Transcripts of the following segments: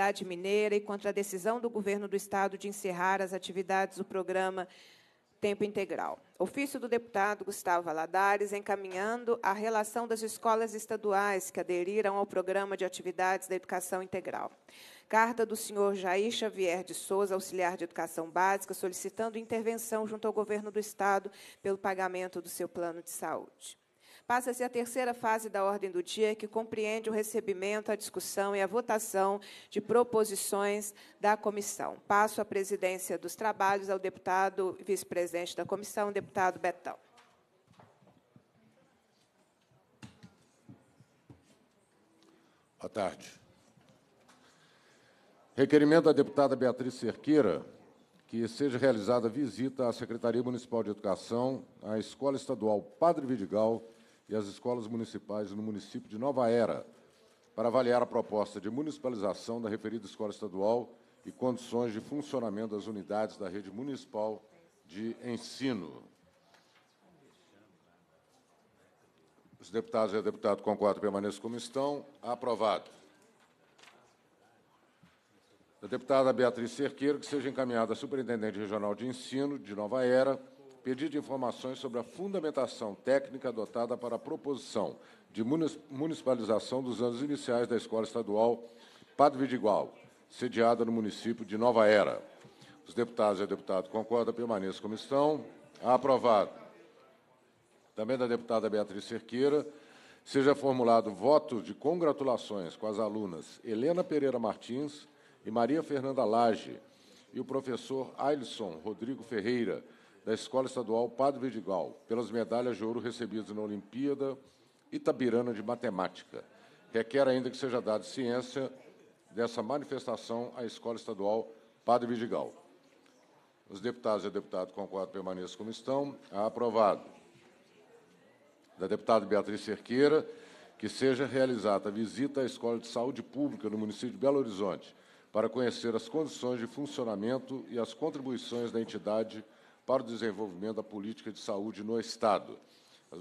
Universidade Mineira e contra a decisão do governo do Estado de encerrar as atividades do programa tempo integral. Ofício do deputado Gustavo Valadares encaminhando a relação das escolas estaduais que aderiram ao programa de atividades da educação integral. Carta do senhor Jair Xavier de Souza, auxiliar de educação básica, solicitando intervenção junto ao governo do estado pelo pagamento do seu plano de saúde passa-se a terceira fase da ordem do dia, que compreende o recebimento, a discussão e a votação de proposições da comissão. Passo a presidência dos trabalhos ao deputado vice-presidente da comissão, deputado Betão. Boa tarde. Requerimento da deputada Beatriz Cerqueira que seja realizada visita à Secretaria Municipal de Educação, à Escola Estadual Padre Vidigal, e as escolas municipais no município de Nova Era, para avaliar a proposta de municipalização da referida escola estadual e condições de funcionamento das unidades da rede municipal de ensino. Os deputados e a deputada concordam permaneçam como estão. Aprovado. Da deputada Beatriz Cerqueiro, que seja encaminhada à Superintendente Regional de Ensino de Nova Era, pedido de informações sobre a fundamentação técnica adotada para a proposição de municipalização dos anos iniciais da Escola Estadual Padre Vidigual, sediada no município de Nova Era. Os deputados e a deputada concordam, permaneçam como estão. Aprovado. Também da deputada Beatriz Cerqueira, seja formulado voto de congratulações com as alunas Helena Pereira Martins e Maria Fernanda Lage e o professor Ailson Rodrigo Ferreira, da Escola Estadual Padre Vidigal, pelas medalhas de ouro recebidas na Olimpíada Itabirana de Matemática. Requer ainda que seja dada ciência dessa manifestação à Escola Estadual Padre Vidigal. Os deputados e a deputada concordam permaneçam como estão. Aprovado. Da deputada Beatriz Cerqueira, que seja realizada a visita à Escola de Saúde Pública no município de Belo Horizonte, para conhecer as condições de funcionamento e as contribuições da entidade para o desenvolvimento da política de saúde no Estado.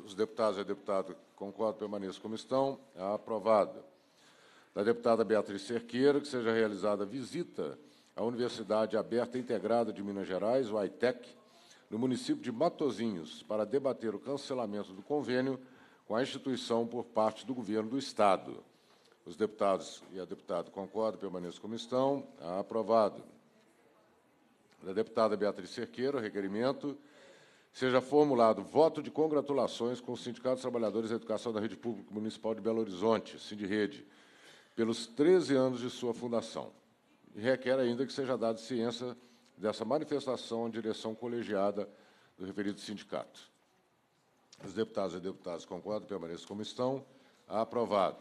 Os deputados e a deputada concordam, permaneçam como estão. Aprovado. Da deputada Beatriz Cerqueira, que seja realizada visita à Universidade Aberta Integrada de Minas Gerais, o ITEC, no município de Matozinhos, para debater o cancelamento do convênio com a instituição por parte do governo do Estado. Os deputados e a deputada concordam, permaneçam como estão. Aprovado da deputada Beatriz Cerqueira, requerimento, seja formulado voto de congratulações com o Sindicato dos Trabalhadores da Educação da Rede Pública Municipal de Belo Horizonte, sindrede, pelos 13 anos de sua fundação. E requer ainda que seja dada ciência dessa manifestação à direção colegiada do referido sindicato. Os deputados e deputadas concordam, permaneçam como estão. Aprovado.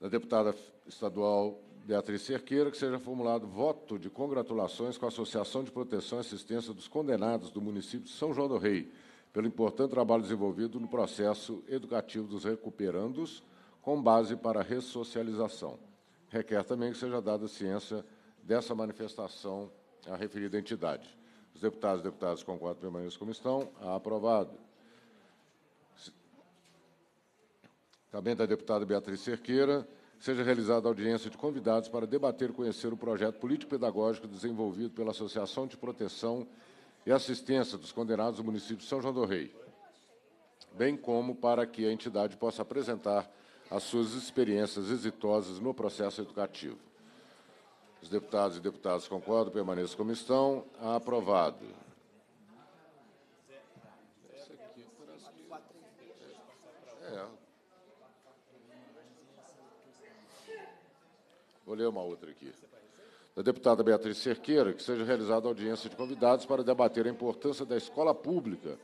Da deputada estadual Beatriz Cerqueira, que seja formulado voto de congratulações com a Associação de Proteção e Assistência dos Condenados do município de São João do Rei, pelo importante trabalho desenvolvido no processo educativo dos recuperandos, com base para a ressocialização. Requer também que seja dada ciência dessa manifestação à referida entidade. Os deputados e deputadas concordam permaneçam como estão. Aprovado. Também da deputada Beatriz Cerqueira, seja realizada audiência de convidados para debater e conhecer o projeto político-pedagógico desenvolvido pela Associação de Proteção e Assistência dos Condenados do município de São João do Rei, bem como para que a entidade possa apresentar as suas experiências exitosas no processo educativo. Os deputados e deputadas concordam, permaneçam como estão. Aprovado. Vou ler uma outra aqui. Da deputada Beatriz Cerqueira, que seja realizada audiência de convidados para debater a importância da escola pública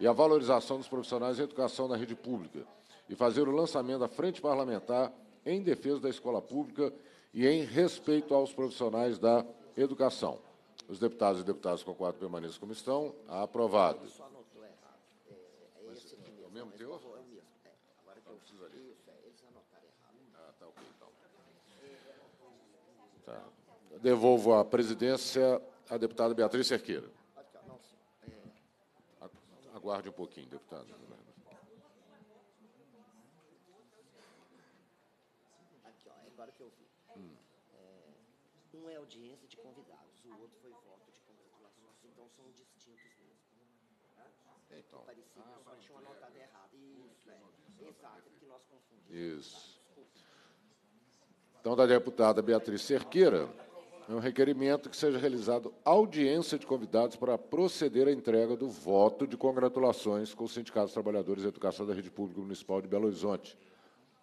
e a valorização dos profissionais de educação na rede pública e fazer o lançamento da frente parlamentar em defesa da escola pública e em respeito aos profissionais da educação. Os deputados e deputadas concordam permanecer como estão. Aprovado. Devolvo a presidência à deputada Beatriz Cerqueira. Aguarde um pouquinho, deputado. Aqui, ó, é agora que eu vi. Hum. É, um é audiência de convidados, o outro foi voto de congratulações, então são distintos mesmo. Né? Então. então ah, só tinha uma errada. Isso, né? é. Exato, porque nós confundimos. Isso. Tá? Então, da deputada Beatriz Cerqueira. É um requerimento que seja realizado audiência de convidados para proceder à entrega do voto de congratulações com o Sindicato dos Trabalhadores da Educação da Rede Pública Municipal de Belo Horizonte,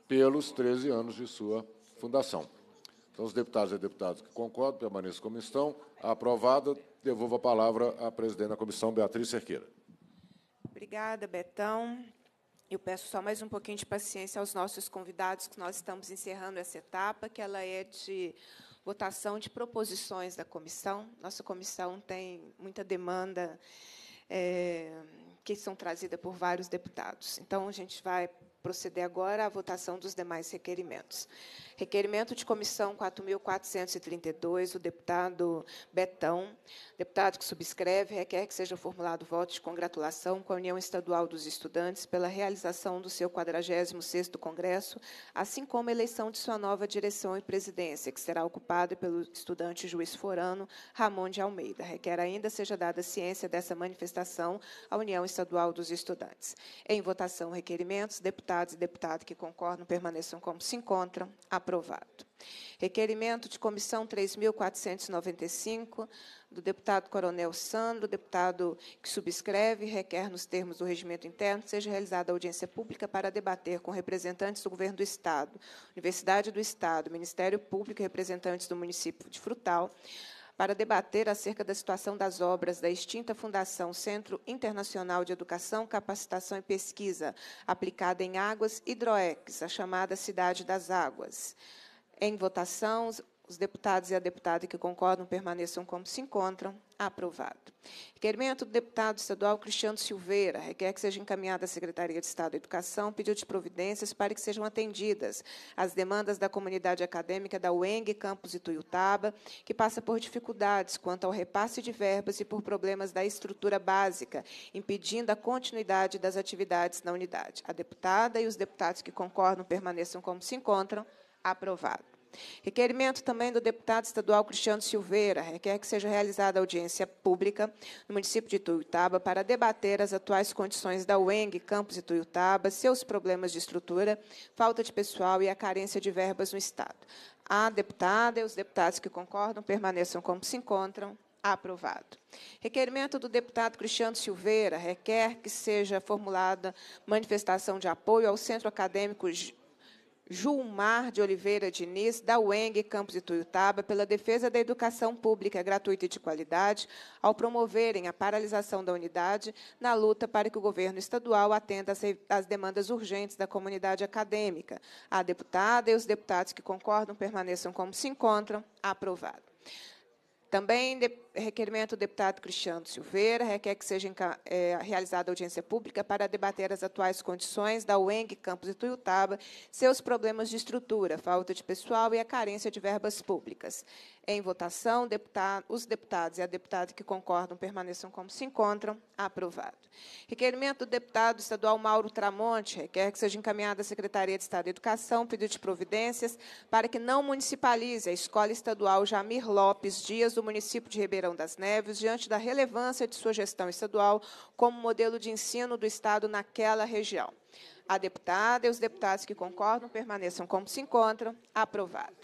pelos 13 anos de sua fundação. Então, os deputados e deputadas que concordam, permaneçam como estão. Aprovada, devolvo a palavra à presidente da comissão, Beatriz Cerqueira. Obrigada, Betão. Eu peço só mais um pouquinho de paciência aos nossos convidados, que nós estamos encerrando essa etapa, que ela é de votação de proposições da comissão. Nossa comissão tem muita demanda é, que são trazidas por vários deputados. Então, a gente vai proceder agora à votação dos demais requerimentos. Requerimento de comissão 4.432, o deputado Betão, deputado que subscreve, requer que seja formulado voto de congratulação com a União Estadual dos Estudantes pela realização do seu 46º Congresso, assim como a eleição de sua nova direção e presidência, que será ocupada pelo estudante juiz forano Ramon de Almeida. Requer ainda seja dada ciência dessa manifestação à União Estadual dos Estudantes. Em votação, requerimentos, deputados e deputado que concordam permaneçam como se encontram. Aprovado. Requerimento de comissão 3.495, do deputado Coronel Sandro, deputado que subscreve, requer nos termos do regimento interno, seja realizada audiência pública para debater com representantes do Governo do Estado, Universidade do Estado, Ministério Público e representantes do município de Frutal, para debater acerca da situação das obras da extinta Fundação Centro Internacional de Educação, Capacitação e Pesquisa, aplicada em Águas Hidroex, a chamada Cidade das Águas. Em votação, os deputados e a deputada que concordam permaneçam como se encontram. Aprovado. Requerimento do deputado estadual Cristiano Silveira requer que seja encaminhada à Secretaria de Estado da Educação pedido de providências para que sejam atendidas as demandas da comunidade acadêmica da UENG Campus Tuiutaba, que passa por dificuldades quanto ao repasse de verbas e por problemas da estrutura básica, impedindo a continuidade das atividades na unidade. A deputada e os deputados que concordam permaneçam como se encontram. Aprovado. Requerimento também do deputado estadual Cristiano Silveira requer que seja realizada audiência pública no município de Ituiutaba para debater as atuais condições da UENG Campos e Ituiutaba, seus problemas de estrutura, falta de pessoal e a carência de verbas no Estado. A deputada e os deputados que concordam permaneçam como se encontram. Aprovado. Requerimento do deputado Cristiano Silveira requer que seja formulada manifestação de apoio ao Centro Acadêmico Julmar de Oliveira Diniz, da UENG, Campos de Ituiutaba, pela defesa da educação pública gratuita e de qualidade, ao promoverem a paralisação da unidade na luta para que o governo estadual atenda às demandas urgentes da comunidade acadêmica. A deputada e os deputados que concordam permaneçam como se encontram. Aprovado. Também, requerimento do deputado Cristiano Silveira requer que seja é, realizada audiência pública para debater as atuais condições da UENG Campos de Tuiutaba, seus problemas de estrutura, falta de pessoal e a carência de verbas públicas. Em votação, deputado, os deputados e a deputada que concordam permaneçam como se encontram. Aprovado. Requerimento do deputado estadual Mauro Tramonte requer que seja encaminhada à Secretaria de Estado de Educação pedido de providências para que não municipalize a Escola Estadual Jamir Lopes Dias do município de Ribeirão Ribeirão das Neves, diante da relevância de sua gestão estadual como modelo de ensino do Estado naquela região. A deputada e os deputados que concordam permaneçam como se encontram. Aprovado.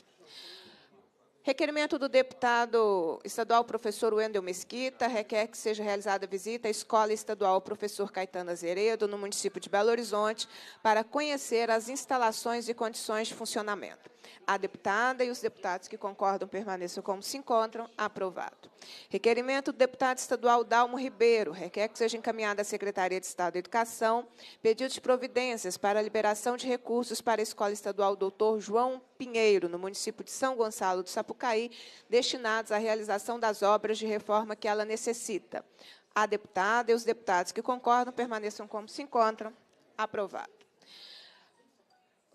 Requerimento do deputado estadual professor Wendel Mesquita requer que seja realizada visita à Escola Estadual Professor Caetano Azeredo, no município de Belo Horizonte, para conhecer as instalações e condições de funcionamento. A deputada e os deputados que concordam permaneçam como se encontram. Aprovado. Requerimento do deputado estadual Dalmo Ribeiro. Requer que seja encaminhada à Secretaria de Estado da Educação pedido de providências para a liberação de recursos para a Escola Estadual Doutor João Pinheiro, no município de São Gonçalo do Sapucaí, destinados à realização das obras de reforma que ela necessita. A deputada e os deputados que concordam permaneçam como se encontram. Aprovado.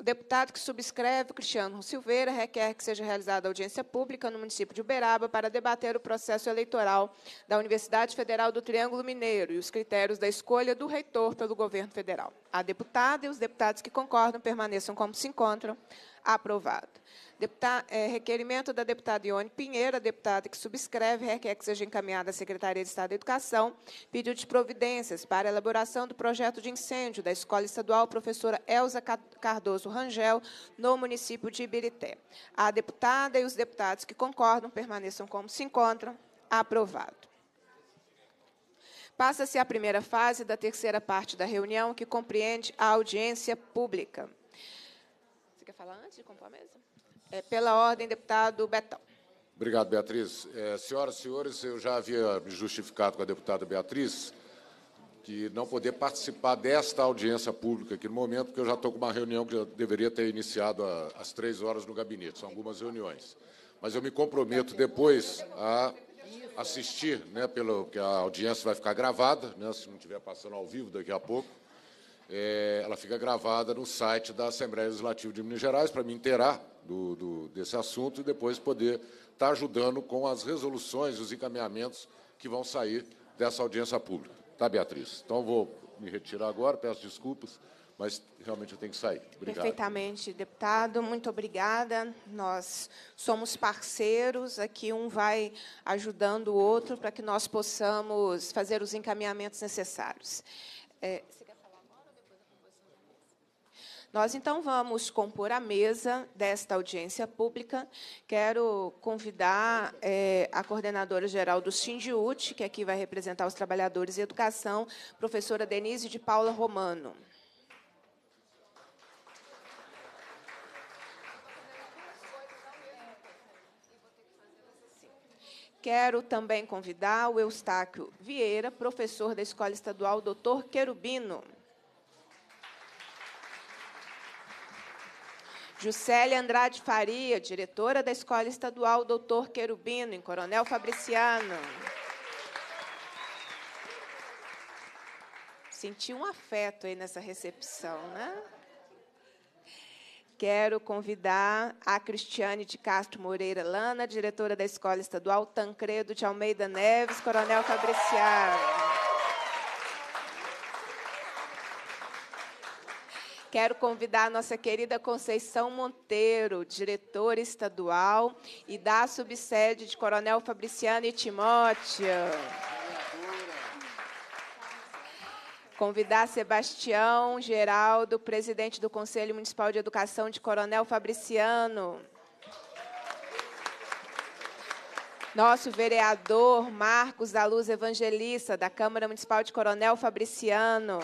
O deputado que subscreve, Cristiano Silveira, requer que seja realizada audiência pública no município de Uberaba para debater o processo eleitoral da Universidade Federal do Triângulo Mineiro e os critérios da escolha do reitor pelo governo federal. A deputada e os deputados que concordam permaneçam como se encontram. Aprovado é, requerimento da deputada Ione Pinheiro, deputada que subscreve, requer que seja encaminhada à Secretaria de Estado da Educação, pedido de providências para elaboração do projeto de incêndio da Escola Estadual Professora Elza Cardoso Rangel, no município de Ibirité. A deputada e os deputados que concordam permaneçam como se encontram. Aprovado. Passa-se a primeira fase da terceira parte da reunião, que compreende a audiência pública. Você quer falar antes de compor a mesa? É, pela ordem, deputado Betão. Obrigado, Beatriz. É, senhoras e senhores, eu já havia me justificado com a deputada Beatriz que não poder participar desta audiência pública aqui no momento, porque eu já estou com uma reunião que já deveria ter iniciado às três horas no gabinete, são algumas reuniões. Mas eu me comprometo depois a assistir, né, pelo que a audiência vai ficar gravada, né, se não estiver passando ao vivo daqui a pouco, é, ela fica gravada no site da Assembleia Legislativa de Minas Gerais para me inteirar do, do, desse assunto e depois poder estar tá ajudando com as resoluções, os encaminhamentos que vão sair dessa audiência pública. Tá, Beatriz? Então, vou me retirar agora, peço desculpas, mas realmente eu tenho que sair. Obrigado. Perfeitamente, deputado. Muito obrigada. Nós somos parceiros, aqui um vai ajudando o outro para que nós possamos fazer os encaminhamentos necessários. É, nós então vamos compor a mesa desta audiência pública. Quero convidar é, a coordenadora geral do Sindiut, que aqui vai representar os trabalhadores e educação, professora Denise de Paula Romano. Quero também convidar o Eustáquio Vieira, professor da Escola Estadual Doutor Querubino. Juscelia Andrade Faria, diretora da Escola Estadual Doutor Querubino, em Coronel Fabriciano. Senti um afeto aí nessa recepção, né? Quero convidar a Cristiane de Castro Moreira Lana, diretora da Escola Estadual Tancredo de Almeida Neves, Coronel Fabriciano. Quero convidar a nossa querida Conceição Monteiro, diretora estadual e da subsede de Coronel Fabriciano e Timóteo. Convidar Sebastião Geraldo, presidente do Conselho Municipal de Educação de Coronel Fabriciano. Nosso vereador Marcos da Luz Evangelista, da Câmara Municipal de Coronel Fabriciano.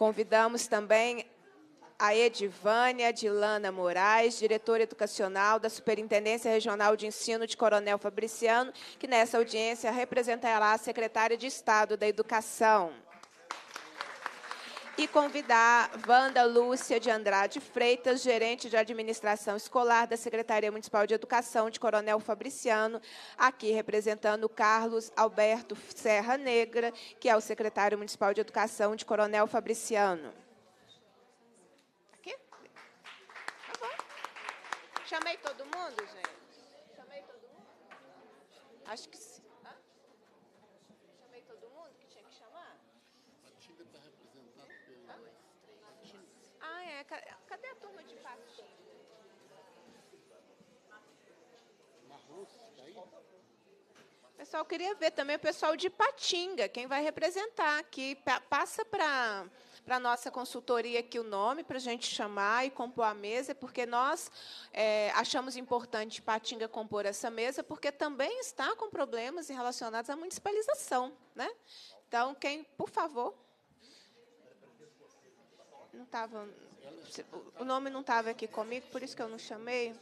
Convidamos também a Edivânia Dilana Moraes, diretora educacional da Superintendência Regional de Ensino de Coronel Fabriciano, que nessa audiência representará a secretária de Estado da Educação e convidar Wanda Lúcia de Andrade Freitas, gerente de administração escolar da Secretaria Municipal de Educação de Coronel Fabriciano, aqui representando Carlos Alberto Serra Negra, que é o secretário municipal de Educação de Coronel Fabriciano. Aqui? Tá Chamei todo mundo, gente? Chamei todo mundo? Acho que sim. Cadê a turma de tá O Pessoal, queria ver também o pessoal de Patinga, quem vai representar aqui. Passa para para a nossa consultoria aqui o nome, para a gente chamar e compor a mesa, porque nós é, achamos importante Patinga compor essa mesa, porque também está com problemas relacionados à municipalização. Né? Então, quem, por favor. Não estava. O nome não estava aqui comigo, por isso que eu não chamei.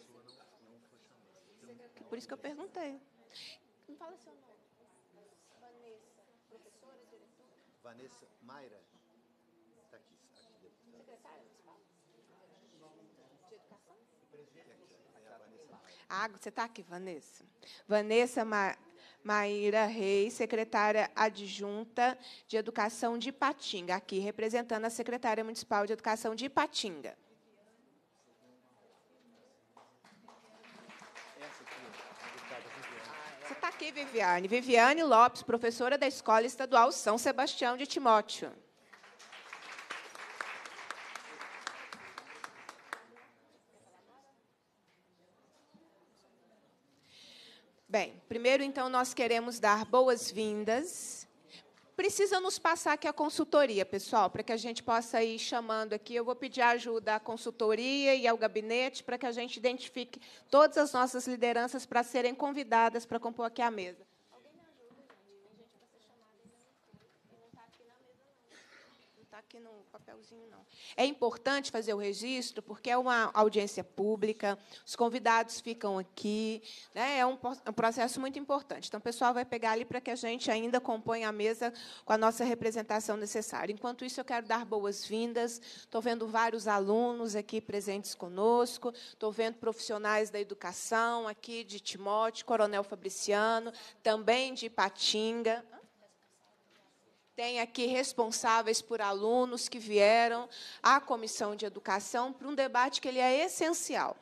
Por isso que eu perguntei. Não fala seu nome. Vanessa, professora, diretora. Vanessa Mayra. Está aqui. aqui Secretária municipal? De educação? Ah, você está aqui, Vanessa. Vanessa Mayra. Maíra Reis, secretária adjunta de Educação de Ipatinga, aqui representando a secretária municipal de Educação de Ipatinga. Você está aqui, Viviane. Viviane Lopes, professora da Escola Estadual São Sebastião de Timóteo. Bem, primeiro então nós queremos dar boas-vindas. Precisa nos passar aqui a consultoria, pessoal, para que a gente possa ir chamando aqui. Eu vou pedir ajuda à consultoria e ao gabinete para que a gente identifique todas as nossas lideranças para serem convidadas para compor aqui a mesa. sozinho, não. É importante fazer o registro, porque é uma audiência pública, os convidados ficam aqui, né? é um, um processo muito importante. Então, o pessoal vai pegar ali para que a gente ainda compõe a mesa com a nossa representação necessária. Enquanto isso, eu quero dar boas-vindas. Estou vendo vários alunos aqui presentes conosco, estou vendo profissionais da educação aqui de Timóteo, Coronel Fabriciano, também de Patinga tem aqui responsáveis por alunos que vieram à comissão de educação para um debate que ele é essencial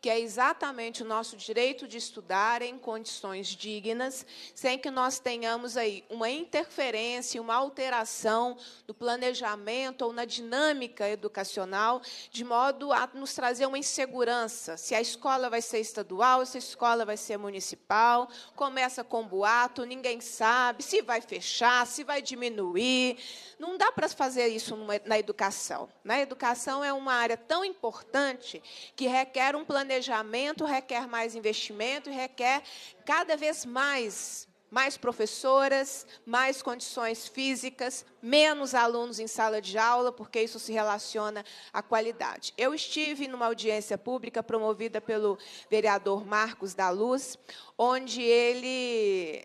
que é exatamente o nosso direito de estudar em condições dignas, sem que nós tenhamos aí uma interferência, uma alteração do planejamento ou na dinâmica educacional, de modo a nos trazer uma insegurança, se a escola vai ser estadual, se a escola vai ser municipal, começa com boato, ninguém sabe se vai fechar, se vai diminuir. Não dá para fazer isso na educação. Na né? educação é uma área tão importante que requer um um planejamento, requer mais investimento, requer cada vez mais mais professoras, mais condições físicas, menos alunos em sala de aula, porque isso se relaciona à qualidade. Eu estive numa audiência pública promovida pelo vereador Marcos da Luz, onde ele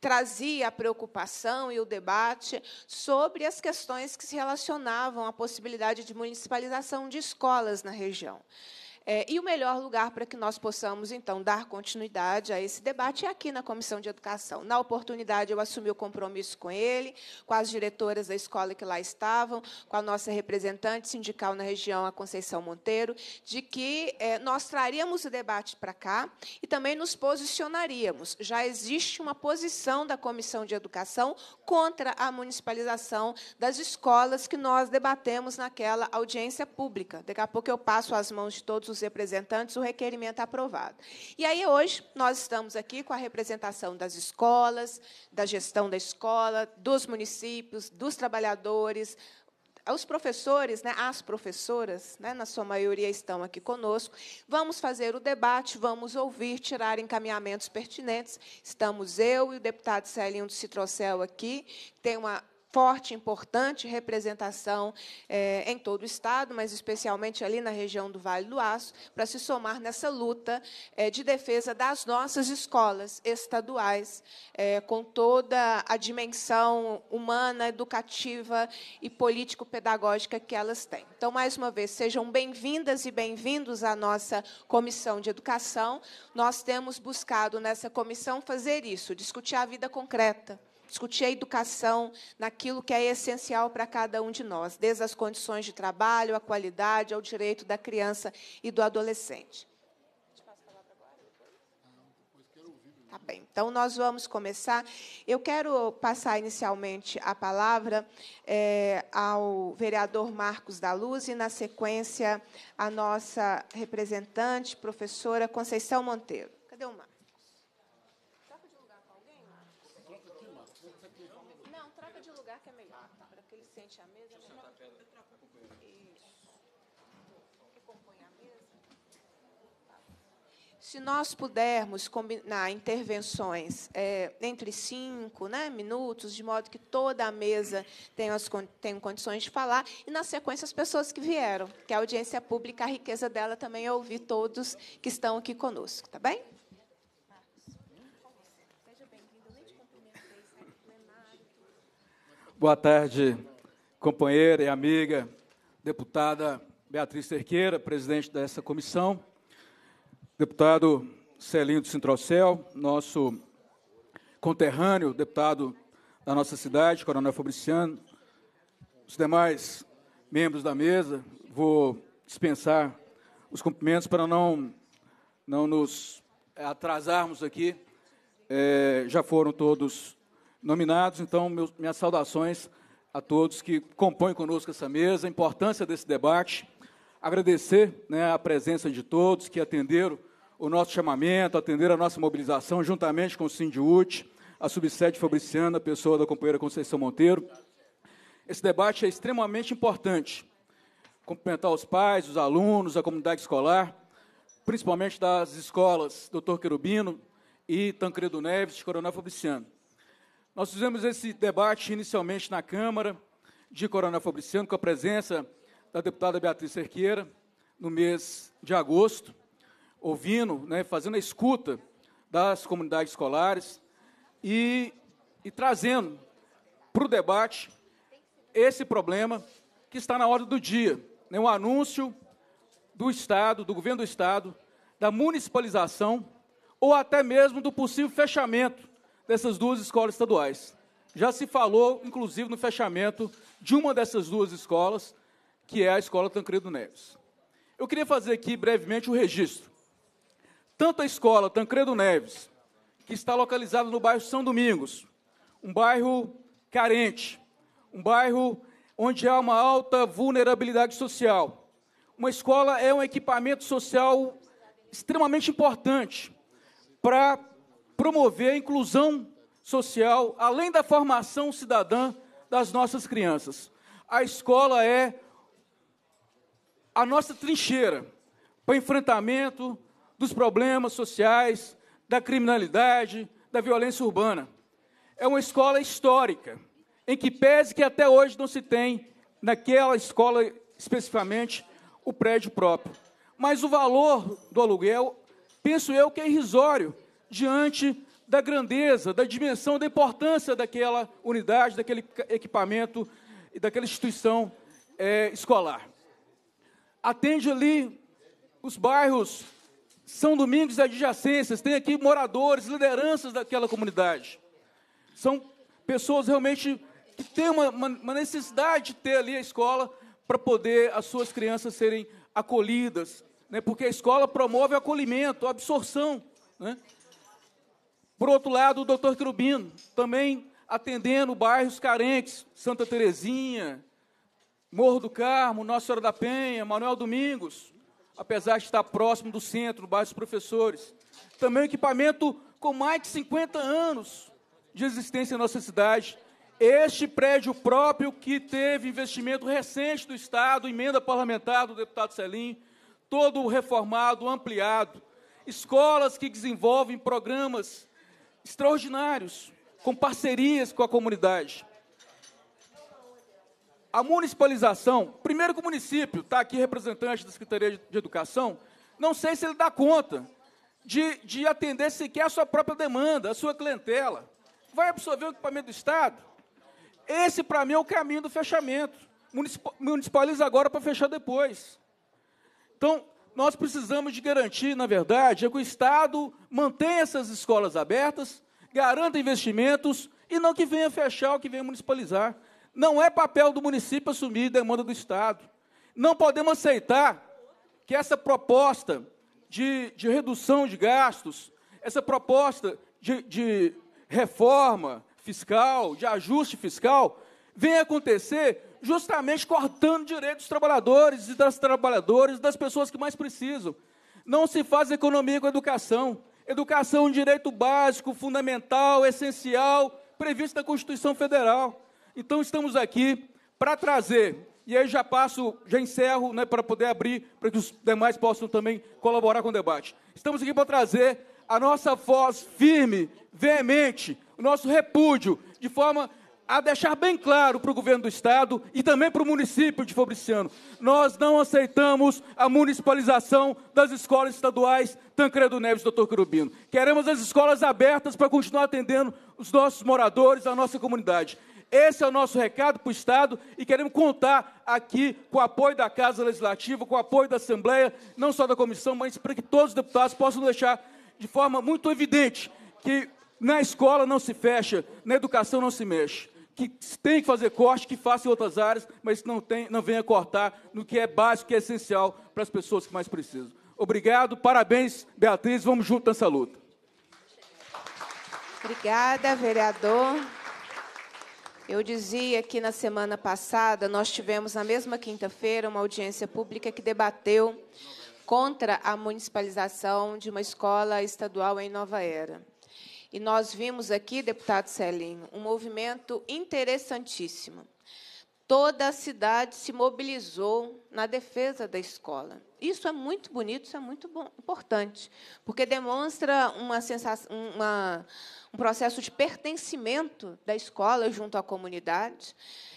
trazia a preocupação e o debate sobre as questões que se relacionavam à possibilidade de municipalização de escolas na região. É, e o melhor lugar para que nós possamos, então, dar continuidade a esse debate é aqui na Comissão de Educação. Na oportunidade, eu assumi o compromisso com ele, com as diretoras da escola que lá estavam, com a nossa representante sindical na região, a Conceição Monteiro, de que é, nós traríamos o debate para cá e também nos posicionaríamos. Já existe uma posição da Comissão de Educação contra a municipalização das escolas que nós debatemos naquela audiência pública. Daqui a pouco eu passo as mãos de todos os representantes o requerimento é aprovado. E aí, hoje, nós estamos aqui com a representação das escolas, da gestão da escola, dos municípios, dos trabalhadores, os professores, né, as professoras, né, na sua maioria estão aqui conosco. Vamos fazer o debate, vamos ouvir, tirar encaminhamentos pertinentes. Estamos eu e o deputado Celinho do Citrocel aqui, tem uma forte, importante representação é, em todo o Estado, mas especialmente ali na região do Vale do Aço, para se somar nessa luta é, de defesa das nossas escolas estaduais, é, com toda a dimensão humana, educativa e político-pedagógica que elas têm. Então, mais uma vez, sejam bem-vindas e bem-vindos à nossa Comissão de Educação. Nós temos buscado nessa comissão fazer isso, discutir a vida concreta discutir a educação naquilo que é essencial para cada um de nós, desde as condições de trabalho, a qualidade, ao direito da criança e do adolescente. Tá bem. Então, nós vamos começar. Eu quero passar inicialmente a palavra é, ao vereador Marcos da Luz e, na sequência, a nossa representante, professora Conceição Monteiro. Cadê o Marcos? Se nós pudermos combinar intervenções é, entre cinco né, minutos, de modo que toda a mesa tenha, as, tenha condições de falar, e, na sequência, as pessoas que vieram, que a audiência pública, a riqueza dela também é ouvir todos que estão aqui conosco, tá bem? Boa tarde, companheira e amiga, deputada Beatriz Cerqueira, presidente dessa comissão deputado Celinho do Sintrocel, nosso conterrâneo, deputado da nossa cidade, Coronel Fabriciano, os demais membros da mesa, vou dispensar os cumprimentos para não, não nos eh, atrasarmos aqui. É, já foram todos nominados, então, meus, minhas saudações a todos que compõem conosco essa mesa, a importância desse debate. Agradecer né, a presença de todos que atenderam o nosso chamamento, atender a nossa mobilização, juntamente com o Sindiut, a subsede Fabriciana, pessoa da companheira Conceição Monteiro. Esse debate é extremamente importante. Cumprimentar os pais, os alunos, a comunidade escolar, principalmente das escolas Doutor Querubino e Tancredo Neves, de Coronel Fabriciano. Nós fizemos esse debate inicialmente na Câmara de Coronel Fabriciano, com a presença da deputada Beatriz Cerqueira, no mês de agosto ouvindo, né, fazendo a escuta das comunidades escolares e, e trazendo para o debate esse problema que está na ordem do dia, né, o anúncio do Estado, do governo do Estado, da municipalização ou até mesmo do possível fechamento dessas duas escolas estaduais. Já se falou, inclusive, no fechamento de uma dessas duas escolas, que é a Escola Tancredo Neves. Eu queria fazer aqui brevemente o registro tanto a escola Tancredo Neves, que está localizada no bairro São Domingos, um bairro carente, um bairro onde há uma alta vulnerabilidade social. Uma escola é um equipamento social extremamente importante para promover a inclusão social, além da formação cidadã das nossas crianças. A escola é a nossa trincheira para enfrentamento dos problemas sociais, da criminalidade, da violência urbana. É uma escola histórica, em que pese que até hoje não se tem, naquela escola especificamente, o prédio próprio. Mas o valor do aluguel, penso eu, que é irrisório diante da grandeza, da dimensão, da importância daquela unidade, daquele equipamento e daquela instituição é, escolar. Atende ali os bairros são Domingos e adjacências, tem aqui moradores, lideranças daquela comunidade. São pessoas realmente que têm uma, uma necessidade de ter ali a escola para poder as suas crianças serem acolhidas, né? porque a escola promove o acolhimento, a absorção. Né? Por outro lado, o doutor Querubino, também atendendo bairros carentes, Santa Terezinha, Morro do Carmo, Nossa Senhora da Penha, Manuel Domingos apesar de estar próximo do centro, no bairro dos professores. Também um equipamento com mais de 50 anos de existência em nossa cidade. Este prédio próprio que teve investimento recente do Estado, emenda parlamentar do deputado Celim, todo reformado, ampliado. Escolas que desenvolvem programas extraordinários, com parcerias com a comunidade a municipalização, primeiro que o município, está aqui representante da Secretaria de Educação, não sei se ele dá conta de, de atender sequer a sua própria demanda, a sua clientela. Vai absorver o equipamento do Estado? Esse, para mim, é o caminho do fechamento. Municipaliza agora para fechar depois. Então, nós precisamos de garantir, na verdade, é que o Estado mantenha essas escolas abertas, garanta investimentos e não que venha fechar ou que venha municipalizar. Não é papel do município assumir demanda do Estado. Não podemos aceitar que essa proposta de, de redução de gastos, essa proposta de, de reforma fiscal, de ajuste fiscal, venha acontecer justamente cortando direitos dos trabalhadores e das trabalhadoras, das pessoas que mais precisam. Não se faz economia com educação. Educação é um direito básico, fundamental, essencial, previsto na Constituição Federal. Então estamos aqui para trazer, e aí já passo, já encerro, né, para poder abrir, para que os demais possam também colaborar com o debate. Estamos aqui para trazer a nossa voz firme, veemente, o nosso repúdio, de forma a deixar bem claro para o governo do Estado e também para o município de Fabriciano. Nós não aceitamos a municipalização das escolas estaduais Tancredo Neves e Dr. Querubino. Queremos as escolas abertas para continuar atendendo os nossos moradores, a nossa comunidade. Esse é o nosso recado para o Estado e queremos contar aqui com o apoio da Casa Legislativa, com o apoio da Assembleia, não só da comissão, mas para que todos os deputados possam deixar de forma muito evidente que na escola não se fecha, na educação não se mexe. Que tem que fazer corte, que faça em outras áreas, mas não, tem, não venha cortar no que é básico, que é essencial para as pessoas que mais precisam. Obrigado, parabéns, Beatriz, vamos juntos nessa luta. Obrigada, vereador. Eu dizia que na semana passada nós tivemos na mesma quinta-feira uma audiência pública que debateu contra a municipalização de uma escola estadual em Nova Era. E nós vimos aqui, deputado Celinho, um movimento interessantíssimo. Toda a cidade se mobilizou na defesa da escola. Isso é muito bonito, isso é muito bom, importante, porque demonstra uma sensação, uma, um processo de pertencimento da escola junto à comunidade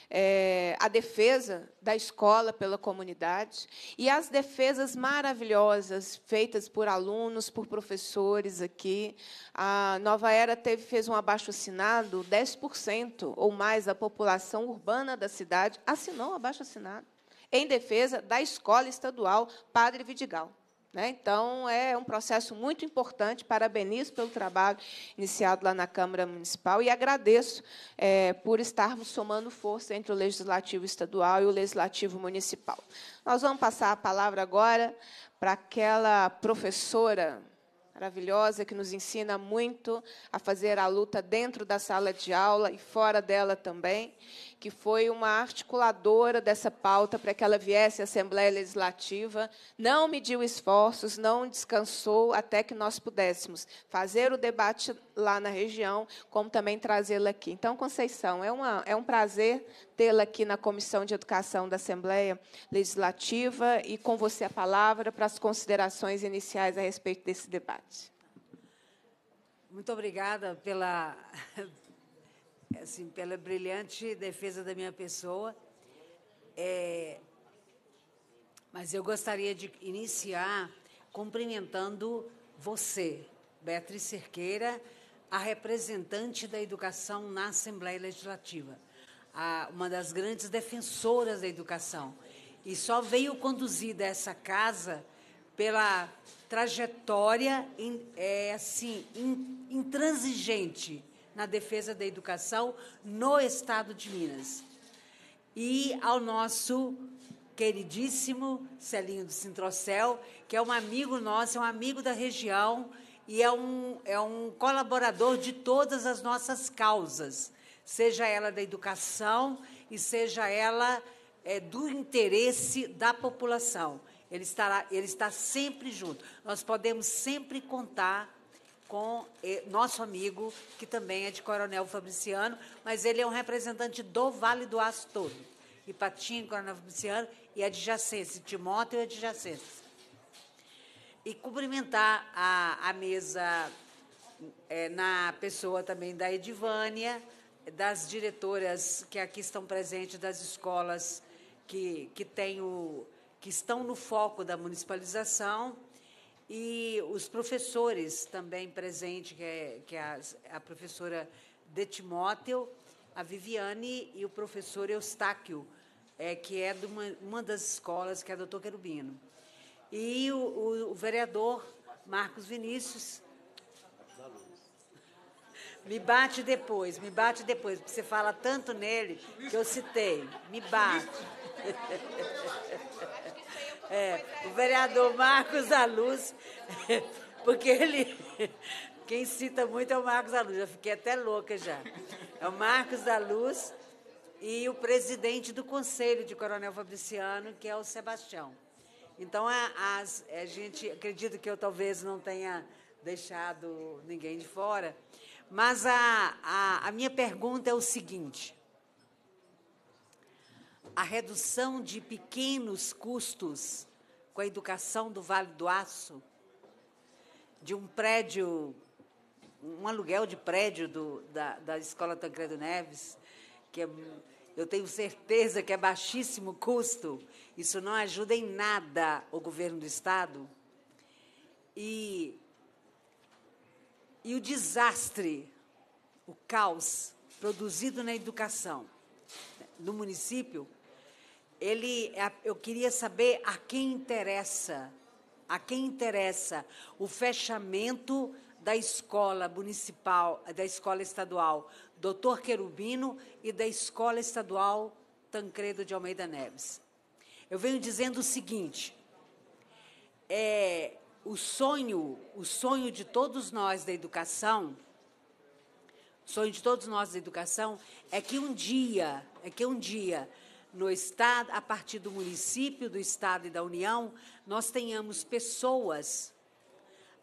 é, a defesa da escola pela comunidade e as defesas maravilhosas feitas por alunos, por professores aqui. A Nova Era teve, fez um abaixo-assinado, 10% ou mais da população urbana da cidade assinou um abaixo-assinado em defesa da escola estadual Padre Vidigal. Né? Então, é um processo muito importante. Parabenizo pelo trabalho iniciado lá na Câmara Municipal e agradeço é, por estarmos somando força entre o Legislativo Estadual e o Legislativo Municipal. Nós vamos passar a palavra agora para aquela professora maravilhosa que nos ensina muito a fazer a luta dentro da sala de aula e fora dela também que foi uma articuladora dessa pauta para que ela viesse à Assembleia Legislativa, não mediu esforços, não descansou até que nós pudéssemos fazer o debate lá na região, como também trazê-la aqui. Então, Conceição, é, uma, é um prazer tê-la aqui na Comissão de Educação da Assembleia Legislativa e com você a palavra para as considerações iniciais a respeito desse debate. Muito obrigada pela assim, pela brilhante defesa da minha pessoa. É, mas eu gostaria de iniciar cumprimentando você, Beatriz Cerqueira, a representante da educação na Assembleia Legislativa, a, uma das grandes defensoras da educação. E só veio conduzida essa casa pela trajetória in, é, assim, in, intransigente na defesa da educação no estado de Minas. E ao nosso queridíssimo Celinho do Sintrocel, que é um amigo nosso, é um amigo da região e é um, é um colaborador de todas as nossas causas, seja ela da educação e seja ela é, do interesse da população. Ele, estará, ele está sempre junto. Nós podemos sempre contar com nosso amigo, que também é de Coronel Fabriciano, mas ele é um representante do Vale do Aço todo. Ipatinga, Coronel Fabriciano e adjacência, Timóteo e adjacência. E cumprimentar a, a mesa é, na pessoa também da Edivânia, das diretoras que aqui estão presentes, das escolas que, que, tem o, que estão no foco da municipalização, e os professores também presentes, que é, que é a, a, professora de Timóteo, a Viviane e o professor Eustáquio, é, que é de uma, uma das escolas, que é doutor Querubino. E o, o, o vereador Marcos Vinícius. Me bate depois, me bate depois, porque você fala tanto nele que eu citei. Me bate. É, o vereador Marcos Aluz, porque ele. Quem cita muito é o Marcos Aluz, eu fiquei até louca já. É o Marcos Aluz e o presidente do Conselho de Coronel Fabriciano, que é o Sebastião. Então, a, a gente. Acredito que eu talvez não tenha deixado ninguém de fora, mas a, a, a minha pergunta é o seguinte a redução de pequenos custos com a educação do Vale do Aço, de um prédio, um aluguel de prédio do, da, da Escola Tancredo Neves, que é, eu tenho certeza que é baixíssimo custo, isso não ajuda em nada o governo do Estado. E, e o desastre, o caos produzido na educação no município ele, é eu queria saber a quem interessa, a quem interessa o fechamento da escola municipal, da escola estadual Doutor Querubino e da escola estadual Tancredo de Almeida Neves. Eu venho dizendo o seguinte: é, o sonho, o sonho de todos nós da educação, sonho de todos nós da educação é que um dia, é que um dia no estado, a partir do município, do estado e da União, nós tenhamos pessoas,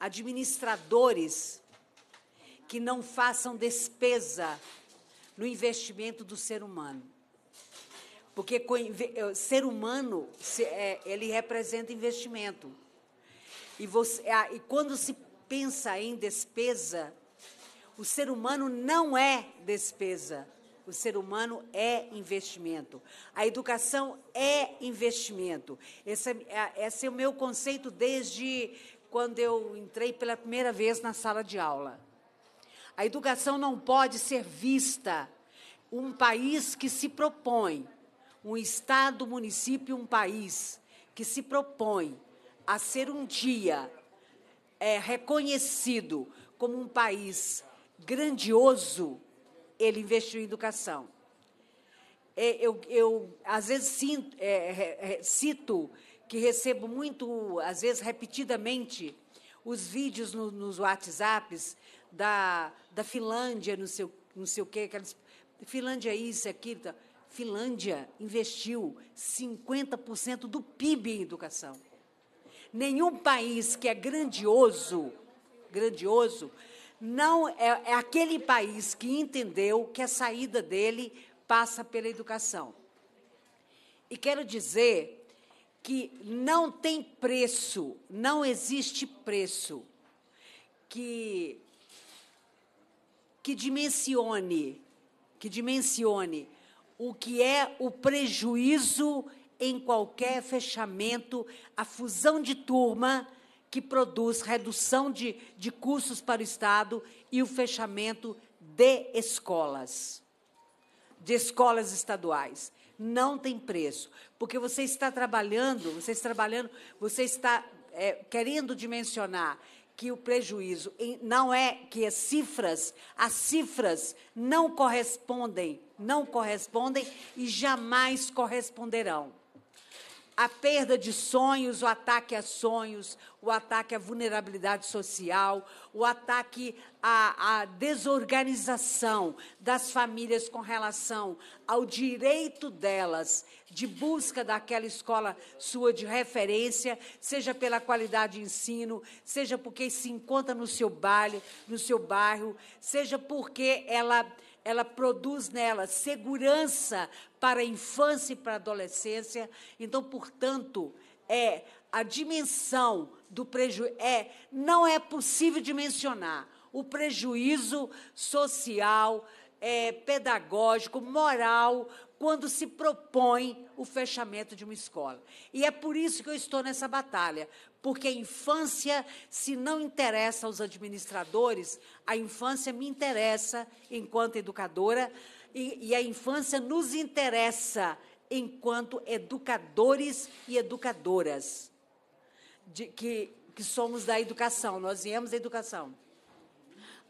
administradores que não façam despesa no investimento do ser humano. Porque eh, ser humano, é, ele representa investimento. E, você, e quando se pensa em despesa, o ser humano não é despesa. O ser humano é investimento. A educação é investimento. Esse é, é, esse é o meu conceito desde quando eu entrei pela primeira vez na sala de aula. A educação não pode ser vista um país que se propõe, um estado, município, um país que se propõe a ser um dia é, reconhecido como um país grandioso ele investiu em educação. É, eu, eu às vezes, sinto, é, é, é, cito que recebo muito, às vezes, repetidamente, os vídeos no, nos WhatsApps da, da Finlândia, não sei, não sei o quê, aquelas, Finlândia é isso, aquilo. Tá. Finlândia investiu 50% do PIB em educação. Nenhum país que é grandioso, grandioso, não é, é aquele país que entendeu que a saída dele passa pela educação. E quero dizer que não tem preço, não existe preço que que dimensione, que dimensione o que é o prejuízo em qualquer fechamento, a fusão de turma que produz redução de, de custos para o Estado e o fechamento de escolas, de escolas estaduais. Não tem preço, porque você está trabalhando, você está trabalhando, você está é, querendo dimensionar que o prejuízo não é que as cifras, as cifras não correspondem, não correspondem e jamais corresponderão a perda de sonhos, o ataque a sonhos, o ataque à vulnerabilidade social, o ataque à, à, desorganização das famílias com relação ao direito delas de busca daquela escola sua de referência, seja pela qualidade de ensino, seja porque se encontra no seu baile, no seu bairro, seja porque ela ela produz nela segurança para a infância e para a adolescência. Então, portanto, é a dimensão do prejuízo. É, não é possível dimensionar o prejuízo social, é, pedagógico, moral, quando se propõe o fechamento de uma escola. E é por isso que eu estou nessa batalha, porque a infância, se não interessa aos administradores, a infância me interessa enquanto educadora e, e a infância nos interessa enquanto educadores e educadoras, de, que, que somos da educação, nós viemos da educação.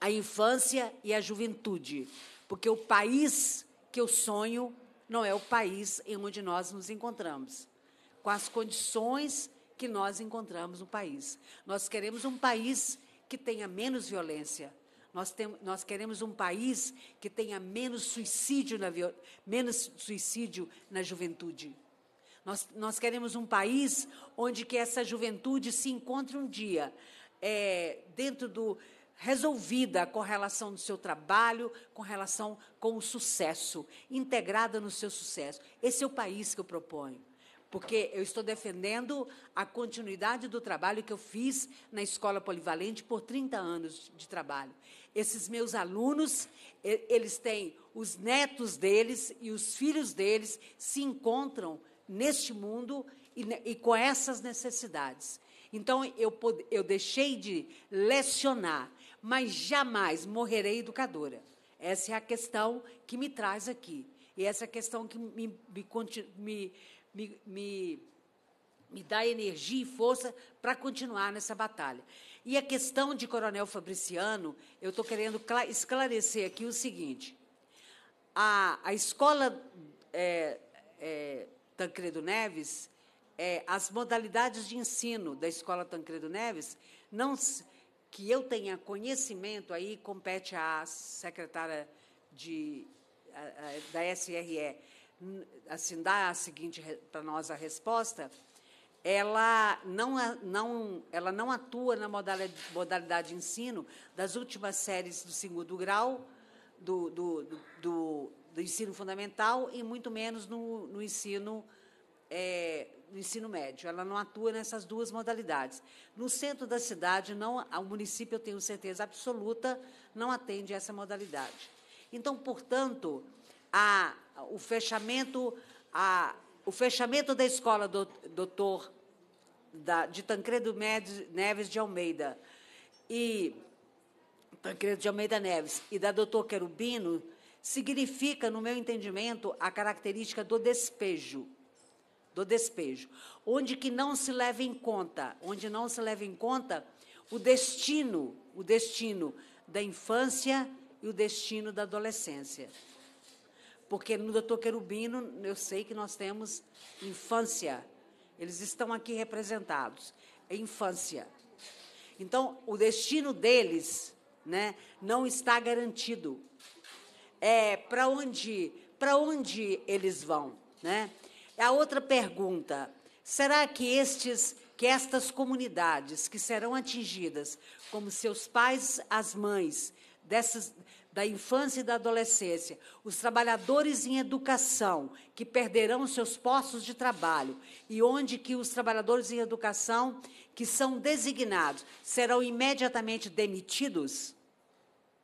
A infância e a juventude, porque o país que eu sonho não é o país em onde nós nos encontramos, com as condições que nós encontramos no país. Nós queremos um país que tenha menos violência. Nós, tem, nós queremos um país que tenha menos suicídio na, menos suicídio na juventude. Nós, nós queremos um país onde que essa juventude se encontre um dia é, dentro do, resolvida com relação do seu trabalho, com relação com o sucesso, integrada no seu sucesso. Esse é o país que eu proponho, porque eu estou defendendo a continuidade do trabalho que eu fiz na Escola Polivalente por 30 anos de trabalho. Esses meus alunos, eles têm os netos deles e os filhos deles se encontram neste mundo e, e com essas necessidades. Então, eu, eu deixei de lecionar mas jamais morrerei educadora. Essa é a questão que me traz aqui. E essa é a questão que me, me, me, me, me dá energia e força para continuar nessa batalha. E a questão de Coronel Fabriciano, eu estou querendo esclarecer aqui o seguinte: a, a escola é, é, Tancredo Neves, é, as modalidades de ensino da escola Tancredo Neves não, que eu tenha conhecimento, aí compete à secretária de, a, a, da SRE assim, dar a seguinte para nós a resposta, ela não, não, ela não atua na modalidade, modalidade ensino das últimas séries do segundo grau, do, do, do, do, ensino fundamental, e muito menos no, no ensino é, no ensino médio. Ela não atua nessas duas modalidades. No centro da cidade, não, o município, eu tenho certeza absoluta, não atende essa modalidade. Então, portanto, a, o, fechamento, a, o fechamento da escola, do, doutor, da, de Tancredo Neves de Almeida e Tancredo de Almeida Neves e da doutor Querubino significa, no meu entendimento, a característica do despejo do despejo, onde que não se leva em conta, onde não se leva em conta o destino, o destino da infância e o destino da adolescência. Porque no doutor Querubino, eu sei que nós temos infância. Eles estão aqui representados. É infância. Então, o destino deles, né, não está garantido. É para onde, para onde eles vão, né? A outra pergunta: será que estes que estas comunidades que serão atingidas, como seus pais, as mães dessas da infância e da adolescência, os trabalhadores em educação que perderão seus postos de trabalho e onde que os trabalhadores em educação que são designados serão imediatamente demitidos?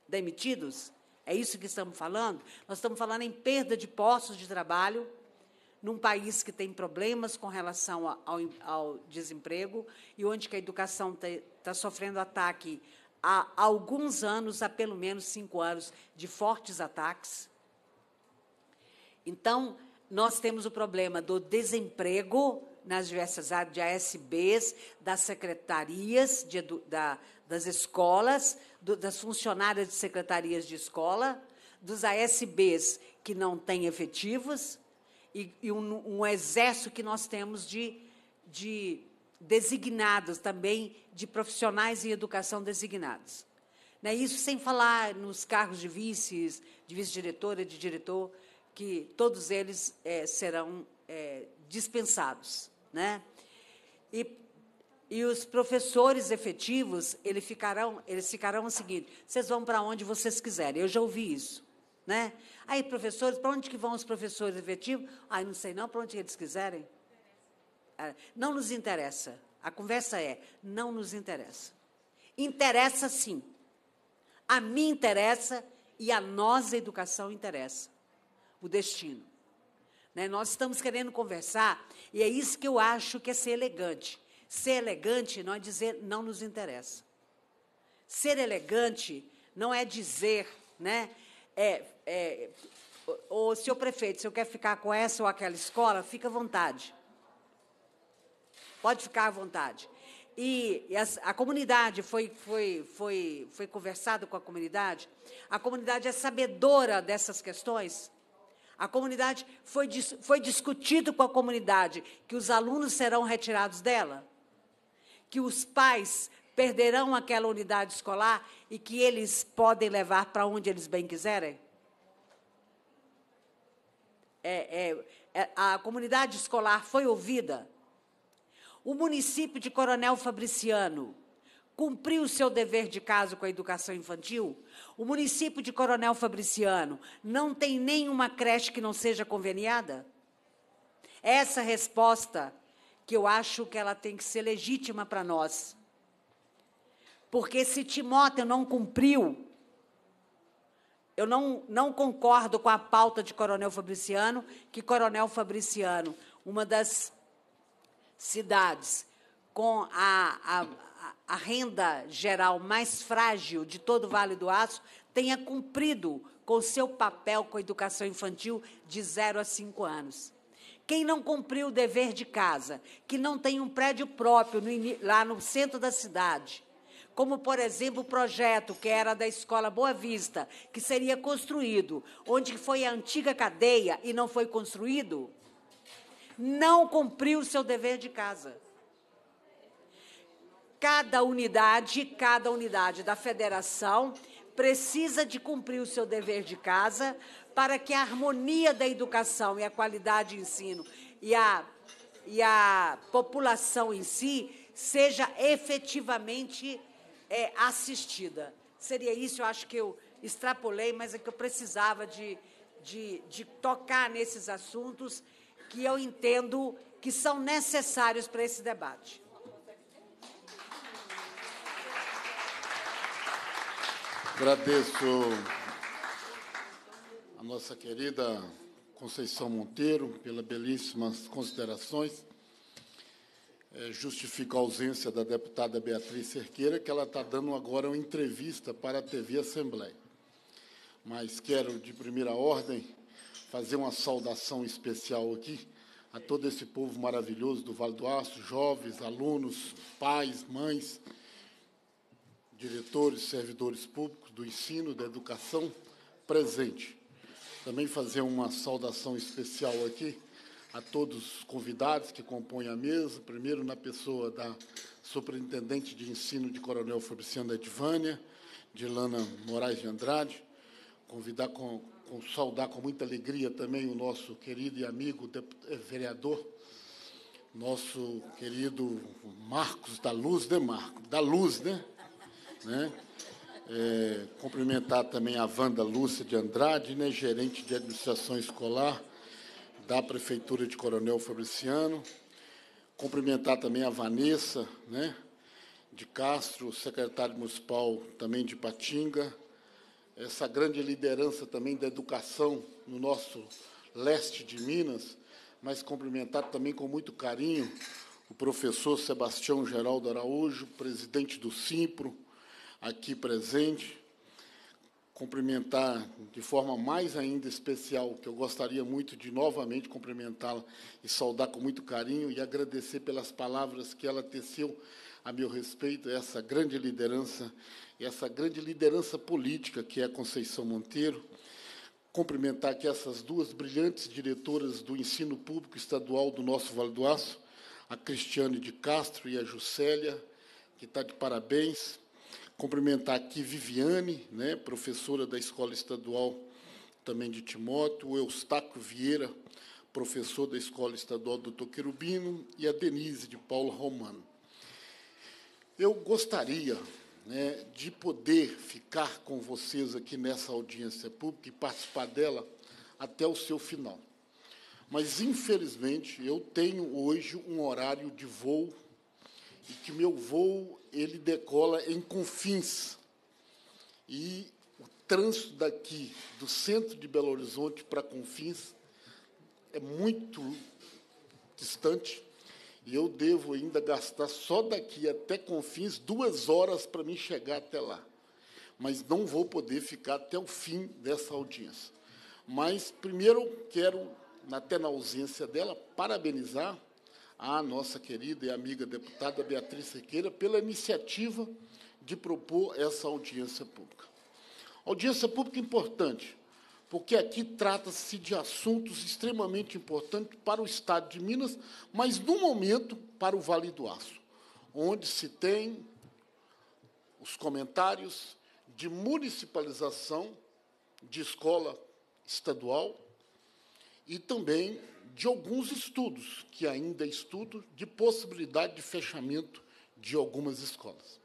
Demitidos? É isso que estamos falando? Nós estamos falando em perda de postos de trabalho num país que tem problemas com relação ao, ao desemprego e onde a educação está sofrendo ataque há alguns anos, há pelo menos cinco anos, de fortes ataques. Então, nós temos o problema do desemprego nas diversas áreas de ASBs, das secretarias de, da, das escolas, do, das funcionárias de secretarias de escola, dos ASBs que não têm efetivos, e, e um, um, exército que nós temos de, de designados também, de profissionais em educação designados. Né? Isso sem falar nos cargos de vices, de vice-diretora, de diretor, que todos eles é, serão é, dispensados. Né? E, e os professores efetivos, eles ficarão, eles ficarão o seguinte: vocês vão para onde vocês quiserem. Eu já ouvi isso. Né? Aí, professores, para onde que vão os professores efetivos? Ai, ah, não sei não, para onde eles quiserem. É, não nos interessa. A conversa é, não nos interessa. Interessa sim. A mim interessa e a nós a educação interessa. O destino. Né? Nós estamos querendo conversar e é isso que eu acho que é ser elegante. Ser elegante não é dizer não nos interessa. Ser elegante não é dizer, né? é, é, ô, senhor prefeito, se eu quer ficar com essa ou aquela escola, fica à vontade. Pode ficar à vontade. E, e a, a, comunidade foi, foi, foi, foi conversado com a comunidade. A comunidade é sabedora dessas questões. A comunidade foi, foi discutido com a comunidade que os alunos serão retirados dela, que os pais perderão aquela unidade escolar e que eles podem levar para onde eles bem quiserem? É, é, é, a comunidade escolar foi ouvida. O município de Coronel Fabriciano cumpriu o seu dever de caso com a educação infantil? O município de Coronel Fabriciano não tem nenhuma creche que não seja conveniada? Essa resposta que eu acho que ela tem que ser legítima para nós. Porque se Timóteo não cumpriu, eu não, não concordo com a pauta de Coronel Fabriciano, que Coronel Fabriciano, uma das cidades com a, a, a renda geral mais frágil de todo o Vale do Aço, tenha cumprido com seu papel com a educação infantil de 0 a 5 anos. Quem não cumpriu o dever de casa, que não tem um prédio próprio no, lá no centro da cidade, como, por exemplo, o projeto que era da Escola Boa Vista, que seria construído, onde foi a antiga cadeia e não foi construído, não cumpriu o seu dever de casa. Cada unidade, cada unidade da federação precisa de cumprir o seu dever de casa para que a harmonia da educação e a qualidade de ensino e a, e a população em si seja efetivamente é, assistida. Seria isso, eu acho que eu extrapolei, mas é que eu precisava de, de, de tocar nesses assuntos que eu entendo que são necessários para esse debate. Agradeço a nossa querida Conceição Monteiro pelas belíssimas considerações. É, justifico a ausência da deputada Beatriz Cerqueira, que ela está dando agora uma entrevista para a TV Assembleia. Mas quero, de primeira ordem, fazer uma saudação especial aqui a todo esse povo maravilhoso do Vale do Aço, jovens, alunos, pais, mães, diretores, servidores públicos do ensino, da educação, presente. Também fazer uma saudação especial aqui a todos os convidados que compõem a mesa, primeiro na pessoa da Superintendente de Ensino de Coronel Fabriciano Edvânia, de Lana Moraes de Andrade, convidar com, com saudar com muita alegria também o nosso querido e amigo eh, vereador, nosso querido Marcos da Luz, né, Marcos? Da Luz, né? né? É, cumprimentar também a Wanda Lúcia de Andrade, né, gerente de administração escolar, da Prefeitura de Coronel Fabriciano. Cumprimentar também a Vanessa, né? De Castro, secretário municipal também de Patinga, essa grande liderança também da educação no nosso leste de Minas, mas cumprimentar também com muito carinho o professor Sebastião Geraldo Araújo, presidente do Simpro, aqui presente, cumprimentar de forma mais ainda especial, que eu gostaria muito de novamente cumprimentá-la e saudar com muito carinho e agradecer pelas palavras que ela teceu a meu respeito, essa grande liderança, essa grande liderança política que é a Conceição Monteiro. Cumprimentar aqui essas duas brilhantes diretoras do ensino público estadual do nosso Vale do Aço, a Cristiane de Castro e a Juscelia, que está de parabéns Cumprimentar aqui Viviane, né, professora da Escola Estadual também de Timóteo, o Eustáquio Vieira, professor da Escola Estadual do Querubino, e a Denise de Paulo Romano. Eu gostaria né, de poder ficar com vocês aqui nessa audiência pública e participar dela até o seu final. Mas, infelizmente, eu tenho hoje um horário de voo e que meu voo ele decola em Confins. E o trânsito daqui, do centro de Belo Horizonte para Confins, é muito distante. E eu devo ainda gastar só daqui até Confins duas horas para me chegar até lá. Mas não vou poder ficar até o fim dessa audiência. Mas primeiro quero, até na ausência dela, parabenizar à nossa querida e amiga deputada Beatriz Sequeira pela iniciativa de propor essa audiência pública. Audiência pública importante, porque aqui trata-se de assuntos extremamente importantes para o Estado de Minas, mas, no momento, para o Vale do Aço, onde se tem os comentários de municipalização de escola estadual e também de alguns estudos, que ainda é estudo, de possibilidade de fechamento de algumas escolas.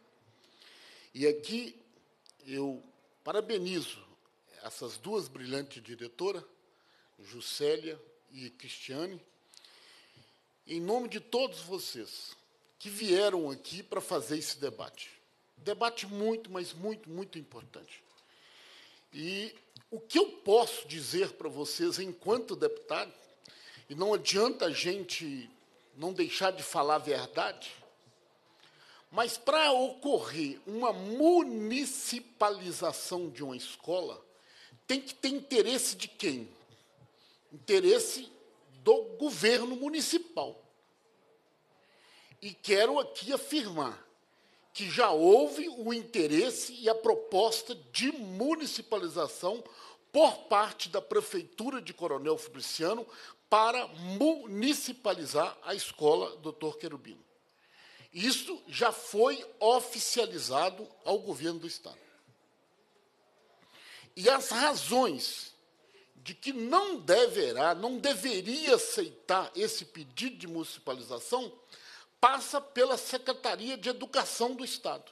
E aqui eu parabenizo essas duas brilhantes diretoras, Juscelia e Cristiane, em nome de todos vocês que vieram aqui para fazer esse debate. Debate muito, mas muito, muito importante. E o que eu posso dizer para vocês enquanto deputado e não adianta a gente não deixar de falar a verdade. Mas para ocorrer uma municipalização de uma escola, tem que ter interesse de quem? Interesse do governo municipal. E quero aqui afirmar que já houve o interesse e a proposta de municipalização por parte da Prefeitura de Coronel Fabriciano para municipalizar a escola Doutor Querubino. Isso já foi oficializado ao governo do Estado. E as razões de que não deverá, não deveria aceitar esse pedido de municipalização passa pela Secretaria de Educação do Estado.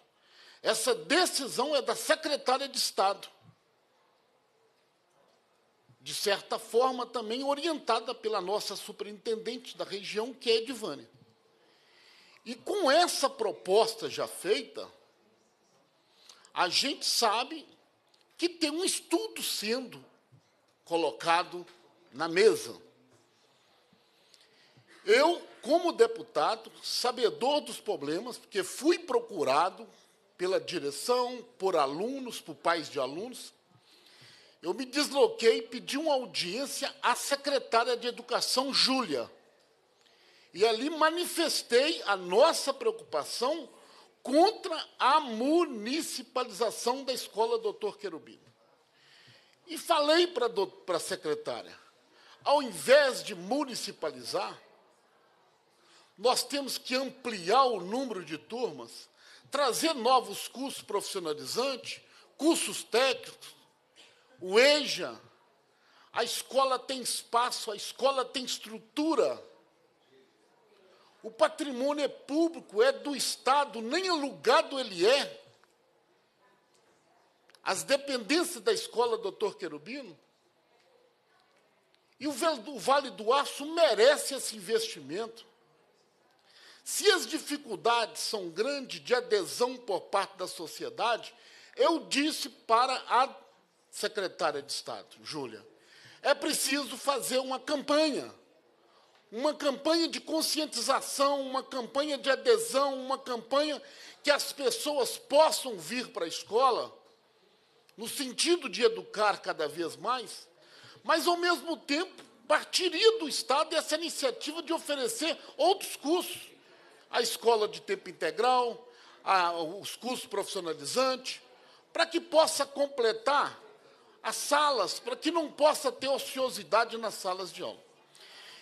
Essa decisão é da secretária de Estado de certa forma, também orientada pela nossa superintendente da região, que é Edvânia. E com essa proposta já feita, a gente sabe que tem um estudo sendo colocado na mesa. Eu, como deputado, sabedor dos problemas, porque fui procurado pela direção, por alunos, por pais de alunos, eu me desloquei e pedi uma audiência à secretária de Educação, Júlia. E ali manifestei a nossa preocupação contra a municipalização da escola Doutor Querubino. E falei para a secretária: ao invés de municipalizar, nós temos que ampliar o número de turmas, trazer novos cursos profissionalizantes, cursos técnicos, o EJA, a escola tem espaço, a escola tem estrutura. O patrimônio é público, é do Estado, nem alugado ele é. As dependências da escola, doutor Querubino. E o Vale do Aço merece esse investimento. Se as dificuldades são grandes de adesão por parte da sociedade, eu disse para a secretária de Estado, Júlia, é preciso fazer uma campanha, uma campanha de conscientização, uma campanha de adesão, uma campanha que as pessoas possam vir para a escola, no sentido de educar cada vez mais, mas, ao mesmo tempo, partiria do Estado essa iniciativa de oferecer outros cursos. A escola de tempo integral, a, os cursos profissionalizantes, para que possa completar as salas, para que não possa ter ociosidade nas salas de aula.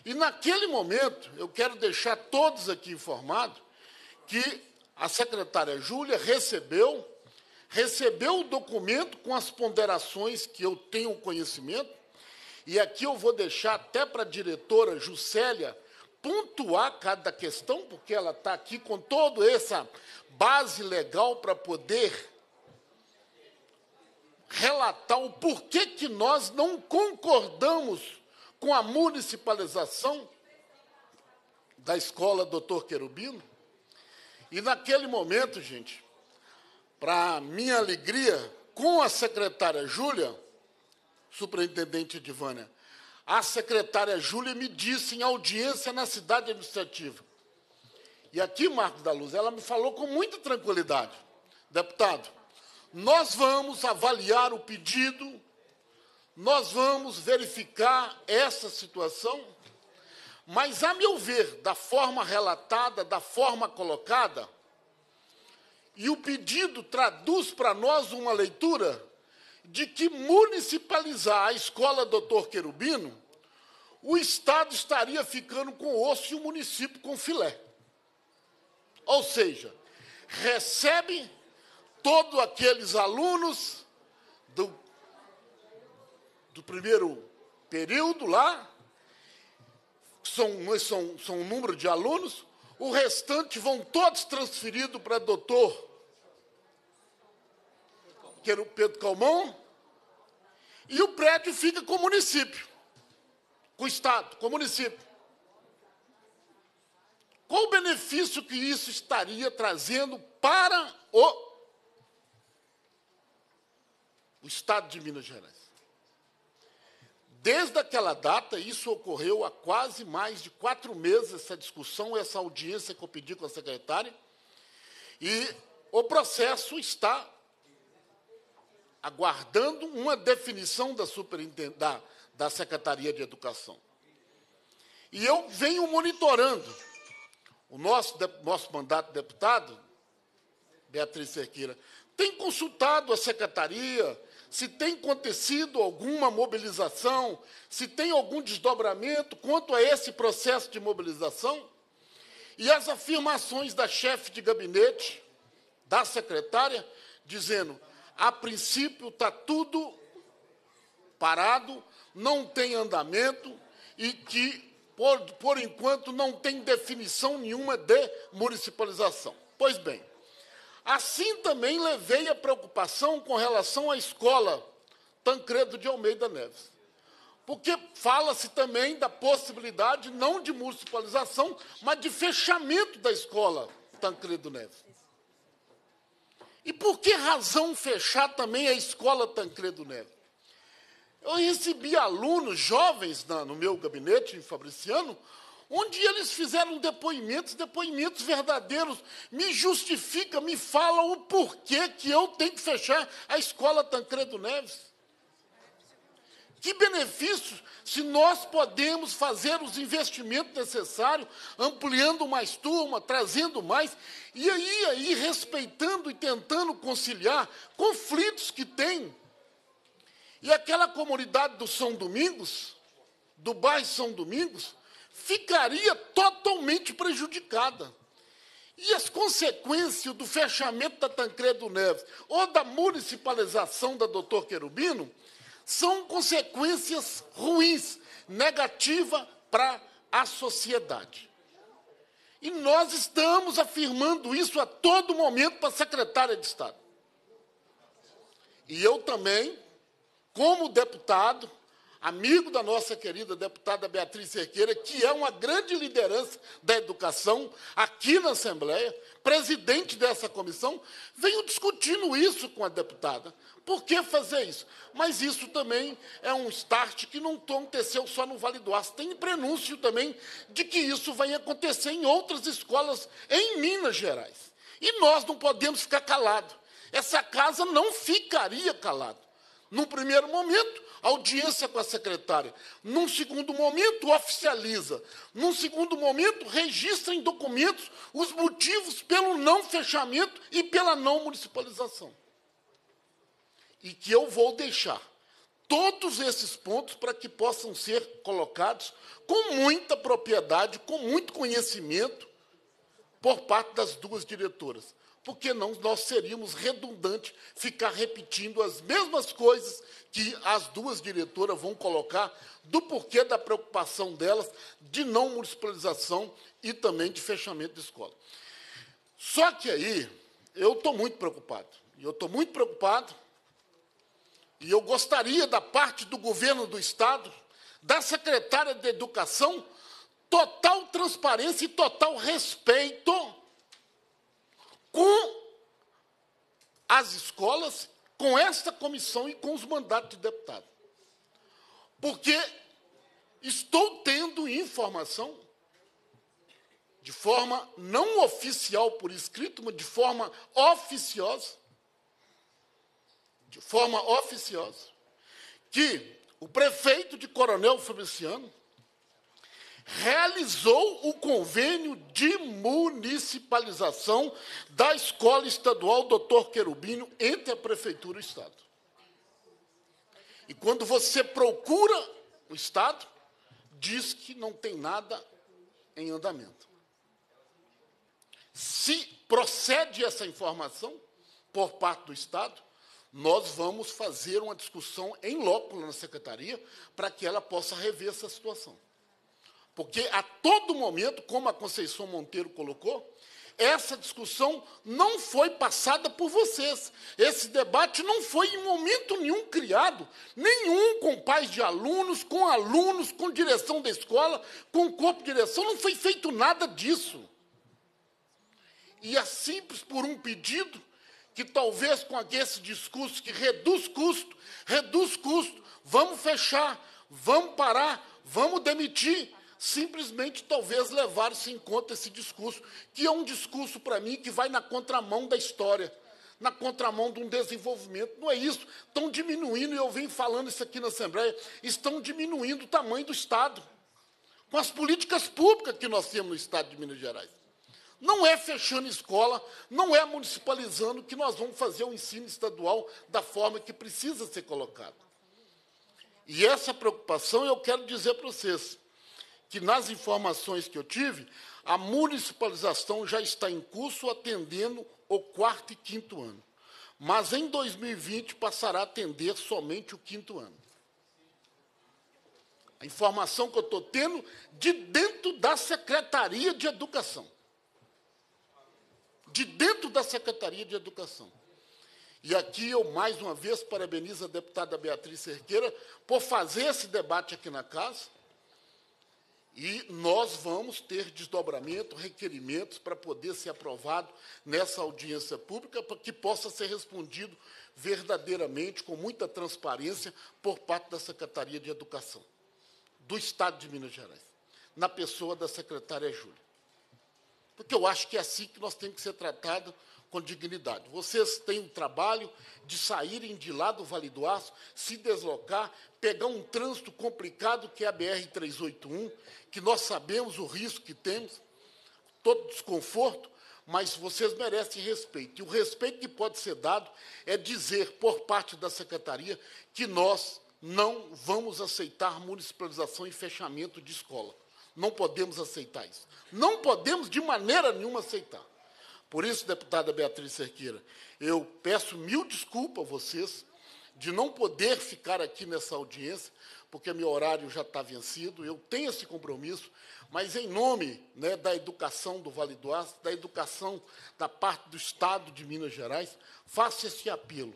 E naquele momento, eu quero deixar todos aqui informados que a secretária Júlia recebeu recebeu o documento com as ponderações que eu tenho conhecimento, e aqui eu vou deixar até para a diretora Juscelia pontuar cada questão, porque ela está aqui com toda essa base legal para poder relatar o porquê que nós não concordamos com a municipalização da escola Doutor Querubino. E naquele momento, gente, para minha alegria, com a secretária Júlia, superintendente Divânia, a secretária Júlia me disse em audiência na cidade administrativa. E aqui, Marcos da Luz, ela me falou com muita tranquilidade. Deputado, nós vamos avaliar o pedido, nós vamos verificar essa situação, mas, a meu ver, da forma relatada, da forma colocada, e o pedido traduz para nós uma leitura de que municipalizar a escola Doutor Querubino, o Estado estaria ficando com osso e o município com filé. Ou seja, recebe todos aqueles alunos do, do primeiro período lá, são, são, são um número de alunos, o restante vão todos transferidos para doutor o Pedro Calmon, e o prédio fica com o município, com o Estado, com o município. Qual o benefício que isso estaria trazendo para o o Estado de Minas Gerais. Desde aquela data, isso ocorreu há quase mais de quatro meses, essa discussão, essa audiência que eu pedi com a secretária, e o processo está aguardando uma definição da, da, da Secretaria de Educação. E eu venho monitorando. O nosso, nosso mandato de deputado, Beatriz Cerqueira, tem consultado a Secretaria, se tem acontecido alguma mobilização, se tem algum desdobramento quanto a esse processo de mobilização. E as afirmações da chefe de gabinete, da secretária, dizendo: a princípio está tudo parado, não tem andamento e que, por, por enquanto, não tem definição nenhuma de municipalização. Pois bem, Assim também levei a preocupação com relação à escola Tancredo de Almeida Neves. Porque fala-se também da possibilidade, não de municipalização, mas de fechamento da escola Tancredo Neves. E por que razão fechar também a escola Tancredo Neves? Eu recebi alunos jovens na, no meu gabinete, em Fabriciano, onde eles fizeram depoimentos, depoimentos verdadeiros. Me justifica, me fala o porquê que eu tenho que fechar a escola Tancredo Neves. Que benefícios se nós podemos fazer os investimentos necessários, ampliando mais turma, trazendo mais, e aí, aí respeitando e tentando conciliar conflitos que tem. E aquela comunidade do São Domingos, do bairro São Domingos, ficaria totalmente prejudicada. E as consequências do fechamento da Tancredo Neves ou da municipalização da Doutor Querubino são consequências ruins, negativas para a sociedade. E nós estamos afirmando isso a todo momento para a secretária de Estado. E eu também, como deputado, amigo da nossa querida deputada Beatriz Cerqueira, que é uma grande liderança da educação aqui na Assembleia, presidente dessa comissão, venho discutindo isso com a deputada. Por que fazer isso? Mas isso também é um start que não aconteceu só no Vale do Aço. Tem prenúncio também de que isso vai acontecer em outras escolas em Minas Gerais. E nós não podemos ficar calados. Essa casa não ficaria calada. No primeiro momento, audiência com a secretária. Num segundo momento, oficializa. Num segundo momento, registra em documentos os motivos pelo não fechamento e pela não municipalização. E que eu vou deixar todos esses pontos para que possam ser colocados com muita propriedade, com muito conhecimento por parte das duas diretoras porque não nós seríamos redundantes ficar repetindo as mesmas coisas que as duas diretoras vão colocar do porquê da preocupação delas de não municipalização e também de fechamento de escola. Só que aí eu estou muito preocupado. E eu estou muito preocupado. E eu gostaria da parte do governo do Estado, da secretária de Educação, total transparência e total respeito com as escolas com esta comissão e com os mandatos de deputado. Porque estou tendo informação, de forma não oficial por escrito, mas de forma oficiosa, de forma oficiosa, que o prefeito de Coronel Fabriciano realizou o convênio de municipalização da Escola Estadual Doutor Querubino entre a Prefeitura e o Estado. E quando você procura o Estado, diz que não tem nada em andamento. Se procede essa informação por parte do Estado, nós vamos fazer uma discussão em loco na secretaria para que ela possa rever essa situação. Porque a todo momento, como a Conceição Monteiro colocou, essa discussão não foi passada por vocês. Esse debate não foi em momento nenhum criado, nenhum com pais de alunos, com alunos, com direção da escola, com corpo de direção, não foi feito nada disso. E é simples por um pedido que talvez com esse discurso que reduz custo, reduz custo, vamos fechar, vamos parar, vamos demitir, simplesmente talvez levaram-se em conta esse discurso, que é um discurso, para mim, que vai na contramão da história, na contramão de um desenvolvimento. Não é isso. Estão diminuindo, e eu venho falando isso aqui na Assembleia, estão diminuindo o tamanho do Estado, com as políticas públicas que nós temos no Estado de Minas Gerais. Não é fechando escola, não é municipalizando que nós vamos fazer o ensino estadual da forma que precisa ser colocado. E essa preocupação eu quero dizer para vocês que, nas informações que eu tive, a municipalização já está em curso atendendo o quarto e quinto ano. Mas em 2020 passará a atender somente o quinto ano. A informação que eu estou tendo de dentro da Secretaria de Educação. De dentro da Secretaria de Educação. E aqui eu, mais uma vez, parabenizo a deputada Beatriz Cerqueira por fazer esse debate aqui na casa e nós vamos ter desdobramento, requerimentos para poder ser aprovado nessa audiência pública, para que possa ser respondido verdadeiramente, com muita transparência, por parte da Secretaria de Educação do Estado de Minas Gerais, na pessoa da secretária Júlia. Porque eu acho que é assim que nós temos que ser tratados com dignidade. Vocês têm o um trabalho de saírem de lá do Vale do Aço, se deslocar, pegar um trânsito complicado que é a BR-381, que nós sabemos o risco que temos, todo desconforto, mas vocês merecem respeito. E o respeito que pode ser dado é dizer, por parte da secretaria, que nós não vamos aceitar municipalização e fechamento de escola. Não podemos aceitar isso. Não podemos, de maneira nenhuma, aceitar. Por isso, deputada Beatriz Cerqueira, eu peço mil desculpas a vocês de não poder ficar aqui nessa audiência, porque meu horário já está vencido, eu tenho esse compromisso, mas em nome né, da educação do Vale do Aço, da educação da parte do Estado de Minas Gerais, faço esse apelo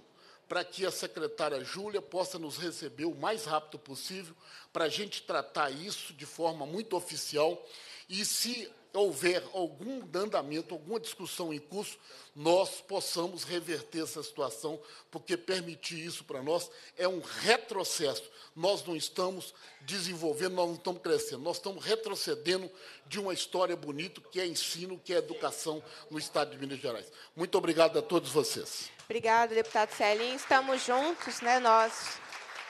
para que a secretária Júlia possa nos receber o mais rápido possível, para a gente tratar isso de forma muito oficial. E se houver algum andamento, alguma discussão em curso, nós possamos reverter essa situação, porque permitir isso para nós é um retrocesso. Nós não estamos desenvolvendo, nós não estamos crescendo, nós estamos retrocedendo de uma história bonita que é ensino, que é educação no Estado de Minas Gerais. Muito obrigado a todos vocês. Obrigado, deputado Celinho. Estamos juntos, né, nós?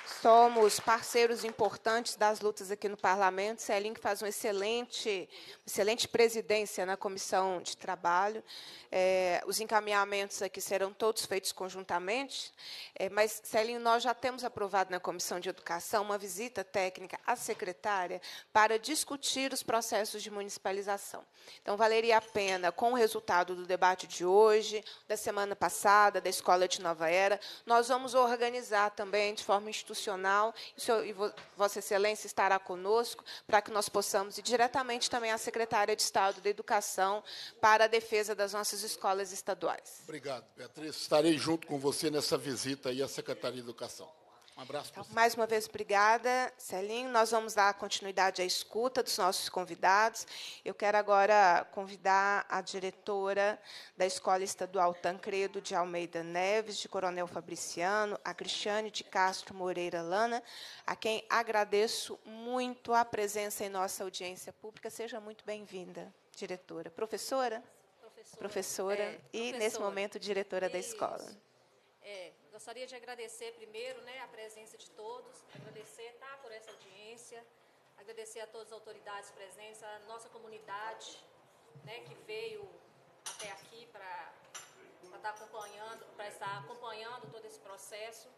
Somos parceiros importantes das lutas aqui no Parlamento. Celinho que faz uma excelente, excelente presidência na Comissão de Trabalho. É, os encaminhamentos aqui serão todos feitos conjuntamente, é, mas, Celinho, nós já temos aprovado na Comissão de Educação uma visita técnica à secretária para discutir os processos de municipalização. Então, valeria a pena, com o resultado do debate de hoje, da semana passada, da Escola de Nova Era, nós vamos organizar também, de forma institucional, institucional. O senhor, e Vossa Excelência estará conosco para que nós possamos, e diretamente também à secretária de Estado da Educação, para a defesa das nossas escolas estaduais. Obrigado, Beatriz. Estarei junto com você nessa visita aí à Secretaria de Educação. Um abraço. Então, mais uma vez, obrigada, Celinho. Nós vamos dar continuidade à escuta dos nossos convidados. Eu quero agora convidar a diretora da Escola Estadual Tancredo de Almeida Neves, de Coronel Fabriciano, a Cristiane de Castro Moreira Lana, a quem agradeço muito a presença em nossa audiência pública. Seja muito bem-vinda, diretora. Professora? Professora. professora é, e, professora. nesse momento, diretora Isso. da escola. É. Gostaria de agradecer primeiro né, a presença de todos, agradecer tá, por essa audiência, agradecer a todas as autoridades presentes, a nossa comunidade né, que veio até aqui para estar tá acompanhando, para estar acompanhando todo esse processo.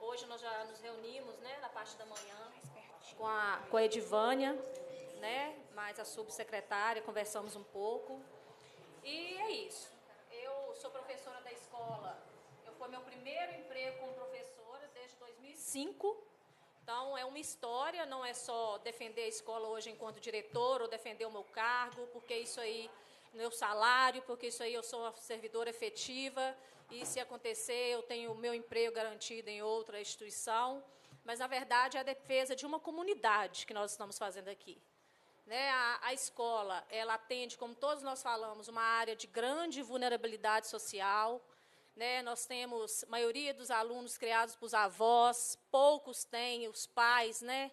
Hoje nós já nos reunimos né, na parte da manhã com a, com a Edivânia, né, mais a subsecretária, conversamos um pouco. E é isso. Eu sou professora da escola. Eu foi meu primeiro com professores desde 2005. Então, é uma história, não é só defender a escola hoje enquanto diretor ou defender o meu cargo, porque isso aí, meu salário, porque isso aí eu sou uma servidora efetiva e se acontecer eu tenho o meu emprego garantido em outra instituição. Mas, na verdade, é a defesa de uma comunidade que nós estamos fazendo aqui. Né? A, a escola, ela atende, como todos nós falamos, uma área de grande vulnerabilidade social, né? Nós temos a maioria dos alunos criados por avós, poucos têm os pais, né?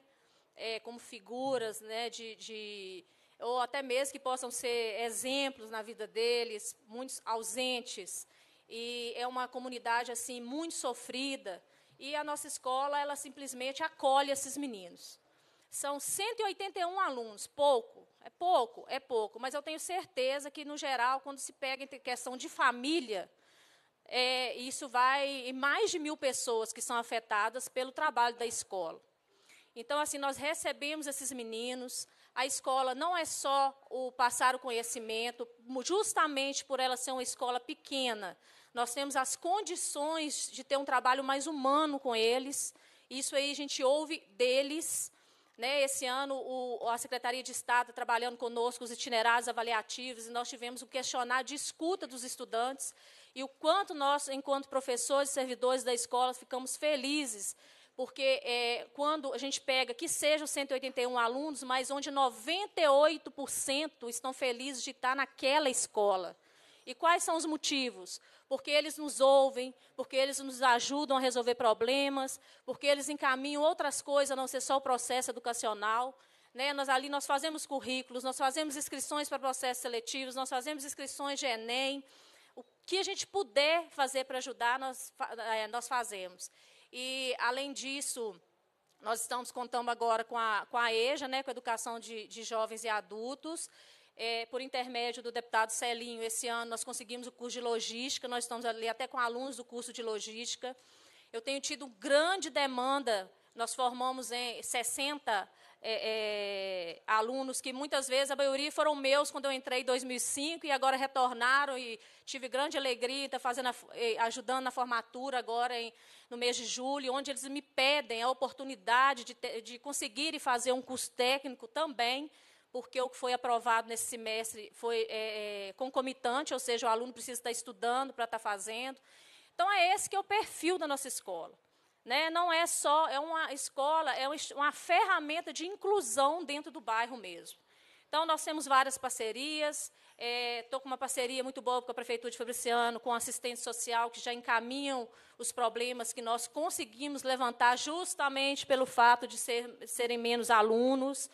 É, como figuras, né? De, de, ou até mesmo que possam ser exemplos na vida deles, muitos ausentes. E é uma comunidade assim muito sofrida. E a nossa escola, ela simplesmente acolhe esses meninos. São 181 alunos, pouco, é pouco, é pouco, mas eu tenho certeza que, no geral, quando se pega em questão de família, é, isso vai em mais de mil pessoas que são afetadas pelo trabalho da escola. Então, assim, nós recebemos esses meninos. A escola não é só o passar o conhecimento, justamente por ela ser uma escola pequena. Nós temos as condições de ter um trabalho mais humano com eles. Isso aí a gente ouve deles. Né, esse ano, o, a Secretaria de Estado trabalhando conosco os itinerários avaliativos, e nós tivemos um questionário de escuta dos estudantes e o quanto nós, enquanto professores e servidores da escola, ficamos felizes, porque é, quando a gente pega que sejam 181 alunos, mas onde 98% estão felizes de estar naquela escola. E quais são os motivos? Porque eles nos ouvem, porque eles nos ajudam a resolver problemas, porque eles encaminham outras coisas, a não ser só o processo educacional. Né? Nós ali nós fazemos currículos, nós fazemos inscrições para processos seletivos, nós fazemos inscrições de ENEM, o que a gente puder fazer para ajudar, nós, é, nós fazemos. E, além disso, nós estamos contando agora com a, com a EJA, né, com a Educação de, de Jovens e Adultos, é, por intermédio do deputado Celinho. Esse ano nós conseguimos o curso de logística, nós estamos ali até com alunos do curso de logística. Eu tenho tido grande demanda, nós formamos em 60 é, é, alunos que muitas vezes a maioria foram meus quando eu entrei em 2005 e agora retornaram e tive grande alegria tá fazendo a, é, ajudando na formatura agora em, no mês de julho, onde eles me pedem a oportunidade de, de conseguir conseguirem fazer um curso técnico também, porque o que foi aprovado nesse semestre foi é, é concomitante, ou seja, o aluno precisa estar estudando para estar tá fazendo. Então, é esse que é o perfil da nossa escola né, não é só, é uma escola, é uma ferramenta de inclusão dentro do bairro mesmo. Então, nós temos várias parcerias. Estou é, com uma parceria muito boa com a Prefeitura de Fabriciano, com assistente social, que já encaminham os problemas que nós conseguimos levantar justamente pelo fato de, ser, de serem menos alunos.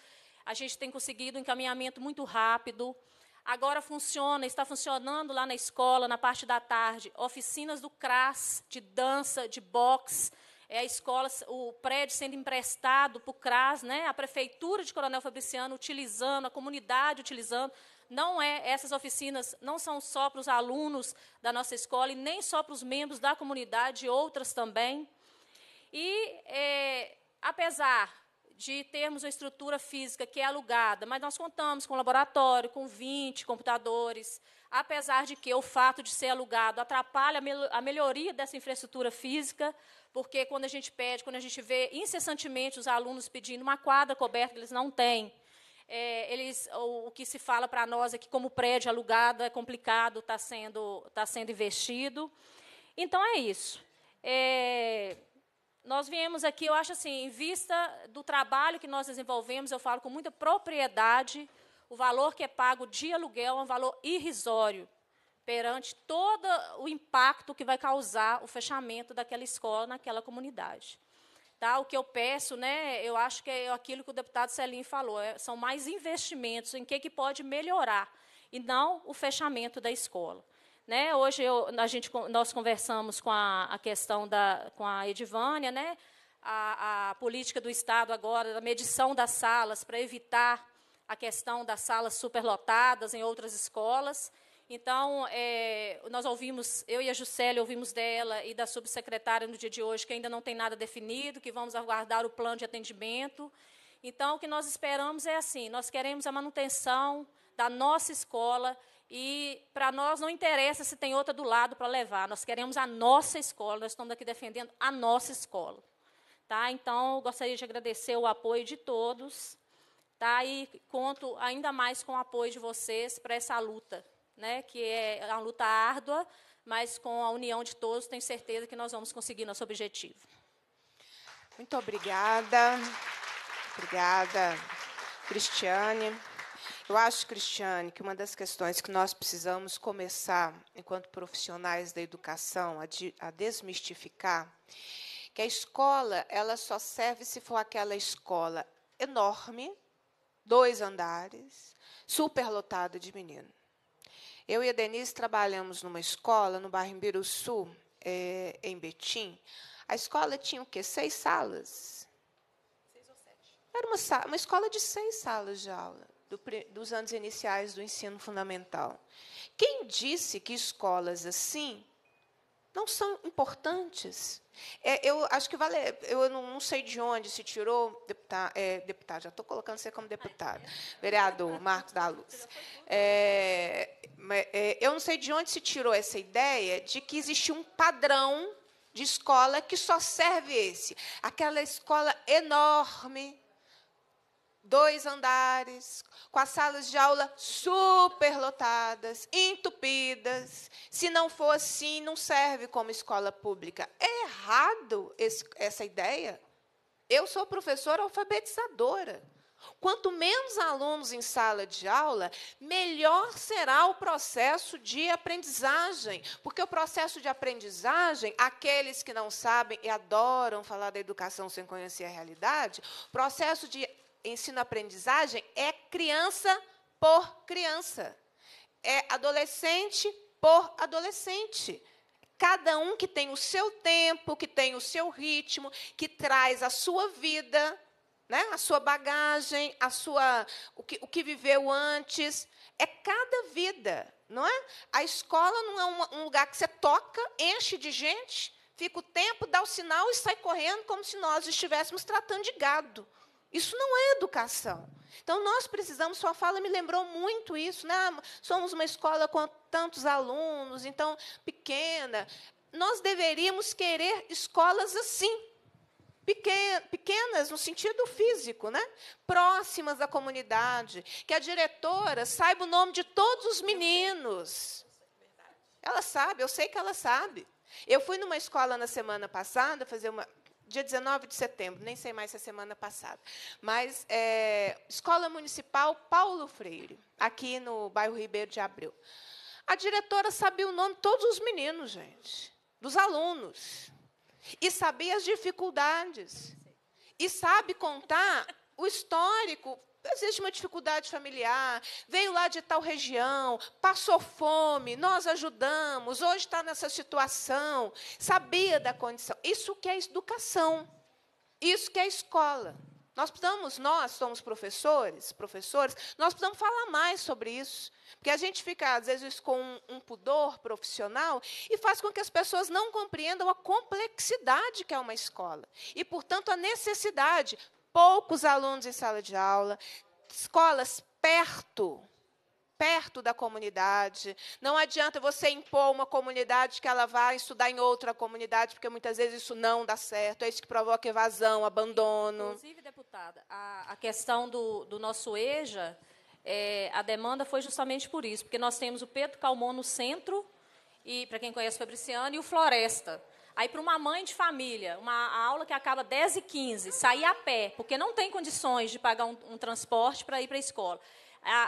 A gente tem conseguido um encaminhamento muito rápido. Agora funciona, está funcionando lá na escola, na parte da tarde, oficinas do CRAS, de dança, de boxe é a escola, o prédio sendo emprestado para o CRAS, né, a prefeitura de Coronel Fabriciano utilizando, a comunidade utilizando. Não é essas oficinas não são só para os alunos da nossa escola e nem só para os membros da comunidade, outras também. E é, apesar de termos uma estrutura física que é alugada, mas nós contamos com laboratório, com 20 computadores, apesar de que o fato de ser alugado atrapalha a melhoria dessa infraestrutura física, porque quando a gente pede, quando a gente vê incessantemente os alunos pedindo uma quadra coberta que eles não têm, é, eles, o, o, que se fala para nós é que, como prédio alugado, é complicado, está sendo, tá sendo investido. Então, é isso. É, nós viemos aqui, eu acho assim, em vista do trabalho que nós desenvolvemos, eu falo com muita propriedade, o valor que é pago de aluguel é um valor irrisório perante todo o impacto que vai causar o fechamento daquela escola naquela comunidade. Tá? O que eu peço, né, eu acho que é aquilo que o deputado Celim falou, é, são mais investimentos em que, que pode melhorar, e não o fechamento da escola. Né? Hoje eu, a gente, nós conversamos com a, a questão da com a Edivânia, né? A, a, política do Estado agora, da medição das salas, para evitar a questão das salas superlotadas em outras escolas. Então, é, nós ouvimos, eu e a Juscelia ouvimos dela e da subsecretária no dia de hoje, que ainda não tem nada definido, que vamos aguardar o plano de atendimento. Então, o que nós esperamos é assim: nós queremos a manutenção da nossa escola e para nós não interessa se tem outra do lado para levar, nós queremos a nossa escola, nós estamos aqui defendendo a nossa escola. Tá? Então, gostaria de agradecer o apoio de todos tá? e conto ainda mais com o apoio de vocês para essa luta né, que é uma luta árdua, mas com a união de todos, tenho certeza que nós vamos conseguir nosso objetivo. Muito obrigada. Obrigada, Cristiane. Eu acho, Cristiane, que uma das questões que nós precisamos começar, enquanto profissionais da educação, a, de, a desmistificar, que a escola ela só serve se for aquela escola enorme, dois andares, superlotada de meninos. Eu e a Denise trabalhamos numa escola no bairro Imbiru Sul, é, em Betim. A escola tinha o quê? Seis salas? Seis ou sete. Era uma, uma escola de seis salas de aula, do, dos anos iniciais do ensino fundamental. Quem disse que escolas assim não são importantes? É, eu acho que vale. Eu não, não, sei de onde se tirou, deputado, é, deputado já estou colocando você como deputado, vereador Marcos da Luz. É, é, eu não sei de onde se tirou essa ideia de que existia um padrão de escola que só serve esse. Aquela escola enorme, dois andares, com as salas de aula superlotadas, entupidas. Se não for assim, não serve como escola pública. É errado esse, essa ideia. Eu sou professora alfabetizadora. Quanto menos alunos em sala de aula, melhor será o processo de aprendizagem, porque o processo de aprendizagem, aqueles que não sabem e adoram falar da educação sem conhecer a realidade, processo de ensino-aprendizagem é criança por criança, é adolescente por adolescente. Cada um que tem o seu tempo, que tem o seu ritmo, que traz a sua vida, né? a sua bagagem, a sua o que, o que viveu antes. É cada vida, não é? A escola não é uma, um lugar que você toca, enche de gente, fica o tempo, dá o sinal e sai correndo como se nós estivéssemos tratando de gado. Isso não é educação. Então, nós precisamos, sua fala me lembrou muito isso, né? Ah, somos uma escola com tantos alunos, então, pequena. Nós deveríamos querer escolas assim, pequenas no sentido físico, né? próximas da comunidade, que a diretora saiba o nome de todos os meninos. Ela sabe, eu sei que ela sabe. Eu fui numa escola na semana passada fazer uma dia 19 de setembro, nem sei mais se é semana passada. Mas é, Escola Municipal Paulo Freire, aqui no bairro Ribeiro de Abreu. A diretora sabia o nome de todos os meninos, gente, dos alunos. E sabia as dificuldades. E sabe contar o histórico existe uma dificuldade familiar, veio lá de tal região, passou fome, nós ajudamos, hoje está nessa situação, sabia da condição. Isso que é educação, isso que é escola. Nós precisamos, nós somos professores, professores, nós precisamos falar mais sobre isso. Porque a gente fica, às vezes, com um, um pudor profissional e faz com que as pessoas não compreendam a complexidade que é uma escola. E, portanto, a necessidade poucos alunos em sala de aula, escolas perto perto da comunidade. Não adianta você impor uma comunidade que ela vá estudar em outra comunidade, porque muitas vezes isso não dá certo. É isso que provoca evasão, abandono. Inclusive, deputada, a, a questão do, do, nosso EJA, é, a demanda foi justamente por isso, porque nós temos o Pedro Calmon no centro, e para quem conhece o Fabriciano, e o Floresta. Aí, para uma mãe de família, uma aula que acaba 10 e 15, sair a pé, porque não tem condições de pagar um, um transporte para ir para a escola.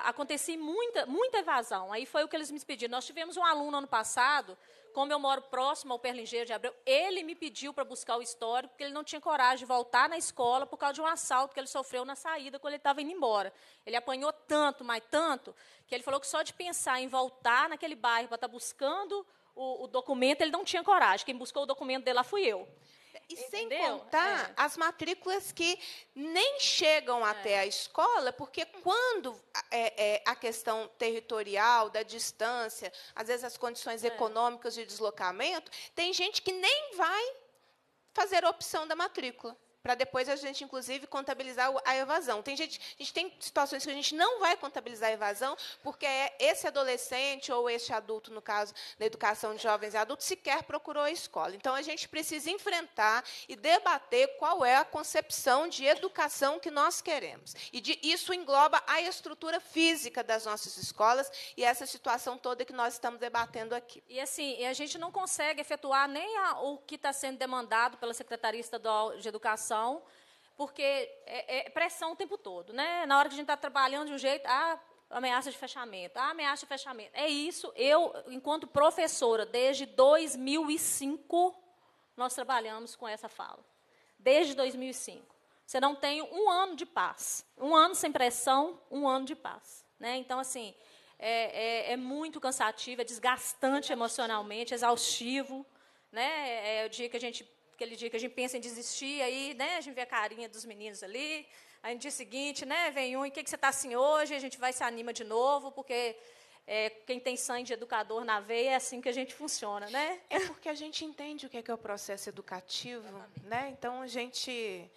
acontecia muita, muita evasão. Aí foi o que eles me pediram. Nós tivemos um aluno ano passado, como eu moro próximo ao Perlingeiro de Abreu, ele me pediu para buscar o histórico, porque ele não tinha coragem de voltar na escola por causa de um assalto que ele sofreu na saída quando ele estava indo embora. Ele apanhou tanto, mas tanto, que ele falou que só de pensar em voltar naquele bairro para estar tá buscando o, o documento, ele não tinha coragem. Quem buscou o documento dele lá fui eu. E Entendeu? sem contar é. as matrículas que nem chegam é. até a escola, porque quando é, é, a questão territorial, da distância, às vezes as condições é. econômicas de deslocamento, tem gente que nem vai fazer a opção da matrícula para depois a gente, inclusive, contabilizar a evasão. Tem gente, a gente tem situações que a gente não vai contabilizar a evasão, porque é esse adolescente ou esse adulto, no caso da educação de jovens e adultos, sequer procurou a escola. Então, a gente precisa enfrentar e debater qual é a concepção de educação que nós queremos. E de, isso engloba a estrutura física das nossas escolas e essa situação toda que nós estamos debatendo aqui. E, assim, a gente não consegue efetuar nem a, o que está sendo demandado pela Secretaria Estadual de Educação pressão, porque é, é pressão o tempo todo. Né? Na hora que a gente está trabalhando de um jeito, ah, ameaça de fechamento, ah, ameaça de fechamento. É isso. Eu, enquanto professora, desde 2005, nós trabalhamos com essa fala. Desde 2005. Você não tem um ano de paz. Um ano sem pressão, um ano de paz. Né? Então, assim, é, é, é muito cansativo, é desgastante emocionalmente, exaustivo. Né? É, é o dia que a gente aquele dia que a gente pensa em desistir, aí né, a gente vê a carinha dos meninos ali, aí no dia seguinte, né, vem um, e o que, que você está assim hoje? A gente vai se anima de novo, porque é, quem tem sangue de educador na veia é assim que a gente funciona, né? É porque a gente entende o que é, que é o processo educativo, né? Então a gente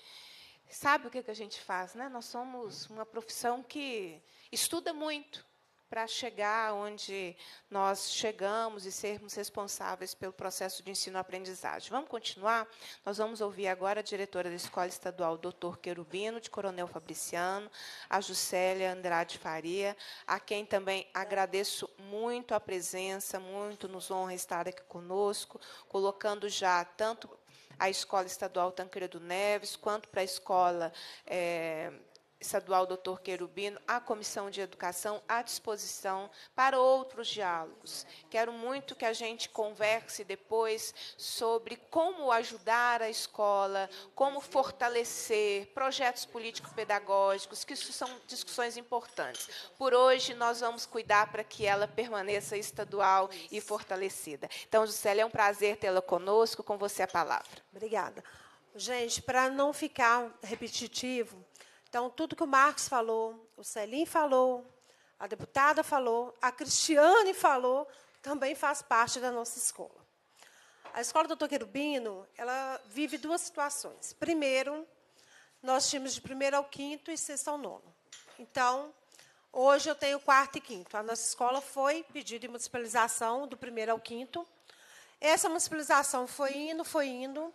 sabe o que, é que a gente faz, né? Nós somos uma profissão que estuda muito, para chegar onde nós chegamos e sermos responsáveis pelo processo de ensino-aprendizagem. Vamos continuar? Nós vamos ouvir agora a diretora da Escola Estadual Doutor Querubino, de Coronel Fabriciano, a Juscelia Andrade Faria, a quem também agradeço muito a presença, muito nos honra estar aqui conosco, colocando já tanto a Escola Estadual Tancredo Neves, quanto para a Escola... É, estadual Dr. Querubino, a Comissão de Educação à disposição para outros diálogos. Quero muito que a gente converse depois sobre como ajudar a escola, como fortalecer projetos político-pedagógicos, que isso são discussões importantes. Por hoje, nós vamos cuidar para que ela permaneça estadual e fortalecida. Então, Juscelia, é um prazer tê-la conosco. Com você a palavra. Obrigada. Gente, para não ficar repetitivo, então, tudo que o Marcos falou, o Celim falou, a deputada falou, a Cristiane falou, também faz parte da nossa escola. A escola do Dr. Querubino, ela vive duas situações. Primeiro, nós tínhamos de primeiro ao quinto e sexto ao nono. Então, hoje eu tenho quarto e quinto. A nossa escola foi pedido de municipalização do primeiro ao quinto. Essa municipalização foi indo, foi indo.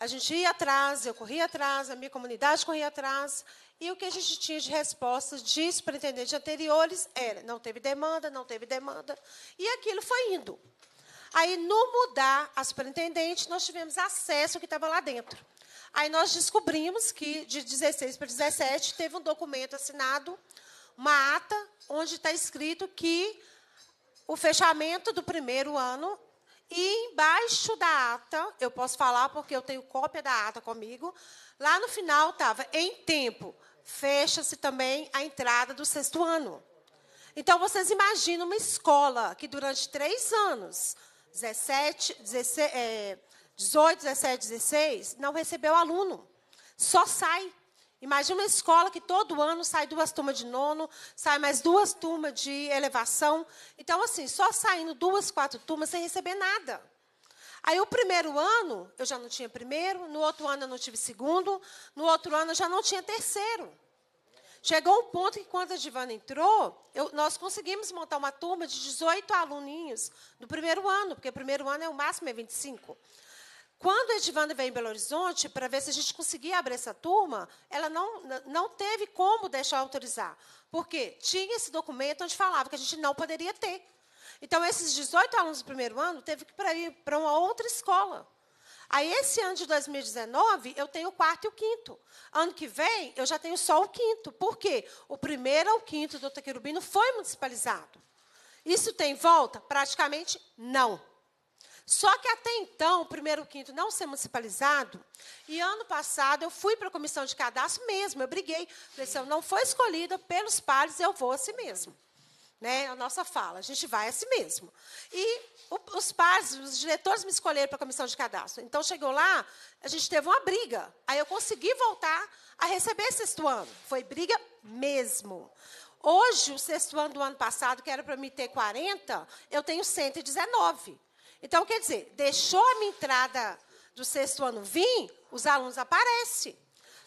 A gente ia atrás, eu corria atrás, a minha comunidade corria atrás, e o que a gente tinha de respostas de superintendentes anteriores era: não teve demanda, não teve demanda, e aquilo foi indo. Aí, no mudar a superintendente, nós tivemos acesso ao que estava lá dentro. Aí nós descobrimos que, de 16 para 17, teve um documento assinado, uma ata, onde está escrito que o fechamento do primeiro ano e embaixo da ata, eu posso falar porque eu tenho cópia da ata comigo, lá no final estava em tempo. Fecha-se também a entrada do sexto ano. Então, vocês imaginam uma escola que durante três anos, 17, 16, é, 18, 17, 16, não recebeu aluno. Só sai Imagina uma escola que todo ano sai duas turmas de nono, sai mais duas turmas de elevação. Então, assim, só saindo duas, quatro turmas sem receber nada. Aí, o primeiro ano, eu já não tinha primeiro, no outro ano, eu não tive segundo, no outro ano, eu já não tinha terceiro. Chegou um ponto que, quando a Divana entrou, eu, nós conseguimos montar uma turma de 18 aluninhos do primeiro ano, porque o primeiro ano é o máximo é 25. Quando a Edivanda veio em Belo Horizonte, para ver se a gente conseguia abrir essa turma, ela não, não teve como deixar autorizar, porque tinha esse documento onde falava que a gente não poderia ter. Então, esses 18 alunos do primeiro ano teve que ir para uma outra escola. Aí, esse ano de 2019, eu tenho o quarto e o quinto. Ano que vem, eu já tenho só o quinto. Por quê? O primeiro ao quinto do Taquerubino foi municipalizado. Isso tem volta? Praticamente não. Só que até então, o primeiro quinto não ser municipalizado, e ano passado eu fui para a comissão de cadastro mesmo, eu briguei. Falei, se assim, eu não for escolhida pelos pares, eu vou assim mesmo. Né? É a nossa fala, a gente vai assim mesmo. E o, os pares, os diretores me escolheram para a comissão de cadastro. Então, chegou lá, a gente teve uma briga. Aí eu consegui voltar a receber sexto ano. Foi briga mesmo. Hoje, o sexto ano do ano passado, que era para mim ter 40, eu tenho 119. Então, quer dizer, deixou a minha entrada do sexto ano vir, os alunos aparecem.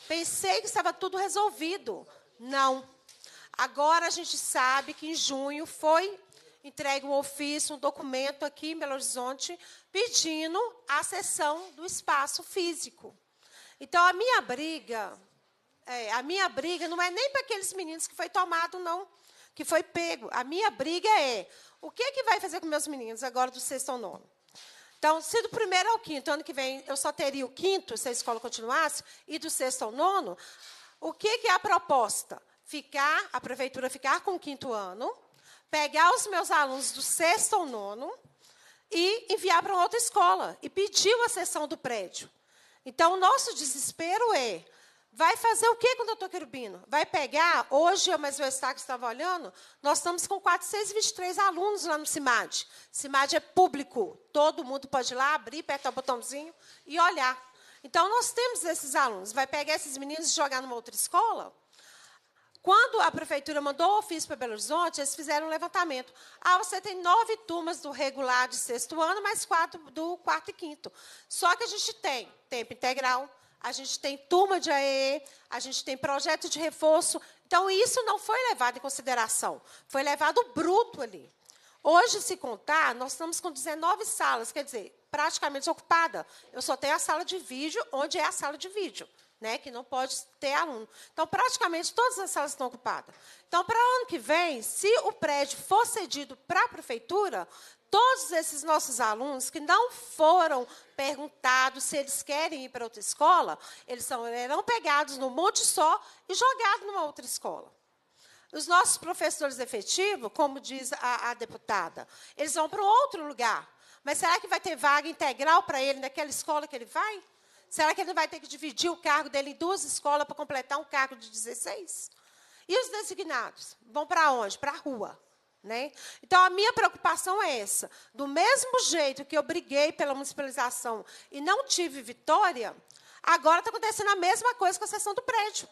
Pensei que estava tudo resolvido. Não. Agora a gente sabe que em junho foi entregue um ofício, um documento aqui em Belo Horizonte, pedindo a cessão do espaço físico. Então, a minha briga, é, a minha briga não é nem para aqueles meninos que foi tomado, não, que foi pego. A minha briga é o que, é que vai fazer com meus meninos agora do sexto ao nono? Então, se do primeiro ao quinto, ano que vem, eu só teria o quinto, se a escola continuasse, e do sexto ao nono, o que, é, é a proposta? Ficar, a prefeitura ficar com o quinto ano, pegar os meus alunos do sexto ao nono e enviar para outra escola. E pedir a sessão do prédio. Então, o nosso desespero é Vai fazer o que com o doutor Querubino? Vai pegar, hoje eu o Eustáquio estava olhando, nós estamos com 423 alunos lá no CIMAD. CIMAD é público, todo mundo pode ir lá, abrir, apertar o botãozinho e olhar. Então, nós temos esses alunos. Vai pegar esses meninos e jogar numa outra escola? Quando a prefeitura mandou o ofício para Belo Horizonte, eles fizeram um levantamento. Ah, você tem nove turmas do regular de sexto ano, mais quatro do quarto e quinto. Só que a gente tem tempo integral, a gente tem turma de AE, a gente tem projeto de reforço. Então, isso não foi levado em consideração, foi levado bruto ali. Hoje, se contar, nós estamos com 19 salas, quer dizer, praticamente ocupada. Eu só tenho a sala de vídeo, onde é a sala de vídeo, né, que não pode ter aluno. Então, praticamente todas as salas estão ocupadas. Então, para o ano que vem, se o prédio for cedido para a prefeitura, todos esses nossos alunos que não foram perguntados se eles querem ir para outra escola, eles serão pegados num monte só e jogados numa outra escola. Os nossos professores efetivos, como diz a, a deputada, eles vão para outro lugar. Mas será que vai ter vaga integral para ele naquela escola que ele vai? Será que ele vai ter que dividir o cargo dele em duas escolas para completar um cargo de 16? E os designados? Vão para onde? Para a rua. Né? Então, a minha preocupação é essa. Do mesmo jeito que eu briguei pela municipalização e não tive vitória, agora está acontecendo a mesma coisa com a sessão do prédio.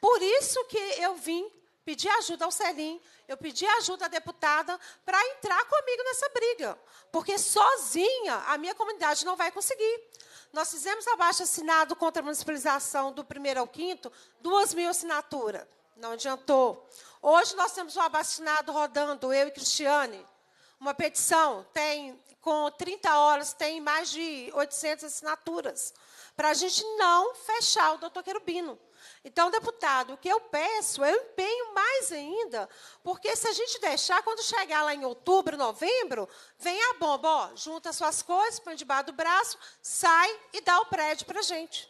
Por isso que eu vim pedir ajuda ao Celim, eu pedi ajuda à deputada para entrar comigo nessa briga. Porque sozinha a minha comunidade não vai conseguir. Nós fizemos abaixo assinado contra a municipalização do primeiro ao quinto, duas mil assinaturas. Não adiantou. Hoje nós temos um vacinado rodando, eu e Cristiane. Uma petição tem, com 30 horas, tem mais de 800 assinaturas. Para a gente não fechar o doutor Querubino. Então, deputado, o que eu peço, eu empenho mais ainda, porque se a gente deixar, quando chegar lá em outubro, novembro, vem a bomba, ó, junta suas coisas, põe debaixo do braço, sai e dá o prédio para a gente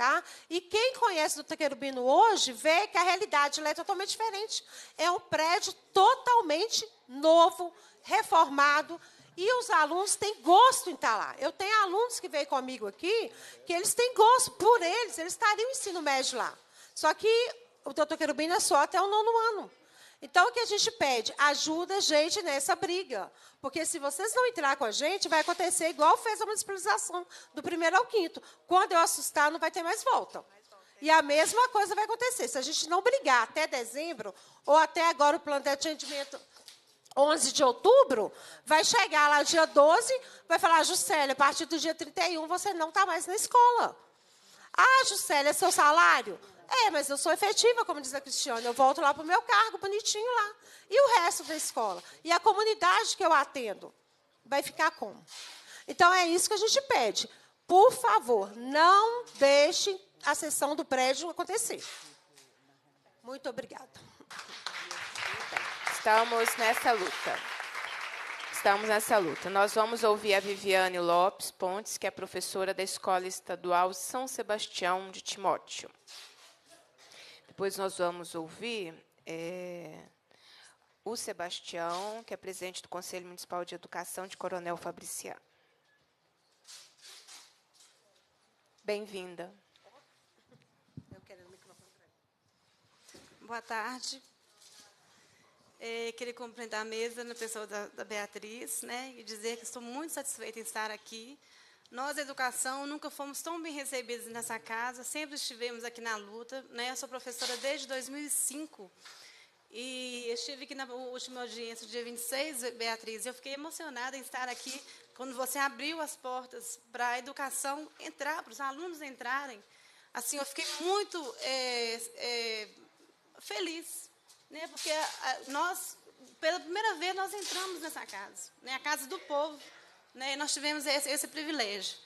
tá? E quem conhece do Querubino hoje vê que a realidade lá é totalmente diferente. É um prédio totalmente novo, reformado, e os alunos têm gosto em estar tá lá. Eu tenho alunos que vêm comigo aqui, que eles têm gosto por eles, eles estariam no ensino médio lá. Só que o doutor Querubino é só até o nono ano. Então, o que a gente pede? Ajuda a gente nessa briga. Porque se vocês não entrar com a gente, vai acontecer igual fez a municipalização, do primeiro ao quinto. Quando eu assustar, não vai ter mais volta. E a mesma coisa vai acontecer. Se a gente não brigar até dezembro, ou até agora o plano de atendimento 11 de outubro, vai chegar lá dia 12, vai falar, Juscelia, a partir do dia 31 você não está mais na escola. Ah, Juscelia, seu salário? É, mas eu sou efetiva, como diz a Cristiana. Eu volto lá para o meu cargo, bonitinho lá. E o resto da escola? E a comunidade que eu atendo? Vai ficar como? Então, é isso que a gente pede. Por favor, não deixe a sessão do prédio acontecer. Muito obrigada. Estamos nessa luta. Estamos nessa luta. Nós vamos ouvir a Viviane Lopes Pontes, que é professora da Escola Estadual São Sebastião de Timóteo. Depois nós vamos ouvir é, o Sebastião, que é presidente do Conselho Municipal de Educação de Coronel Fabriciano. Bem-vinda. Boa tarde. É, queria cumprimentar a mesa, no pessoal da, da Beatriz, né, e dizer que estou muito satisfeita em estar aqui nós, educação, nunca fomos tão bem recebidos nessa casa, sempre estivemos aqui na luta. Né? Eu sou professora desde 2005 e estive aqui na última audiência, dia 26, Beatriz. Eu fiquei emocionada em estar aqui quando você abriu as portas para a educação entrar, para os alunos entrarem. Assim, eu fiquei muito é, é, feliz, né? porque nós, pela primeira vez, nós entramos nessa casa, né? a casa do povo. Né? E nós tivemos esse, esse privilégio.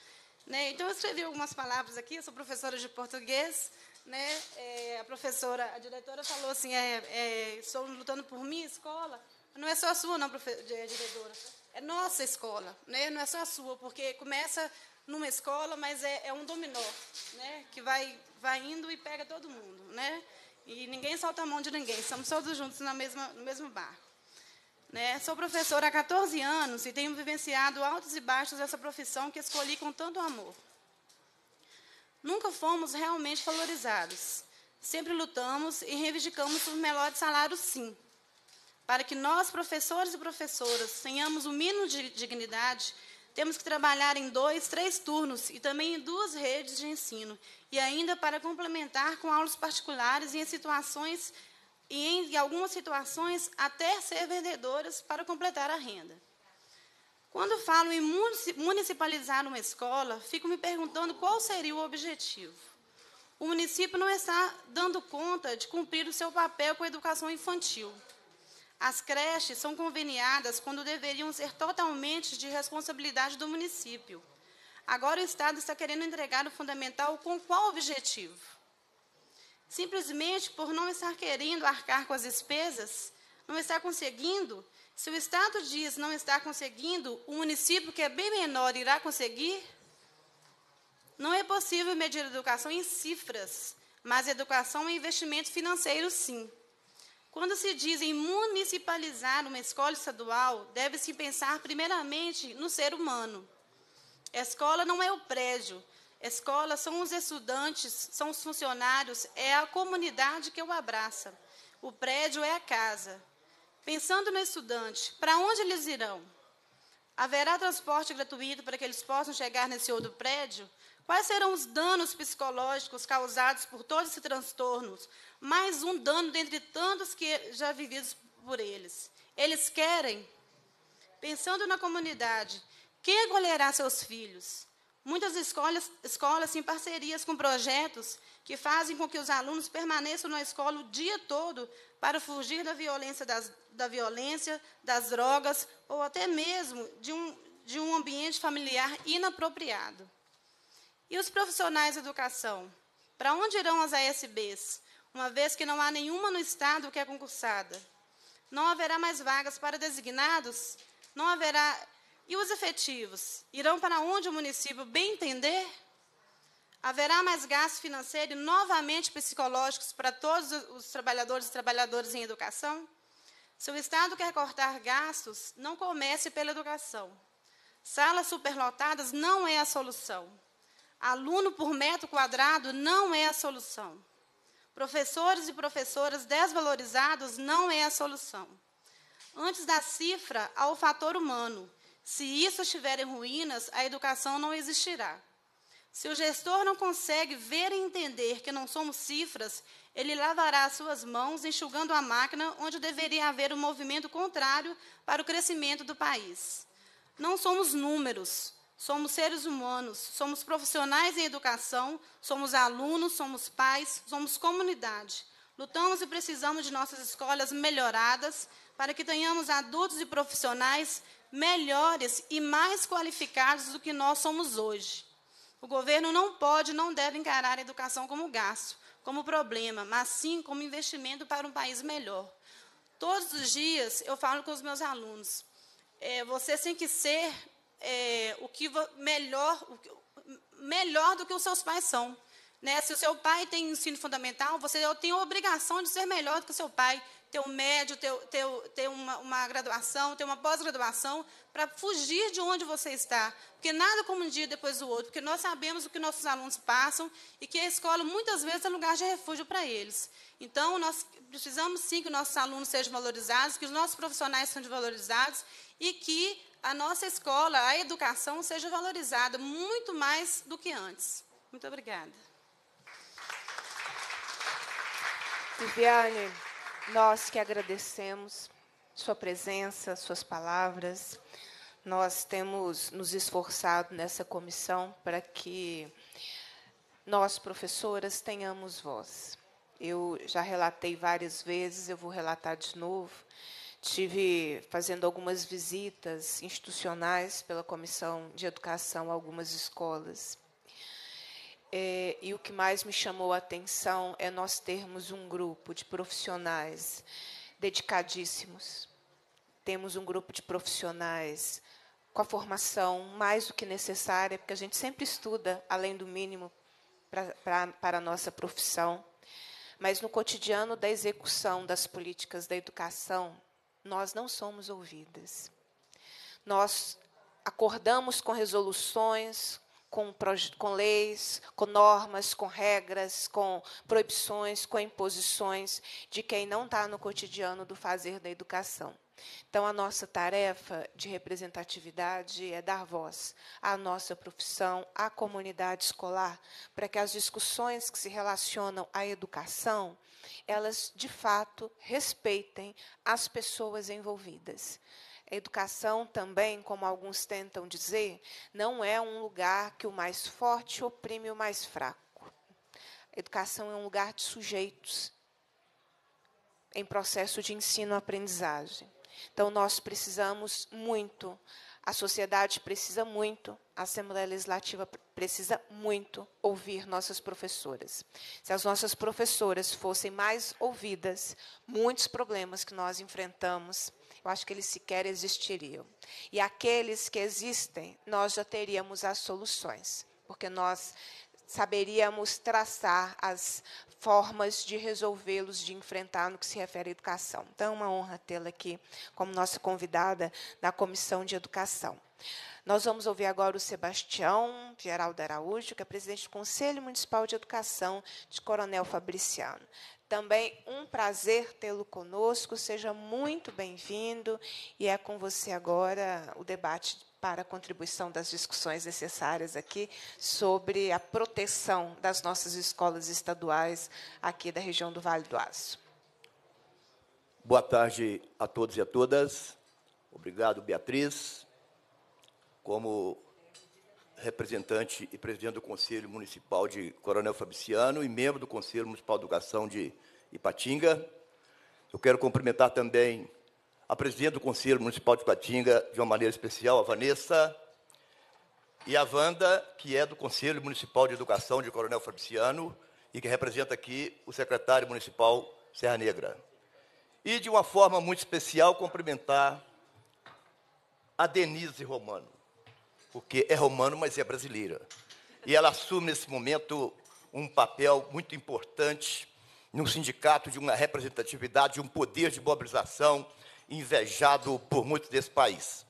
Né? Então, eu escrevi algumas palavras aqui, eu sou professora de português, né? É, a professora, a diretora falou assim, é, é, estou lutando por minha escola. Não é só a sua, não, diretora. É nossa escola, né? Não é só a sua, porque começa numa escola, mas é, é um dominó, né? Que vai, vai indo e pega todo mundo, né? E ninguém solta a mão de ninguém. Somos todos juntos na mesma, no mesmo barco. Né? Sou professora há 14 anos e tenho vivenciado altos e baixos dessa profissão que escolhi com tanto amor. Nunca fomos realmente valorizados. Sempre lutamos e reivindicamos por melhores salários, sim. Para que nós, professores e professoras, tenhamos o mínimo de dignidade, temos que trabalhar em dois, três turnos e também em duas redes de ensino, e ainda para complementar com aulas particulares e em situações e, em algumas situações, até ser vendedoras para completar a renda. Quando falo em municipalizar uma escola, fico me perguntando qual seria o objetivo. O município não está dando conta de cumprir o seu papel com a educação infantil. As creches são conveniadas quando deveriam ser totalmente de responsabilidade do município. Agora o Estado está querendo entregar o fundamental com qual objetivo? simplesmente por não estar querendo arcar com as despesas, não está conseguindo. Se o Estado diz não está conseguindo, o município, que é bem menor, irá conseguir? Não é possível medir a educação em cifras, mas educação é investimento financeiro, sim. Quando se diz em municipalizar uma escola estadual, deve-se pensar primeiramente no ser humano. A escola não é o prédio, Escolas são os estudantes, são os funcionários, é a comunidade que o abraça. O prédio é a casa. Pensando no estudante, para onde eles irão? Haverá transporte gratuito para que eles possam chegar nesse outro prédio? Quais serão os danos psicológicos causados por todos esses transtornos? Mais um dano dentre tantos que já vividos por eles. Eles querem, pensando na comunidade, quem acolherá seus filhos? Muitas escolas, escolas têm parcerias com projetos que fazem com que os alunos permaneçam na escola o dia todo para fugir da violência das, da violência, das drogas ou até mesmo de um, de um ambiente familiar inapropriado. E os profissionais de educação? Para onde irão as ASBs, uma vez que não há nenhuma no Estado que é concursada? Não haverá mais vagas para designados? Não haverá e os efetivos irão para onde o município bem entender? Haverá mais gasto financeiro e novamente psicológicos para todos os trabalhadores e trabalhadoras em educação? Se o Estado quer cortar gastos, não comece pela educação. Salas superlotadas não é a solução. Aluno por metro quadrado não é a solução. Professores e professoras desvalorizados não é a solução. Antes da cifra, há o fator humano se isso estiver em ruínas, a educação não existirá. Se o gestor não consegue ver e entender que não somos cifras, ele lavará as suas mãos enxugando a máquina onde deveria haver um movimento contrário para o crescimento do país. Não somos números, somos seres humanos, somos profissionais em educação, somos alunos, somos pais, somos comunidade. Lutamos e precisamos de nossas escolas melhoradas para que tenhamos adultos e profissionais melhores e mais qualificados do que nós somos hoje. O governo não pode e não deve encarar a educação como gasto, como problema, mas sim como investimento para um país melhor. Todos os dias eu falo com os meus alunos: é, vocês têm que ser é, o que melhor, o que, melhor do que os seus pais são. Né? Se o seu pai tem ensino fundamental, você tem a obrigação de ser melhor do que o seu pai ter um médio, ter, ter, ter uma, uma graduação, ter uma pós-graduação, para fugir de onde você está. Porque nada como um dia depois do outro, porque nós sabemos o que nossos alunos passam e que a escola, muitas vezes, é lugar de refúgio para eles. Então, nós precisamos, sim, que nossos alunos sejam valorizados, que os nossos profissionais sejam valorizados e que a nossa escola, a educação, seja valorizada muito mais do que antes. Muito obrigada. Viviane. Nós que agradecemos sua presença, suas palavras. Nós temos nos esforçado nessa comissão para que nós, professoras, tenhamos voz. Eu já relatei várias vezes, eu vou relatar de novo. Tive fazendo algumas visitas institucionais pela Comissão de Educação a algumas escolas. É, e o que mais me chamou a atenção é nós termos um grupo de profissionais dedicadíssimos. Temos um grupo de profissionais com a formação mais do que necessária, porque a gente sempre estuda além do mínimo para a nossa profissão. Mas no cotidiano da execução das políticas da educação, nós não somos ouvidas. Nós acordamos com resoluções, com, com leis, com normas, com regras, com proibições, com imposições de quem não está no cotidiano do fazer da educação. Então, a nossa tarefa de representatividade é dar voz à nossa profissão, à comunidade escolar, para que as discussões que se relacionam à educação, elas de fato respeitem as pessoas envolvidas. A educação também, como alguns tentam dizer, não é um lugar que o mais forte oprime o mais fraco. A educação é um lugar de sujeitos em processo de ensino-aprendizagem. Então, nós precisamos muito, a sociedade precisa muito, a Assembleia Legislativa precisa muito ouvir nossas professoras. Se as nossas professoras fossem mais ouvidas, muitos problemas que nós enfrentamos eu acho que eles sequer existiriam. E aqueles que existem, nós já teríamos as soluções, porque nós saberíamos traçar as formas de resolvê-los, de enfrentar no que se refere à educação. Então, é uma honra tê-la aqui como nossa convidada na Comissão de Educação. Nós vamos ouvir agora o Sebastião Geraldo Araújo, que é presidente do Conselho Municipal de Educação de Coronel Fabriciano. Também um prazer tê-lo conosco. Seja muito bem-vindo. E é com você agora o debate para a contribuição das discussões necessárias aqui sobre a proteção das nossas escolas estaduais aqui da região do Vale do Aço. Boa tarde a todos e a todas. Obrigado, Beatriz. Como representante e presidente do Conselho Municipal de Coronel Fabriciano e membro do Conselho Municipal de Educação de Ipatinga. Eu quero cumprimentar também a presidente do Conselho Municipal de Ipatinga, de uma maneira especial, a Vanessa, e a Wanda, que é do Conselho Municipal de Educação de Coronel Fabriciano e que representa aqui o secretário municipal Serra Negra. E, de uma forma muito especial, cumprimentar a Denise Romano porque é romano, mas é brasileira. E ela assume, nesse momento, um papel muito importante num sindicato de uma representatividade, de um poder de mobilização invejado por muitos desse país.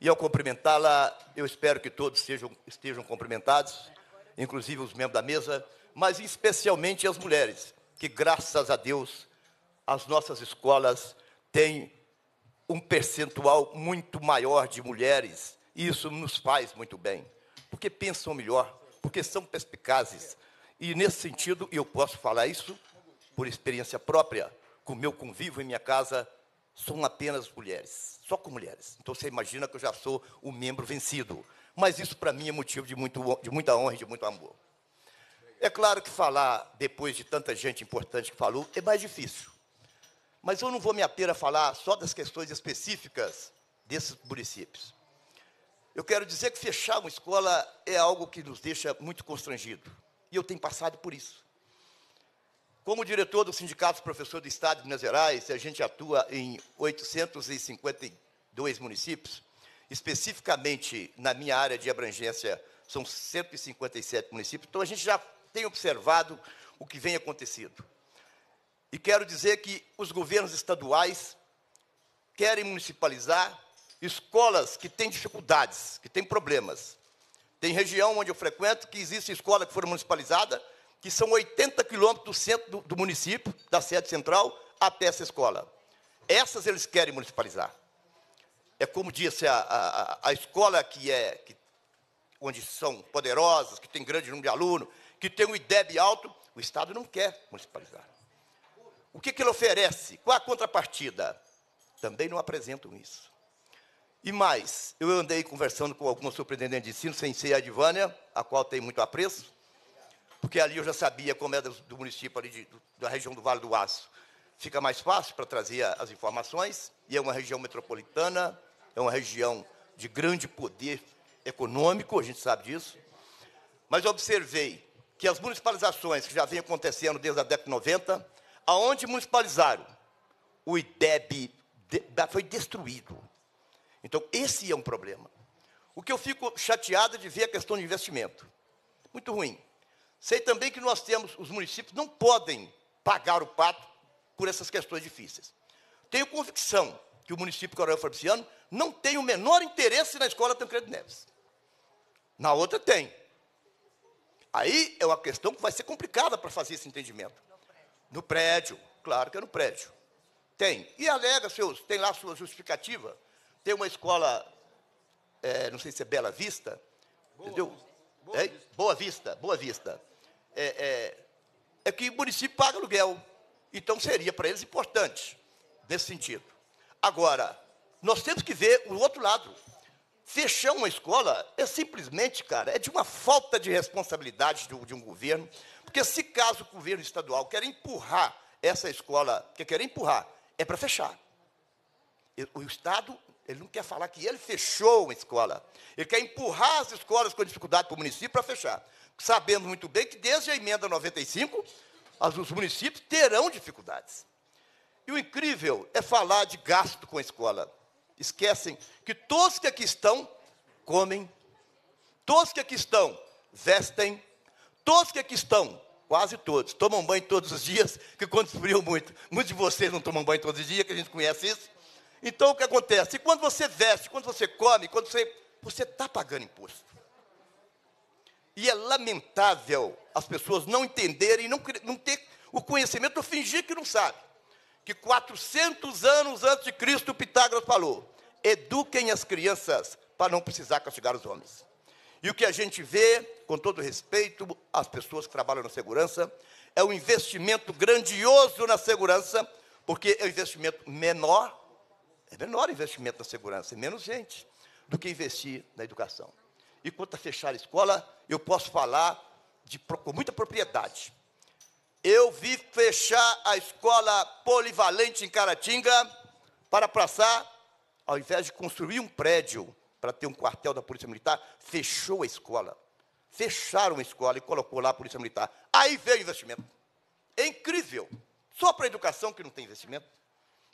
E ao cumprimentá-la, eu espero que todos sejam, estejam cumprimentados, inclusive os membros da mesa, mas especialmente as mulheres, que graças a Deus as nossas escolas têm um percentual muito maior de mulheres e isso nos faz muito bem, porque pensam melhor, porque são perspicazes. E nesse sentido, eu posso falar isso por experiência própria, com o meu convívio em minha casa, são apenas mulheres, só com mulheres. Então você imagina que eu já sou o um membro vencido. Mas isso para mim é motivo de, muito, de muita honra e de muito amor. É claro que falar depois de tanta gente importante que falou é mais difícil. Mas eu não vou me ater a falar só das questões específicas desses municípios. Eu quero dizer que fechar uma escola é algo que nos deixa muito constrangido. E eu tenho passado por isso. Como diretor do Sindicato Professor do Estado de Minas Gerais, a gente atua em 852 municípios. Especificamente na minha área de abrangência, são 157 municípios. Então, a gente já tem observado o que vem acontecendo. E quero dizer que os governos estaduais querem municipalizar escolas que têm dificuldades, que têm problemas. Tem região onde eu frequento que existe escola que foi municipalizada, que são 80 quilômetros do centro do, do município, da sede central, até essa escola. Essas eles querem municipalizar. É como disse a, a, a escola que é que, onde são poderosas, que tem grande número de alunos, que tem um IDEB alto, o Estado não quer municipalizar. O que, que ele oferece? Qual a contrapartida? Também não apresentam isso. E mais, eu andei conversando com alguma surpreendente de ensino, sem ser a Edvânia, a qual tem muito apreço, porque ali eu já sabia como é do, município ali de, da região do Vale do Aço. Fica mais fácil para trazer as informações, e é uma região metropolitana, é uma região de grande poder econômico, a gente sabe disso. Mas observei que as municipalizações que já vêm acontecendo desde a década de 90, aonde municipalizaram, o IDEB foi destruído. Então, esse é um problema. O que eu fico chateado de ver é a questão de investimento. Muito ruim. Sei também que nós temos, os municípios não podem pagar o pato por essas questões difíceis. Tenho convicção que o município Coronel Fabriciano não tem o menor interesse na escola Tancredo Neves. Na outra tem. Aí é uma questão que vai ser complicada para fazer esse entendimento. No prédio. no prédio, claro que é no prédio. Tem. E alega seus, tem lá sua justificativa tem uma escola, é, não sei se é Bela Vista, Boa entendeu? Boa, é, Vista. Boa Vista, Boa Vista. É, é, é, que o município paga aluguel. Então seria para eles importante nesse sentido. Agora, nós temos que ver o outro lado. Fechar uma escola é simplesmente, cara, é de uma falta de responsabilidade de, de um governo, porque se caso o governo estadual quer empurrar essa escola, que quer empurrar, é para fechar. O Estado ele não quer falar que ele fechou uma escola. Ele quer empurrar as escolas com dificuldade para o município para fechar. Sabemos muito bem que desde a emenda 95, os municípios terão dificuldades. E o incrível é falar de gasto com a escola. Esquecem que todos que aqui estão comem, todos que aqui estão vestem, todos que aqui estão, quase todos, tomam banho todos os dias, que quando frio muito. Muitos de vocês não tomam banho todos os dias, que a gente conhece isso. Então o que acontece? E quando você veste, quando você come, quando você. Você está pagando imposto. E é lamentável as pessoas não entenderem, não, não ter o conhecimento, ou fingir que não sabe. Que 400 anos antes de Cristo, Pitágoras falou: eduquem as crianças para não precisar castigar os homens. E o que a gente vê, com todo respeito às pessoas que trabalham na segurança, é um investimento grandioso na segurança, porque é um investimento menor é menor o investimento na segurança, é menos gente do que investir na educação. E quanto a tá fechar a escola, eu posso falar de, com muita propriedade. Eu vi fechar a escola polivalente em Caratinga para passar, ao invés de construir um prédio para ter um quartel da Polícia Militar, fechou a escola. Fecharam a escola e colocou lá a Polícia Militar. Aí veio investimento. É incrível. Só para a educação que não tem investimento.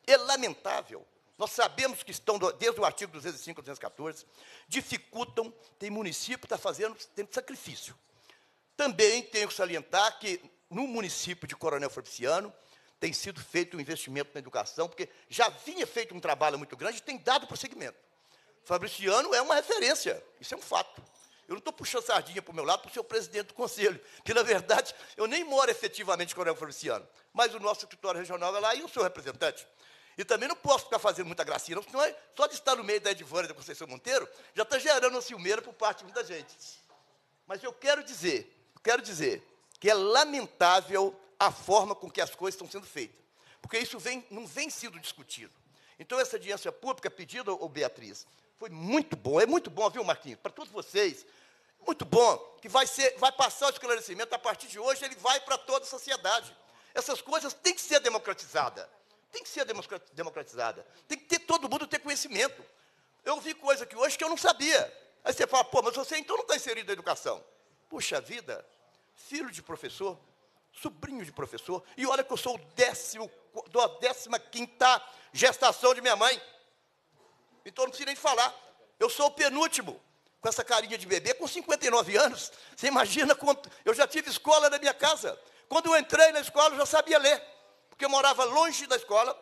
É lamentável nós sabemos que estão, desde o artigo 205 a 214, dificultam, tem município que está fazendo tem sacrifício. Também tenho que salientar que no município de Coronel Fabriciano tem sido feito um investimento na educação, porque já vinha feito um trabalho muito grande e tem dado prosseguimento. Fabriciano é uma referência, isso é um fato. Eu não estou puxando sardinha para o meu lado para o seu presidente do conselho, que, na verdade, eu nem moro efetivamente em Coronel Fabriciano, mas o nosso escritório regional é lá e o seu representante. E também não posso ficar fazendo muita gracinha, não, senão é só de estar no meio da Edivânia da Conceição Monteiro já está gerando uma ciumeira por parte muita gente. Mas eu quero dizer, quero dizer que é lamentável a forma com que as coisas estão sendo feitas, porque isso vem, não vem sendo discutido. Então, essa audiência pública pedida, ao Beatriz, foi muito bom, é muito bom, viu, Marquinhos? Para todos vocês, muito bom, que vai, ser, vai passar o esclarecimento, a partir de hoje ele vai para toda a sociedade. Essas coisas têm que ser democratizadas tem que ser democratizada. Tem que ter todo mundo ter conhecimento. Eu vi coisa que hoje que eu não sabia. Aí você fala, pô, mas você então não está inserido na educação. Puxa vida, filho de professor, sobrinho de professor, e olha que eu sou o décimo, a décima quinta gestação de minha mãe. Então não precisa nem falar. Eu sou o penúltimo, com essa carinha de bebê, com 59 anos. Você imagina quanto. Eu já tive escola na minha casa. Quando eu entrei na escola, eu já sabia ler porque eu morava longe da escola,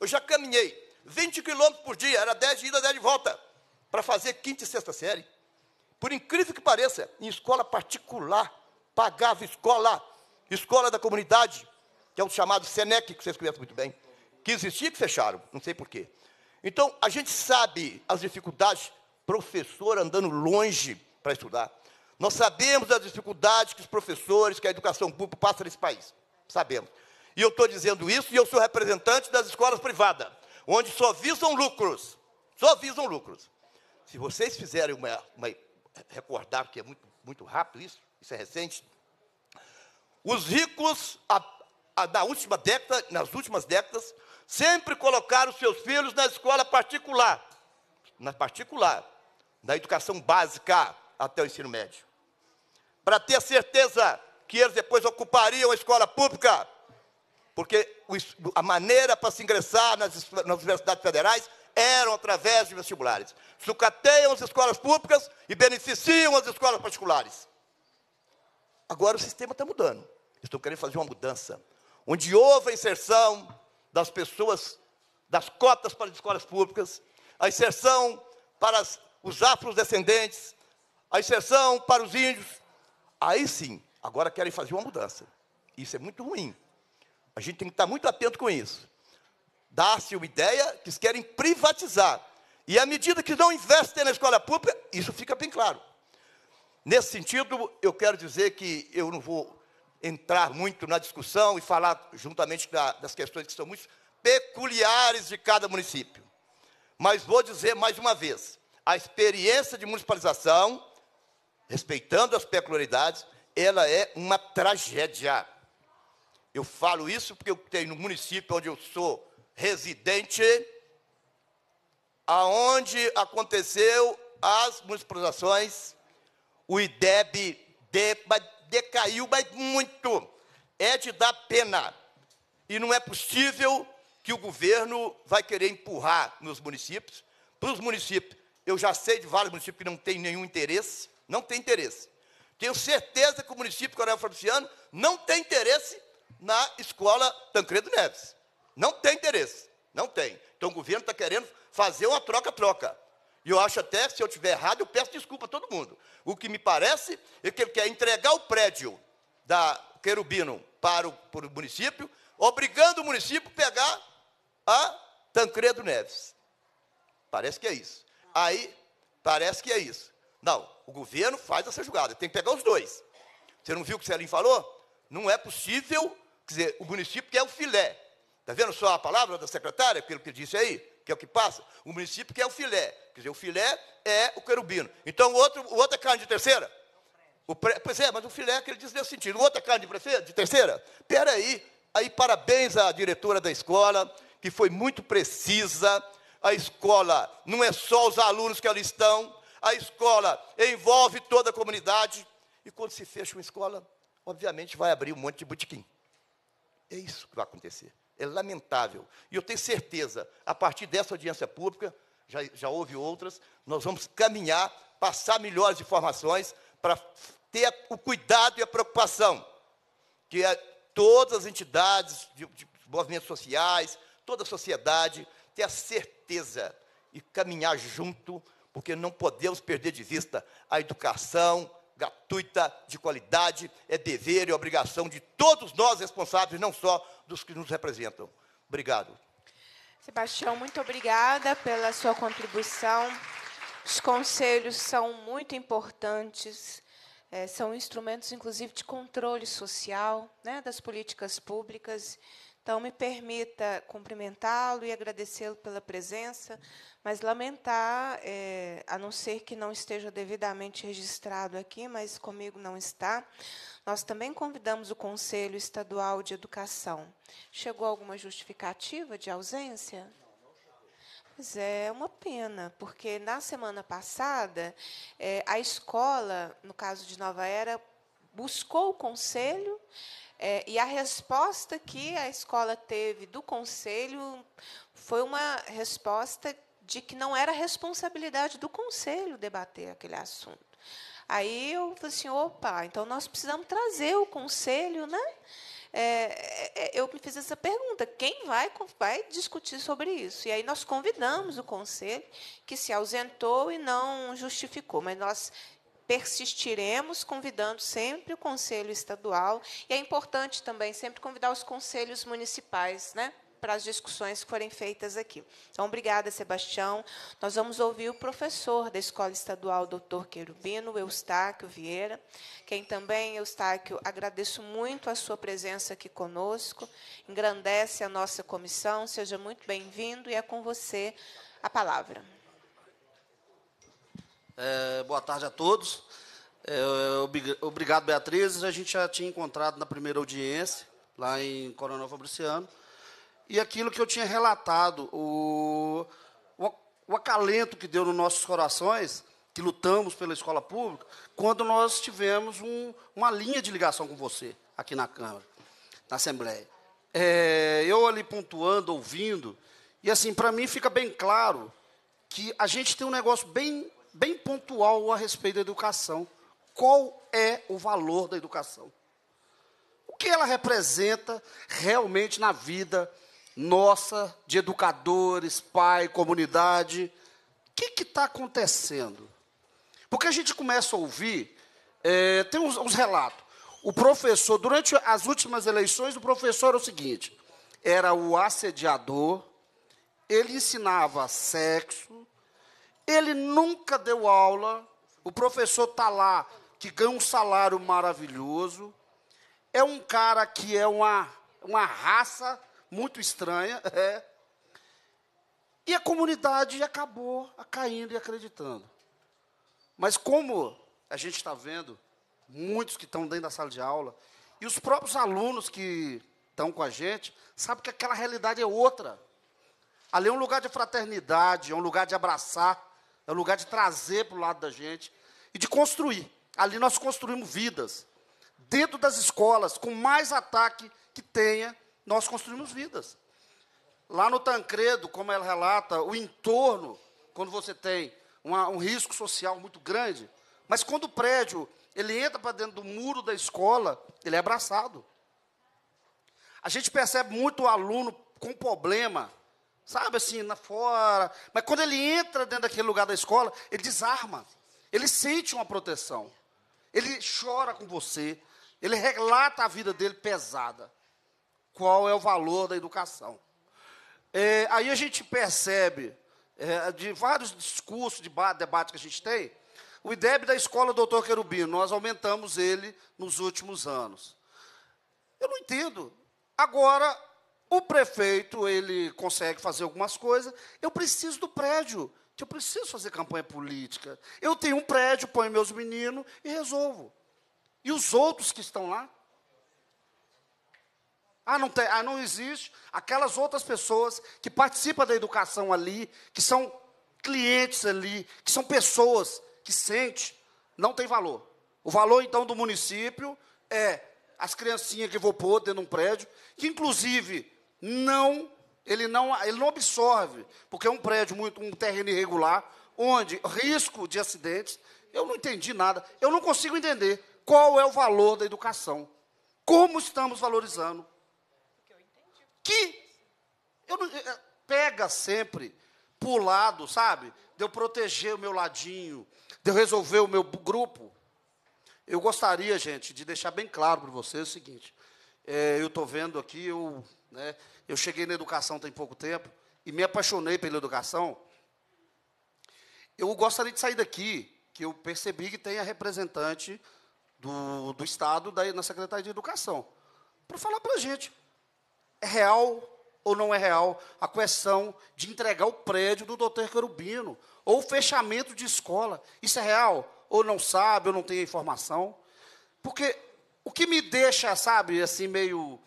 eu já caminhei 20 quilômetros por dia, era 10 de ida, 10 de volta, para fazer quinta e sexta série. Por incrível que pareça, em escola particular, pagava escola, escola da comunidade, que é o chamado SENEC, que vocês conhecem muito bem, que existia que fecharam, não sei porquê. Então, a gente sabe as dificuldades, professor andando longe para estudar. Nós sabemos as dificuldades que os professores, que a educação pública passa nesse país. Sabemos. E eu estou dizendo isso e eu sou representante das escolas privadas, onde só visam lucros. Só visam lucros. Se vocês fizerem uma. uma recordar, porque é muito, muito rápido isso, isso é recente. Os ricos, a, a, na última década, nas últimas décadas, sempre colocaram seus filhos na escola particular. Na particular, na educação básica até o ensino médio. Para ter certeza que eles depois ocupariam a escola pública porque a maneira para se ingressar nas, universidades federais eram através de vestibulares. Sucateiam as escolas públicas e beneficiam as escolas particulares. Agora o sistema está mudando. Estou querendo fazer uma mudança. Onde houve a inserção das pessoas, das cotas para as escolas públicas, a inserção para os afrodescendentes, a inserção para os índios, aí sim, agora querem fazer uma mudança. Isso é muito ruim, a gente tem que estar muito atento com isso. Dá-se uma ideia que eles querem privatizar. E à medida que não investem na escola pública, isso fica bem claro. Nesse sentido, eu quero dizer que eu não vou entrar muito na discussão e falar juntamente da, das questões que são muito peculiares de cada município. Mas vou dizer mais uma vez: a experiência de municipalização, respeitando as peculiaridades, ela é uma tragédia. Eu falo isso porque eu tenho no município onde eu sou residente, aonde aconteceu as municipalizações, o IDEB decaiu, mas muito. É de dar pena. E não é possível que o governo vai querer empurrar nos municípios. Para os municípios, eu já sei de vários municípios que não têm nenhum interesse, não tem interesse. Tenho certeza que o município Coronel Fabriciano não tem interesse na escola Tancredo Neves. Não tem interesse, não tem. Então o governo está querendo fazer uma troca-troca. E eu acho até, se eu estiver errado, eu peço desculpa a todo mundo. O que me parece é que ele quer entregar o prédio da Querubino para o, para o município, obrigando o município a pegar a Tancredo Neves. Parece que é isso. Aí, parece que é isso. Não, o governo faz essa jogada, tem que pegar os dois. Você não viu o que o Celim falou? Não é possível, quer dizer, o município quer o filé. Está vendo só a palavra da secretária, pelo que disse aí, que é o que passa? O município quer o filé. Quer dizer, o filé é o querubino. Então, o outro, o outro é carne de terceira? O pré, pois é, mas o filé é que ele diz nesse sentido. O outro é carne de, de terceira? Espera aí. Aí, parabéns à diretora da escola, que foi muito precisa. A escola não é só os alunos que ali estão, a escola envolve toda a comunidade. E quando se fecha uma escola, obviamente vai abrir um monte de botequim. É isso que vai acontecer. É lamentável. E eu tenho certeza, a partir dessa audiência pública, já, já houve outras, nós vamos caminhar, passar melhores informações para ter o cuidado e a preocupação que é, todas as entidades de, de movimentos sociais, toda a sociedade, ter a certeza e caminhar junto, porque não podemos perder de vista a educação, gratuita, de qualidade, é dever e obrigação de todos nós responsáveis, não só dos que nos representam. Obrigado. Sebastião, muito obrigada pela sua contribuição. Os conselhos são muito importantes, é, são instrumentos, inclusive, de controle social né, das políticas públicas. Então, me permita cumprimentá-lo e agradecê-lo pela presença, mas lamentar, é, a não ser que não esteja devidamente registrado aqui, mas comigo não está, nós também convidamos o Conselho Estadual de Educação. Chegou alguma justificativa de ausência? é, uma pena, porque na semana passada, é, a escola, no caso de Nova Era, buscou o conselho é, e a resposta que a escola teve do conselho foi uma resposta de que não era responsabilidade do conselho debater aquele assunto. Aí eu falei assim, opa, então nós precisamos trazer o conselho, né? É, é, é eu me fiz essa pergunta: quem vai, vai discutir sobre isso? E aí nós convidamos o conselho, que se ausentou e não justificou, mas nós persistiremos convidando sempre o Conselho Estadual, e é importante também sempre convidar os conselhos municipais, né? Para as discussões que forem feitas aqui. Então, obrigada, Sebastião. Nós vamos ouvir o professor da Escola Estadual, doutor Querubino, Eustáquio Vieira, quem também, Eustáquio, agradeço muito a sua presença aqui conosco, engrandece a nossa comissão, seja muito bem-vindo e é com você a palavra. É, boa tarde a todos. É, obrigado, Beatriz. A gente já tinha encontrado na primeira audiência, lá em Coronel Fabriciano. E aquilo que eu tinha relatado, o, o, o acalento que deu nos nossos corações, que lutamos pela escola pública, quando nós tivemos um, uma linha de ligação com você aqui na Câmara, na Assembleia. É, eu ali pontuando, ouvindo, e assim, para mim fica bem claro que a gente tem um negócio bem bem pontual a respeito da educação. Qual é o valor da educação? O que ela representa realmente na vida nossa, de educadores, pai, comunidade? O que está acontecendo? Porque a gente começa a ouvir, é, tem uns, uns relatos. O professor, durante as últimas eleições, o professor era o seguinte: era o assediador, ele ensinava sexo, ele nunca deu aula, o professor está lá, que ganha um salário maravilhoso, é um cara que é uma, uma raça muito estranha, é. E a comunidade acabou caindo e acreditando. Mas como a gente está vendo, muitos que estão dentro da sala de aula, e os próprios alunos que estão com a gente, sabem que aquela realidade é outra. Ali é um lugar de fraternidade, é um lugar de abraçar, é o lugar de trazer para o lado da gente e de construir. Ali nós construímos vidas. Dentro das escolas, com mais ataque que tenha, nós construímos vidas. Lá no Tancredo, como ela relata, o entorno, quando você tem uma, um risco social muito grande, mas quando o prédio ele entra para dentro do muro da escola, ele é abraçado. A gente percebe muito o aluno com problema Sabe assim, na fora. Mas quando ele entra dentro daquele lugar da escola, ele desarma. Ele sente uma proteção. Ele chora com você. Ele relata a vida dele pesada. Qual é o valor da educação? É, aí a gente percebe, é, de vários discursos, de debate que a gente tem, o IDEB da escola Doutor Querubino, nós aumentamos ele nos últimos anos. Eu não entendo. Agora, o prefeito, ele consegue fazer algumas coisas. Eu preciso do prédio, que eu preciso fazer campanha política. Eu tenho um prédio, ponho meus meninos e resolvo. E os outros que estão lá? Ah, não, tem, ah, não existe. Aquelas outras pessoas que participam da educação ali, que são clientes ali, que são pessoas que sentem, não tem valor. O valor, então, do município é as criancinhas que vou pôr dentro de um prédio, que, inclusive, não, ele não, ele não absorve, porque é um prédio muito, um terreno irregular, onde risco de acidentes. Eu não entendi nada. Eu não consigo entender qual é o valor da educação. Como estamos valorizando? Que eu não, é, pega sempre por lado, sabe? De eu proteger o meu ladinho, de eu resolver o meu grupo. Eu gostaria, gente, de deixar bem claro para vocês o seguinte: é, eu estou vendo aqui, eu né? Eu cheguei na educação tem pouco tempo e me apaixonei pela educação. Eu gostaria de sair daqui, que eu percebi que tem a representante do, do Estado da, na Secretaria de Educação, para falar para a gente. É real ou não é real a questão de entregar o prédio do doutor Carubino, ou o fechamento de escola. Isso é real? Ou não sabe, ou não tem informação? Porque o que me deixa, sabe, assim, meio.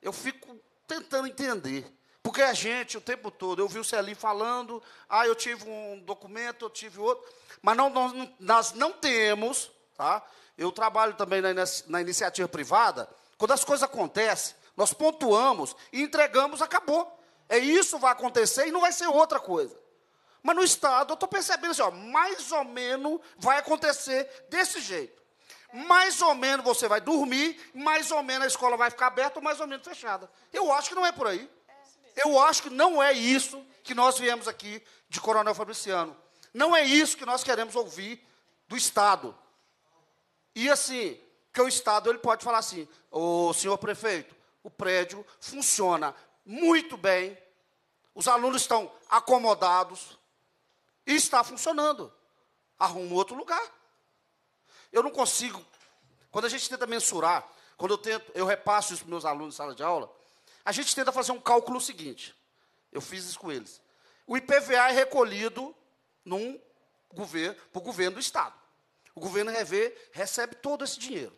Eu fico tentando entender. Porque a gente, o tempo todo, eu vi o Celinho falando, ah, eu tive um documento, eu tive outro, mas não, nós não temos, tá? Eu trabalho também na, na iniciativa privada, quando as coisas acontecem, nós pontuamos e entregamos, acabou. É isso que vai acontecer e não vai ser outra coisa. Mas no Estado, eu estou percebendo assim, ó, mais ou menos vai acontecer desse jeito mais ou menos você vai dormir, mais ou menos a escola vai ficar aberta ou mais ou menos fechada. Eu acho que não é por aí. Eu acho que não é isso que nós viemos aqui de Coronel Fabriciano. Não é isso que nós queremos ouvir do Estado. E assim, que o Estado ele pode falar assim: "O senhor prefeito, o prédio funciona muito bem. Os alunos estão acomodados e está funcionando. Arruma outro lugar. Eu não consigo. Quando a gente tenta mensurar, quando eu tento, eu repasso isso para meus alunos em sala de aula, a gente tenta fazer um cálculo seguinte. Eu fiz isso com eles. O IPVA é recolhido num governo, para o governo do Estado. O governo revê, recebe todo esse dinheiro.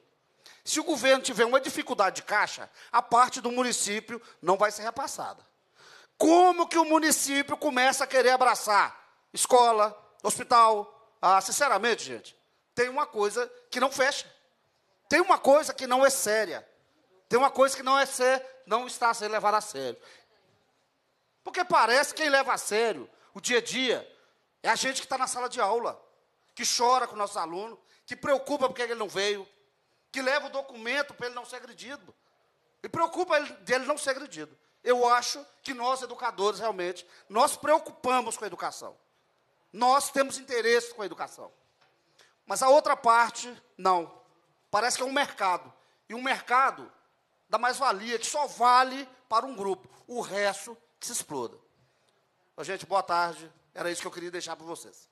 Se o governo tiver uma dificuldade de caixa, a parte do município não vai ser repassada. Como que o município começa a querer abraçar escola, hospital? Ah, sinceramente, gente, tem uma coisa que não fecha. Tem uma coisa que não é séria. Tem uma coisa que não é ser, não está a ser levada a sério. Porque parece que quem leva a sério o dia a dia é a gente que está na sala de aula, que chora com o nosso aluno, que preocupa porque ele não veio, que leva o documento para ele não ser agredido. E preocupa ele, dele não ser agredido. Eu acho que nós, educadores, realmente, nós preocupamos com a educação. Nós temos interesse com a educação. Mas a outra parte, não. Parece que é um mercado. E um mercado da mais-valia que só vale para um grupo. O resto que se exploda. Então, gente, boa tarde. Era isso que eu queria deixar para vocês.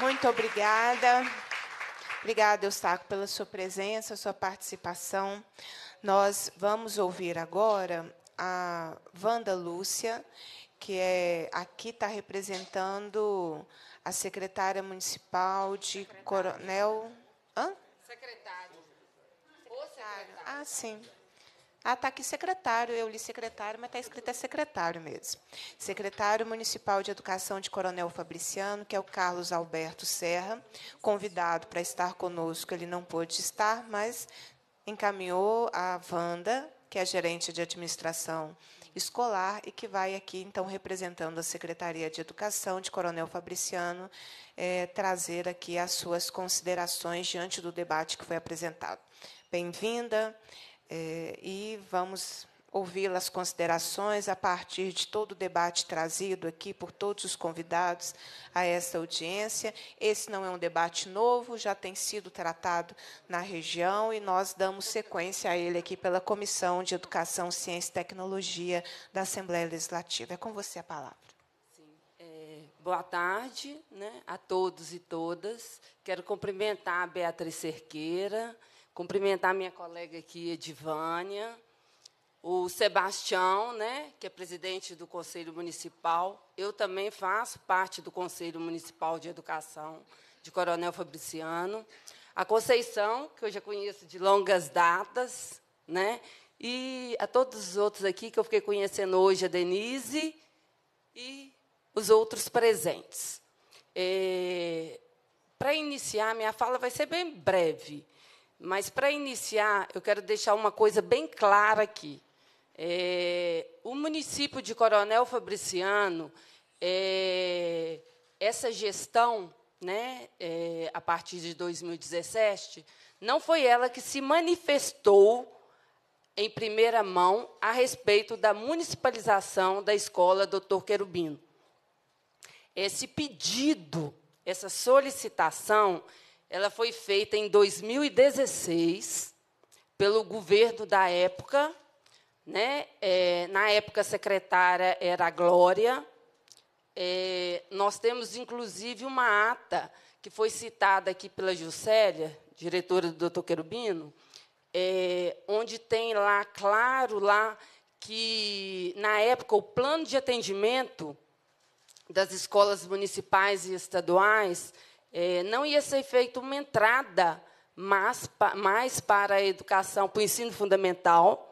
Muito obrigada. Obrigada, Eustaco, pela sua presença, sua participação. Nós vamos ouvir agora a Wanda Lúcia, que é aqui está representando a secretária municipal de Coronel. Hã? Secretário. O secretário. Ah, sim. Ah, está aqui secretário. Eu li secretário, mas está escrito é secretário mesmo. Secretário Municipal de Educação de Coronel Fabriciano, que é o Carlos Alberto Serra, convidado para estar conosco. Ele não pôde estar, mas encaminhou a Wanda, que é gerente de administração escolar e que vai aqui, então, representando a Secretaria de Educação de Coronel Fabriciano, é, trazer aqui as suas considerações diante do debate que foi apresentado. Bem-vinda é, e vamos ouvi-las considerações a partir de todo o debate trazido aqui por todos os convidados a esta audiência. Esse não é um debate novo, já tem sido tratado na região e nós damos sequência a ele aqui pela Comissão de Educação, Ciência e Tecnologia da Assembleia Legislativa. É com você a palavra. É, boa tarde né, a todos e todas. Quero cumprimentar a Beatriz Cerqueira, cumprimentar minha colega aqui, Edivânia, o Sebastião, né, que é presidente do Conselho Municipal. Eu também faço parte do Conselho Municipal de Educação de Coronel Fabriciano. A Conceição, que eu já conheço de longas datas, né? E a todos os outros aqui que eu fiquei conhecendo hoje, a Denise e os outros presentes. É, para iniciar, minha fala vai ser bem breve, mas para iniciar, eu quero deixar uma coisa bem clara aqui. É, o município de Coronel Fabriciano, é, essa gestão, né, é, a partir de 2017, não foi ela que se manifestou em primeira mão a respeito da municipalização da escola Dr. Querubino. Esse pedido, essa solicitação, ela foi feita em 2016 pelo governo da época, né? É, na época, a secretária era a Glória. É, nós temos, inclusive, uma ata que foi citada aqui pela Juscelia, diretora do Dr. Querubino, é, onde tem lá, claro, lá que, na época, o plano de atendimento das escolas municipais e estaduais é, não ia ser feito uma entrada mais, mais para a educação, para o ensino fundamental,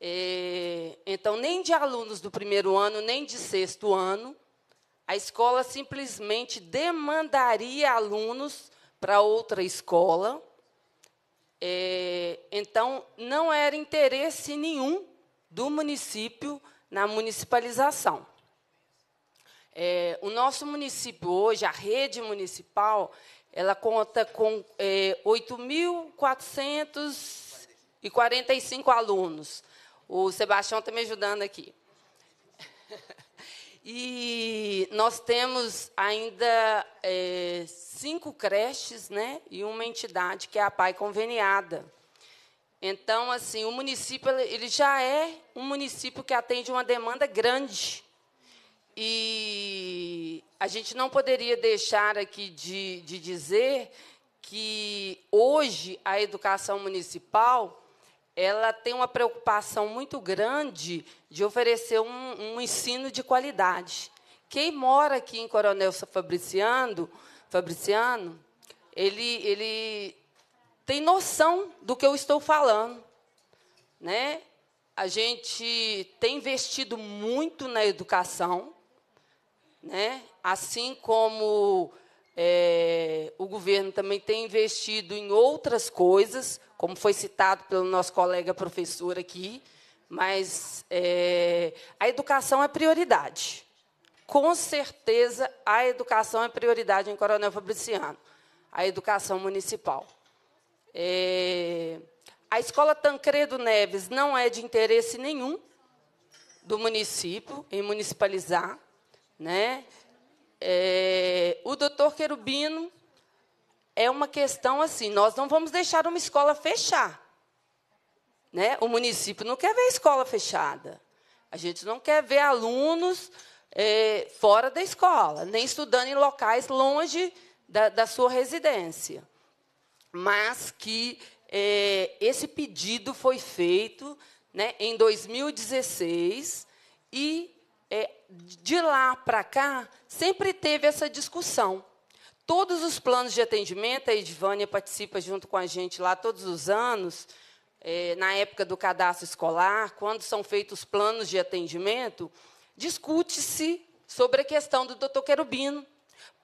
é, então, nem de alunos do primeiro ano, nem de sexto ano, a escola simplesmente demandaria alunos para outra escola. É, então, não era interesse nenhum do município na municipalização. É, o nosso município hoje, a rede municipal, ela conta com é, 8.445 alunos. O Sebastião está me ajudando aqui. E nós temos ainda é, cinco creches né, e uma entidade que é a PAI conveniada. Então, assim, o município ele já é um município que atende uma demanda grande. E a gente não poderia deixar aqui de, de dizer que hoje a educação municipal ela tem uma preocupação muito grande de oferecer um, um ensino de qualidade. Quem mora aqui em Coronel Fabriciano, Fabriciano ele, ele tem noção do que eu estou falando. Né? A gente tem investido muito na educação, né? assim como é, o governo também tem investido em outras coisas, como foi citado pelo nosso colega professor aqui, mas é, a educação é prioridade. Com certeza, a educação é prioridade em Coronel Fabriciano, a educação municipal. É, a escola Tancredo Neves não é de interesse nenhum do município em municipalizar. Né? É, o doutor Querubino é uma questão assim, nós não vamos deixar uma escola fechar. Né? O município não quer ver a escola fechada. A gente não quer ver alunos é, fora da escola, nem estudando em locais longe da, da sua residência. Mas que é, esse pedido foi feito né, em 2016 e é, de lá para cá sempre teve essa discussão. Todos os planos de atendimento, a Edvânia participa junto com a gente lá todos os anos, é, na época do cadastro escolar, quando são feitos planos de atendimento, discute-se sobre a questão do doutor Querubino.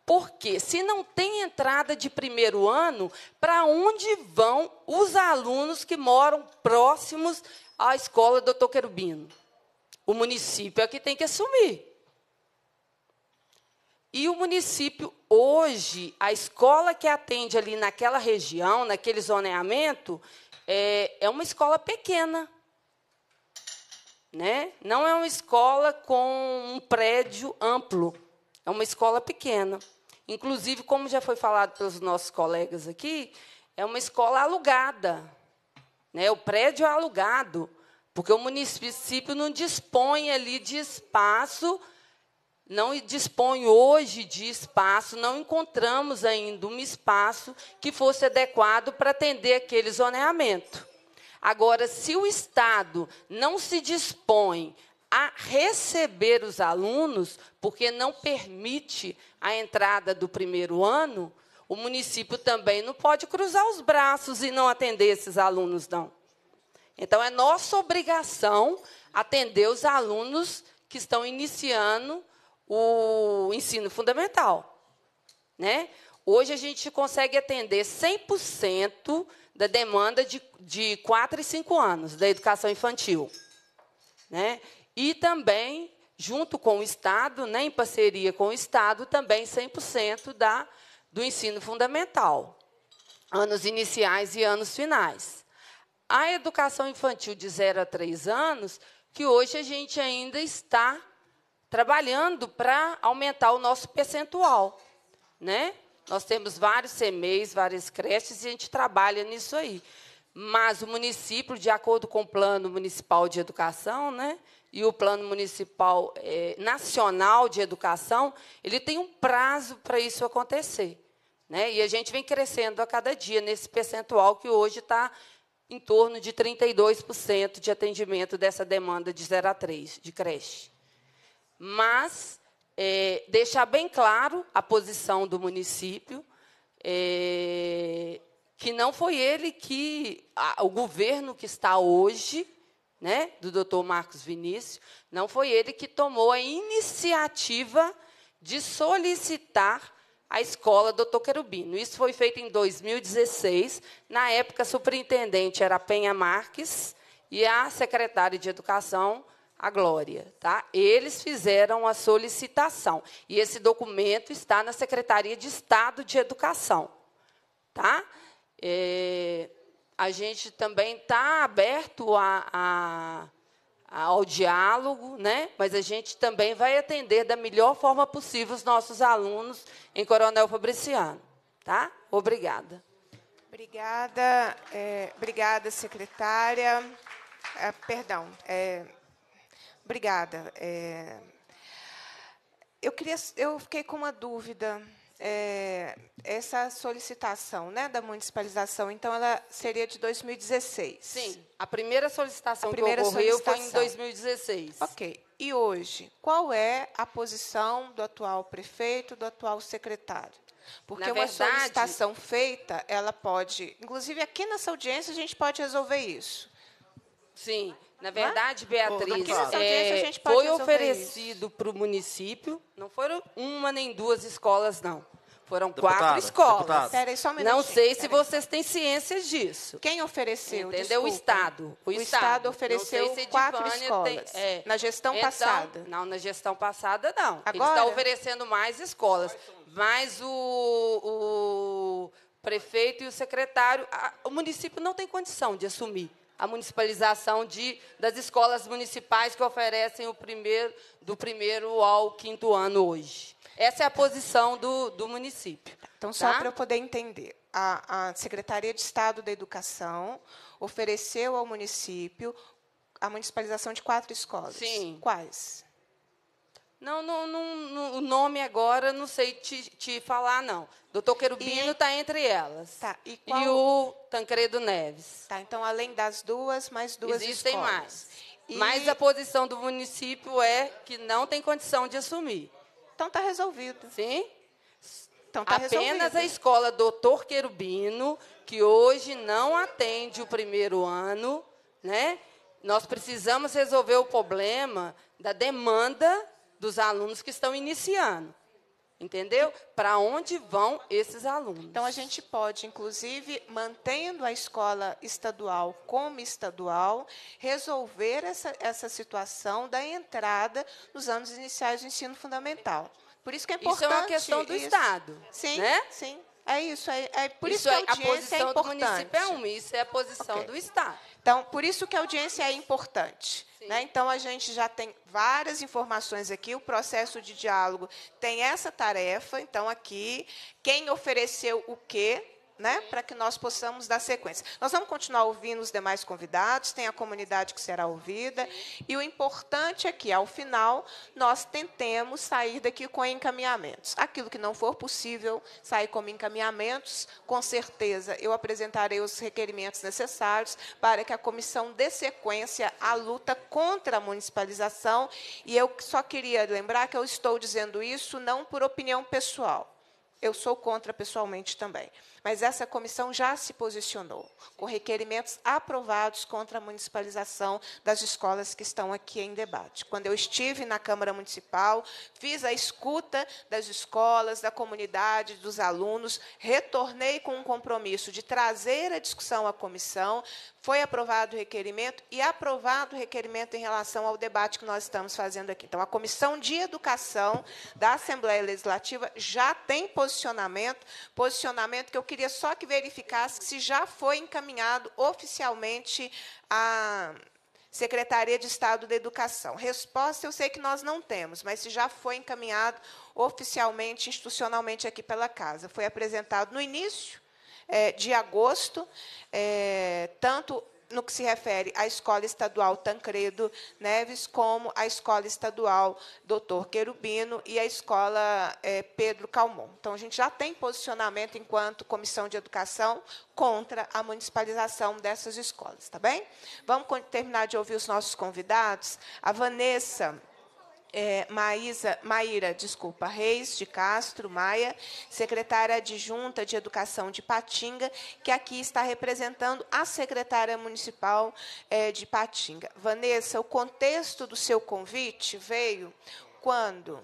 Porque, se não tem entrada de primeiro ano, para onde vão os alunos que moram próximos à escola doutor Querubino? O município é que tem que assumir. E o município, hoje, a escola que atende ali naquela região, naquele zoneamento, é, é uma escola pequena. Né? Não é uma escola com um prédio amplo, é uma escola pequena. Inclusive, como já foi falado pelos nossos colegas aqui, é uma escola alugada. Né? O prédio é alugado, porque o município não dispõe ali de espaço não dispõe hoje de espaço, não encontramos ainda um espaço que fosse adequado para atender aquele zoneamento. Agora, se o Estado não se dispõe a receber os alunos, porque não permite a entrada do primeiro ano, o município também não pode cruzar os braços e não atender esses alunos, não. Então, é nossa obrigação atender os alunos que estão iniciando o ensino fundamental. Né? Hoje a gente consegue atender 100% da demanda de, de 4 e 5 anos da educação infantil. Né? E também, junto com o Estado, né, em parceria com o Estado, também 100% da, do ensino fundamental, anos iniciais e anos finais. A educação infantil de 0 a 3 anos, que hoje a gente ainda está trabalhando para aumentar o nosso percentual. Né? Nós temos vários CMEs, várias creches, e a gente trabalha nisso aí. Mas o município, de acordo com o Plano Municipal de Educação né, e o Plano Municipal é, Nacional de Educação, ele tem um prazo para isso acontecer. Né? E a gente vem crescendo a cada dia nesse percentual que hoje está em torno de 32% de atendimento dessa demanda de 0 a 3, de creche mas é, deixar bem claro a posição do município, é, que não foi ele que. A, o governo que está hoje, né, do doutor Marcos Vinícius, não foi ele que tomou a iniciativa de solicitar a escola Doutor Querubino. Isso foi feito em 2016. Na época, a superintendente era Penha Marques e a secretária de Educação a glória, tá? Eles fizeram a solicitação e esse documento está na Secretaria de Estado de Educação, tá? É, a gente também está aberto a, a, ao diálogo, né? Mas a gente também vai atender da melhor forma possível os nossos alunos em Coronel Fabriciano, tá? Obrigada. Obrigada, é, obrigada secretária. É, perdão. É, Obrigada. É, eu, queria, eu fiquei com uma dúvida. É, essa solicitação né, da municipalização, então, ela seria de 2016? Sim. A primeira solicitação a primeira que ocorreu solicitação. foi em 2016. Ok. E hoje, qual é a posição do atual prefeito, do atual secretário? Porque Na uma verdade, solicitação feita, ela pode. Inclusive, aqui nessa audiência, a gente pode resolver isso. Sim. Na é? verdade, Beatriz, é, foi oferecido para o município, não foram uma nem duas escolas, não. Foram quatro escolas. só um não sei se vocês têm ciência disso. Quem ofereceu? Entendeu? Desculpa. O Estado. O, o Estado, Estado ofereceu se quatro escolas. Tem, é, na gestão então, passada. Não, na gestão passada, não. Agora? Ele está oferecendo mais escolas. Mas o, o prefeito e o secretário... A, o município não tem condição de assumir a municipalização de, das escolas municipais que oferecem o primeiro, do primeiro ao quinto ano hoje. Essa é a posição do, do município. Então, só tá? para eu poder entender, a, a Secretaria de Estado da Educação ofereceu ao município a municipalização de quatro escolas. Sim. Quais? Não, não, não, não, o nome agora não sei te, te falar, não. Doutor Querubino está entre elas. Tá, e, qual... e, o Tancredo Neves. Tá, então, além das duas, mais duas Existem escolas. mais. E... Mas a posição do município é que não tem condição de assumir. Então, está resolvido. Sim? Então, tá Apenas resolvido. a escola Doutor Querubino, que hoje não atende o primeiro ano, né? Nós precisamos resolver o problema da demanda dos alunos que estão iniciando. Entendeu? Para onde vão esses alunos? Então a gente pode, inclusive, mantendo a escola estadual como estadual, resolver essa, essa situação da entrada nos anos iniciais do ensino fundamental. Por isso que é importante. Isso é uma questão do isso. Estado. Sim, né? sim. É isso, é, é por isso, isso que a é audiência a é importante. do município é uma, isso é a posição okay. do Estado. Então, por isso que a audiência é importante. Né? Então, a gente já tem várias informações aqui. O processo de diálogo tem essa tarefa. Então, aqui, quem ofereceu o quê né, para que nós possamos dar sequência. Nós vamos continuar ouvindo os demais convidados, tem a comunidade que será ouvida, e o importante é que, ao final, nós tentemos sair daqui com encaminhamentos. Aquilo que não for possível sair como encaminhamentos, com certeza eu apresentarei os requerimentos necessários para que a comissão dê sequência à luta contra a municipalização, e eu só queria lembrar que eu estou dizendo isso não por opinião pessoal. Eu sou contra pessoalmente também mas essa comissão já se posicionou com requerimentos aprovados contra a municipalização das escolas que estão aqui em debate. Quando eu estive na Câmara Municipal, fiz a escuta das escolas, da comunidade, dos alunos, retornei com um compromisso de trazer a discussão à comissão, foi aprovado o requerimento e aprovado o requerimento em relação ao debate que nós estamos fazendo aqui. Então, a Comissão de Educação da Assembleia Legislativa já tem posicionamento, posicionamento que eu queria só que verificasse se já foi encaminhado oficialmente à Secretaria de Estado da Educação. Resposta eu sei que nós não temos, mas se já foi encaminhado oficialmente, institucionalmente aqui pela Casa. Foi apresentado no início eh, de agosto, eh, tanto no que se refere à Escola Estadual Tancredo Neves, como à Escola Estadual Doutor Querubino e à Escola é, Pedro Calmon. Então, a gente já tem posicionamento enquanto Comissão de Educação contra a municipalização dessas escolas, tá bem? Vamos terminar de ouvir os nossos convidados. A Vanessa é, Maísa, Maíra, desculpa, Reis de Castro Maia, secretária adjunta de Educação de Patinga, que aqui está representando a secretária municipal é, de Patinga. Vanessa, o contexto do seu convite veio quando?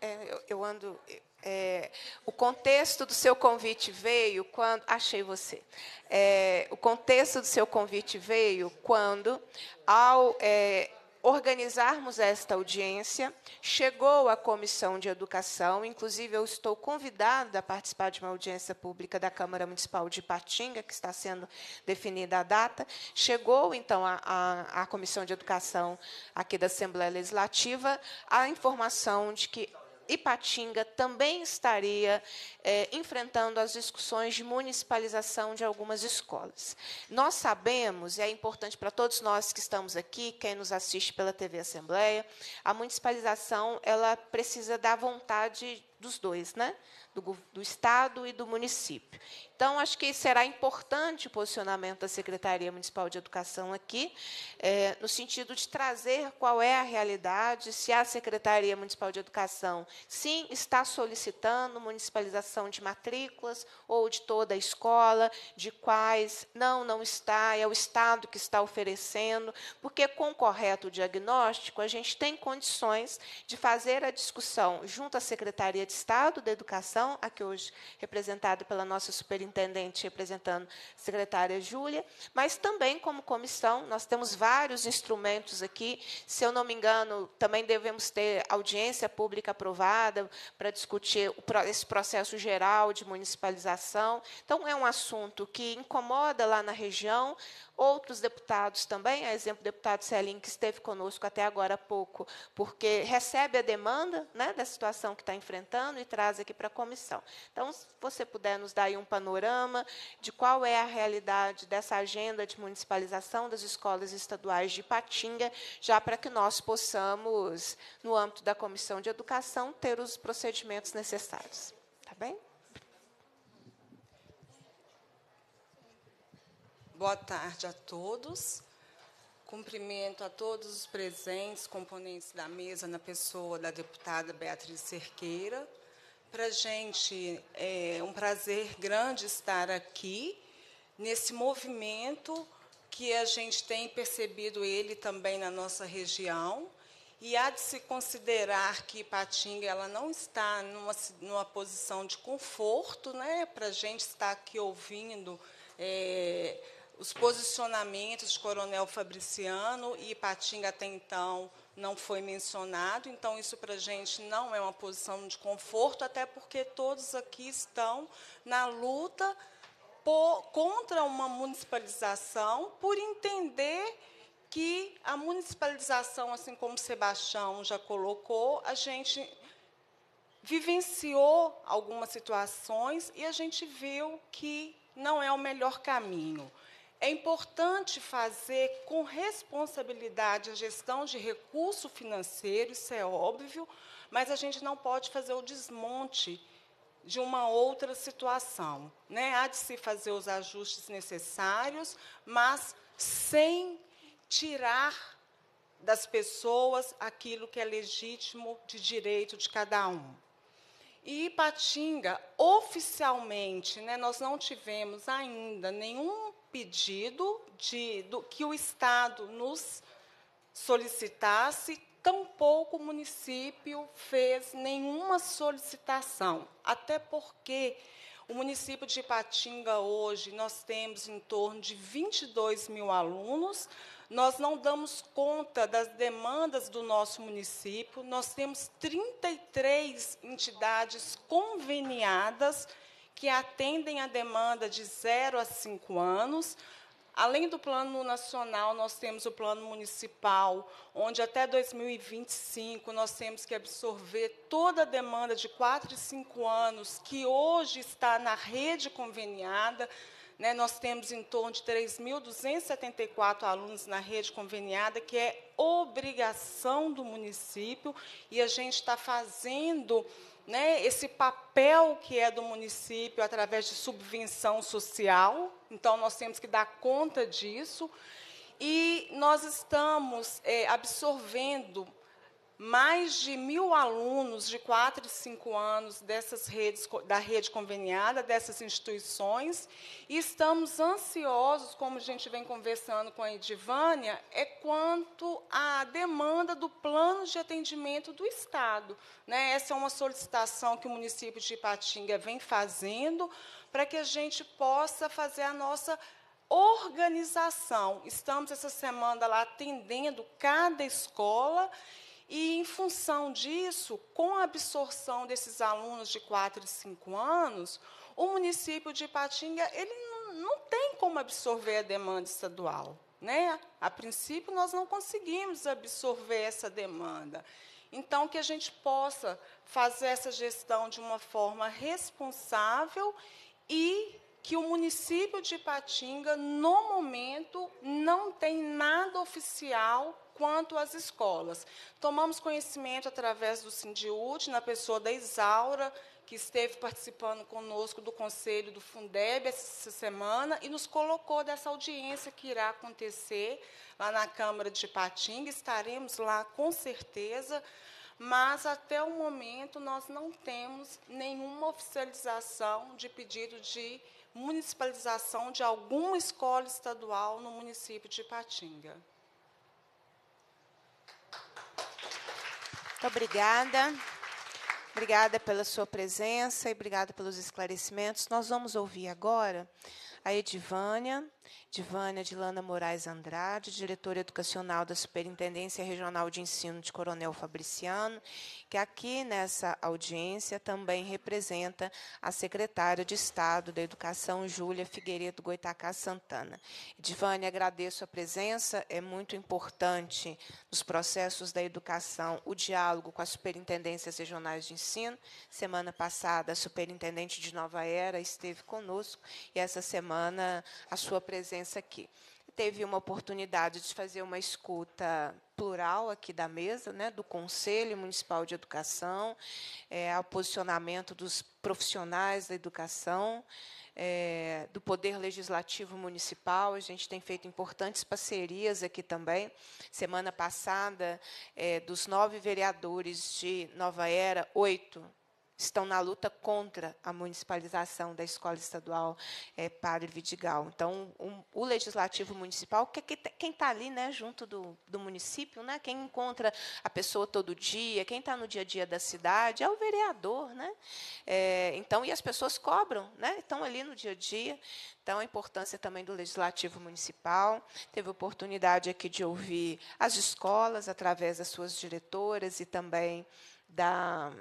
É, eu, eu, ando. É, o contexto do seu convite veio quando. Achei você. É, o contexto do seu convite veio quando, ao é, organizarmos esta audiência. Chegou à Comissão de Educação, inclusive eu estou convidada a participar de uma audiência pública da Câmara Municipal de Patinga, que está sendo definida a data. Chegou, então, à Comissão de Educação aqui da Assembleia Legislativa a informação de que Ipatinga também estaria é, enfrentando as discussões de municipalização de algumas escolas. Nós sabemos, e é importante para todos nós que estamos aqui, quem nos assiste pela TV Assembleia, a municipalização ela precisa da vontade dos dois, né? Do, do, Estado e do município. Então, acho que será importante o posicionamento da Secretaria Municipal de Educação aqui, é, no sentido de trazer qual é a realidade, se a Secretaria Municipal de Educação, sim, está solicitando municipalização de matrículas ou de toda a escola, de quais, não, não está, é o Estado que está oferecendo, porque com o correto diagnóstico, a gente tem condições de fazer a discussão junto à Secretaria Secretaria de Estado da Educação, aqui hoje representada pela nossa superintendente, representando a secretária Júlia, mas também como comissão, nós temos vários instrumentos aqui. Se eu não me engano, também devemos ter audiência pública aprovada para discutir esse processo geral de municipalização. Então, é um assunto que incomoda lá na região, outros deputados também, a exemplo do deputado Celim, que esteve conosco até agora há pouco, porque recebe a demanda né, da situação que está enfrentando e traz aqui para a comissão. Então, se você puder nos dar aí um panorama de qual é a realidade dessa agenda de municipalização das escolas estaduais de Patinga, já para que nós possamos, no âmbito da comissão de educação, ter os procedimentos necessários. Tá bem? Boa tarde a todos. Cumprimento a todos os presentes, componentes da mesa, na pessoa da deputada Beatriz Cerqueira. Para a gente é um prazer grande estar aqui nesse movimento que a gente tem percebido ele também na nossa região. E há de se considerar que Patinga ela não está numa, numa posição de conforto, né? para a gente estar aqui ouvindo. É, os posicionamentos de coronel Fabriciano e Patinga até então não foi mencionado, então isso para a gente não é uma posição de conforto, até porque todos aqui estão na luta por, contra uma municipalização, por entender que a municipalização, assim como Sebastião já colocou, a gente vivenciou algumas situações e a gente viu que não é o melhor caminho. É importante fazer com responsabilidade a gestão de recurso financeiro, isso é óbvio, mas a gente não pode fazer o desmonte de uma outra situação. Né? Há de se fazer os ajustes necessários, mas sem tirar das pessoas aquilo que é legítimo de direito de cada um. E Ipatinga, oficialmente, né, nós não tivemos ainda nenhum pedido de, do, que o Estado nos solicitasse, tampouco o município fez nenhuma solicitação, até porque o município de Ipatinga hoje nós temos em torno de 22 mil alunos. Nós não damos conta das demandas do nosso município. Nós temos 33 entidades conveniadas que atendem a demanda de 0 a 5 anos. Além do plano nacional, nós temos o plano municipal, onde até 2025 nós temos que absorver toda a demanda de 4 e 5 anos que hoje está na rede conveniada. Né, nós temos em torno de 3.274 alunos na rede conveniada, que é obrigação do município, e a gente está fazendo né, esse papel que é do município através de subvenção social. Então, nós temos que dar conta disso. E nós estamos é, absorvendo mais de mil alunos de 4 e 5 anos dessas redes, da rede conveniada, dessas instituições, e estamos ansiosos, como a gente vem conversando com a Edivânia, é quanto à demanda do plano de atendimento do Estado. Né? Essa é uma solicitação que o município de Ipatinga vem fazendo para que a gente possa fazer a nossa organização. Estamos, essa semana, lá atendendo cada escola e, em função disso, com a absorção desses alunos de 4 e 5 anos, o município de Ipatinga ele não, não tem como absorver a demanda estadual. Né? A princípio, nós não conseguimos absorver essa demanda. Então, que a gente possa fazer essa gestão de uma forma responsável e que o município de Ipatinga, no momento, não tem nada oficial quanto às escolas. Tomamos conhecimento através do Sindiúte, na pessoa da Isaura, que esteve participando conosco do Conselho do Fundeb essa semana e nos colocou dessa audiência que irá acontecer lá na Câmara de Patinga. Estaremos lá com certeza, mas até o momento nós não temos nenhuma oficialização de pedido de municipalização de alguma escola estadual no município de Patinga. Muito obrigada. Obrigada pela sua presença e obrigada pelos esclarecimentos. Nós vamos ouvir agora a Edivânia de Vânia Dilana Moraes Andrade, diretora educacional da Superintendência Regional de Ensino de Coronel Fabriciano, que aqui nessa audiência também representa a secretária de Estado da Educação, Júlia Figueiredo Goitacá Santana. Divânia, agradeço a presença, é muito importante nos processos da educação o diálogo com as superintendências regionais de ensino. Semana passada, a superintendente de Nova Era esteve conosco e essa semana a sua presença presença aqui. Teve uma oportunidade de fazer uma escuta plural aqui da mesa, né, do Conselho Municipal de Educação, é, ao posicionamento dos profissionais da educação, é, do Poder Legislativo Municipal. A gente tem feito importantes parcerias aqui também. Semana passada, é, dos nove vereadores de Nova Era, oito estão na luta contra a municipalização da Escola Estadual é, Padre Vidigal. Então, um, o Legislativo Municipal, que, é que tá, quem está ali né, junto do, do município, né, quem encontra a pessoa todo dia, quem está no dia a dia da cidade, é o vereador. Né? É, então, e as pessoas cobram, né, estão ali no dia a dia. Então, a importância também do Legislativo Municipal. Teve oportunidade aqui de ouvir as escolas, através das suas diretoras e também da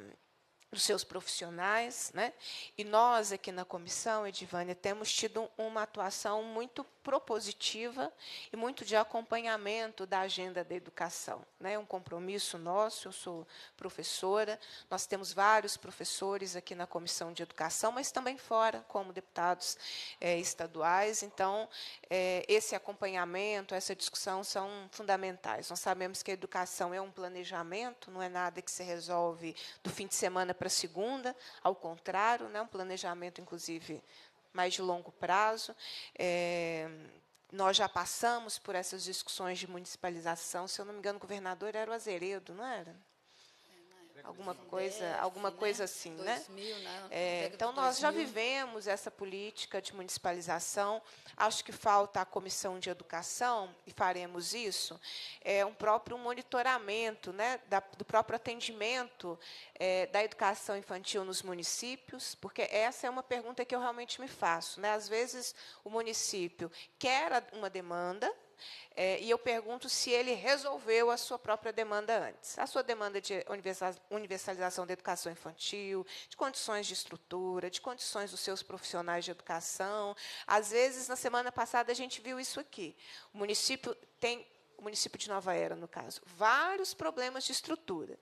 para os seus profissionais. Né? E nós, aqui na comissão, Edivânia, temos tido uma atuação muito propositiva e muito de acompanhamento da agenda da educação. Né? É um compromisso nosso, eu sou professora, nós temos vários professores aqui na Comissão de Educação, mas também fora, como deputados é, estaduais. Então, é, esse acompanhamento, essa discussão são fundamentais. Nós sabemos que a educação é um planejamento, não é nada que se resolve do fim de semana para segunda, ao contrário, né? um planejamento, inclusive, mais de longo prazo. É, nós já passamos por essas discussões de municipalização, se eu não me engano, o governador era o Azeredo, não era? alguma coisa, alguma coisa né? assim, né? né? É, então nós já vivemos essa política de municipalização. Acho que falta a comissão de educação e faremos isso. É um próprio monitoramento, né, da, do próprio atendimento é, da educação infantil nos municípios, porque essa é uma pergunta que eu realmente me faço, né? Às vezes o município quer uma demanda é, e eu pergunto se ele resolveu a sua própria demanda antes. A sua demanda de universalização da educação infantil, de condições de estrutura, de condições dos seus profissionais de educação. Às vezes, na semana passada, a gente viu isso aqui. O município tem, o município de Nova Era, no caso, vários problemas de estrutura.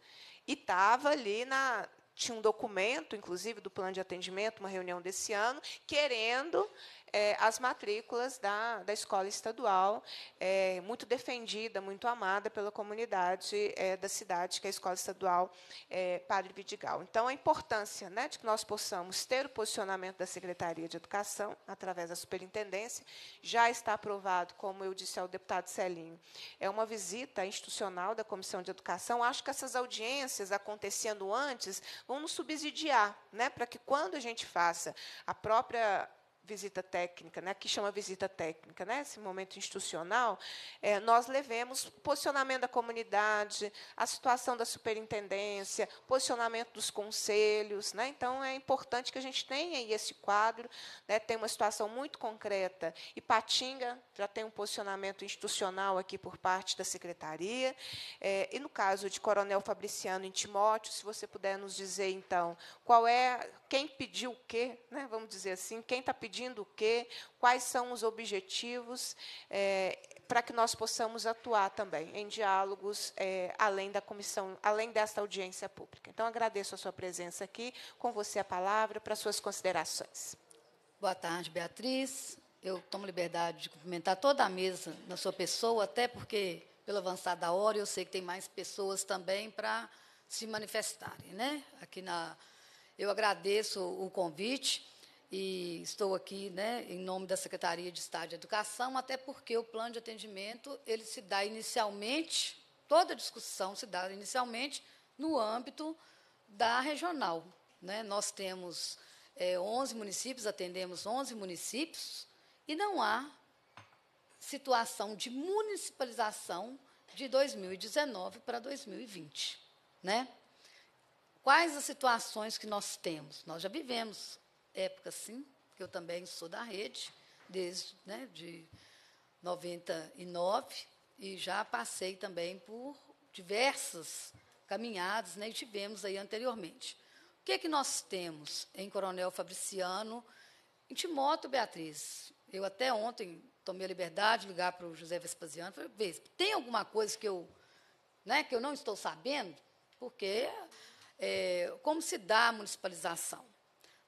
E estava ali na, tinha um documento, inclusive, do plano de atendimento, uma reunião desse ano, querendo é, as matrículas da, da escola estadual, é, muito defendida, muito amada pela comunidade é, da cidade, que é a escola estadual é, Padre Vidigal. Então, a importância né, de que nós possamos ter o posicionamento da Secretaria de Educação, através da superintendência, já está aprovado, como eu disse ao deputado Celinho, é uma visita institucional da Comissão de Educação. Acho que essas audiências acontecendo antes vão nos subsidiar, né, para que quando a gente faça a própria visita técnica, né, que chama visita técnica, né, esse momento institucional, é, nós levemos posicionamento da comunidade, a situação da superintendência, posicionamento dos conselhos. Né, então, é importante que a gente tenha aí esse quadro, né, tem uma situação muito concreta. E Patinga já tem um posicionamento institucional aqui por parte da secretaria. É, e, no caso de Coronel Fabriciano em Timóteo, se você puder nos dizer, então, qual é, quem pediu o quê, né, vamos dizer assim, quem está pedindo pedindo o quê, quais são os objetivos, é, para que nós possamos atuar também em diálogos é, além da comissão, além desta audiência pública. Então, agradeço a sua presença aqui, com você a palavra para suas considerações. Boa tarde, Beatriz. Eu tomo liberdade de cumprimentar toda a mesa na sua pessoa, até porque, pelo avançar da hora, eu sei que tem mais pessoas também para se manifestarem. Né? Aqui na... Eu agradeço o convite e estou aqui né, em nome da Secretaria de Estado de Educação, até porque o plano de atendimento ele se dá inicialmente, toda a discussão se dá inicialmente no âmbito da regional. Né? Nós temos é, 11 municípios, atendemos 11 municípios, e não há situação de municipalização de 2019 para 2020. Né? Quais as situações que nós temos? Nós já vivemos época, sim, que eu também sou da rede, desde né, de 99, e já passei também por diversas caminhadas, né, e tivemos aí anteriormente. O que é que nós temos em Coronel Fabriciano, em Timóteo Beatriz? Eu até ontem tomei a liberdade de ligar para o José Vespasiano, falei, Vê, tem alguma coisa que eu, né, que eu não estou sabendo? Porque é, como se dá a municipalização?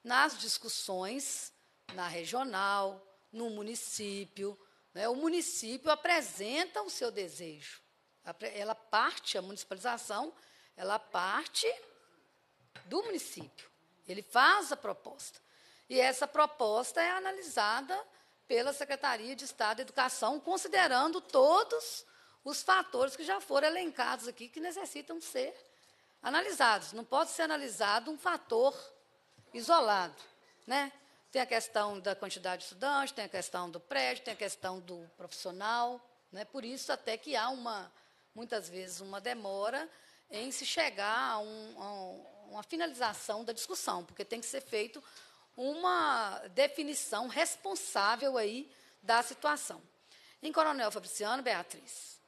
nas discussões na regional, no município. Né? O município apresenta o seu desejo. Ela parte, a municipalização, ela parte do município. Ele faz a proposta. E essa proposta é analisada pela Secretaria de Estado da Educação, considerando todos os fatores que já foram elencados aqui, que necessitam ser analisados. Não pode ser analisado um fator isolado, né? Tem a questão da quantidade de estudantes, tem a questão do prédio, tem a questão do profissional, né? Por isso até que há uma muitas vezes uma demora em se chegar a, um, a uma finalização da discussão, porque tem que ser feito uma definição responsável aí da situação. Em Coronel Fabriciano, Beatriz,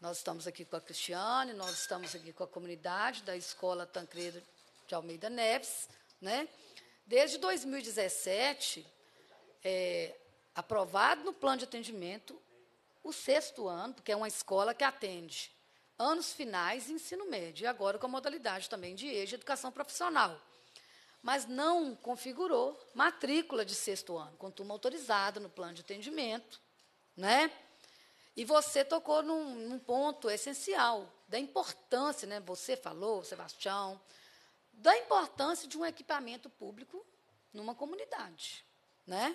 nós estamos aqui com a Cristiane, nós estamos aqui com a comunidade da Escola Tancredo de Almeida Neves, né? Desde 2017, é, aprovado no plano de atendimento, o sexto ano, porque é uma escola que atende anos finais e ensino médio, e agora com a modalidade também de EJA, educação profissional. Mas não configurou matrícula de sexto ano, com turma autorizada no plano de atendimento. Né? E você tocou num, num ponto essencial da importância, né? você falou, Sebastião, da importância de um equipamento público numa comunidade, né?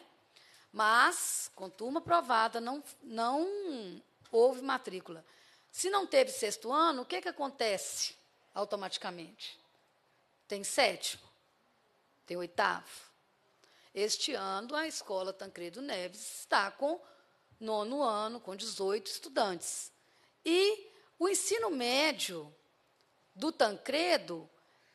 Mas, com turma aprovada, não, não houve matrícula. Se não teve sexto ano, o que, que acontece automaticamente? Tem sétimo, tem oitavo. Este ano, a escola Tancredo Neves está com nono ano, com 18 estudantes. E o ensino médio do Tancredo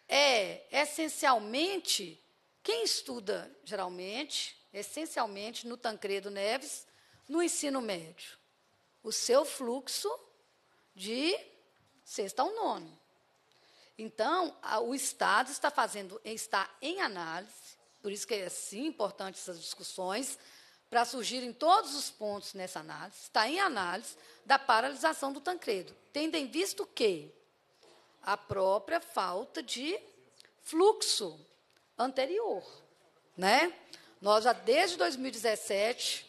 é essencialmente quem estuda geralmente, essencialmente no Tancredo Neves, no ensino médio. O seu fluxo de sexta ao nono. Então, a, o Estado está fazendo, está em análise, por isso que é assim importante essas discussões, para surgirem todos os pontos nessa análise, está em análise da paralisação do Tancredo, tendo em visto que a própria falta de fluxo anterior, né? Nós já desde 2017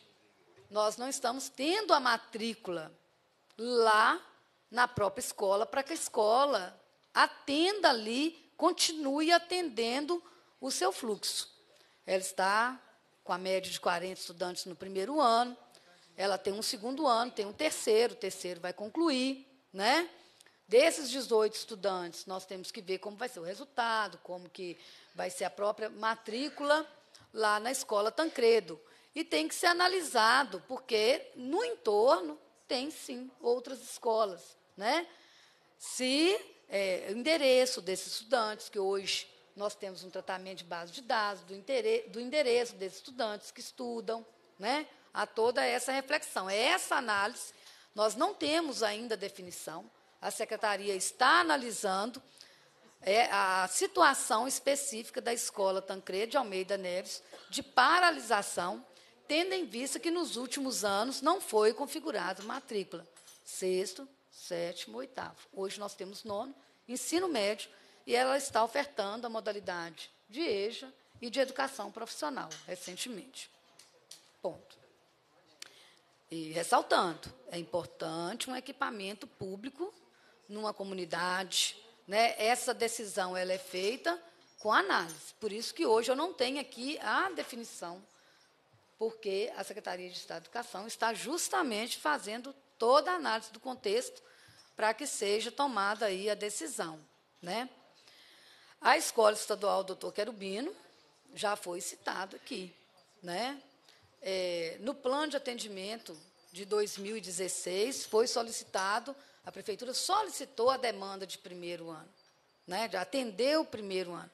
nós não estamos tendo a matrícula lá na própria escola para que a escola atenda ali, continue atendendo o seu fluxo. Ela está com a média de 40 estudantes no primeiro ano, ela tem um segundo ano, tem um terceiro, o terceiro vai concluir, né? Desses 18 estudantes, nós temos que ver como vai ser o resultado, como que vai ser a própria matrícula lá na escola Tancredo. E tem que ser analisado, porque no entorno tem sim outras escolas. Né? Se é, o endereço desses estudantes, que hoje nós temos um tratamento de base de dados, do, do endereço desses estudantes que estudam, né? a toda essa reflexão. É essa análise, nós não temos ainda definição a secretaria está analisando é, a situação específica da escola Tancredo de Almeida Neves de paralisação, tendo em vista que nos últimos anos não foi configurada matrícula. Sexto, sétimo, oitavo. Hoje nós temos nono, ensino médio, e ela está ofertando a modalidade de EJA e de educação profissional recentemente. Ponto. E ressaltando, é importante um equipamento público numa comunidade. Né? Essa decisão ela é feita com análise. Por isso que hoje eu não tenho aqui a definição, porque a Secretaria de Estado de Educação está justamente fazendo toda a análise do contexto para que seja tomada aí a decisão. Né? A Escola Estadual Doutor Querubino já foi citada aqui. Né? É, no plano de atendimento de 2016, foi solicitado a prefeitura solicitou a demanda de primeiro ano, né, de atender o primeiro ano.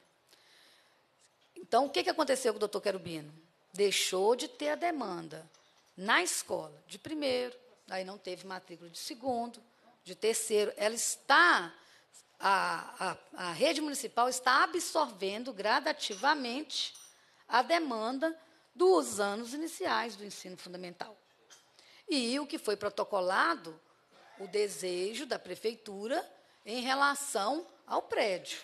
Então, o que, que aconteceu com o doutor Querubino? Deixou de ter a demanda na escola de primeiro, aí não teve matrícula de segundo, de terceiro. Ela está, a, a, a rede municipal está absorvendo gradativamente a demanda dos anos iniciais do ensino fundamental. E o que foi protocolado o desejo da prefeitura em relação ao prédio.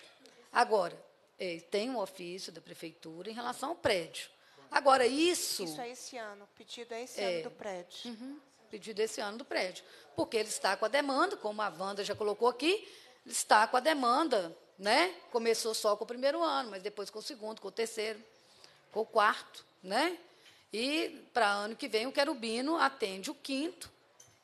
Agora, é, tem um ofício da prefeitura em relação ao prédio. Agora, isso. Isso é esse ano, pedido é esse é, ano do prédio. Uhum, pedido esse ano do prédio. Porque ele está com a demanda, como a Wanda já colocou aqui, está com a demanda, né? Começou só com o primeiro ano, mas depois com o segundo, com o terceiro, com o quarto, né? E para ano que vem o Querubino atende o quinto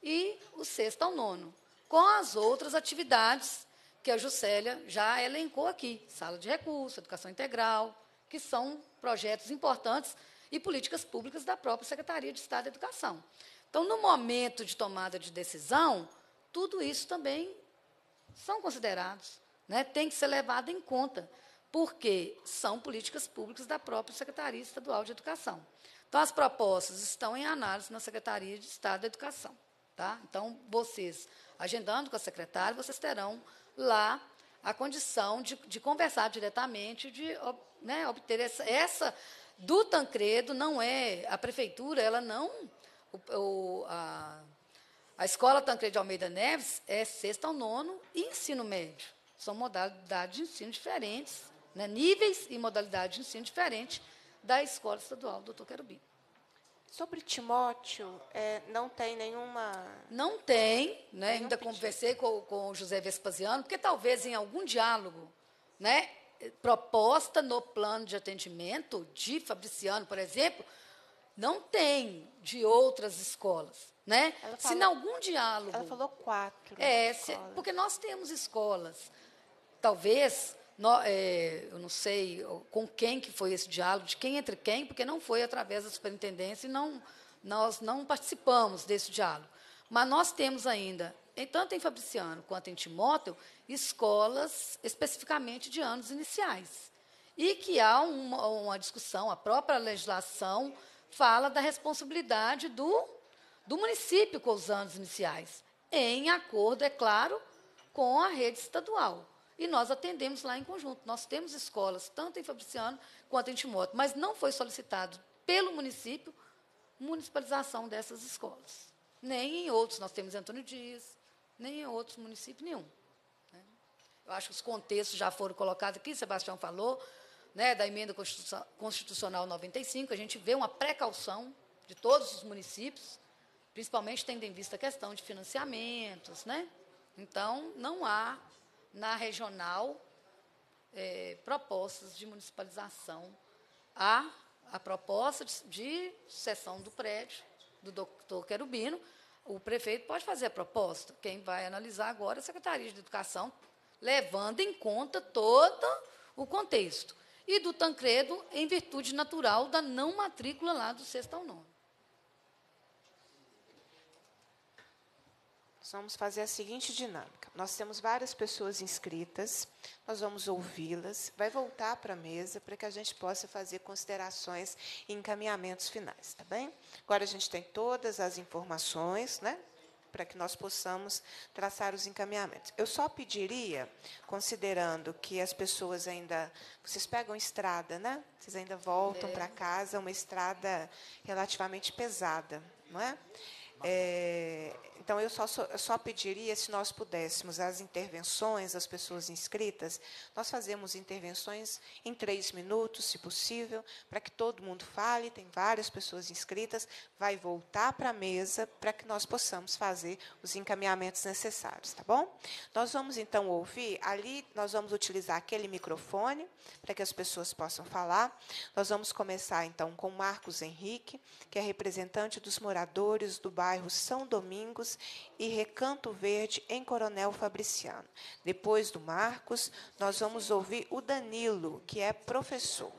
e o sexto ao nono, com as outras atividades que a Juscelia já elencou aqui, sala de recursos, educação integral, que são projetos importantes e políticas públicas da própria Secretaria de Estado da Educação. Então, no momento de tomada de decisão, tudo isso também são considerados, né? tem que ser levado em conta, porque são políticas públicas da própria Secretaria Estadual de Educação. Então, as propostas estão em análise na Secretaria de Estado da Educação. Tá? Então, vocês, agendando com a secretária, vocês terão lá a condição de, de conversar diretamente, de né, obter essa, essa, do Tancredo, não é a prefeitura, ela não. O, a, a escola Tancredo de Almeida Neves é sexta ao nono e ensino médio. São modalidades de ensino diferentes, né, níveis e modalidades de ensino diferentes da escola estadual, doutor Querubim. Sobre Timóteo, é, não tem nenhuma. Não tem, né? ainda conversei com, com o José Vespasiano, porque talvez em algum diálogo, né? Proposta no plano de atendimento de Fabriciano, por exemplo, não tem de outras escolas. Né? Falou, se em algum diálogo. Ela falou quatro. É, se, porque nós temos escolas. Talvez no, é, eu não sei com quem que foi esse diálogo, de quem entre quem, porque não foi através da superintendência e não, nós não participamos desse diálogo. Mas nós temos ainda, tanto em Fabriciano quanto em Timóteo, escolas especificamente de anos iniciais. E que há uma, uma discussão, a própria legislação fala da responsabilidade do, do município com os anos iniciais, em acordo, é claro, com a rede estadual e nós atendemos lá em conjunto. Nós temos escolas, tanto em Fabriciano quanto em Timóteo, mas não foi solicitado pelo município municipalização dessas escolas. Nem em outros, nós temos Antônio Dias, nem em outros municípios nenhum. Né? Eu acho que os contextos já foram colocados aqui, Sebastião falou, né, da emenda constitucional 95, a gente vê uma precaução de todos os municípios, principalmente tendo em vista a questão de financiamentos, né? Então, não há na regional é, propostas de municipalização. Há a proposta de, de cessão do prédio do doutor Querubino. O prefeito pode fazer a proposta. Quem vai analisar agora é a Secretaria de Educação, levando em conta todo o contexto. E do Tancredo, em virtude natural da não matrícula lá do sexto ao nono. Nós vamos fazer a seguinte dinâmica: nós temos várias pessoas inscritas, nós vamos ouvi-las, vai voltar para a mesa para que a gente possa fazer considerações e encaminhamentos finais, tá bem? Agora a gente tem todas as informações, né? Para que nós possamos traçar os encaminhamentos. Eu só pediria, considerando que as pessoas ainda. Vocês pegam estrada, né? Vocês ainda voltam é. para casa, uma estrada relativamente pesada, não é? É, então, eu só, só pediria, se nós pudéssemos, as intervenções das pessoas inscritas, nós fazemos intervenções em três minutos, se possível, para que todo mundo fale, tem várias pessoas inscritas, vai voltar para a mesa para que nós possamos fazer os encaminhamentos necessários, tá bom? Nós vamos, então, ouvir, ali nós vamos utilizar aquele microfone para que as pessoas possam falar. Nós vamos começar, então, com Marcos Henrique, que é representante dos moradores do bairro bairro São Domingos e Recanto Verde, em Coronel Fabriciano. Depois do Marcos, nós vamos ouvir o Danilo, que é professor.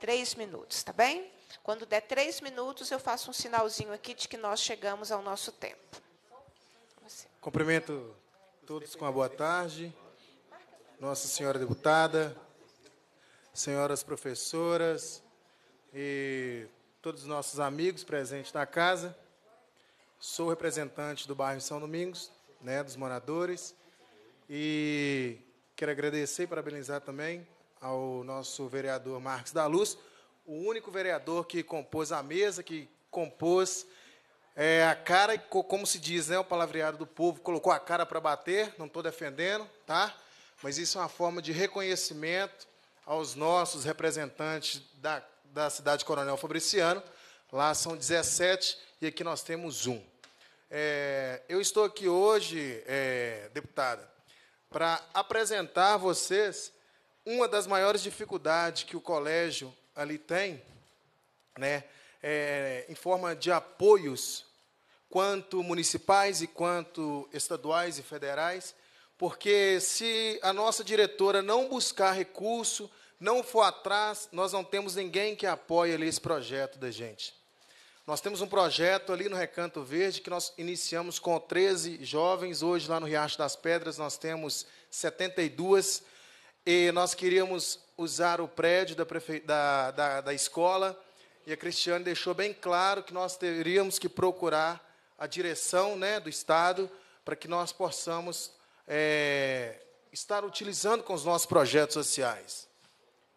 Três minutos, tá bem? Quando der três minutos, eu faço um sinalzinho aqui de que nós chegamos ao nosso tempo. Cumprimento todos com a boa tarde. Nossa Senhora Deputada, senhoras professoras e todos os nossos amigos presentes na casa. Sou representante do bairro São Domingos, né, dos moradores. E quero agradecer e parabenizar também ao nosso vereador Marcos da Luz, o único vereador que compôs a mesa, que compôs é, a cara, como se diz, né, o palavreado do povo, colocou a cara para bater, não estou defendendo, tá? Mas isso é uma forma de reconhecimento aos nossos representantes da, da cidade Coronel Fabriciano. Lá são 17 e aqui nós temos um. É, eu estou aqui hoje, é, deputada, para apresentar a vocês uma das maiores dificuldades que o colégio ali tem, né, é, em forma de apoios, quanto municipais e quanto estaduais e federais, porque se a nossa diretora não buscar recurso, não for atrás, nós não temos ninguém que apoie ali esse projeto da gente. Nós temos um projeto ali no Recanto Verde que nós iniciamos com 13 jovens. Hoje, lá no Riacho das Pedras, nós temos 72. E nós queríamos usar o prédio da, prefe... da, da, da escola. E a Cristiane deixou bem claro que nós teríamos que procurar a direção né, do Estado para que nós possamos é, estar utilizando com os nossos projetos sociais.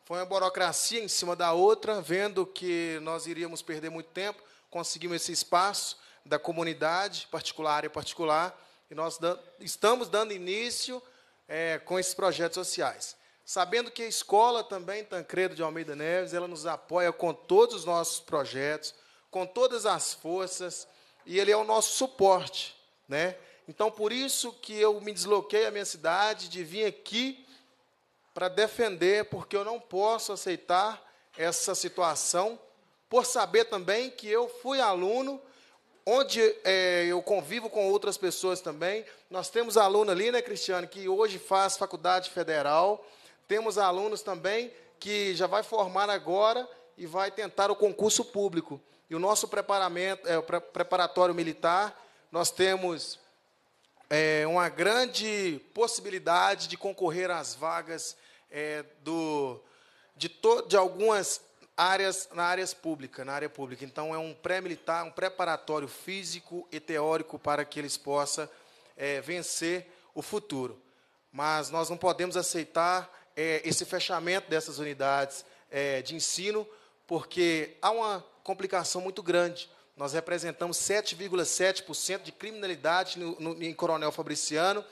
Foi uma burocracia em cima da outra, vendo que nós iríamos perder muito tempo conseguimos esse espaço da comunidade, particular e particular, e nós estamos dando início é, com esses projetos sociais. Sabendo que a escola também, Tancredo de Almeida Neves, ela nos apoia com todos os nossos projetos, com todas as forças, e ele é o nosso suporte. Né? Então, por isso que eu me desloquei à minha cidade, de vir aqui para defender, porque eu não posso aceitar essa situação por saber também que eu fui aluno, onde é, eu convivo com outras pessoas também. Nós temos aluno ali, né, Cristiano, que hoje faz faculdade federal. Temos alunos também que já vai formar agora e vai tentar o concurso público. E o nosso preparamento, é, o preparatório militar, nós temos é, uma grande possibilidade de concorrer às vagas é, do, de, de algumas áreas, na áreas pública, na área pública. Então é um pré-militar, um preparatório físico e teórico para que eles possam é, vencer o futuro. Mas nós não podemos aceitar é, esse fechamento dessas unidades é, de ensino, porque há uma complicação muito grande. Nós representamos 7,7% de criminalidade no, no, em Coronel Fabriciano,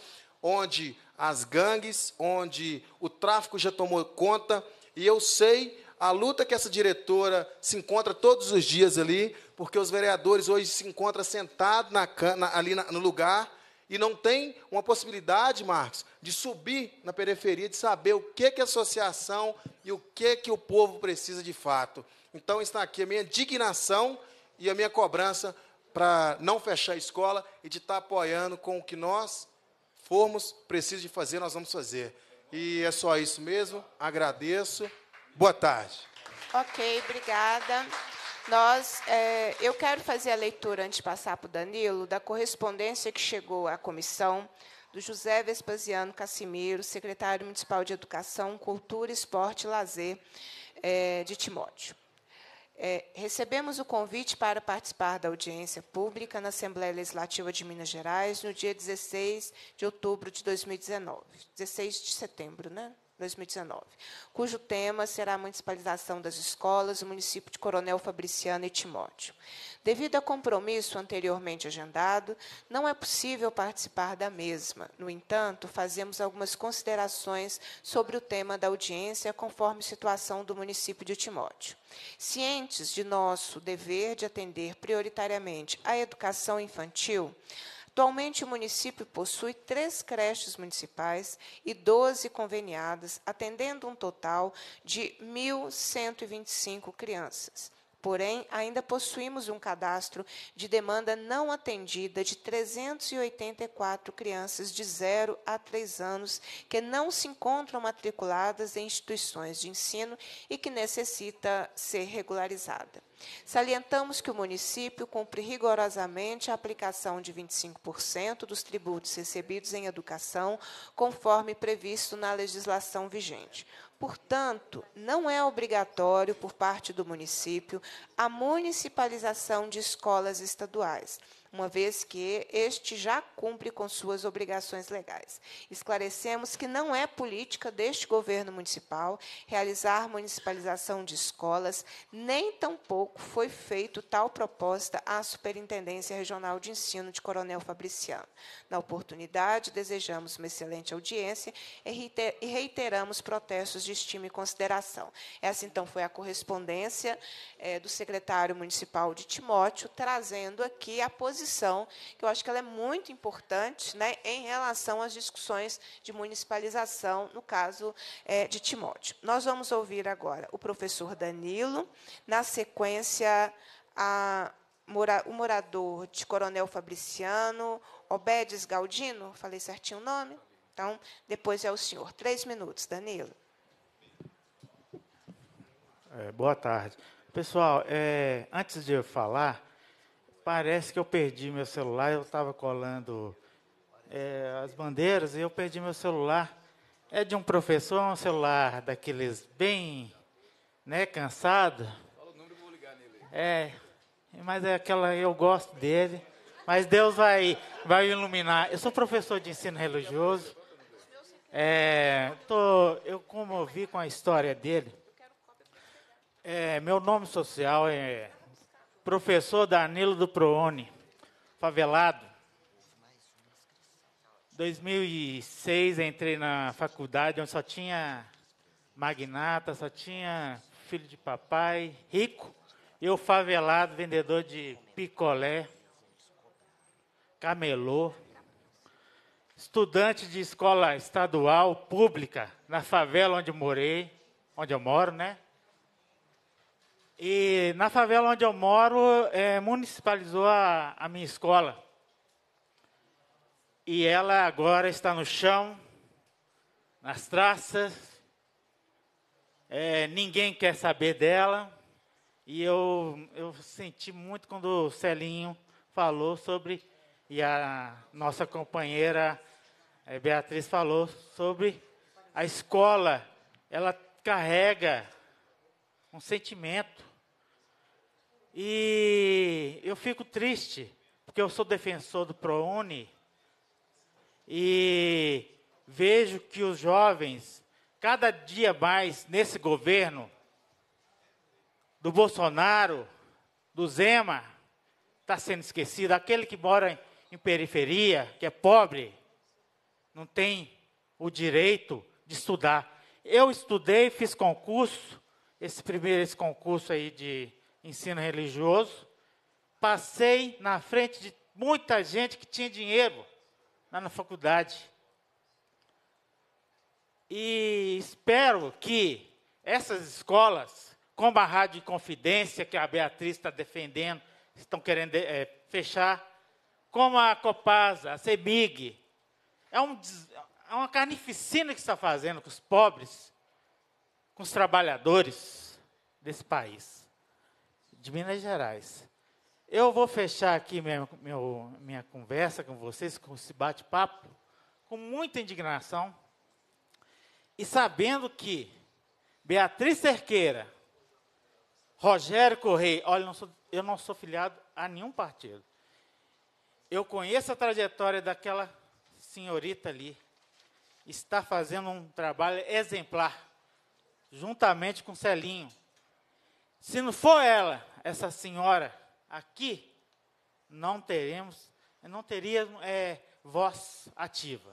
onde as gangues, onde o tráfico já tomou conta, e eu sei a luta que essa diretora se encontra todos os dias ali, porque os vereadores hoje se encontram sentados na, na, ali na, no lugar e não tem uma possibilidade, Marcos, de subir na periferia, de saber o que, que a associação e o que, que o povo precisa de fato. Então está aqui a minha indignação e a minha cobrança para não fechar a escola e de estar apoiando com o que nós formos preciso de fazer, nós vamos fazer. E é só isso mesmo. Agradeço. Boa tarde. Ok, obrigada. Nós, é, eu quero fazer a leitura, antes de passar para o Danilo, da correspondência que chegou à comissão do José Vespasiano Cassimiro, secretário municipal de Educação, Cultura, Esporte e Lazer é, de Timóteo. É, recebemos o convite para participar da audiência pública na Assembleia Legislativa de Minas Gerais no dia 16 de outubro de 2019, 16 de setembro, né? 2019, cujo tema será a municipalização das escolas, o município de Coronel Fabriciano e Timóteo. Devido a compromisso anteriormente agendado, não é possível participar da mesma. No entanto, fazemos algumas considerações sobre o tema da audiência, conforme situação do município de Timóteo. Cientes de nosso dever de atender prioritariamente à educação infantil, Atualmente, o município possui três creches municipais e 12 conveniadas, atendendo um total de 1.125 crianças. Porém, ainda possuímos um cadastro de demanda não atendida de 384 crianças de 0 a 3 anos que não se encontram matriculadas em instituições de ensino e que necessita ser regularizada. Salientamos que o município cumpre rigorosamente a aplicação de 25% dos tributos recebidos em educação, conforme previsto na legislação vigente. Portanto, não é obrigatório por parte do município a municipalização de escolas estaduais uma vez que este já cumpre com suas obrigações legais. Esclarecemos que não é política deste governo municipal realizar municipalização de escolas, nem tampouco foi feito tal proposta à Superintendência Regional de Ensino de Coronel Fabriciano. Na oportunidade, desejamos uma excelente audiência e reiteramos protestos de estima e consideração. Essa, então, foi a correspondência é, do secretário municipal de Timóteo, trazendo aqui a posição posição, que eu acho que ela é muito importante né, em relação às discussões de municipalização, no caso é, de Timóteo. Nós vamos ouvir agora o professor Danilo, na sequência, a, mora, o morador de Coronel Fabriciano, Obedes Galdino, falei certinho o nome? Então, depois é o senhor. Três minutos, Danilo. É, boa tarde. Pessoal, é, antes de eu falar, Parece que eu perdi meu celular, eu estava colando é, as bandeiras e eu perdi meu celular. É de um professor, um celular daqueles bem, né, cansado. Fala o número, vou ligar nele. É, mas é aquela, eu gosto dele. Mas Deus vai, vai iluminar. Eu sou professor de ensino religioso. É, tô, eu comovi com a história dele. É, meu nome social é professor Danilo do Proone, favelado. 2006 entrei na faculdade onde só tinha magnata, só tinha filho de papai, rico. Eu favelado, vendedor de picolé, camelô, estudante de escola estadual pública na favela onde morei, onde eu moro, né? E na favela onde eu moro, é, municipalizou a, a minha escola. E ela agora está no chão, nas traças. É, ninguém quer saber dela. E eu, eu senti muito quando o Celinho falou sobre, e a nossa companheira é, Beatriz falou sobre a escola. Ela carrega um sentimento e eu fico triste, porque eu sou defensor do ProUni e vejo que os jovens, cada dia mais nesse governo do Bolsonaro, do Zema, está sendo esquecido. Aquele que mora em periferia, que é pobre, não tem o direito de estudar. Eu estudei, fiz concurso, esse primeiro esse concurso aí de ensino religioso, passei na frente de muita gente que tinha dinheiro lá na faculdade. E espero que essas escolas, como a Rádio Confidência, que a Beatriz está defendendo, estão querendo é, fechar, como a Copasa, a CEBIG, é, um, é uma carnificina que está fazendo com os pobres, com os trabalhadores desse país de Minas Gerais. Eu vou fechar aqui minha, meu, minha conversa com vocês, com esse bate-papo, com muita indignação e sabendo que Beatriz Cerqueira, Rogério Correia, olha, não, sou, eu não sou filiado a nenhum partido. Eu conheço a trajetória daquela senhorita ali. Está fazendo um trabalho exemplar, juntamente com Celinho. Se não for ela, essa senhora aqui, não teremos, não teríamos é, voz ativa,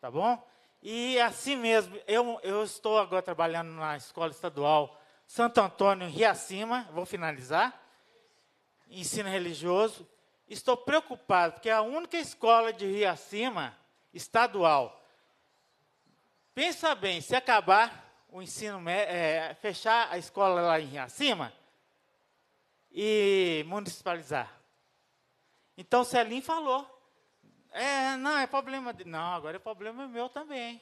tá bom? E assim mesmo, eu, eu estou agora trabalhando na escola estadual Santo Antônio Riacima, vou finalizar, ensino religioso. Estou preocupado, porque é a única escola de Riacima estadual. Pensa bem, se acabar o ensino, é, fechar a escola lá em Riacima, e municipalizar. Então Celim falou. É, não, é problema de. Não, agora é problema meu também.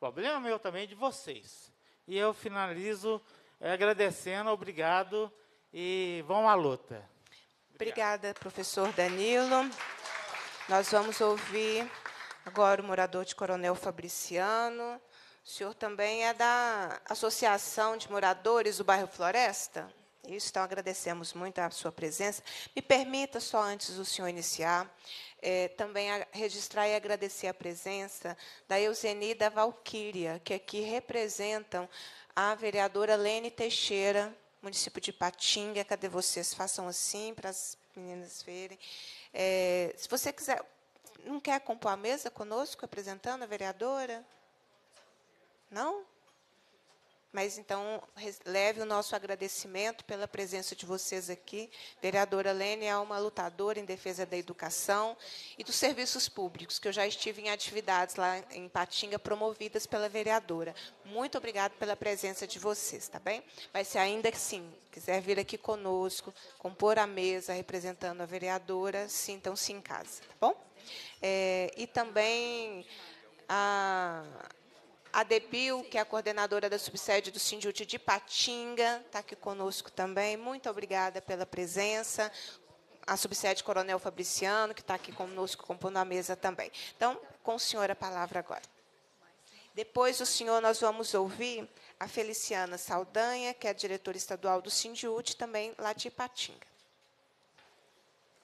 Problema meu também de vocês. E eu finalizo eh, agradecendo, obrigado e vão à luta. Obrigada, professor Danilo. Nós vamos ouvir agora o morador de Coronel Fabriciano. O senhor também é da Associação de Moradores do Bairro Floresta? isso, então agradecemos muito a sua presença. Me permita, só antes do senhor iniciar, é, também registrar e agradecer a presença da Euseni e da Valquíria, que aqui representam a vereadora Lene Teixeira, município de Patinga. Cadê vocês? Façam assim para as meninas verem. É, se você quiser, não quer compor a mesa conosco, apresentando a vereadora? Não? Mas então leve o nosso agradecimento pela presença de vocês aqui. Vereadora Lene é uma lutadora em defesa da educação e dos serviços públicos, que eu já estive em atividades lá em Patinga promovidas pela vereadora. Muito obrigado pela presença de vocês, tá bem? Mas se ainda assim quiser vir aqui conosco, compor a mesa representando a vereadora, sintam-se em casa, tá bom? É, e também a a Debil, que é a coordenadora da subsede do Sindhute de Patinga, está aqui conosco também. Muito obrigada pela presença. A subsede Coronel Fabriciano, que está aqui conosco compondo a mesa também. Então, com o senhor a palavra agora. Depois do senhor, nós vamos ouvir a Feliciana Saldanha, que é diretora estadual do Sindhute, também lá de Ipatinga.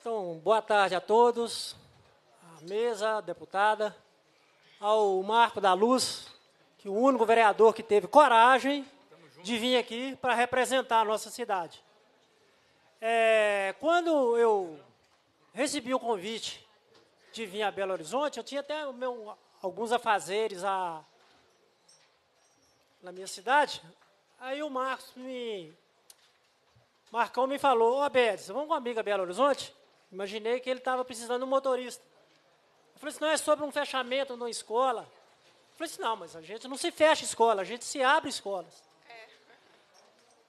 Então, boa tarde a todos, à mesa, deputada, ao Marco da Luz, que o único vereador que teve coragem de vir aqui para representar a nossa cidade. É, quando eu recebi o convite de vir a Belo Horizonte, eu tinha até meu, alguns afazeres a, na minha cidade. Aí o Marcos me. Marcão me falou, ô oh, Bedes, vamos com a amiga Belo Horizonte? Imaginei que ele estava precisando de um motorista. Eu falei, isso não é sobre um fechamento de uma escola falei assim, não, mas a gente não se fecha escola, a gente se abre escolas. É.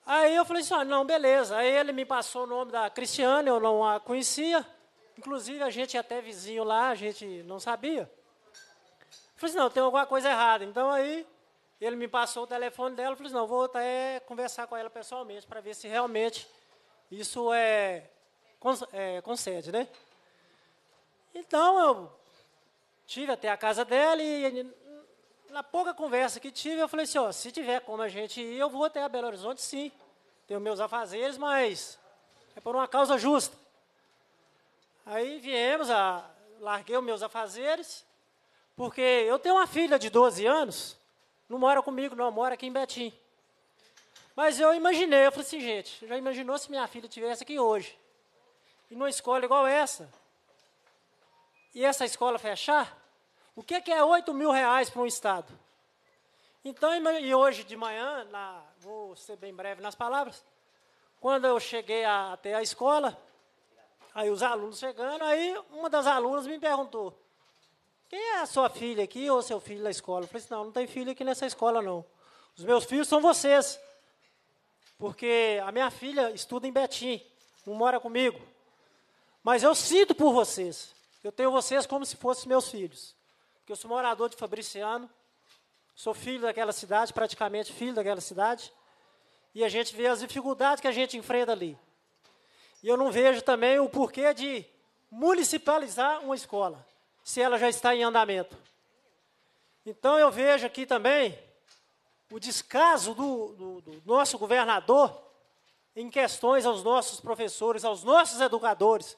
Aí eu falei assim, ah, não, beleza. Aí ele me passou o nome da Cristiane, eu não a conhecia. Inclusive, a gente é até vizinho lá, a gente não sabia. Eu falei assim, não, tem alguma coisa errada. Então, aí, ele me passou o telefone dela, eu falei assim, não, vou até conversar com ela pessoalmente para ver se realmente isso é, é concede, né? Então, eu tive até a casa dela e na pouca conversa que tive, eu falei assim, ó, se tiver como a gente ir, eu vou até Belo Horizonte, sim. Tenho meus afazeres, mas é por uma causa justa. Aí viemos, a, larguei os meus afazeres, porque eu tenho uma filha de 12 anos, não mora comigo, não, mora aqui em Betim. Mas eu imaginei, eu falei assim, gente, já imaginou se minha filha estivesse aqui hoje? E numa escola igual essa? E essa escola fechar? O que, é 8 é mil reais para um Estado? Então, e hoje de manhã, na, vou ser bem breve nas palavras, quando eu cheguei a, até a escola, aí os alunos chegando, aí uma das alunas me perguntou, quem é a sua filha aqui ou seu filho na escola? Eu falei assim, não, não tem filho aqui nessa escola, não. Os meus filhos são vocês, porque a minha filha estuda em Betim, não mora comigo. Mas eu sinto por vocês, eu tenho vocês como se fossem meus filhos eu sou morador de Fabriciano, sou filho daquela cidade, praticamente filho daquela cidade, e a gente vê as dificuldades que a gente enfrenta ali. E eu não vejo também o porquê de municipalizar uma escola, se ela já está em andamento. Então eu vejo aqui também o descaso do, do, do nosso governador em questões aos nossos professores, aos nossos educadores,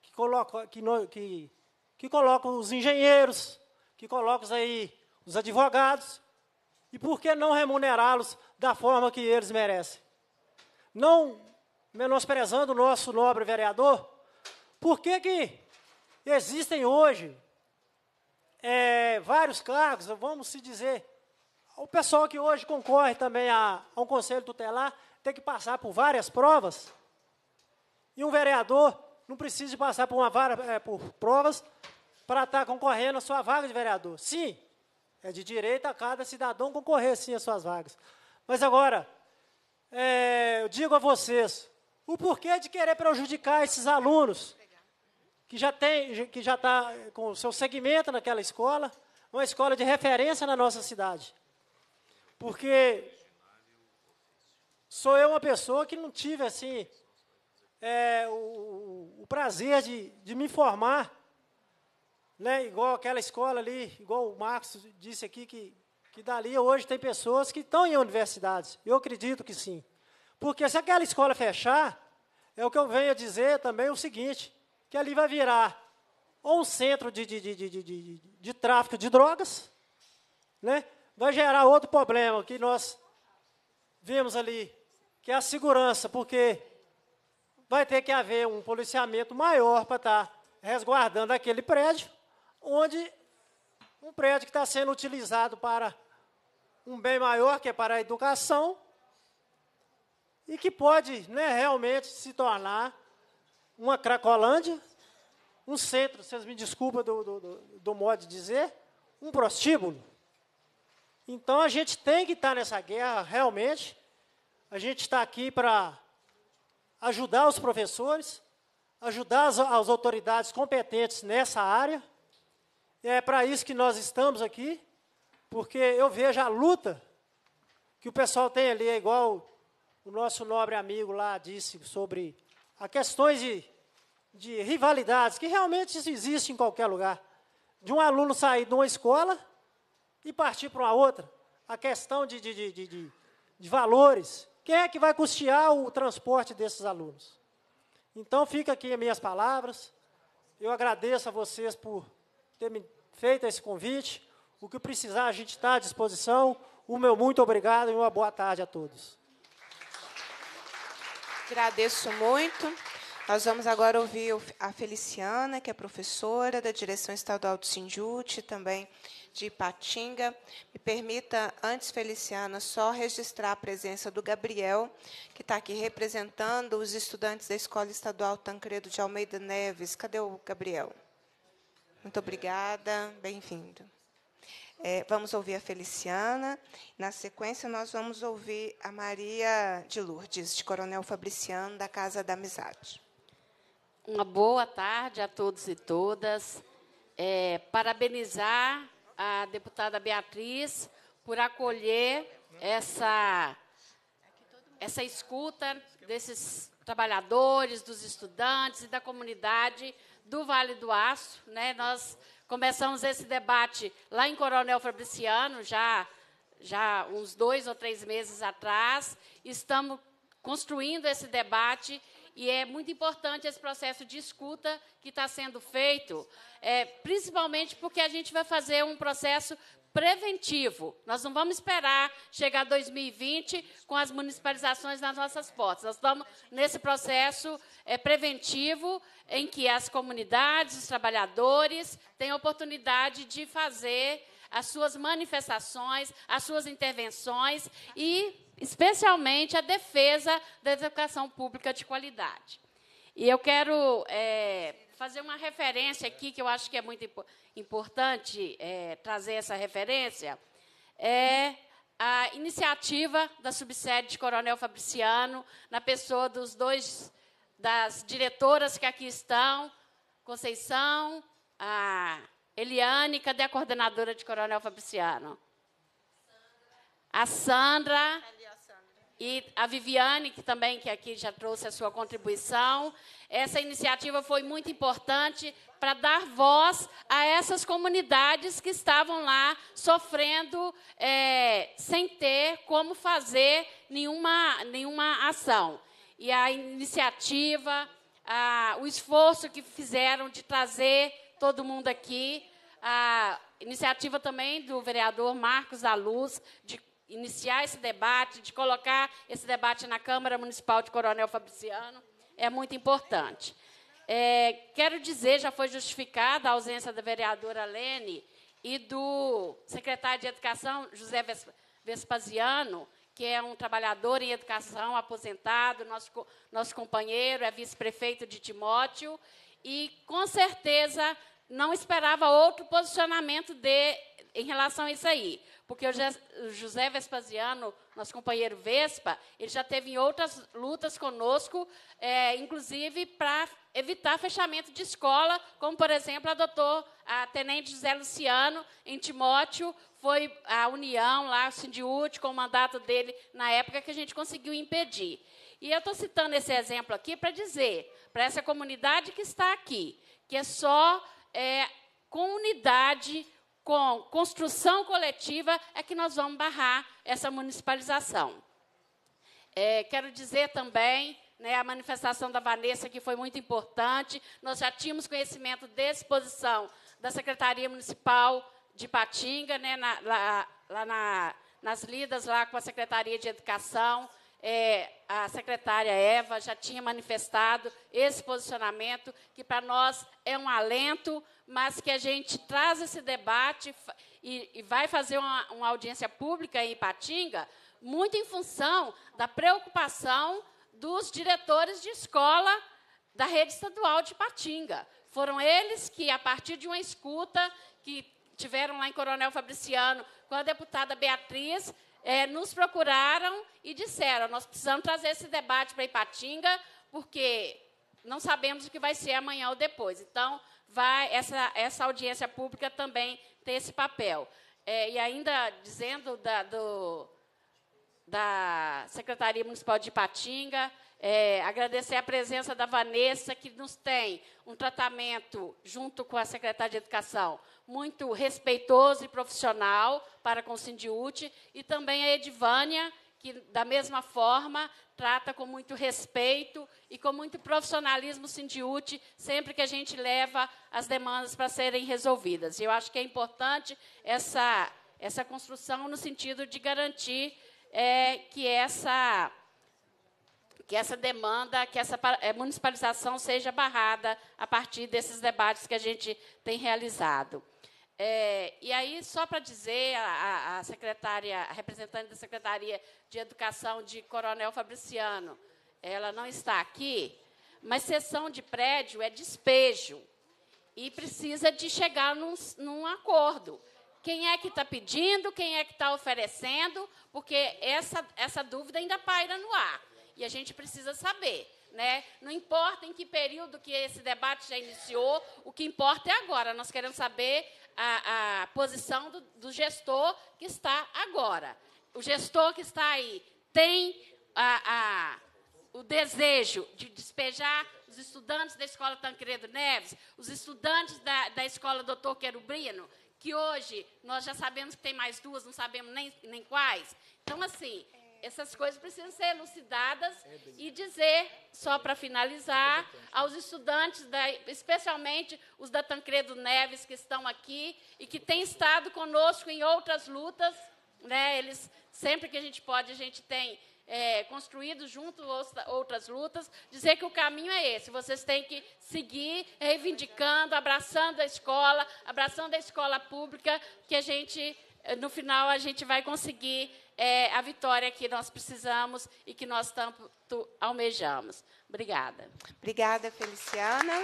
que colocam, que, que, que colocam os engenheiros, que colocam aí os advogados, e por que não remunerá-los da forma que eles merecem? Não menosprezando o nosso nobre vereador, por que, que existem hoje é, vários cargos, vamos se dizer, o pessoal que hoje concorre também a, a um conselho tutelar tem que passar por várias provas, e um vereador não precisa passar por, uma, é, por provas para estar concorrendo à sua vaga de vereador. Sim, é de direito a cada cidadão concorrer, sim, às suas vagas. Mas agora, é, eu digo a vocês, o porquê de querer prejudicar esses alunos que já tem, que já está com o seu segmento naquela escola, uma escola de referência na nossa cidade. Porque sou eu uma pessoa que não tive assim é, o, o prazer de, de me formar né, igual aquela escola ali, igual o Marcos disse aqui, que, que dali hoje tem pessoas que estão em universidades. Eu acredito que sim. Porque se aquela escola fechar, é o que eu venho a dizer também é o seguinte, que ali vai virar ou um centro de, de, de, de, de, tráfico de drogas, né? vai gerar outro problema que nós vimos ali, que é a segurança, porque vai ter que haver um policiamento maior para estar resguardando aquele prédio, onde um prédio que está sendo utilizado para um bem maior, que é para a educação, e que pode né, realmente se tornar uma Cracolândia, um centro, vocês me desculpem do, do, do modo de dizer, um prostíbulo. Então a gente tem que estar nessa guerra realmente. A gente está aqui para ajudar os professores, ajudar as, as autoridades competentes nessa área é para isso que nós estamos aqui, porque eu vejo a luta que o pessoal tem ali, é igual o nosso nobre amigo lá disse sobre as questões de, de rivalidades, que realmente existe em qualquer lugar. De um aluno sair de uma escola e partir para uma outra. A questão de, de, de, de, de valores. Quem é que vai custear o transporte desses alunos? Então, fica aqui as minhas palavras. Eu agradeço a vocês por ter me feito esse convite. O que precisar, a gente está à disposição. O meu muito obrigado e uma boa tarde a todos. Agradeço muito. Nós vamos agora ouvir a Feliciana, que é professora da Direção Estadual do Sindjute, também de Ipatinga. Me permita, antes, Feliciana, só registrar a presença do Gabriel, que está aqui representando os estudantes da Escola Estadual Tancredo de Almeida Neves. Cadê o Gabriel? Muito obrigada, bem-vindo. É, vamos ouvir a Feliciana. Na sequência, nós vamos ouvir a Maria de Lourdes, de Coronel Fabriciano, da Casa da Amizade. Uma boa tarde a todos e todas. É, parabenizar a deputada Beatriz por acolher essa, essa escuta desses trabalhadores, dos estudantes e da comunidade do Vale do Aço. Né? Nós começamos esse debate lá em Coronel Fabriciano, já, já uns dois ou três meses atrás. Estamos construindo esse debate e é muito importante esse processo de escuta que está sendo feito, é, principalmente porque a gente vai fazer um processo preventivo. Nós não vamos esperar chegar 2020 com as municipalizações nas nossas portas. Nós estamos nesse processo é, preventivo em que as comunidades, os trabalhadores têm a oportunidade de fazer as suas manifestações, as suas intervenções e, especialmente, a defesa da educação pública de qualidade. E eu quero é, fazer uma referência aqui, que eu acho que é muito importante é, trazer essa referência, é a iniciativa da subsede de Coronel Fabriciano, na pessoa dos dois, das diretoras que aqui estão, Conceição, a Eliane, cadê a coordenadora de Coronel Fabriciano? A Sandra e a Viviane, que também que aqui já trouxe a sua contribuição. Essa iniciativa foi muito importante para dar voz a essas comunidades que estavam lá sofrendo é, sem ter como fazer nenhuma, nenhuma ação. E a iniciativa, a, o esforço que fizeram de trazer todo mundo aqui, a iniciativa também do vereador Marcos da Luz de iniciar esse debate, de colocar esse debate na Câmara Municipal de Coronel Fabriciano, é muito importante. É, quero dizer, já foi justificada a ausência da vereadora Lene e do secretário de Educação, José Vespasiano, que é um trabalhador em educação aposentado, nosso, nosso companheiro, é vice-prefeito de Timóteo, e com certeza não esperava outro posicionamento de, em relação a isso aí. Porque o José Vespasiano, nosso companheiro Vespa, ele já teve em outras lutas conosco, é, inclusive para evitar fechamento de escola, como, por exemplo, adotou a tenente José Luciano em Timóteo, foi a União lá, o Sindiúte, com o mandato dele na época que a gente conseguiu impedir. E eu estou citando esse exemplo aqui para dizer para essa comunidade que está aqui, que é só é, com unidade com construção coletiva é que nós vamos barrar essa municipalização. É, quero dizer também né, a manifestação da Vanessa, que foi muito importante. Nós já tínhamos conhecimento dessa posição da Secretaria Municipal de Patinga, né, na, lá, lá na, nas lidas lá com a Secretaria de Educação é, a secretária Eva já tinha manifestado esse posicionamento, que para nós é um alento, mas que a gente traz esse debate e, e vai fazer uma, uma, audiência pública em Ipatinga, muito em função da preocupação dos diretores de escola da rede estadual de Ipatinga. Foram eles que, a partir de uma escuta que tiveram lá em Coronel Fabriciano com a deputada Beatriz, é, nos procuraram e disseram: nós precisamos trazer esse debate para Ipatinga, porque não sabemos o que vai ser amanhã ou depois. Então, vai essa, essa audiência pública também tem esse papel. É, e ainda dizendo da, do, da Secretaria Municipal de Ipatinga, é, agradecer a presença da Vanessa, que nos tem um tratamento junto com a Secretaria de Educação muito respeitoso e profissional para com o Sindiúte, e também a Edivânia, que, da mesma forma, trata com muito respeito e com muito profissionalismo o Sindiúte, sempre que a gente leva as demandas para serem resolvidas. E eu acho que é importante essa, essa construção no sentido de garantir é, que essa que essa demanda, que essa eh, municipalização seja barrada a partir desses debates que a gente tem realizado. É, e aí, só para dizer, a, a, secretária, a representante da Secretaria de Educação de Coronel Fabriciano, ela não está aqui, mas cessão de prédio é despejo e precisa de chegar num, num acordo. Quem é que está pedindo, quem é que está oferecendo, porque essa, essa dúvida ainda paira no ar. E a gente precisa saber. Né? Não importa em que período que esse debate já iniciou, o que importa é agora. Nós queremos saber a, a posição do, do gestor que está agora. O gestor que está aí tem a, a o desejo de despejar os estudantes da Escola Tancredo Neves, os estudantes da, da Escola Doutor Querubrino, que hoje nós já sabemos que tem mais duas, não sabemos nem, nem quais. Então, assim, essas coisas precisam ser elucidadas é e dizer, só para finalizar, é aos estudantes, da, especialmente os da Tancredo Neves que estão aqui e que têm estado conosco em outras lutas, né? Eles sempre que a gente pode, a gente tem é, construído junto outras lutas, dizer que o caminho é esse. Vocês têm que seguir reivindicando, abraçando a escola, abraçando a escola pública, que a gente, eh, no final, a gente vai conseguir é, a vitória que nós precisamos e que nós tanto almejamos. Obrigada. Obrigada, Feliciana.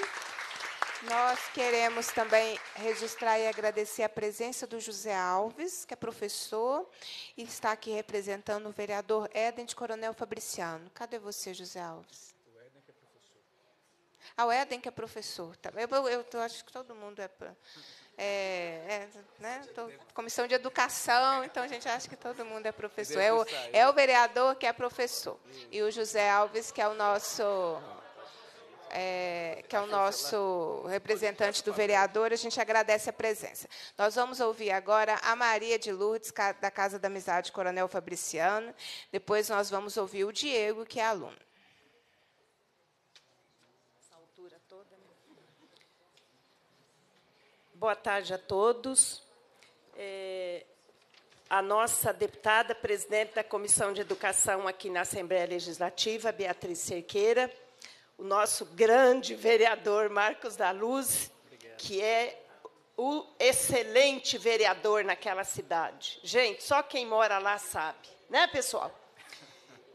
Nós queremos também registrar e agradecer a presença do José Alves, que é professor e está aqui representando o vereador Éden de Coronel Fabriciano. Cadê você, José Alves? O Éden que é professor. Ah, o Éden que é professor. Tá, eu, eu, eu acho que todo mundo é. É, é, né? Tô, comissão de educação, então a gente acha que todo mundo é professor. É o, é o vereador que é professor. E o José Alves, que é o nosso. É, que é o nosso representante do vereador, a gente agradece a presença. Nós vamos ouvir agora a Maria de Lourdes, da Casa da Amizade Coronel Fabriciano. Depois nós vamos ouvir o Diego, que é aluno. Boa tarde a todos. É, a nossa deputada, presidente da Comissão de Educação aqui na Assembleia Legislativa, Beatriz Cerqueira, o nosso grande vereador Marcos da Luz, Obrigado. que é o excelente vereador naquela cidade. Gente, só quem mora lá sabe, né, pessoal?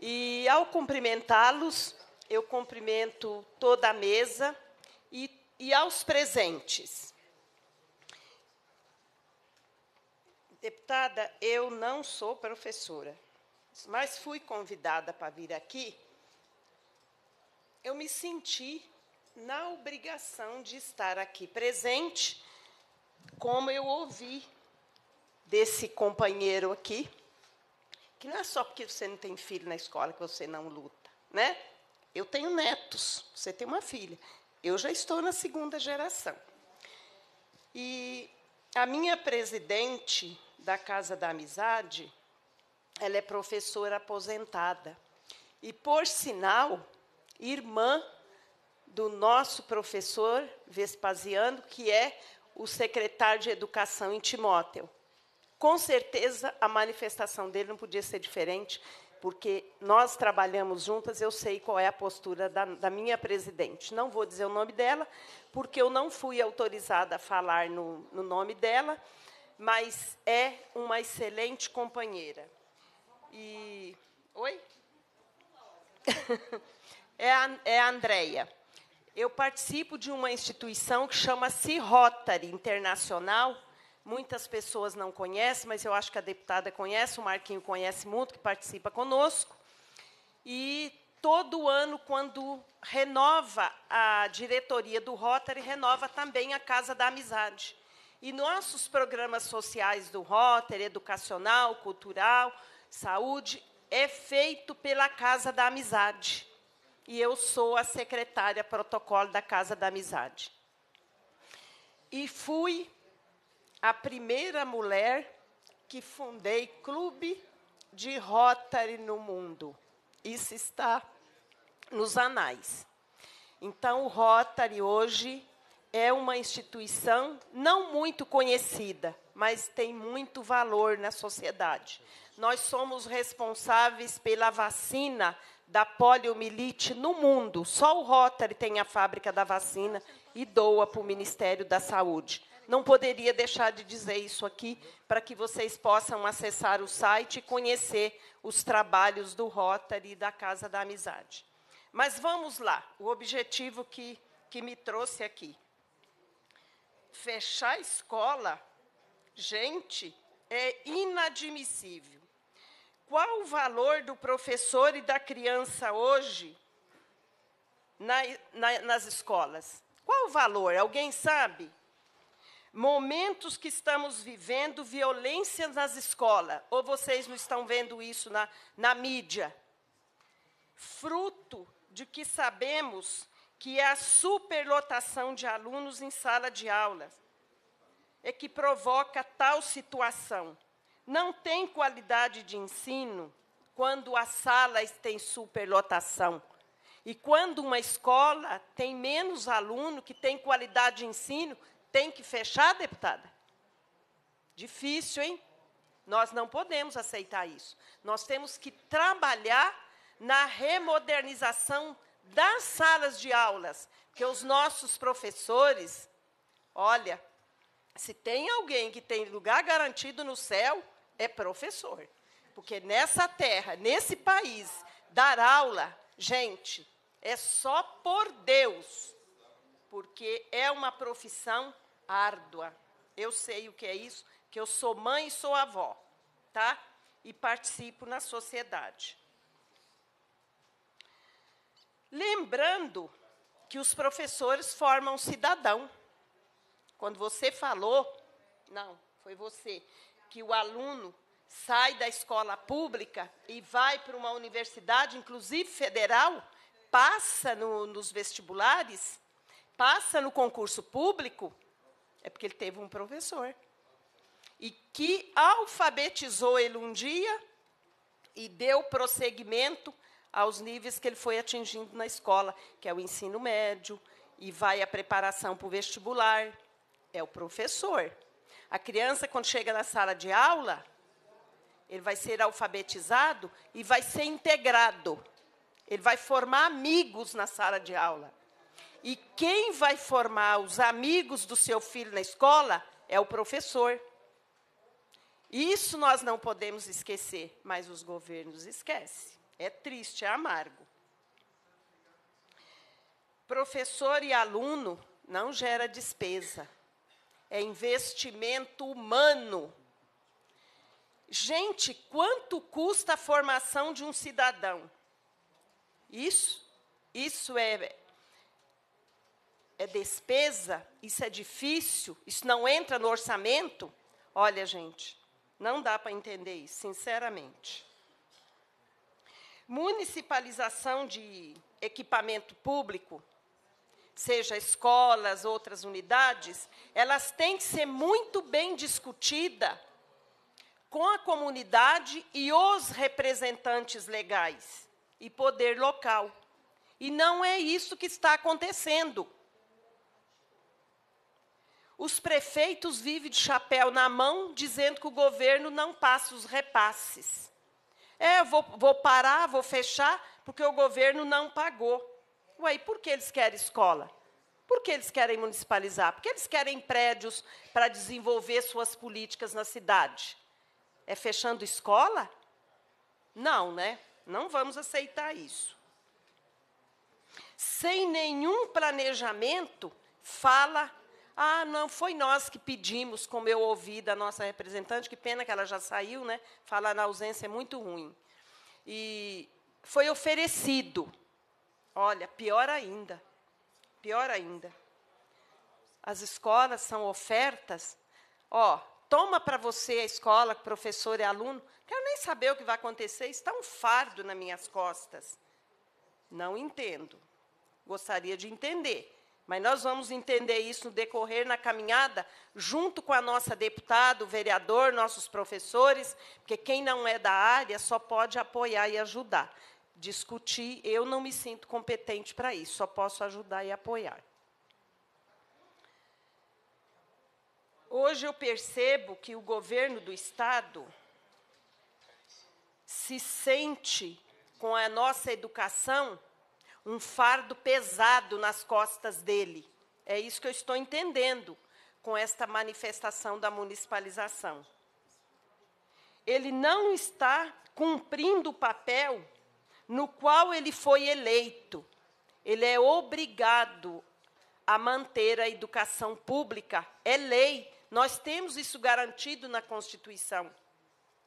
E ao cumprimentá-los, eu cumprimento toda a mesa e, e aos presentes. Deputada, eu não sou professora, mas fui convidada para vir aqui. Eu me senti na obrigação de estar aqui presente, como eu ouvi desse companheiro aqui, que não é só porque você não tem filho na escola que você não luta, né? Eu tenho netos, você tem uma filha. Eu já estou na segunda geração. E a minha presidente da Casa da Amizade, ela é professora aposentada. E, por sinal, irmã do nosso professor Vespasiano, que é o secretário de Educação em Timóteo. Com certeza, a manifestação dele não podia ser diferente, porque nós trabalhamos juntas, eu sei qual é a postura da, da minha presidente. Não vou dizer o nome dela, porque eu não fui autorizada a falar no, no nome dela, mas é uma excelente companheira. E. Oi? é a, é a Andrea. Eu participo de uma instituição que chama-se Rotary Internacional. Muitas pessoas não conhecem, mas eu acho que a deputada conhece, o Marquinho conhece muito, que participa conosco. E todo ano, quando renova a diretoria do Rotary, renova também a Casa da Amizade. E nossos programas sociais do Rotary, educacional, cultural, saúde, é feito pela Casa da Amizade. E eu sou a secretária protocolo da Casa da Amizade. E fui a primeira mulher que fundei clube de Rotary no mundo. Isso está nos anais. Então, o Rotary hoje é uma instituição não muito conhecida, mas tem muito valor na sociedade. Nós somos responsáveis pela vacina da poliomielite no mundo. Só o Rotary tem a fábrica da vacina e doa para o Ministério da Saúde. Não poderia deixar de dizer isso aqui para que vocês possam acessar o site e conhecer os trabalhos do Rotary e da Casa da Amizade. Mas vamos lá, o objetivo que, que me trouxe aqui fechar a escola, gente, é inadmissível. Qual o valor do professor e da criança hoje na, na, nas escolas? Qual o valor? Alguém sabe? Momentos que estamos vivendo, violência nas escolas, ou vocês não estão vendo isso na, na mídia? Fruto de que sabemos que é a superlotação de alunos em sala de aula, é que provoca tal situação. Não tem qualidade de ensino quando as salas têm superlotação. E quando uma escola tem menos aluno, que tem qualidade de ensino, tem que fechar, deputada? Difícil, hein? Nós não podemos aceitar isso. Nós temos que trabalhar na remodernização das salas de aulas, que os nossos professores, olha, se tem alguém que tem lugar garantido no céu, é professor. Porque nessa terra, nesse país, dar aula, gente, é só por Deus. Porque é uma profissão árdua. Eu sei o que é isso, que eu sou mãe e sou avó, tá? E participo na sociedade. Lembrando que os professores formam cidadão. Quando você falou, não, foi você, que o aluno sai da escola pública e vai para uma universidade, inclusive federal, passa no, nos vestibulares, passa no concurso público, é porque ele teve um professor. E que alfabetizou ele um dia e deu prosseguimento aos níveis que ele foi atingindo na escola, que é o ensino médio, e vai a preparação para o vestibular, é o professor. A criança, quando chega na sala de aula, ele vai ser alfabetizado e vai ser integrado. Ele vai formar amigos na sala de aula. E quem vai formar os amigos do seu filho na escola é o professor. Isso nós não podemos esquecer, mas os governos esquecem. É triste, é amargo. Professor e aluno não gera despesa, é investimento humano. Gente, quanto custa a formação de um cidadão? Isso, isso é, é despesa, isso é difícil, isso não entra no orçamento? Olha, gente, não dá para entender isso, sinceramente municipalização de equipamento público, seja escolas, outras unidades, elas têm que ser muito bem discutida com a comunidade e os representantes legais e poder local. E não é isso que está acontecendo. Os prefeitos vivem de chapéu na mão, dizendo que o governo não passa os repasses. É, vou, vou parar, vou fechar, porque o governo não pagou. Ué, e por que eles querem escola? Por que eles querem municipalizar? Porque eles querem prédios para desenvolver suas políticas na cidade. É fechando escola? Não, né? Não vamos aceitar isso. Sem nenhum planejamento, fala ah, não, foi nós que pedimos, como eu ouvi da nossa representante, que pena que ela já saiu, né? Falar na ausência é muito ruim. E foi oferecido. Olha, pior ainda. Pior ainda. As escolas são ofertas. Ó, toma para você a escola, professor e aluno. Quero nem saber o que vai acontecer, está um fardo nas minhas costas. Não entendo. Gostaria de entender. Mas nós vamos entender isso no decorrer na caminhada, junto com a nossa deputada, o vereador, nossos professores, porque quem não é da área só pode apoiar e ajudar. Discutir, eu não me sinto competente para isso, só posso ajudar e apoiar. Hoje eu percebo que o governo do Estado se sente com a nossa educação um fardo pesado nas costas dele. É isso que eu estou entendendo com esta manifestação da municipalização. Ele não está cumprindo o papel no qual ele foi eleito. Ele é obrigado a manter a educação pública. É lei. Nós temos isso garantido na Constituição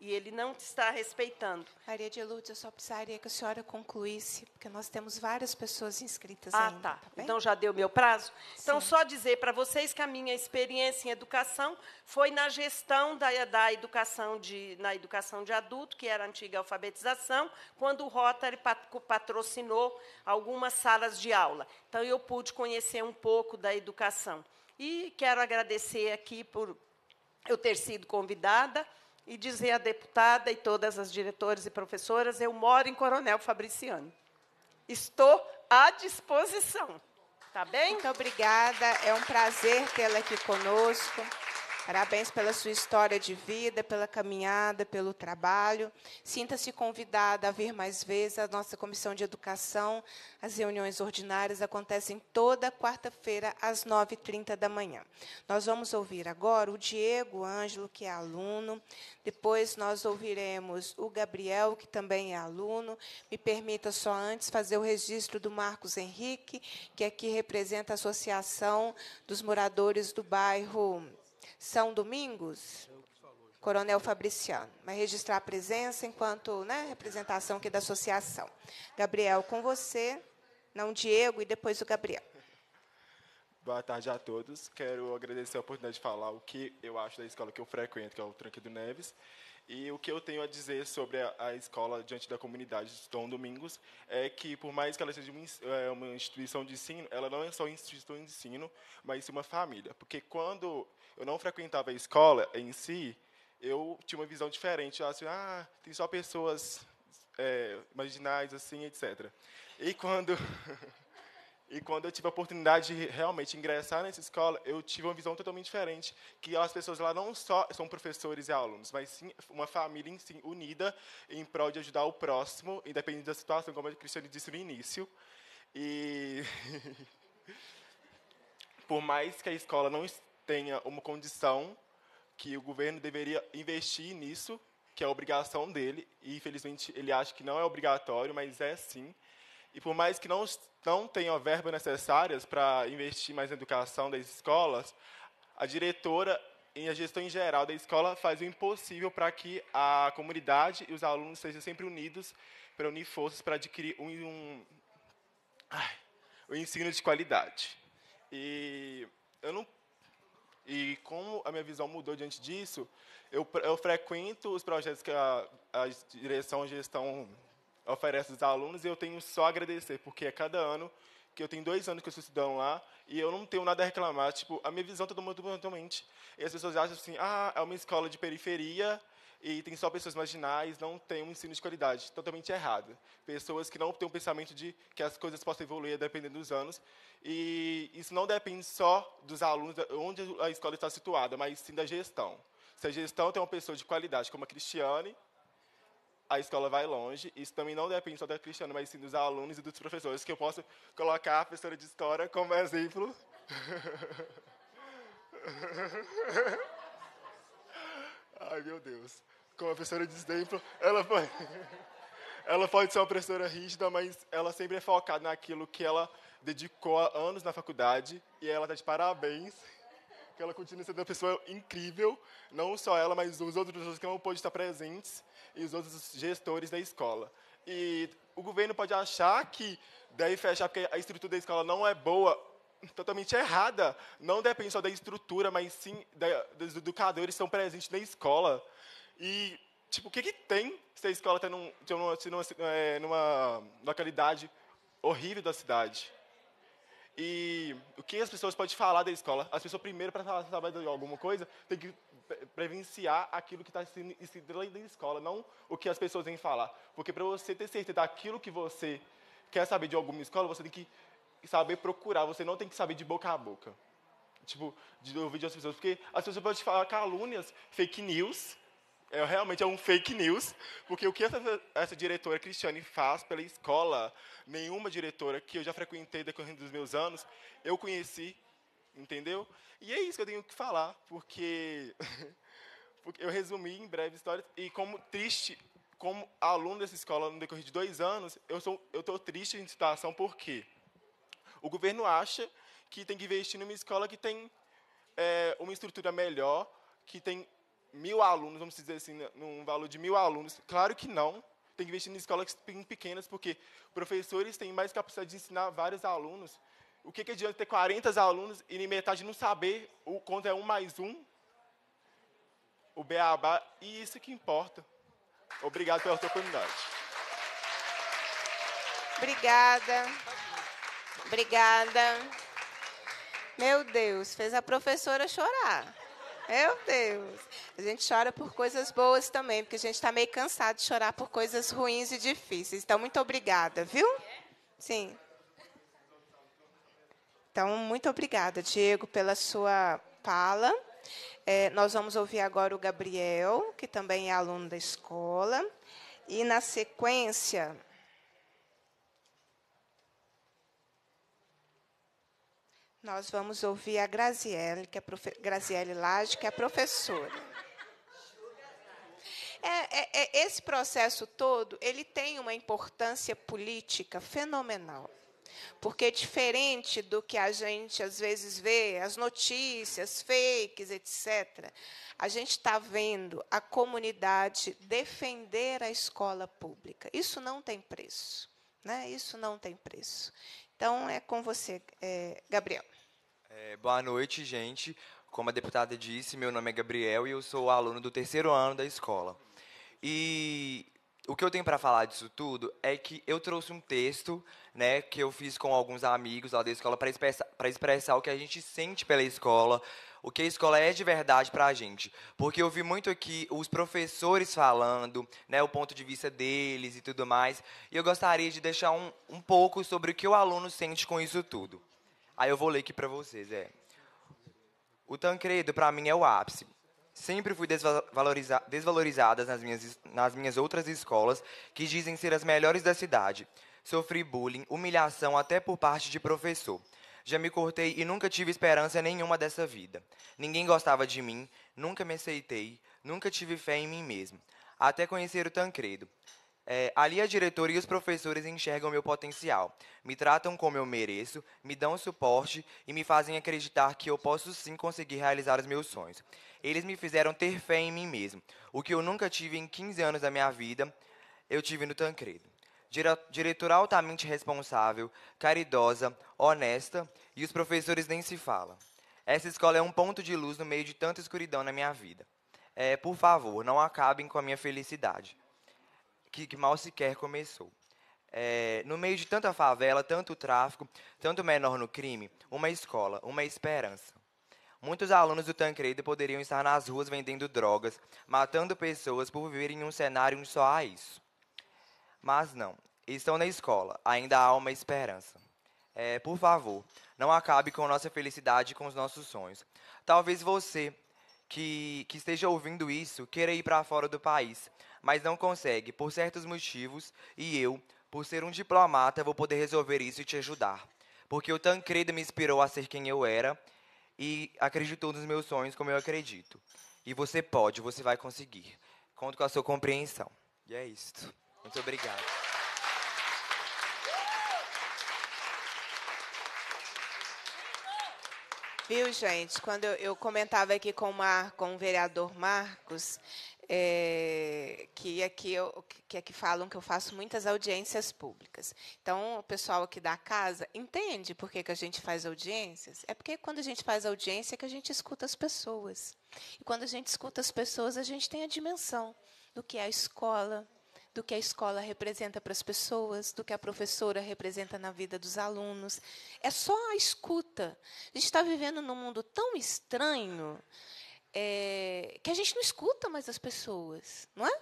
e ele não está respeitando. Maria de Lourdes, eu só precisaria que a senhora concluísse, porque nós temos várias pessoas inscritas ah, ainda. Ah, tá. tá então já deu meu prazo? Então Sim. Então, só dizer para vocês que a minha experiência em educação foi na gestão da, da educação de, na educação de adulto, que era a antiga alfabetização, quando o Rotary patrocinou algumas salas de aula. Então, eu pude conhecer um pouco da educação. E quero agradecer aqui por eu ter sido convidada e dizer à deputada e todas as diretoras e professoras: eu moro em Coronel Fabriciano. Estou à disposição. Tá bem? Muito obrigada. É um prazer tê-la aqui conosco. Parabéns pela sua história de vida, pela caminhada, pelo trabalho. Sinta-se convidada a vir mais vezes à nossa comissão de educação. As reuniões ordinárias acontecem toda quarta-feira às 9h30 da manhã. Nós vamos ouvir agora o Diego Ângelo, que é aluno. Depois nós ouviremos o Gabriel, que também é aluno. Me permita só antes fazer o registro do Marcos Henrique, que aqui representa a Associação dos Moradores do Bairro são Domingos, Coronel Fabriciano. Vai registrar a presença enquanto né, representação aqui da associação. Gabriel, com você, não Diego, e depois o Gabriel. Boa tarde a todos. Quero agradecer a oportunidade de falar o que eu acho da escola que eu frequento, que é o do Neves. E o que eu tenho a dizer sobre a, a escola diante da comunidade de Dom Domingos é que, por mais que ela seja uma, é, uma instituição de ensino, ela não é só uma instituição de ensino, mas sim uma família. Porque quando eu não frequentava a escola em si, eu tinha uma visão diferente. Eu assim, ah, tem só pessoas é, marginais, assim, etc. E quando, e quando eu tive a oportunidade de realmente ingressar nessa escola, eu tive uma visão totalmente diferente, que as pessoas lá não só são professores e alunos, mas sim uma família em si, unida em prol de ajudar o próximo, independente da situação, como a Cristiane disse no início. E... por mais que a escola não tenha uma condição que o governo deveria investir nisso, que é obrigação dele, e infelizmente ele acha que não é obrigatório, mas é sim. E por mais que não, não tenham verbas necessárias para investir mais na educação das escolas, a diretora e a gestão em geral da escola faz o impossível para que a comunidade e os alunos sejam sempre unidos para unir forças para adquirir um, um, ai, um ensino de qualidade. E eu não e como a minha visão mudou diante disso, eu, eu frequento os projetos que a, a direção e gestão oferece aos alunos e eu tenho só a agradecer, porque a é cada ano que eu tenho dois anos que eu sou estudando lá e eu não tenho nada a reclamar. Tipo, a minha visão todo mundo totalmente. E as pessoas acham assim, ah, é uma escola de periferia e tem só pessoas marginais, não tem um ensino de qualidade, totalmente errado. Pessoas que não têm um pensamento de que as coisas possam evoluir dependendo dos anos, e isso não depende só dos alunos, onde a escola está situada, mas sim da gestão. Se a gestão tem uma pessoa de qualidade, como a Cristiane, a escola vai longe. Isso também não depende só da Cristiane, mas sim dos alunos e dos professores, que eu posso colocar a professora de história como exemplo. Ai, meu Deus como a professora de exemplo, ela foi. ela pode ser uma professora rígida, mas ela sempre é focada naquilo que ela dedicou há anos na faculdade e ela está de parabéns. Que ela continua sendo uma pessoa incrível, não só ela, mas os outros professores que não podem estar presentes e os outros gestores da escola. E o governo pode achar que deve fechar porque a estrutura da escola não é boa, totalmente errada. Não depende só da estrutura, mas sim da, dos educadores que estão presentes na escola. E, tipo, o que, que tem se a escola está num, numa, é, numa localidade horrível da cidade? E o que as pessoas podem falar da escola? As pessoas, primeiro, para saber de alguma coisa, tem que prevenciar aquilo que está sendo ensinado da escola, não o que as pessoas vêm falar. Porque para você ter certeza daquilo que você quer saber de alguma escola, você tem que saber procurar, você não tem que saber de boca a boca. Tipo, de ouvir de outras pessoas. Porque as pessoas podem falar calúnias, fake news, é, realmente é um fake news, porque o que essa, essa, diretora Cristiane faz pela escola, nenhuma diretora que eu já frequentei decorrendo dos meus anos, eu conheci, entendeu? E é isso que eu tenho que falar, porque, porque eu resumi em breve história e como triste, como aluno dessa escola no decorrer de dois anos, eu sou, eu estou triste em situação, porque o governo acha que tem que investir numa escola que tem é, uma estrutura melhor, que tem mil alunos, vamos dizer assim, né, num valor de mil alunos. Claro que não. Tem que investir em escolas pequenas, porque professores têm mais capacidade de ensinar vários alunos. O que, que adianta ter 40 alunos e nem metade não saber o quanto é um mais um? O beabá, e isso que importa. Obrigado pela oportunidade. Obrigada. Obrigada. Meu Deus, fez a professora chorar. Meu Deus. A gente chora por coisas boas também, porque a gente está meio cansado de chorar por coisas ruins e difíceis. Então, muito obrigada, viu? Sim. Então, muito obrigada, Diego, pela sua fala. É, nós vamos ouvir agora o Gabriel, que também é aluno da escola. E, na sequência, Nós vamos ouvir a Graziele, que é profe... Graziele Lage, que é professora. É, é, é, esse processo todo ele tem uma importância política fenomenal. Porque, é diferente do que a gente às vezes vê, as notícias, fakes, etc., a gente está vendo a comunidade defender a escola pública. Isso não tem preço. Né? Isso não tem preço. Então, é com você, é, Gabriel. É, boa noite, gente. Como a deputada disse, meu nome é Gabriel e eu sou aluno do terceiro ano da escola. E o que eu tenho para falar disso tudo é que eu trouxe um texto, né, que eu fiz com alguns amigos lá da escola para expressar, expressar o que a gente sente pela escola, o que a escola é de verdade para a gente. Porque eu vi muito aqui os professores falando, né, o ponto de vista deles e tudo mais. E eu gostaria de deixar um, um pouco sobre o que o aluno sente com isso tudo. Aí eu vou ler aqui para vocês. É. O Tancredo, para mim, é o ápice. Sempre fui desvaloriza desvalorizada nas minhas, nas minhas outras escolas, que dizem ser as melhores da cidade. Sofri bullying, humilhação até por parte de professor. Já me cortei e nunca tive esperança nenhuma dessa vida. Ninguém gostava de mim, nunca me aceitei, nunca tive fé em mim mesmo. Até conhecer o Tancredo. É, ali a diretora e os professores enxergam meu potencial, me tratam como eu mereço, me dão suporte e me fazem acreditar que eu posso sim conseguir realizar os meus sonhos. Eles me fizeram ter fé em mim mesmo, o que eu nunca tive em 15 anos da minha vida, eu tive no Tancredo diretora altamente responsável, caridosa, honesta e os professores nem se falam. Essa escola é um ponto de luz no meio de tanta escuridão na minha vida. É, por favor, não acabem com a minha felicidade, que, que mal sequer começou. É, no meio de tanta favela, tanto tráfico, tanto menor no crime, uma escola, uma esperança. Muitos alunos do Tancredo poderiam estar nas ruas vendendo drogas, matando pessoas por viverem em um cenário onde só há isso. Mas não, estão na escola, ainda há uma esperança. É, por favor, não acabe com nossa felicidade e com os nossos sonhos. Talvez você que, que esteja ouvindo isso queira ir para fora do país, mas não consegue por certos motivos, e eu, por ser um diplomata, vou poder resolver isso e te ajudar. Porque o Tancredo me inspirou a ser quem eu era e acreditou nos meus sonhos como eu acredito. E você pode, você vai conseguir. Conto com a sua compreensão. E é isso. Muito obrigado. Viu, gente? Quando eu, eu comentava aqui com o, Mar, com o vereador Marcos, é, que aqui é eu, que aqui é falam que eu faço muitas audiências públicas. Então, o pessoal aqui da casa entende por que, que a gente faz audiências? É porque quando a gente faz audiência é que a gente escuta as pessoas. E quando a gente escuta as pessoas, a gente tem a dimensão do que é a escola, do que a escola representa para as pessoas, do que a professora representa na vida dos alunos. É só a escuta. A gente está vivendo num mundo tão estranho é, que a gente não escuta mais as pessoas, não é?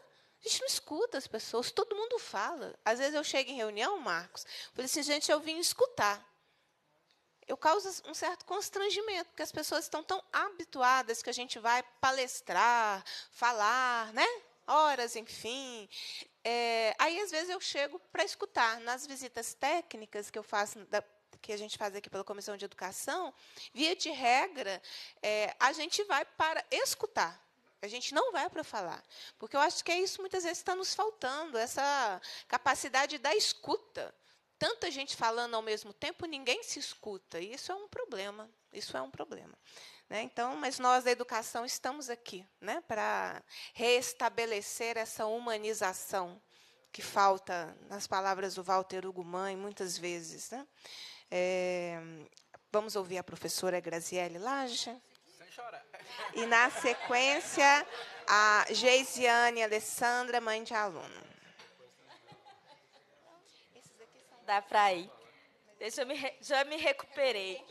A gente não escuta as pessoas, todo mundo fala. Às vezes eu chego em reunião, Marcos, falei assim, gente, eu vim escutar. Eu causo um certo constrangimento, porque as pessoas estão tão habituadas que a gente vai palestrar, falar, né? Horas, enfim. É, aí, às vezes, eu chego para escutar. Nas visitas técnicas que eu faço da, que a gente faz aqui pela Comissão de Educação, via de regra, é, a gente vai para escutar. A gente não vai para falar. Porque eu acho que é isso muitas vezes está nos faltando, essa capacidade da escuta. Tanta gente falando ao mesmo tempo, ninguém se escuta. E isso é um problema. Isso é um problema. Né? Então, mas nós da educação estamos aqui né? para restabelecer essa humanização que falta nas palavras do Walter Hugo muitas vezes. Né? É, vamos ouvir a professora Graziele Laje. E na sequência, a Geisiane Alessandra, mãe de aluno. Dá para ir. Eu já me, já me recuperei.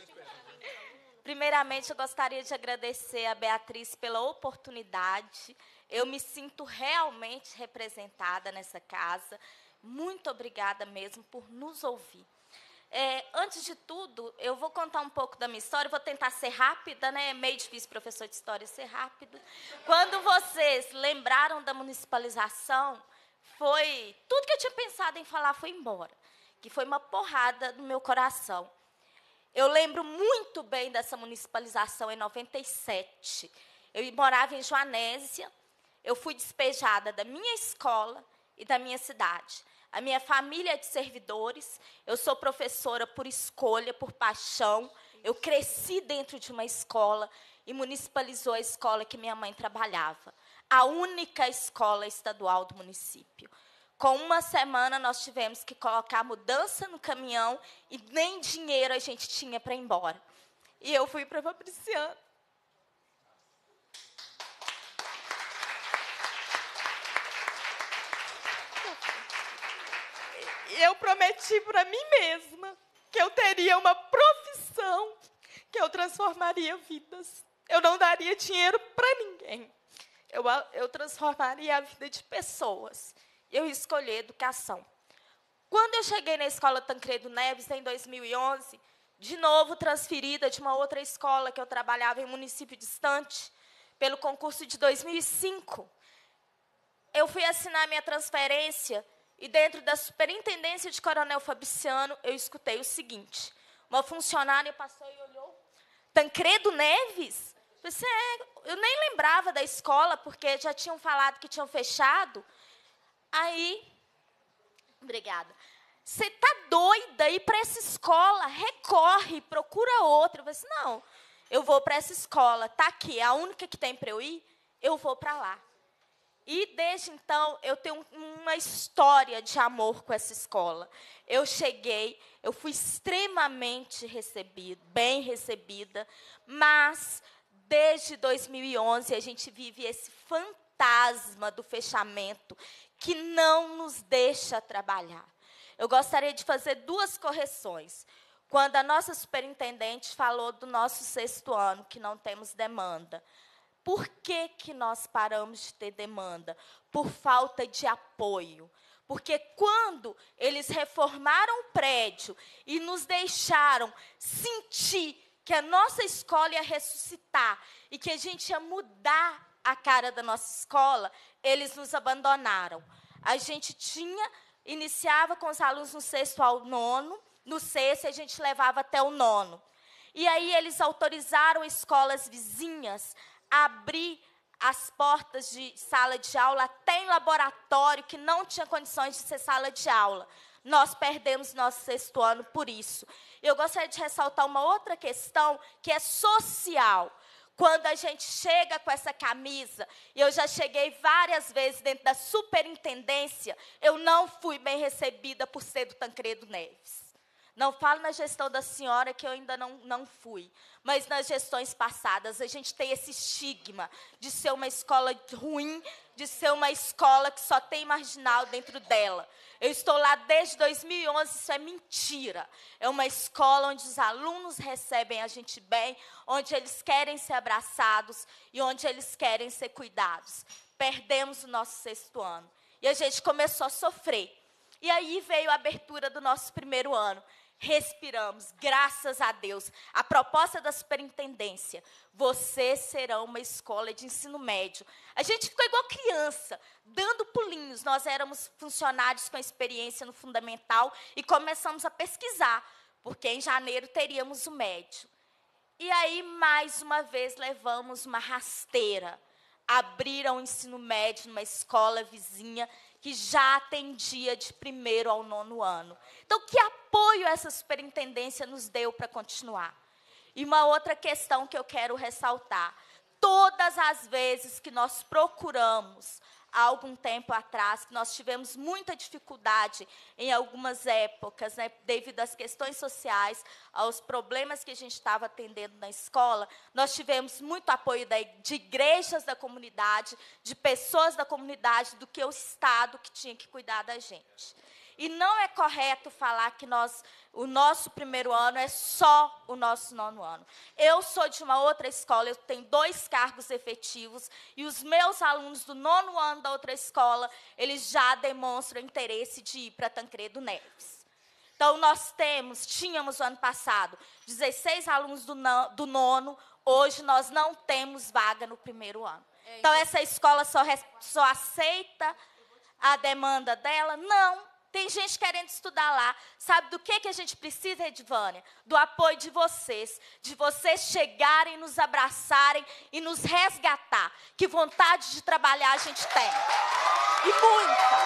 Primeiramente, eu gostaria de agradecer a Beatriz pela oportunidade. Eu me sinto realmente representada nessa casa. Muito obrigada mesmo por nos ouvir. É, antes de tudo, eu vou contar um pouco da minha história, vou tentar ser rápida, né? É meio difícil professor de história ser rápido. Quando vocês lembraram da municipalização, foi tudo que eu tinha pensado em falar foi embora, que foi uma porrada no meu coração. Eu lembro muito bem dessa municipalização em 97. Eu morava em Joanésia, eu fui despejada da minha escola e da minha cidade. A minha família é de servidores, eu sou professora por escolha, por paixão. Eu cresci dentro de uma escola e municipalizou a escola que minha mãe trabalhava, a única escola estadual do município. Com uma semana nós tivemos que colocar mudança no caminhão e nem dinheiro a gente tinha para ir embora. E eu fui para Fabriciano. E eu prometi para mim mesma que eu teria uma profissão que eu transformaria vidas. Eu não daria dinheiro para ninguém. Eu, eu transformaria a vida de pessoas eu escolhi educação. Quando eu cheguei na escola Tancredo Neves, em 2011, de novo transferida de uma outra escola que eu trabalhava em município distante, pelo concurso de 2005, eu fui assinar minha transferência e, dentro da superintendência de Coronel Fabriciano, eu escutei o seguinte: uma funcionária passou e olhou, Tancredo Neves? Eu, disse, é, eu nem lembrava da escola, porque já tinham falado que tinham fechado. Aí, obrigada. Você tá doida ir para essa escola? Recorre, procura outra. Eu falei assim, não, eu vou para essa escola, tá aqui, é a única que tem para eu ir, eu vou para lá. E desde então eu tenho uma história de amor com essa escola. Eu cheguei, eu fui extremamente recebida, bem recebida, mas desde 2011 a gente vive esse fantasma do fechamento que não nos deixa trabalhar. Eu gostaria de fazer duas correções. Quando a nossa superintendente falou do nosso sexto ano, que não temos demanda. Por que, que nós paramos de ter demanda? Por falta de apoio. Porque quando eles reformaram o prédio e nos deixaram sentir que a nossa escola ia ressuscitar e que a gente ia mudar a cara da nossa escola, eles nos abandonaram. A gente tinha, iniciava com os alunos no sexto ao nono, no sexto a gente levava até o nono. E aí eles autorizaram escolas vizinhas a abrir as portas de sala de aula até em laboratório que não tinha condições de ser sala de aula. Nós perdemos nosso sexto ano por isso. Eu gostaria de ressaltar uma outra questão que é social quando a gente chega com essa camisa, e eu já cheguei várias vezes dentro da superintendência, eu não fui bem recebida por ser do Tancredo Neves. Não falo na gestão da senhora, que eu ainda não, não fui. Mas nas gestões passadas, a gente tem esse estigma de ser uma escola ruim, de ser uma escola que só tem marginal dentro dela eu estou lá desde 2011, isso é mentira. É uma escola onde os alunos recebem a gente bem, onde eles querem ser abraçados e onde eles querem ser cuidados. Perdemos o nosso sexto ano e a gente começou a sofrer. E aí veio a abertura do nosso primeiro ano respiramos, graças a Deus. A proposta da superintendência, vocês serão uma escola de ensino médio. A gente ficou igual criança, dando pulinhos. Nós éramos funcionários com experiência no fundamental e começamos a pesquisar, porque em janeiro teríamos o médio. E aí, mais uma vez, levamos uma rasteira. Abriram o ensino médio numa escola vizinha que já atendia de primeiro ao nono ano. Então, que apoio essa superintendência nos deu para continuar? E uma outra questão que eu quero ressaltar: todas as vezes que nós procuramos há algum tempo atrás, que nós tivemos muita dificuldade em algumas épocas, né, devido às questões sociais, aos problemas que a gente estava atendendo na escola. Nós tivemos muito apoio da, de igrejas da comunidade, de pessoas da comunidade, do que o Estado que tinha que cuidar da gente. E não é correto falar que nós, o nosso primeiro ano é só o nosso nono ano. Eu sou de uma outra escola, eu tenho dois cargos efetivos e os meus alunos do nono ano da outra escola, eles já demonstram interesse de ir para Tancredo Neves. Então, nós temos, tínhamos ano passado, 16 alunos do, do nono, hoje nós não temos vaga no primeiro ano. É, então, então, essa escola só, só aceita a demanda dela? Não, tem gente querendo estudar lá. Sabe do que, que a gente precisa, Edvânia? Do apoio de vocês. De vocês chegarem, nos abraçarem e nos resgatar. Que vontade de trabalhar a gente tem. E muita.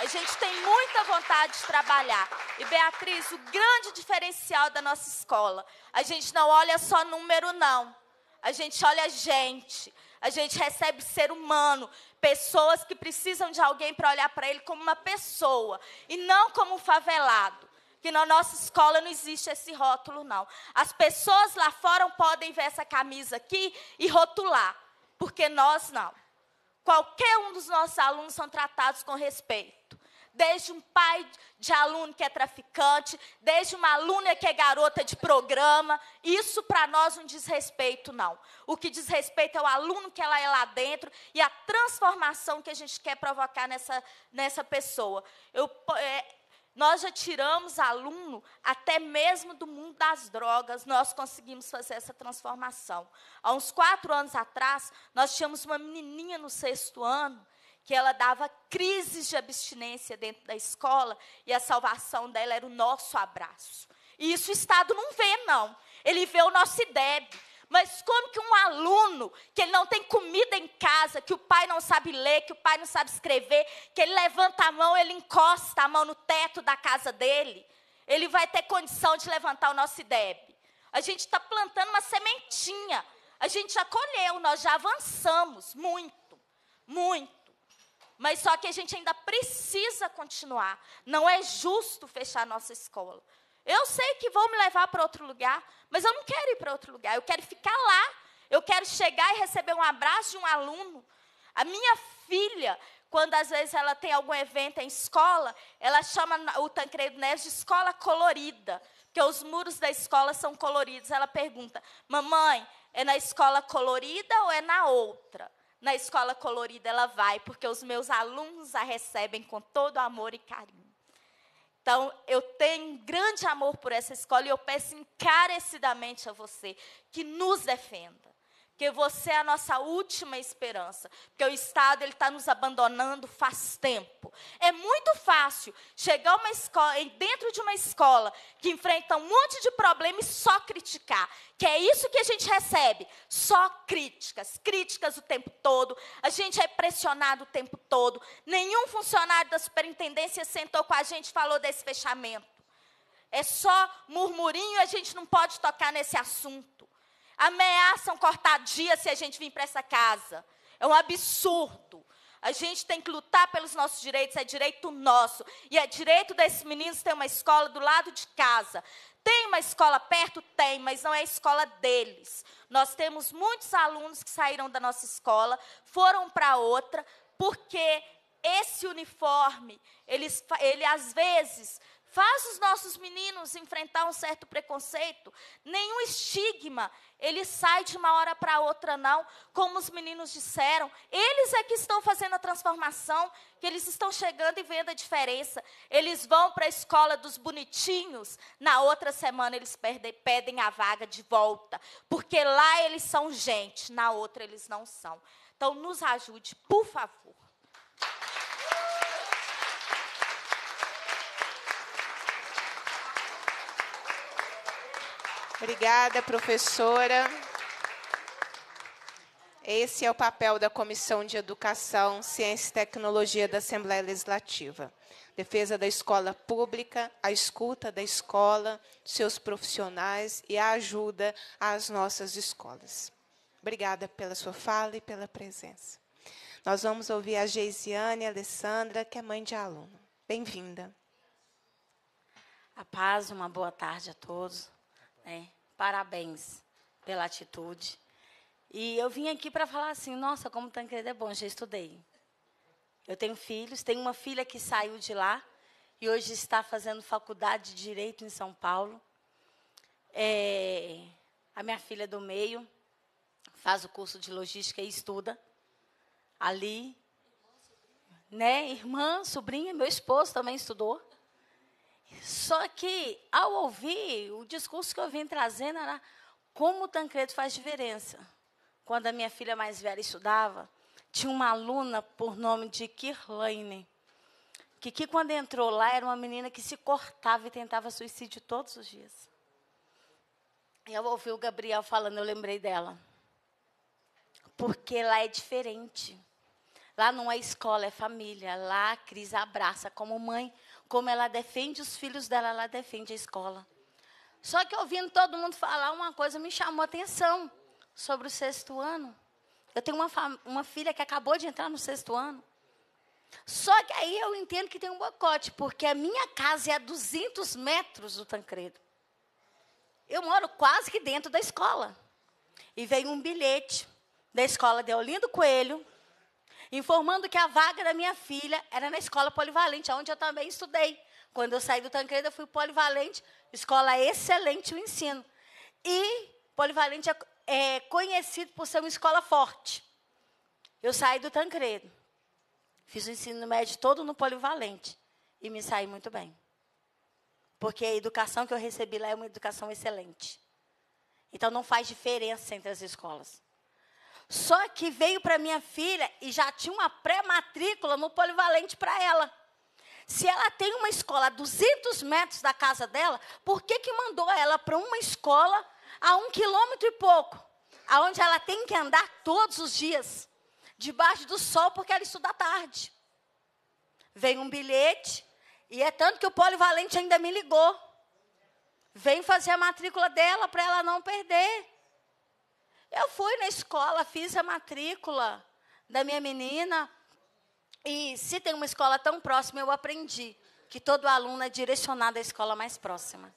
A gente tem muita vontade de trabalhar. E Beatriz, o grande diferencial da nossa escola, a gente não olha só número, não. A gente olha gente. A gente recebe ser humano pessoas que precisam de alguém para olhar para ele como uma pessoa e não como um favelado. Que na nossa escola não existe esse rótulo, não. As pessoas lá fora podem ver essa camisa aqui e rotular, porque nós não. Qualquer um dos nossos alunos são tratados com respeito desde um pai de aluno que é traficante, desde uma aluna que é garota de programa. Isso para nós não diz respeito, não. O que diz respeito é o aluno que ela é lá dentro e a transformação que a gente quer provocar nessa, nessa pessoa. Eu, é, nós já tiramos aluno até mesmo do mundo das drogas, nós conseguimos fazer essa transformação. Há uns quatro anos atrás, nós tínhamos uma menininha no sexto ano que ela dava crises de abstinência dentro da escola e a salvação dela era o nosso abraço. E isso o Estado não vê, não. Ele vê o nosso IDEB. Mas como que um aluno que ele não tem comida em casa, que o pai não sabe ler, que o pai não sabe escrever, que ele levanta a mão, ele encosta a mão no teto da casa dele, ele vai ter condição de levantar o nosso IDEB? A gente está plantando uma sementinha. A gente já colheu, nós já avançamos muito, muito. Mas só que a gente ainda precisa continuar. Não é justo fechar a nossa escola. Eu sei que vão me levar para outro lugar, mas eu não quero ir para outro lugar. Eu quero ficar lá. Eu quero chegar e receber um abraço de um aluno. A minha filha, quando às vezes ela tem algum evento em escola, ela chama o Tancredo Neves de escola colorida, porque os muros da escola são coloridos. Ela pergunta: "Mamãe, é na escola colorida ou é na outra?" na escola colorida ela vai, porque os meus alunos a recebem com todo amor e carinho. Então, eu tenho grande amor por essa escola e eu peço encarecidamente a você que nos defenda que você é a nossa última esperança, porque o Estado ele está nos abandonando faz tempo. É muito fácil chegar uma escola, dentro de uma escola que enfrenta um monte de problemas e só criticar, que é isso que a gente recebe, só críticas, críticas o tempo todo. A gente é pressionado o tempo todo. Nenhum funcionário da superintendência sentou com a gente e falou desse fechamento. É só murmurinho, a gente não pode tocar nesse assunto. Ameaçam cortar dias se a gente vir para essa casa. É um absurdo. A gente tem que lutar pelos nossos direitos, é direito nosso. E é direito desses meninos ter uma escola do lado de casa. Tem uma escola perto? Tem, mas não é a escola deles. Nós temos muitos alunos que saíram da nossa escola, foram para outra, porque esse uniforme, eles ele às vezes faz os nossos meninos enfrentar um certo preconceito, nenhum estigma, ele sai de uma hora para outra, não. Como os meninos disseram, eles é que estão fazendo a transformação, que eles estão chegando e vendo a diferença. Eles vão para a escola dos bonitinhos, na outra semana eles perdem, pedem a vaga de volta, porque lá eles são gente, na outra eles não são. Então, nos ajude, por favor. Obrigada, professora. Esse é o papel da Comissão de Educação, Ciência e Tecnologia da Assembleia Legislativa. Defesa da escola pública, a escuta da escola, seus profissionais e a ajuda às nossas escolas. Obrigada pela sua fala e pela presença. Nós vamos ouvir a Geisiane Alessandra, que é mãe de aluno. Bem-vinda. A paz, uma boa tarde a todos. Né? Parabéns pela atitude. E eu vim aqui para falar assim: nossa, como Tancredo é bom, já estudei. Eu tenho filhos, tenho uma filha que saiu de lá e hoje está fazendo faculdade de Direito em São Paulo. É, a minha filha é do meio faz o curso de logística e estuda ali. Né? Irmã, sobrinha, meu esposo também estudou. Só que, ao ouvir, o discurso que eu vim trazendo era como o Tancredo faz diferença. Quando a minha filha mais velha estudava, tinha uma aluna por nome de Kirlaine, que, que quando entrou lá era uma menina que se cortava e tentava suicídio todos os dias. E eu ouvi o Gabriel falando, eu lembrei dela. Porque lá é diferente. Lá não é escola, é família. Lá a Cris abraça como mãe como ela defende os filhos dela, ela defende a escola. Só que ouvindo todo mundo falar, uma coisa me chamou a atenção sobre o sexto ano. Eu tenho uma, uma filha que acabou de entrar no sexto ano. Só que aí eu entendo que tem um bocote, porque a minha casa é a 200 metros do Tancredo. Eu moro quase que dentro da escola. E veio um bilhete da escola de Olindo Coelho, informando que a vaga da minha filha era na escola polivalente, onde eu também estudei. Quando eu saí do Tancredo, eu fui polivalente, escola excelente o ensino. E polivalente é, é conhecido por ser uma escola forte. Eu saí do Tancredo, fiz o ensino médio todo no polivalente e me saí muito bem. Porque a educação que eu recebi lá é uma educação excelente. Então não faz diferença entre as escolas. Só que veio para minha filha e já tinha uma pré-matrícula no polivalente para ela. Se ela tem uma escola a 200 metros da casa dela, por que, que mandou ela para uma escola a um quilômetro e pouco? Aonde ela tem que andar todos os dias, debaixo do sol, porque ela estuda à tarde. Vem um bilhete, e é tanto que o polivalente ainda me ligou. Vem fazer a matrícula dela para ela não perder. Eu fui na escola, fiz a matrícula da minha menina. E se tem uma escola tão próxima, eu aprendi que todo aluno é direcionado à escola mais próxima.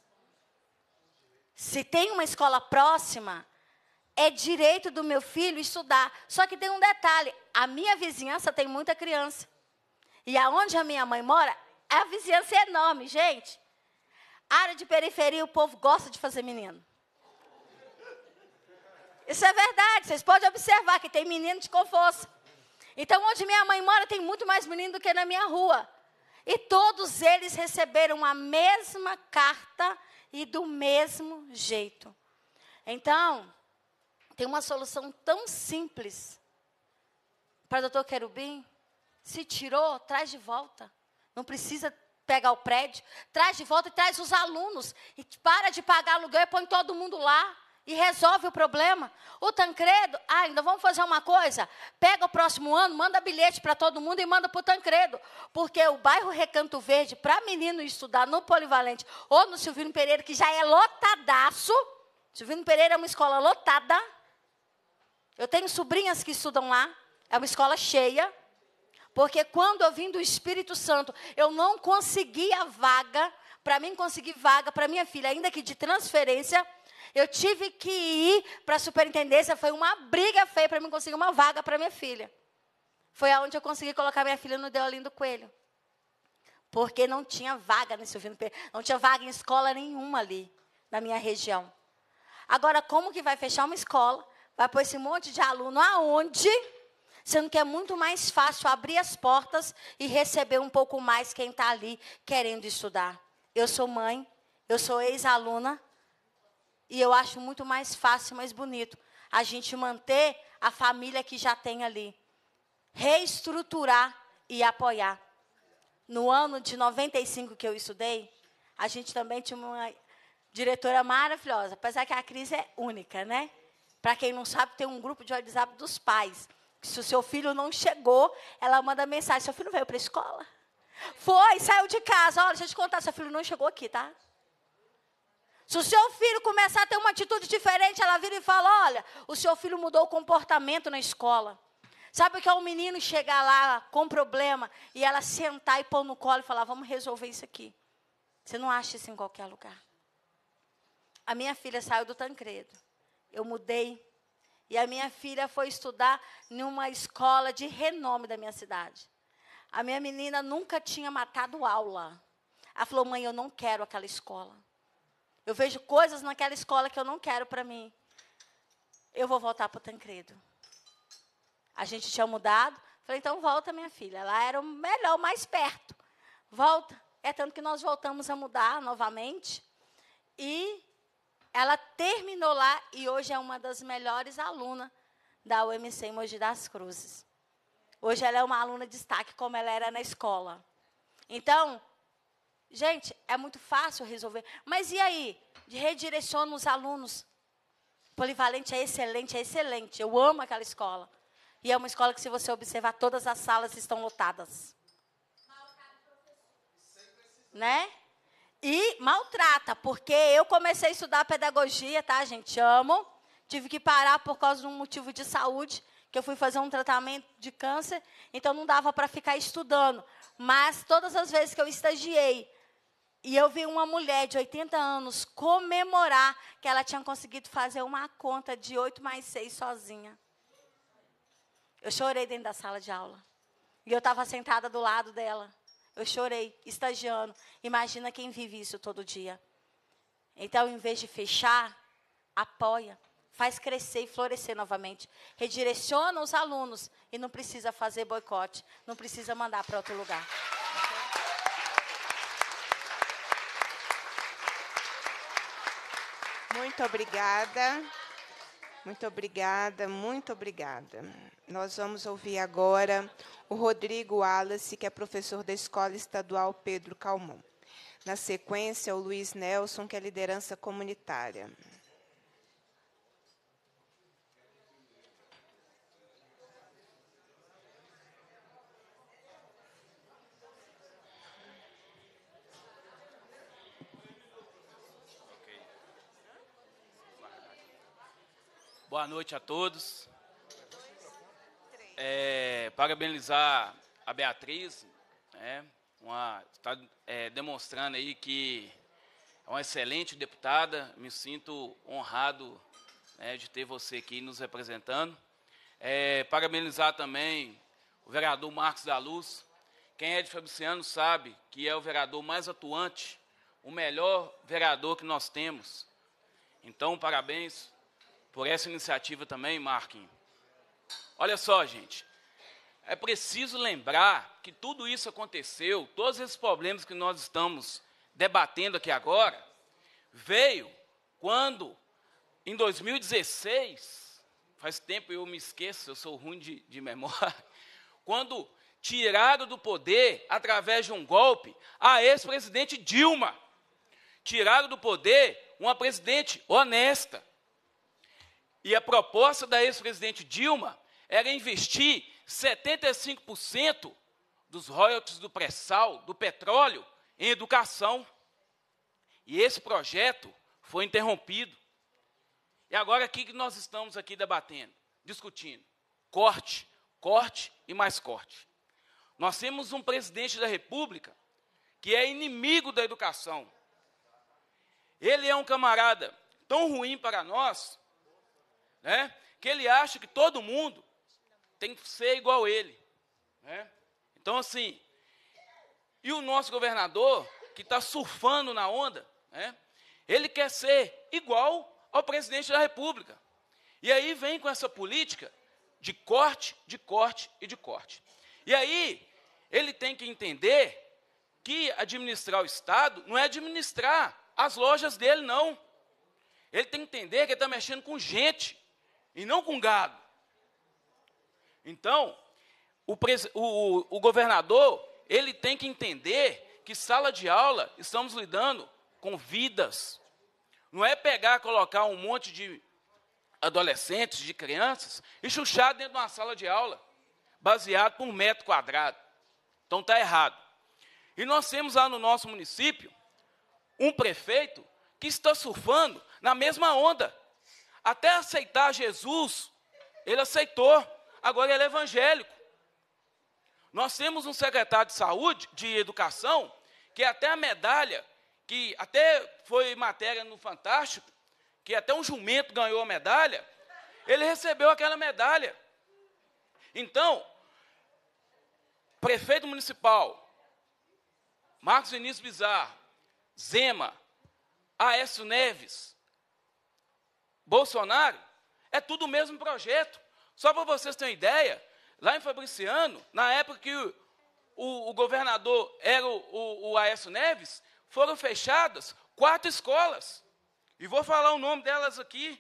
Se tem uma escola próxima, é direito do meu filho estudar. Só que tem um detalhe: a minha vizinhança tem muita criança. E aonde a minha mãe mora, a vizinhança é enorme, gente. área de periferia, o povo gosta de fazer menino. Isso é verdade. Vocês podem observar que tem menino de com força. Então, onde minha mãe mora, tem muito mais menino do que na minha rua. E todos eles receberam a mesma carta e do mesmo jeito. Então, tem uma solução tão simples para o doutor Querubim. Se tirou, traz de volta. Não precisa pegar o prédio. Traz de volta e traz os alunos. E para de pagar aluguel e põe todo mundo lá e resolve o problema. O Tancredo, ah, ainda vamos fazer uma coisa: pega o próximo ano, manda bilhete para todo mundo e manda para o Tancredo. Porque o bairro Recanto Verde, para menino estudar no Polivalente ou no Silvino Pereira, que já é lotadaço, Silvino Pereira é uma escola lotada. Eu tenho sobrinhas que estudam lá, é uma escola cheia. Porque quando eu vim do Espírito Santo, eu não conseguia vaga, para mim conseguir vaga para minha filha, ainda que de transferência eu tive que ir para a superintendência, foi uma briga feia para mim conseguir uma vaga para minha filha. Foi aonde eu consegui colocar minha filha no Deolim do Coelho. Porque não tinha vaga nesse ouvindo, não tinha vaga em escola nenhuma ali, na minha região. Agora, como que vai fechar uma escola? Vai pôr esse monte de aluno aonde? Sendo que é muito mais fácil abrir as portas e receber um pouco mais quem está ali querendo estudar. Eu sou mãe, eu sou ex-aluna, e eu acho muito mais fácil, mais bonito a gente manter a família que já tem ali. Reestruturar e apoiar. No ano de 95 que eu estudei, a gente também tinha uma diretora maravilhosa, apesar que a crise é única, né? Para quem não sabe, tem um grupo de WhatsApp dos pais. Se o seu filho não chegou, ela manda mensagem: seu filho veio para a escola? Foi, saiu de casa. Olha, deixa eu te contar, seu filho não chegou aqui, tá? Se o seu filho começar a ter uma atitude diferente, ela vira e fala: Olha, o seu filho mudou o comportamento na escola. Sabe o que é um menino chegar lá com problema e ela sentar e pôr no colo e falar: Vamos resolver isso aqui. Você não acha isso em qualquer lugar. A minha filha saiu do Tancredo. Eu mudei. E a minha filha foi estudar numa escola de renome da minha cidade. A minha menina nunca tinha matado aula. Ela falou: Mãe, eu não quero aquela escola. Eu vejo coisas naquela escola que eu não quero para mim. Eu vou voltar para o Tancredo. A gente tinha mudado. Falei, então volta, minha filha. Ela era o melhor, mais perto. Volta. É tanto que nós voltamos a mudar novamente. E ela terminou lá e hoje é uma das melhores alunas da UMC em Mogi das Cruzes. Hoje ela é uma aluna de destaque, como ela era na escola. Então, Gente, é muito fácil resolver. Mas e aí? Redireciona os alunos. Polivalente é excelente, é excelente. Eu amo aquela escola. E é uma escola que, se você observar, todas as salas estão lotadas. Né? E maltrata, porque eu comecei a estudar pedagogia, tá, gente? Amo. Tive que parar por causa de um motivo de saúde, que eu fui fazer um tratamento de câncer, então não dava para ficar estudando. Mas todas as vezes que eu estagiei, e eu vi uma mulher de 80 anos comemorar que ela tinha conseguido fazer uma conta de 8 mais 6 sozinha. Eu chorei dentro da sala de aula. E eu estava sentada do lado dela. Eu chorei, estagiando. Imagina quem vive isso todo dia. Então, em vez de fechar, apoia, faz crescer e florescer novamente. Redireciona os alunos e não precisa fazer boicote, não precisa mandar para outro lugar. Muito obrigada. Muito obrigada, muito obrigada. Nós vamos ouvir agora o Rodrigo Wallace, que é professor da Escola Estadual Pedro Calmon. Na sequência, o Luiz Nelson, que é liderança comunitária. Boa noite a todos. É, parabenizar a Beatriz, né, uma, está é, demonstrando aí que é uma excelente deputada. Me sinto honrado né, de ter você aqui nos representando. É, parabenizar também o vereador Marcos da Luz. Quem é de Fabriciano sabe que é o vereador mais atuante, o melhor vereador que nós temos. Então, parabéns por essa iniciativa também, Marquinhos. Olha só, gente. É preciso lembrar que tudo isso aconteceu, todos esses problemas que nós estamos debatendo aqui agora, veio quando, em 2016, faz tempo eu me esqueço, eu sou ruim de, de memória, quando tirado do poder através de um golpe a ex-presidente Dilma. Tirado do poder uma presidente honesta, e a proposta da ex-presidente Dilma era investir 75% dos royalties do pré-sal, do petróleo, em educação. E esse projeto foi interrompido. E agora o que nós estamos aqui debatendo, discutindo? Corte, corte e mais corte. Nós temos um presidente da República que é inimigo da educação. Ele é um camarada tão ruim para nós né? Que ele acha que todo mundo tem que ser igual a ele, né? Então assim, e o nosso governador que está surfando na onda, né? Ele quer ser igual ao presidente da República. E aí vem com essa política de corte, de corte e de corte. E aí ele tem que entender que administrar o Estado não é administrar as lojas dele, não. Ele tem que entender que ele está mexendo com gente e não com gado. Então, o, o, o governador, ele tem que entender que sala de aula, estamos lidando com vidas. Não é pegar, colocar um monte de adolescentes, de crianças, e chuchar dentro de uma sala de aula, baseado por um metro quadrado. Então está errado. E nós temos lá no nosso município um prefeito que está surfando na mesma onda até aceitar Jesus, ele aceitou. Agora ele é evangélico. Nós temos um secretário de saúde, de educação, que é até a medalha, que até foi matéria no Fantástico, que até um jumento ganhou a medalha, ele recebeu aquela medalha. Então, prefeito municipal, Marcos Vinícius Bizarro, Zema, Aécio Neves, Bolsonaro, é tudo o mesmo projeto. Só para vocês terem ideia, lá em Fabriciano, na época que o, o, o governador era o, o Aécio Neves, foram fechadas quatro escolas. E vou falar o nome delas aqui.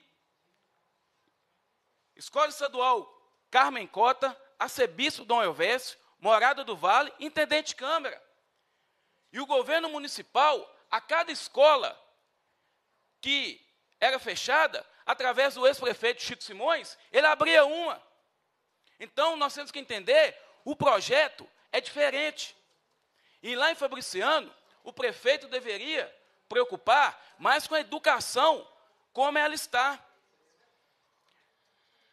Escola Estadual Carmen Cota, Acebispo Dom Elvésio, Morada do Vale, Intendente Câmara. E o governo municipal, a cada escola que era fechada, através do ex-prefeito Chico Simões, ele abria uma. Então, nós temos que entender, o projeto é diferente. E lá em Fabriciano, o prefeito deveria preocupar mais com a educação, como ela está.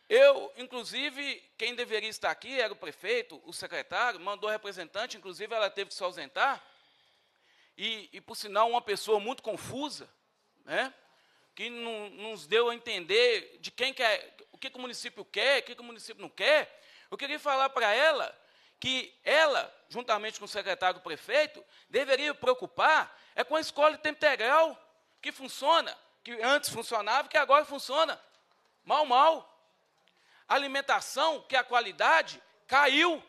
Eu, inclusive, quem deveria estar aqui era o prefeito, o secretário, mandou representante, inclusive ela teve que se ausentar. E, e por sinal, uma pessoa muito confusa, né? que não, nos deu a entender de quem quer, é, o que, que o município quer, o que, que o município não quer, eu queria falar para ela que ela, juntamente com o secretário prefeito, deveria preocupar é com a escola de tempo integral, que funciona, que antes funcionava, que agora funciona. Mal, mal. A alimentação, que a qualidade caiu.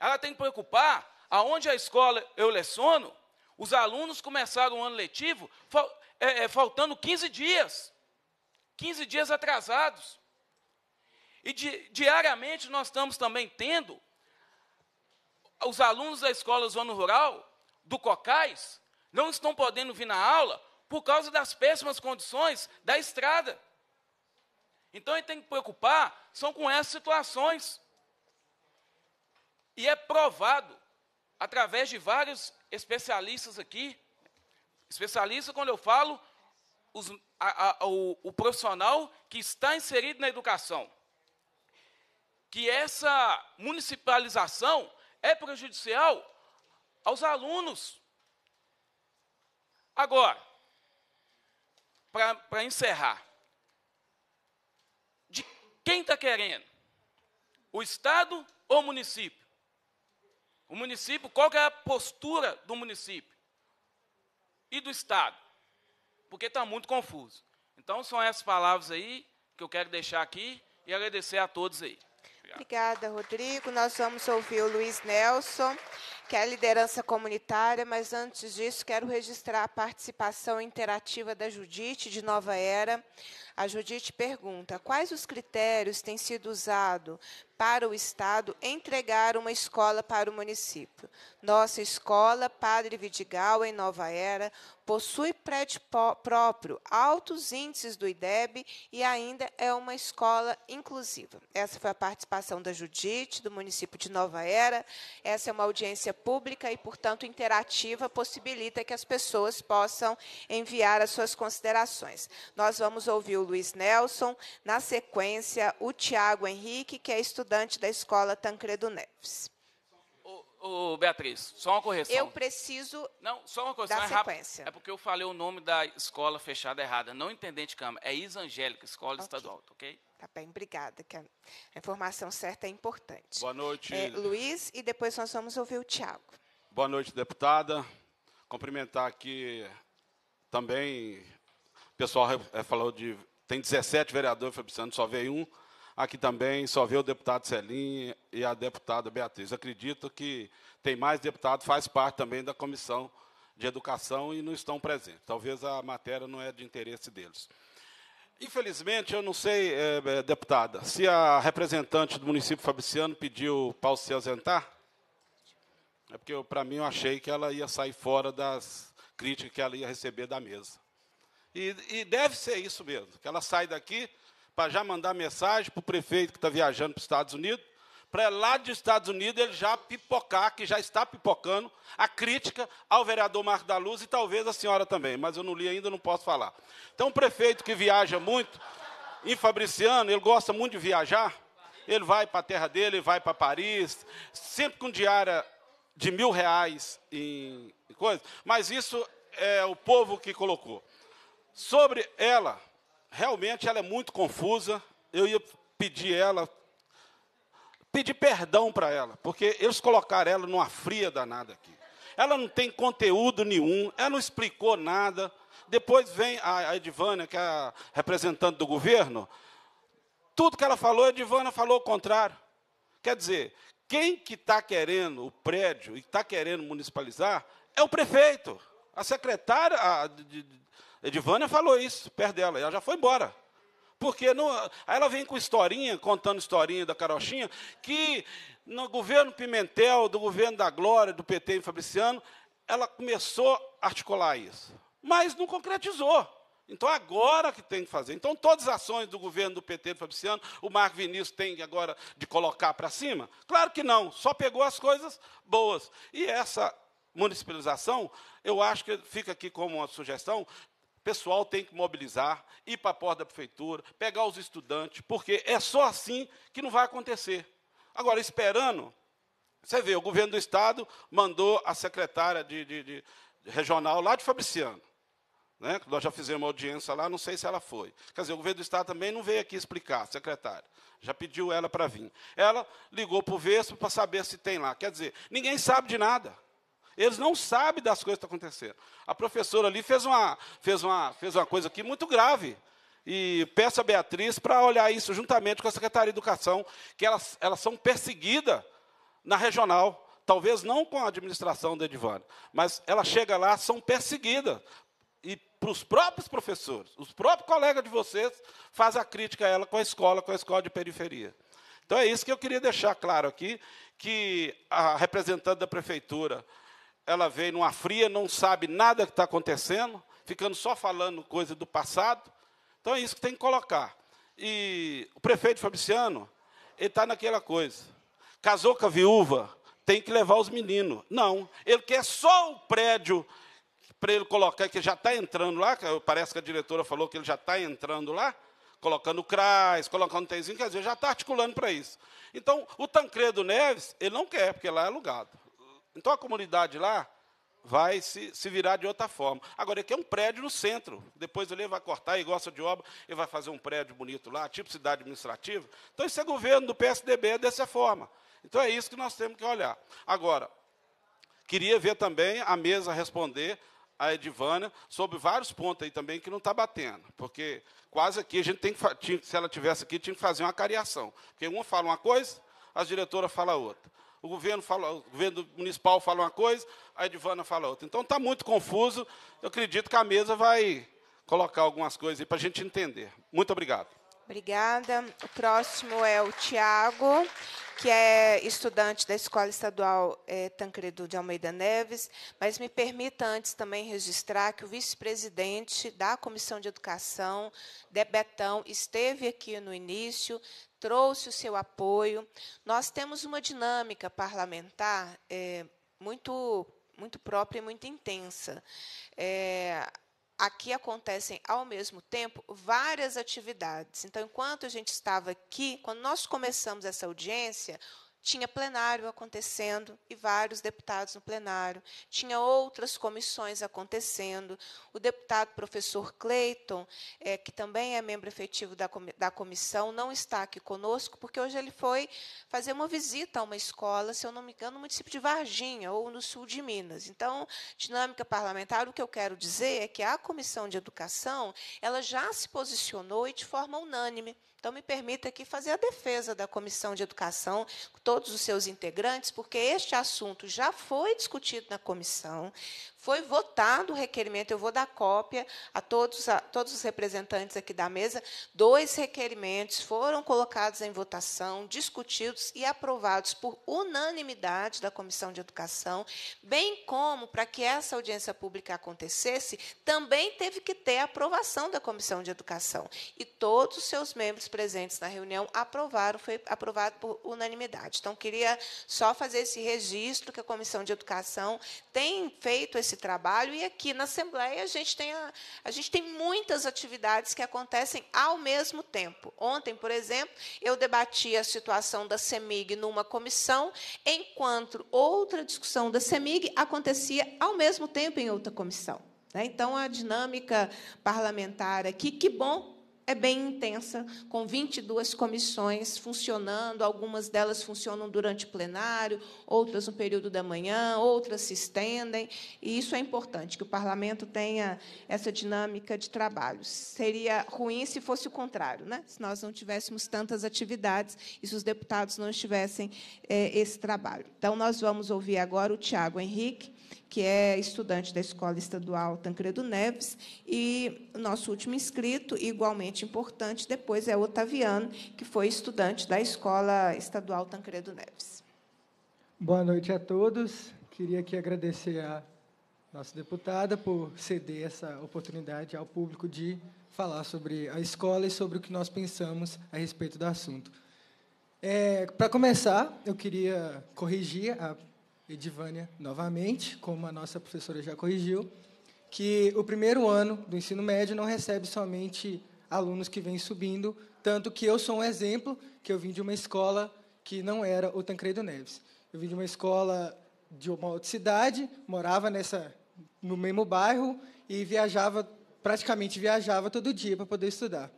Ela tem que preocupar aonde a escola eu leciono, os alunos começaram o ano letivo, é, é, faltando 15 dias, 15 dias atrasados. E di, diariamente nós estamos também tendo os alunos da escola Zona Rural, do COCAIS, não estão podendo vir na aula por causa das péssimas condições da estrada. Então ele tem que preocupar são com essas situações. E é provado, através de vários especialistas aqui, Especialista, quando eu falo, os, a, a, o, o profissional que está inserido na educação. Que essa municipalização é prejudicial aos alunos. Agora, para encerrar, de quem está querendo? O Estado ou o município? O município, qual é a postura do município? e do Estado, porque está muito confuso. Então, são essas palavras aí que eu quero deixar aqui e agradecer a todos aí. Obrigada, Rodrigo. Nós vamos ouvir o Luiz Nelson, que é a liderança comunitária, mas antes disso, quero registrar a participação interativa da Judite, de Nova Era. A Judite pergunta: quais os critérios têm sido usados para o Estado entregar uma escola para o município. Nossa escola, Padre Vidigal, em Nova Era, possui prédio próprio, altos índices do IDEB e ainda é uma escola inclusiva. Essa foi a participação da Judite, do município de Nova Era. Essa é uma audiência pública e, portanto, interativa, possibilita que as pessoas possam enviar as suas considerações. Nós vamos ouvir o Luiz Nelson, na sequência, o Tiago Henrique, que é estudante estudante da escola Tancredo Neves. Ô, Beatriz, só uma correção. Eu preciso. Não, só uma correção. Da é sequência. É porque eu falei o nome da escola fechada errada. Não intendente Câmara. É Isangélica, Escola okay. Estadual, tá ok? Tá bem, obrigada. Que a informação certa é importante. Boa noite. É, Luiz, e depois nós vamos ouvir o Tiago. Boa noite, deputada. Cumprimentar aqui também. O pessoal é, falou de. Tem 17 vereadores, Fabiano, só veio um. Aqui também só vê o deputado Celim e a deputada Beatriz. Acredito que tem mais deputados, faz parte também da comissão de educação e não estão presentes. Talvez a matéria não é de interesse deles. Infelizmente, eu não sei, eh, eh, deputada, se a representante do município Fabriciano pediu para se ausentar, é porque, para mim, eu achei que ela ia sair fora das críticas que ela ia receber da mesa. E, e deve ser isso mesmo, que ela sai daqui para já mandar mensagem para o prefeito que está viajando para os Estados Unidos, para lá dos Estados Unidos ele já pipocar, que já está pipocando, a crítica ao vereador Marco da Luz e talvez a senhora também, mas eu não li ainda, não posso falar. Então, o prefeito que viaja muito, em Fabriciano, ele gosta muito de viajar, ele vai para a terra dele, vai para Paris, sempre com diária de mil reais em coisa, mas isso é o povo que colocou. Sobre ela, realmente ela é muito confusa. Eu ia pedir ela, pedir perdão para ela, porque eles colocaram ela numa fria danada aqui. Ela não tem conteúdo nenhum, ela não explicou nada. Depois vem a Edivânia, que é a representante do governo. Tudo que ela falou, a Edivânia falou o contrário. Quer dizer, quem que está querendo o prédio e está querendo municipalizar é o prefeito. A secretária de, Edivânia falou isso, perto dela, ela já foi embora. Porque aí ela vem com historinha, contando historinha da carochinha, que no governo Pimentel, do governo da Glória, do PT e Fabriciano, ela começou a articular isso. Mas não concretizou. Então, agora que tem que fazer. Então, todas as ações do governo do PT do Fabriciano, o Marco Vinícius tem agora de colocar para cima? Claro que não, só pegou as coisas boas. E essa municipalização, eu acho que fica aqui como uma sugestão, o pessoal tem que mobilizar, ir para a porta da prefeitura, pegar os estudantes, porque é só assim que não vai acontecer. Agora, esperando, você vê, o governo do Estado mandou a secretária de, de, de regional lá de Fabriciano. Né? Nós já fizemos uma audiência lá, não sei se ela foi. Quer dizer, o governo do Estado também não veio aqui explicar, secretário. Já pediu ela para vir. Ela ligou para o Vespa para saber se tem lá. Quer dizer, ninguém sabe de nada. Eles não sabem das coisas que estão acontecendo. A professora ali fez uma, fez uma, fez uma coisa aqui muito grave. E peço a Beatriz para olhar isso juntamente com a Secretaria de Educação, que elas, elas são perseguidas na regional. Talvez não com a administração da Edivana, mas ela chega lá, são perseguidas. E para os próprios professores, os próprios colegas de vocês, faz a crítica a ela com a escola, com a escola de periferia. Então é isso que eu queria deixar claro aqui, que a representante da prefeitura, ela veio numa fria, não sabe nada que está acontecendo, ficando só falando coisa do passado. Então é isso que tem que colocar. E o prefeito Fabriciano, ele está naquela coisa. Casou com a viúva, tem que levar os meninos. Não, ele quer só o prédio para ele colocar, que já está entrando lá, parece que a diretora falou que ele já está entrando lá, colocando o CRAS, colocando o Teizinho, quer dizer, já está articulando para isso. Então, o Tancredo Neves, ele não quer, porque lá é alugado. Então a comunidade lá vai se, se virar de outra forma. Agora, aqui é um prédio no centro. Depois ele vai cortar e gosta de obra, ele vai fazer um prédio bonito lá, tipo cidade administrativa. Então, esse é governo do PSDB é dessa forma. Então, é isso que nós temos que olhar. Agora, queria ver também a mesa responder a Edivana sobre vários pontos aí também que não está batendo, porque quase aqui a gente tem que, se ela tivesse aqui, tinha que fazer uma cariação. Porque uma fala uma coisa, as diretoras falam outra o governo, fala, o governo municipal fala uma coisa, a Edvana fala outra. Então está muito confuso. Eu acredito que a mesa vai colocar algumas coisas para a gente entender. Muito obrigado. Obrigada. O próximo é o Tiago, que é estudante da Escola Estadual é, Tancredo de Almeida Neves, mas me permita antes também registrar que o vice-presidente da Comissão de Educação, Debetão, esteve aqui no início, trouxe o seu apoio. Nós temos uma dinâmica parlamentar é, muito, muito própria e muito intensa. É, aqui acontecem ao mesmo tempo várias atividades. Então, enquanto a gente estava aqui, quando nós começamos essa audiência, tinha plenário acontecendo e vários deputados no plenário, tinha outras comissões acontecendo. O deputado professor Clayton, é, que também é membro efetivo da, da comissão, não está aqui conosco, porque hoje ele foi fazer uma visita a uma escola, se eu não me engano, no município de Varginha ou no sul de Minas. Então, dinâmica parlamentar, o que eu quero dizer é que a comissão de educação ela já se posicionou e de forma unânime então, me permita aqui fazer a defesa da Comissão de Educação, todos os seus integrantes, porque este assunto já foi discutido na comissão, foi votado o requerimento, eu vou dar cópia a todos, a todos os representantes aqui da mesa. Dois requerimentos foram colocados em votação, discutidos e aprovados por unanimidade da Comissão de Educação, bem como para que essa audiência pública acontecesse, também teve que ter a aprovação da Comissão de Educação. E todos os seus membros presentes na reunião aprovaram, foi aprovado por unanimidade. Então, queria só fazer esse registro que a Comissão de Educação tem feito esse esse trabalho. E aqui na Assembleia a gente tem, a, a gente tem muitas atividades que acontecem ao mesmo tempo. Ontem, por exemplo, eu debati a situação da CEMIG numa comissão, enquanto outra discussão da CEMIG acontecia ao mesmo tempo em outra comissão. Né? Então, a dinâmica parlamentar aqui, que bom é bem intensa, com 22 comissões funcionando, algumas delas funcionam durante o plenário, outras no período da manhã, outras se estendem, e isso é importante, que o parlamento tenha essa dinâmica de trabalho. Seria ruim se fosse o contrário, né? se nós não tivéssemos tantas atividades e se os deputados não estivessem é, eh, esse trabalho. Então, nós vamos ouvir agora o Tiago Henrique, que é estudante da Escola Estadual Tancredo Neves, e o nosso último inscrito, igualmente importante, depois é Otaviano, que foi estudante da Escola Estadual Tancredo Neves. Boa noite a todos. Queria aqui agradecer a nossa deputada por ceder essa oportunidade ao público de falar sobre a escola e sobre o que nós pensamos a respeito do assunto. É, Para começar, eu queria corrigir a Edivânia novamente, como a nossa professora já corrigiu, que o primeiro ano do ensino médio não recebe somente alunos que vêm subindo, tanto que eu sou um exemplo, que eu vim de uma escola que não era o Tancredo Neves. Eu vim de uma escola de uma outra cidade, morava nessa no mesmo bairro e viajava praticamente viajava todo dia para poder estudar.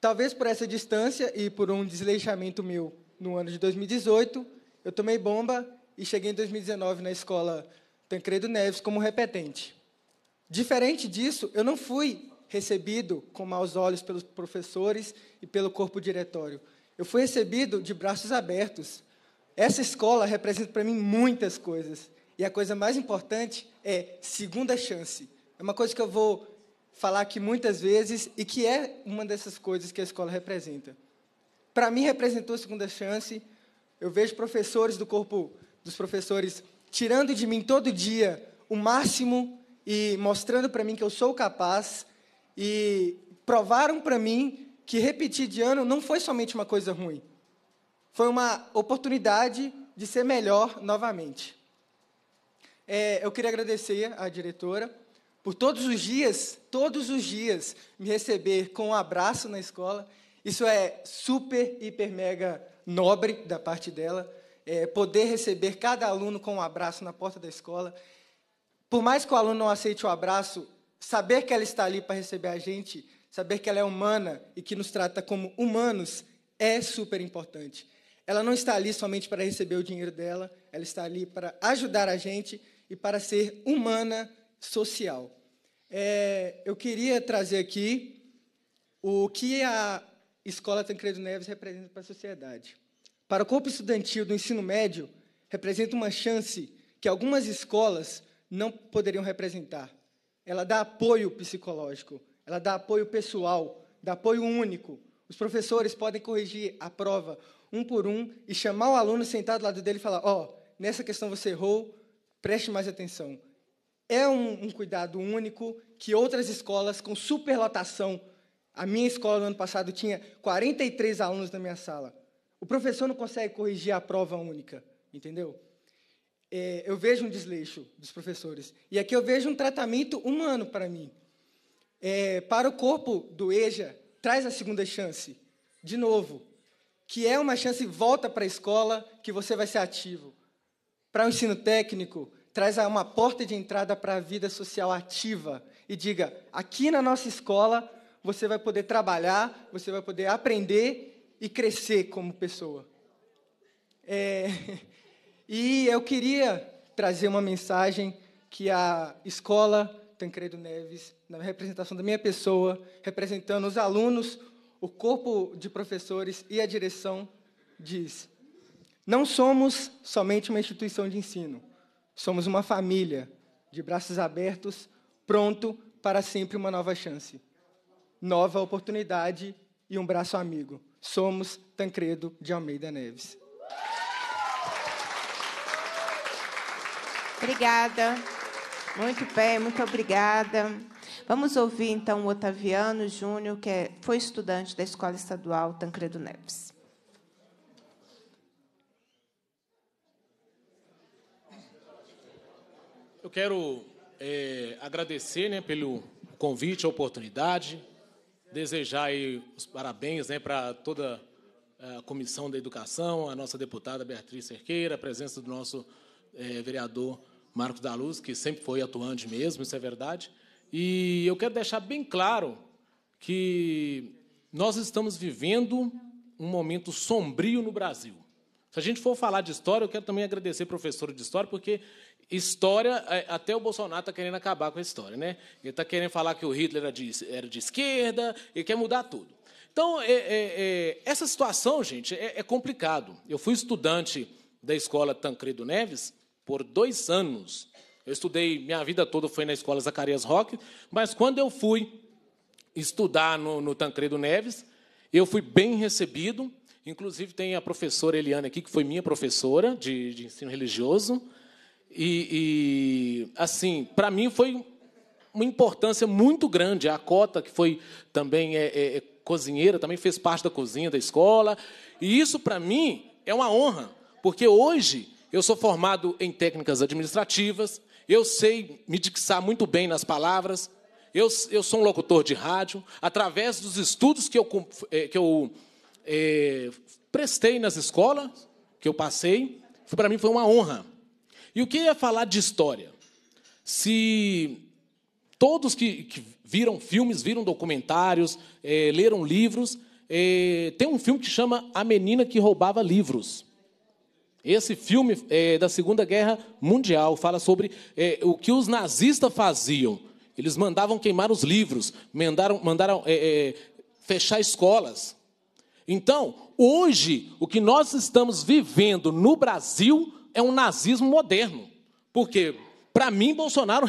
Talvez por essa distância e por um desleixamento meu no ano de 2018, eu tomei bomba e cheguei em 2019 na escola Tancredo Neves como repetente. Diferente disso, eu não fui recebido com maus olhos pelos professores e pelo corpo diretório. Eu fui recebido de braços abertos. Essa escola representa para mim muitas coisas. E a coisa mais importante é segunda chance. É uma coisa que eu vou falar aqui muitas vezes e que é uma dessas coisas que a escola representa. Para mim, representou segunda chance. Eu vejo professores do corpo dos professores tirando de mim todo dia o máximo e mostrando para mim que eu sou capaz e provaram para mim que repetir de ano não foi somente uma coisa ruim. Foi uma oportunidade de ser melhor novamente. É, eu queria agradecer à diretora por todos os dias, todos os dias, me receber com um abraço na escola. Isso é super, hiper, mega nobre da parte dela é, poder receber cada aluno com um abraço na porta da escola. Por mais que o aluno não aceite o abraço, saber que ela está ali para receber a gente, saber que ela é humana e que nos trata como humanos é super importante. Ela não está ali somente para receber o dinheiro dela, ela está ali para ajudar a gente e para ser humana social. É, eu queria trazer aqui o que a Escola Tancredo Neves representa para a sociedade. Para o corpo estudantil do ensino médio, representa uma chance que algumas escolas não poderiam representar. Ela dá apoio psicológico, ela dá apoio pessoal, dá apoio único. Os professores podem corrigir a prova um por um e chamar o aluno sentado ao lado dele e falar: Ó, oh, nessa questão você errou, preste mais atenção. É um, um cuidado único que outras escolas com superlotação. A minha escola no ano passado tinha 43 alunos na minha sala. O professor não consegue corrigir a prova única, entendeu? É, eu vejo um desleixo dos professores. E aqui eu vejo um tratamento humano para mim. É, para o corpo do EJA, traz a segunda chance, de novo, que é uma chance volta para a escola, que você vai ser ativo. Para o ensino técnico, traz uma porta de entrada para a vida social ativa e diga: aqui na nossa escola você vai poder trabalhar, você vai poder aprender e crescer como pessoa. É, e eu queria trazer uma mensagem que a escola Tancredo Neves, na representação da minha pessoa, representando os alunos, o corpo de professores e a direção, diz: Não somos somente uma instituição de ensino, somos uma família de braços abertos, pronto para sempre uma nova chance, nova oportunidade e um braço amigo. Somos Tancredo de Almeida Neves. Obrigada. Muito bem, muito obrigada. Vamos ouvir então o Otaviano Júnior, que é, foi estudante da Escola Estadual Tancredo Neves. Eu quero é, agradecer né, pelo convite, a oportunidade desejar aí os parabéns né, para toda eh, a Comissão da Educação, a nossa deputada Beatriz Cerqueira, a presença do nosso é, vereador Marcos da Luz, que sempre foi atuante mesmo, isso é verdade. E eu quero deixar bem claro que nós estamos vivendo um momento sombrio no Brasil. Se a gente for falar de história, eu quero também agradecer professor professora de história, porque história, é, até o Bolsonaro está querendo acabar com a história. Né? Ele está querendo falar que o Hitler era de, era de esquerda, ele quer mudar tudo. Então, é, é, é, essa situação, gente, é, é complicado. Eu fui estudante da escola Tancredo Neves por dois anos. Eu estudei, minha vida toda foi na escola Zacarias Roque, mas quando eu fui estudar no, no Tancredo Neves, eu fui bem recebido. Inclusive, tem a professora Eliana aqui, que foi minha professora de, de ensino religioso. E, e assim, para mim foi uma importância muito grande. A Cota, que foi também é, é, é cozinheira, também fez parte da cozinha da escola. E isso, para mim, é uma honra, porque hoje eu sou formado em técnicas administrativas, eu sei me dixar muito bem nas palavras, eu, eu sou um locutor de rádio. Através dos estudos que eu, é, que eu é, prestei nas escolas, que eu passei, para mim foi uma honra. E o que é falar de história? Se todos que, que viram filmes, viram documentários, é, leram livros, é, tem um filme que chama A Menina que Roubava Livros. Esse filme é da Segunda Guerra Mundial fala sobre é, o que os nazistas faziam. Eles mandavam queimar os livros, mandaram, mandaram é, fechar escolas. Então, hoje, o que nós estamos vivendo no Brasil é um nazismo moderno. Porque, para mim, Bolsonaro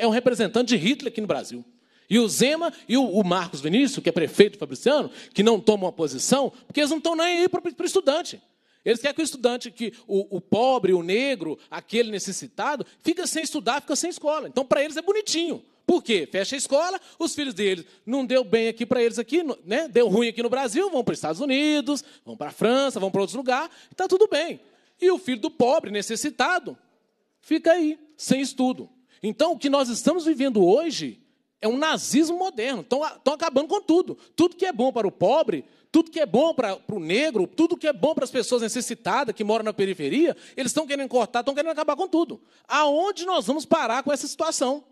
é um representante de Hitler aqui no Brasil. E o Zema e o, Marcos Vinícius, que é prefeito Fabriciano, que não tomam a posição, porque eles não estão nem aí para o estudante. Eles querem que o estudante, que o, o, pobre, o negro, aquele necessitado, fica sem estudar, fica sem escola. Então, para eles é bonitinho. Por quê? Fecha a escola, os filhos deles não deu bem aqui para eles aqui, né? Deu ruim aqui no Brasil, vão para os Estados Unidos, vão para a França, vão para outros lugares, está tudo bem. E o filho do pobre, necessitado, fica aí, sem estudo. Então, o que nós estamos vivendo hoje é um nazismo moderno. Estão, acabando com tudo. Tudo que é bom para o pobre, tudo que é bom para, para o negro, tudo que é bom para as pessoas necessitadas que moram na periferia, eles estão querendo cortar, estão querendo acabar com tudo. Aonde nós vamos parar com essa situação?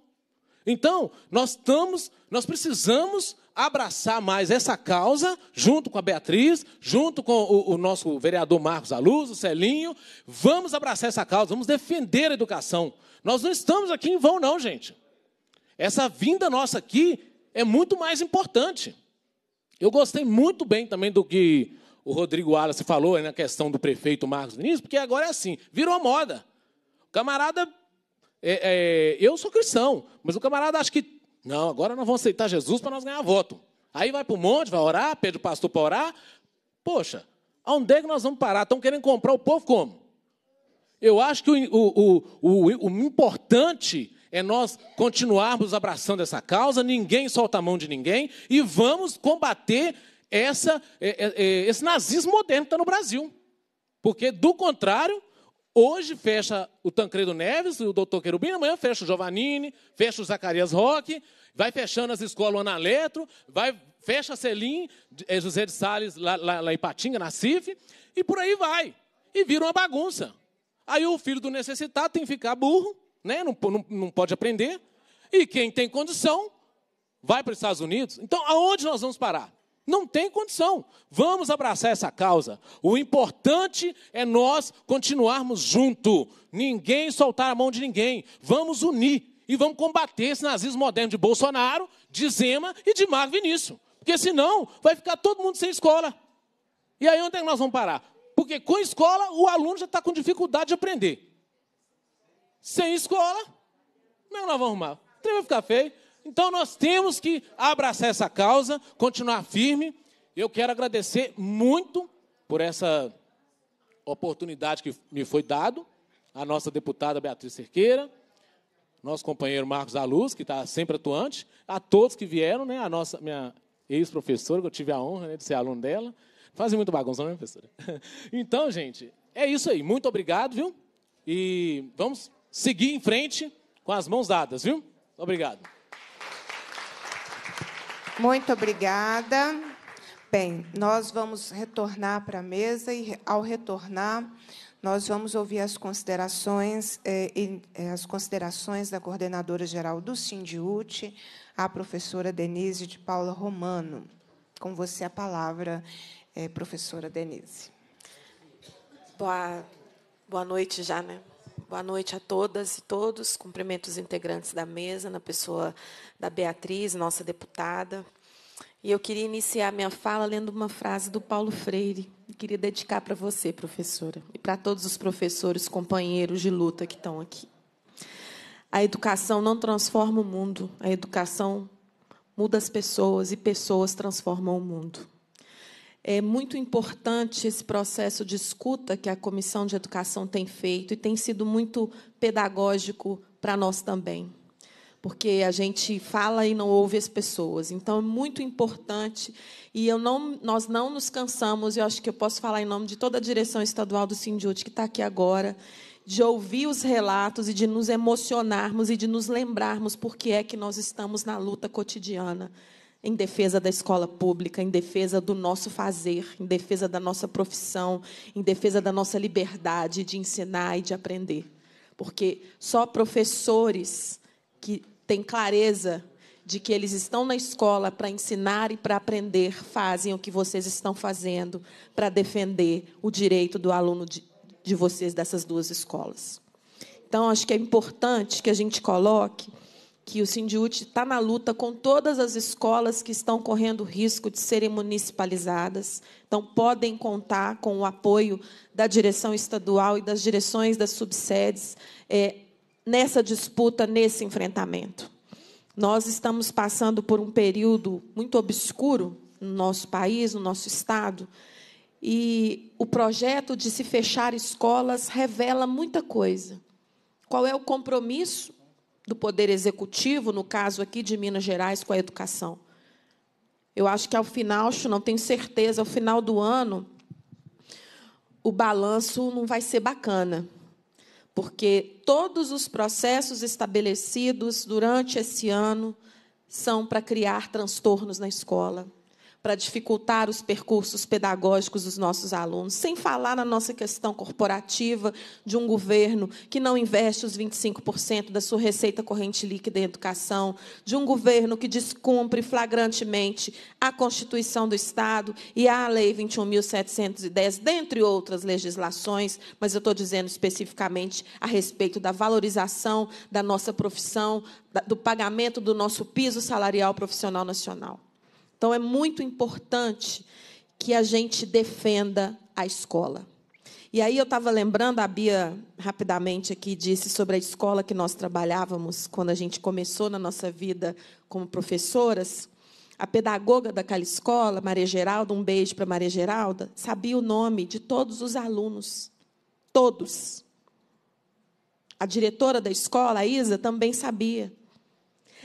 Então, nós estamos, nós precisamos abraçar mais essa causa, junto com a Beatriz, junto com o, o nosso vereador Marcos Aluz, o Celinho. Vamos abraçar essa causa, vamos defender a educação. Nós não estamos aqui em vão, não, gente. Essa vinda nossa aqui é muito mais importante. Eu gostei muito bem também do que o Rodrigo Wallace falou na questão do prefeito Marcos Vinícius, porque agora é assim, virou a moda. O camarada. É, é, eu sou cristão, mas o camarada acha que não, agora nós vamos aceitar Jesus para nós ganhar voto. Aí vai para o monte, vai orar, pede o pastor para orar. Poxa, aonde é que nós vamos parar? Estão querendo comprar o povo como? Eu acho que o, o, o, o, importante é nós continuarmos abraçando essa causa, ninguém solta a mão de ninguém e vamos combater essa, é, é, é, esse nazismo moderno que está no Brasil. Porque, do contrário, Hoje fecha o Tancredo Neves, o doutor Querubim, amanhã fecha o Giovannini, fecha o Zacarias Roque, vai fechando as escolas Ana Letro, vai, fecha a Selim, eh, José de Salles, lá, lá, lá em Patinga, na CIF, e por aí vai. E vira uma bagunça. Aí o filho do necessitado tem que ficar burro, né? não, não, não pode aprender, e quem tem condição vai para os Estados Unidos. Então, aonde nós vamos parar? Não tem condição. Vamos abraçar essa causa. O importante é nós continuarmos junto. Ninguém soltar a mão de ninguém. Vamos unir e vamos combater esse nazismo moderno de Bolsonaro, de Zema e de Marco Vinícius. Porque senão vai ficar todo mundo sem escola. E aí onde é que nós vamos parar? Porque com escola o aluno já está com dificuldade de aprender. Sem escola, como é que nós vamos arrumar? O vai ficar feio. Então nós temos que abraçar essa causa, continuar firme. Eu quero agradecer muito por essa oportunidade que me foi dado, a nossa deputada Beatriz Cerqueira, nosso companheiro Marcos Aluz, que está sempre atuante, a todos que vieram, né, a nossa minha ex-professora, que eu tive a honra né, de ser aluno dela. Fazem muito bagunça, não é, professora? Então, gente, é isso aí. Muito obrigado, viu? E vamos seguir em frente com as mãos dadas, viu? Obrigado. Muito obrigada. Bem, nós vamos retornar para a mesa e, ao retornar, nós vamos ouvir as considerações, eh, eh as considerações da coordenadora geral do Sindiut, a professora Denise de Paula Romano. Com você a palavra, eh, professora Denise. Boa, boa noite já, né? Boa noite a todas e todos. Cumprimento os integrantes da mesa, na pessoa da Beatriz, nossa deputada. E eu queria iniciar minha fala lendo uma frase do Paulo Freire. Queria dedicar para você, professora, e para todos os professores, companheiros de luta que estão aqui. A educação não transforma o mundo, a educação muda as pessoas e pessoas transformam o mundo. É muito importante esse processo de escuta que a Comissão de Educação tem feito e tem sido muito pedagógico para nós também, porque a gente fala e não ouve as pessoas. Então é muito importante e eu não, nós não nos cansamos. Eu acho que eu posso falar em nome de toda a direção estadual do Sindiúte que está aqui agora de ouvir os relatos e de nos emocionarmos e de nos lembrarmos por que é que nós estamos na luta cotidiana em defesa da escola pública, em defesa do nosso fazer, em defesa da nossa profissão, em defesa da nossa liberdade de ensinar e de aprender. Porque só professores que têm clareza de que eles estão na escola para ensinar e para aprender, fazem o que vocês estão fazendo para defender o direito do aluno de, de vocês dessas duas escolas. Então, acho que é importante que a gente coloque que o Sindiúte está na luta com todas as escolas que estão correndo risco de serem municipalizadas. Então, podem contar com o apoio da direção estadual e das direções das subsedes é, nessa disputa, nesse enfrentamento. Nós estamos passando por um período muito obscuro no nosso país, no nosso Estado, e o projeto de se fechar escolas revela muita coisa. Qual é o compromisso do poder executivo, no caso aqui de Minas Gerais, com a educação. Eu acho que ao final, não tenho certeza, ao final do ano, o balanço não vai ser bacana, porque todos os processos estabelecidos durante esse ano são para criar transtornos na escola, para dificultar os percursos pedagógicos dos nossos alunos, sem falar na nossa questão corporativa de um governo que não investe os 25% da sua receita corrente líquida em educação, de um governo que descumpre flagrantemente a Constituição do Estado e a Lei 21.710, dentre outras legislações, mas eu estou dizendo especificamente a respeito da valorização da nossa profissão, do pagamento do nosso piso salarial profissional nacional. Então é muito importante que a gente defenda a escola. E aí eu estava lembrando, a Bia rapidamente aqui disse sobre a escola que nós trabalhávamos quando a gente começou na nossa vida como professoras. A pedagoga daquela escola, Maria Geralda, um beijo para Maria Geralda, sabia o nome de todos os alunos. Todos. A diretora da escola, a Isa, também sabia.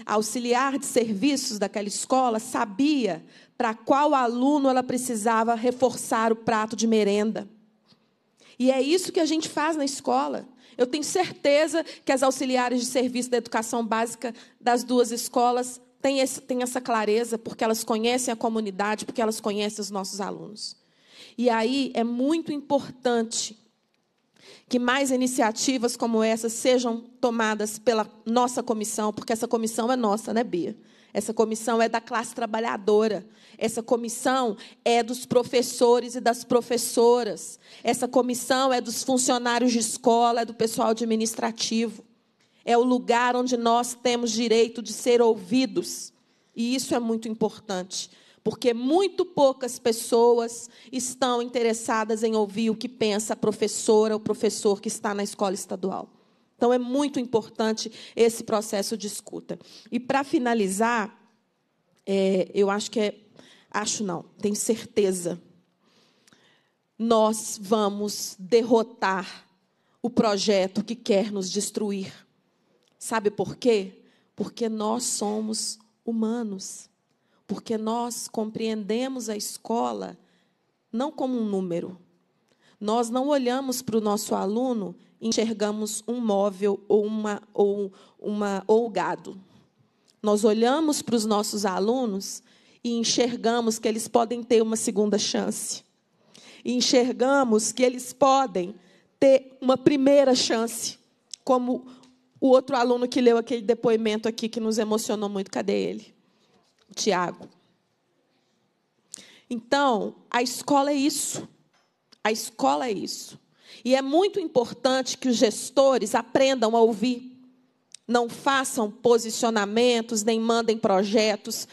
A auxiliar de serviços daquela escola sabia para qual aluno ela precisava reforçar o prato de merenda. E é isso que a gente faz na escola. Eu tenho certeza que as auxiliares de serviço da educação básica das duas escolas têm, esse, têm essa clareza, porque elas conhecem a comunidade, porque elas conhecem os nossos alunos. E aí é muito importante que mais iniciativas como essa sejam tomadas pela nossa comissão, porque essa comissão é nossa, né, Bia? Essa comissão é da classe trabalhadora. Essa comissão é dos professores e das professoras. Essa comissão é dos funcionários de escola, é do pessoal administrativo. É o lugar onde nós temos direito de ser ouvidos. E isso é muito importante porque muito poucas pessoas estão interessadas em ouvir o que pensa a professora ou professor que está na escola estadual. Então, é muito importante esse processo de escuta. E, para finalizar, é, eu acho que é. Acho não, tenho certeza. Nós vamos derrotar o projeto que quer nos destruir. Sabe por quê? Porque nós somos humanos porque nós compreendemos a escola não como um número. Nós não olhamos para o nosso aluno e enxergamos um móvel ou uma ou uma ou gado. Nós olhamos para os nossos alunos e enxergamos que eles podem ter uma segunda chance. E enxergamos que eles podem ter uma primeira chance, como o outro aluno que leu aquele depoimento aqui que nos emocionou muito, cadê ele? Tiago. Então, a escola é isso. A escola é isso. E é muito importante que os gestores aprendam a ouvir. Não façam posicionamentos, nem mandem projetos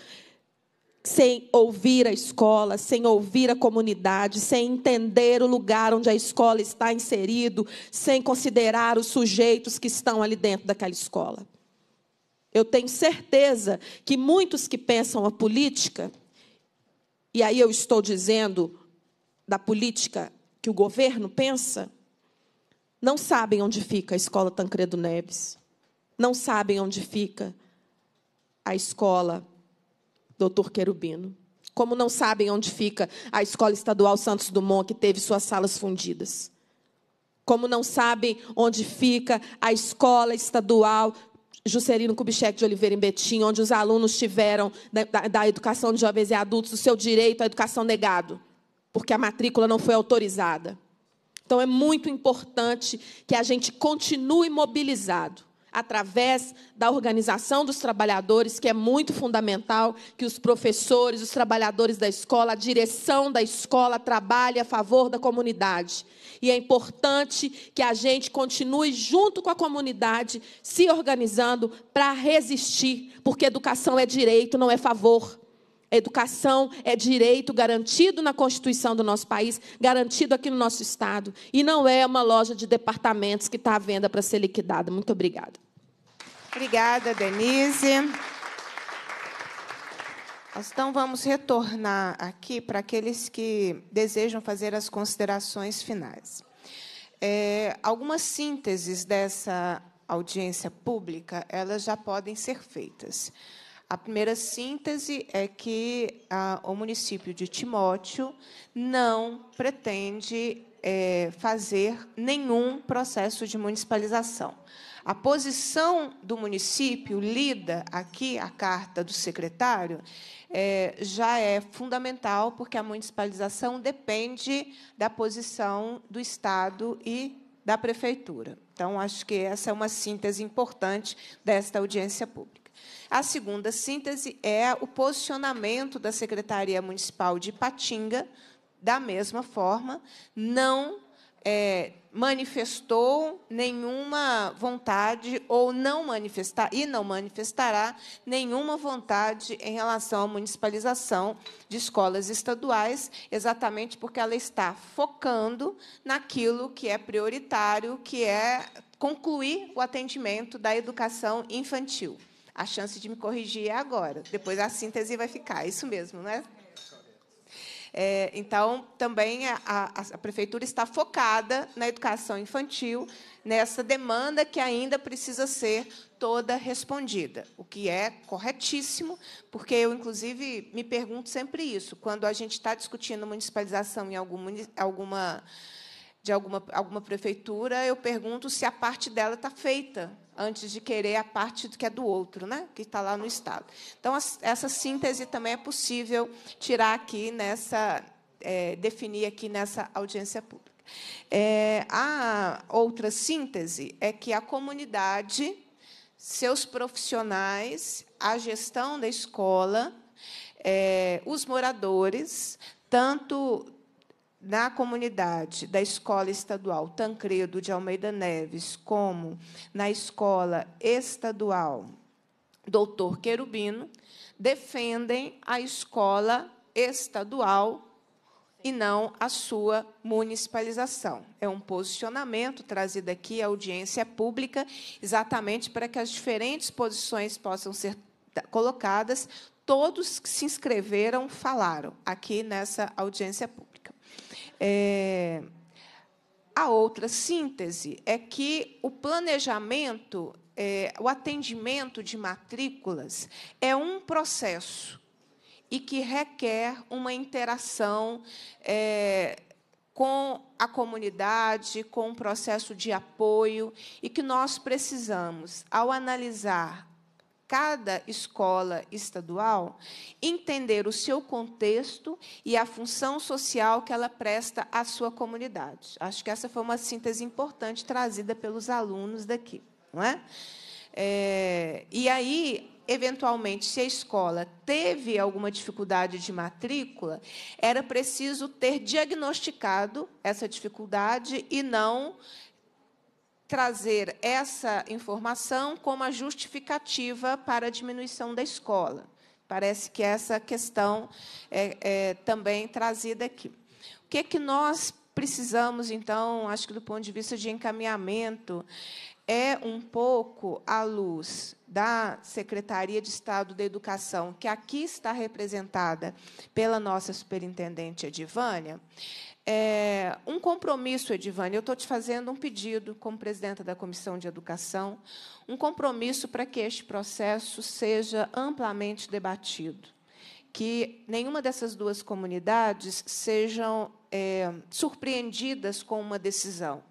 sem ouvir a escola, sem ouvir a comunidade, sem entender o lugar onde a escola está inserido, sem considerar os sujeitos que estão ali dentro daquela escola. Eu tenho certeza que muitos que pensam a política, e aí eu estou dizendo da política que o governo pensa, não sabem onde fica a escola Tancredo Neves, não sabem onde fica a escola Doutor Querubino, como não sabem onde fica a escola estadual Santos Dumont, que teve suas salas fundidas como não sabem onde fica a escola estadual Juscelino Kubitschek de Oliveira em Betim, onde os alunos tiveram da, da, da educação de jovens e adultos o seu direito à educação negado, porque a matrícula não foi autorizada. Então é muito importante que a gente continue mobilizado através da organização dos trabalhadores, que é muito fundamental que os professores, os trabalhadores da escola, a direção da escola trabalhe a favor da comunidade. E é importante que a gente continue junto com a comunidade se organizando para resistir, porque educação é direito, não é favor educação é direito garantido na Constituição do nosso país, garantido aqui no nosso Estado. E não é uma loja de departamentos que está à venda para ser liquidada. Muito obrigada. Obrigada, Denise. Então, vamos retornar aqui para aqueles que desejam fazer as considerações finais. É, algumas sínteses dessa audiência pública elas já podem ser feitas. A primeira síntese é que a, ah, o município de Timóteo não pretende é, fazer nenhum processo de municipalização. A posição do município, lida aqui a carta do secretário, é, já é fundamental, porque a municipalização depende da posição do Estado e da prefeitura. Então, acho que essa é uma síntese importante desta audiência pública. A segunda síntese é o posicionamento da Secretaria Municipal de Patinga, da mesma forma, não é, manifestou nenhuma vontade ou não manifestar e não manifestará nenhuma vontade em relação à municipalização de escolas estaduais, exatamente porque ela está focando naquilo que é prioritário, que é concluir o atendimento da educação infantil. A chance de me corrigir é agora. Depois a síntese vai ficar. Isso mesmo, não é? É, então, também a, a, a, prefeitura está focada na educação infantil, nessa demanda que ainda precisa ser toda respondida, o que é corretíssimo, porque eu, inclusive, me pergunto sempre isso, quando a gente está discutindo municipalização em algum, alguma, de alguma, alguma prefeitura, eu pergunto se a parte dela está feita, antes de querer a parte que é do outro, né? que está lá no Estado. Então, essa síntese também é possível tirar aqui nessa. É, definir aqui nessa audiência pública. É, a outra síntese é que a comunidade, seus profissionais, a gestão da escola, é, os moradores, tanto na comunidade da Escola Estadual Tancredo de Almeida Neves, como na Escola Estadual Doutor Querubino, defendem a escola estadual e não a sua municipalização. É um posicionamento trazido aqui à audiência pública, exatamente para que as diferentes posições possam ser colocadas. Todos que se inscreveram falaram aqui nessa audiência pública. É... A outra síntese é que o planejamento, é, o atendimento de matrículas é um processo e que requer uma interação é, com a comunidade, com um processo de apoio, e que nós precisamos, ao analisar cada escola estadual entender o seu contexto e a função social que ela presta à sua comunidade. Acho que essa foi uma síntese importante trazida pelos alunos daqui, não é? é e aí eventualmente, se a escola teve alguma dificuldade de matrícula, era preciso ter diagnosticado essa dificuldade e não trazer essa informação como a justificativa para a diminuição da escola. Parece que essa questão é, é também trazida aqui. O que, é que nós precisamos, então, acho que do ponto de vista de encaminhamento, é um pouco à luz da Secretaria de Estado da Educação, que aqui está representada pela nossa superintendente Edivânia, é, um compromisso, Edivane, eu estou te fazendo um pedido, como presidenta da Comissão de Educação, um compromisso para que este processo seja amplamente debatido, que nenhuma dessas duas comunidades sejam é, surpreendidas com uma decisão.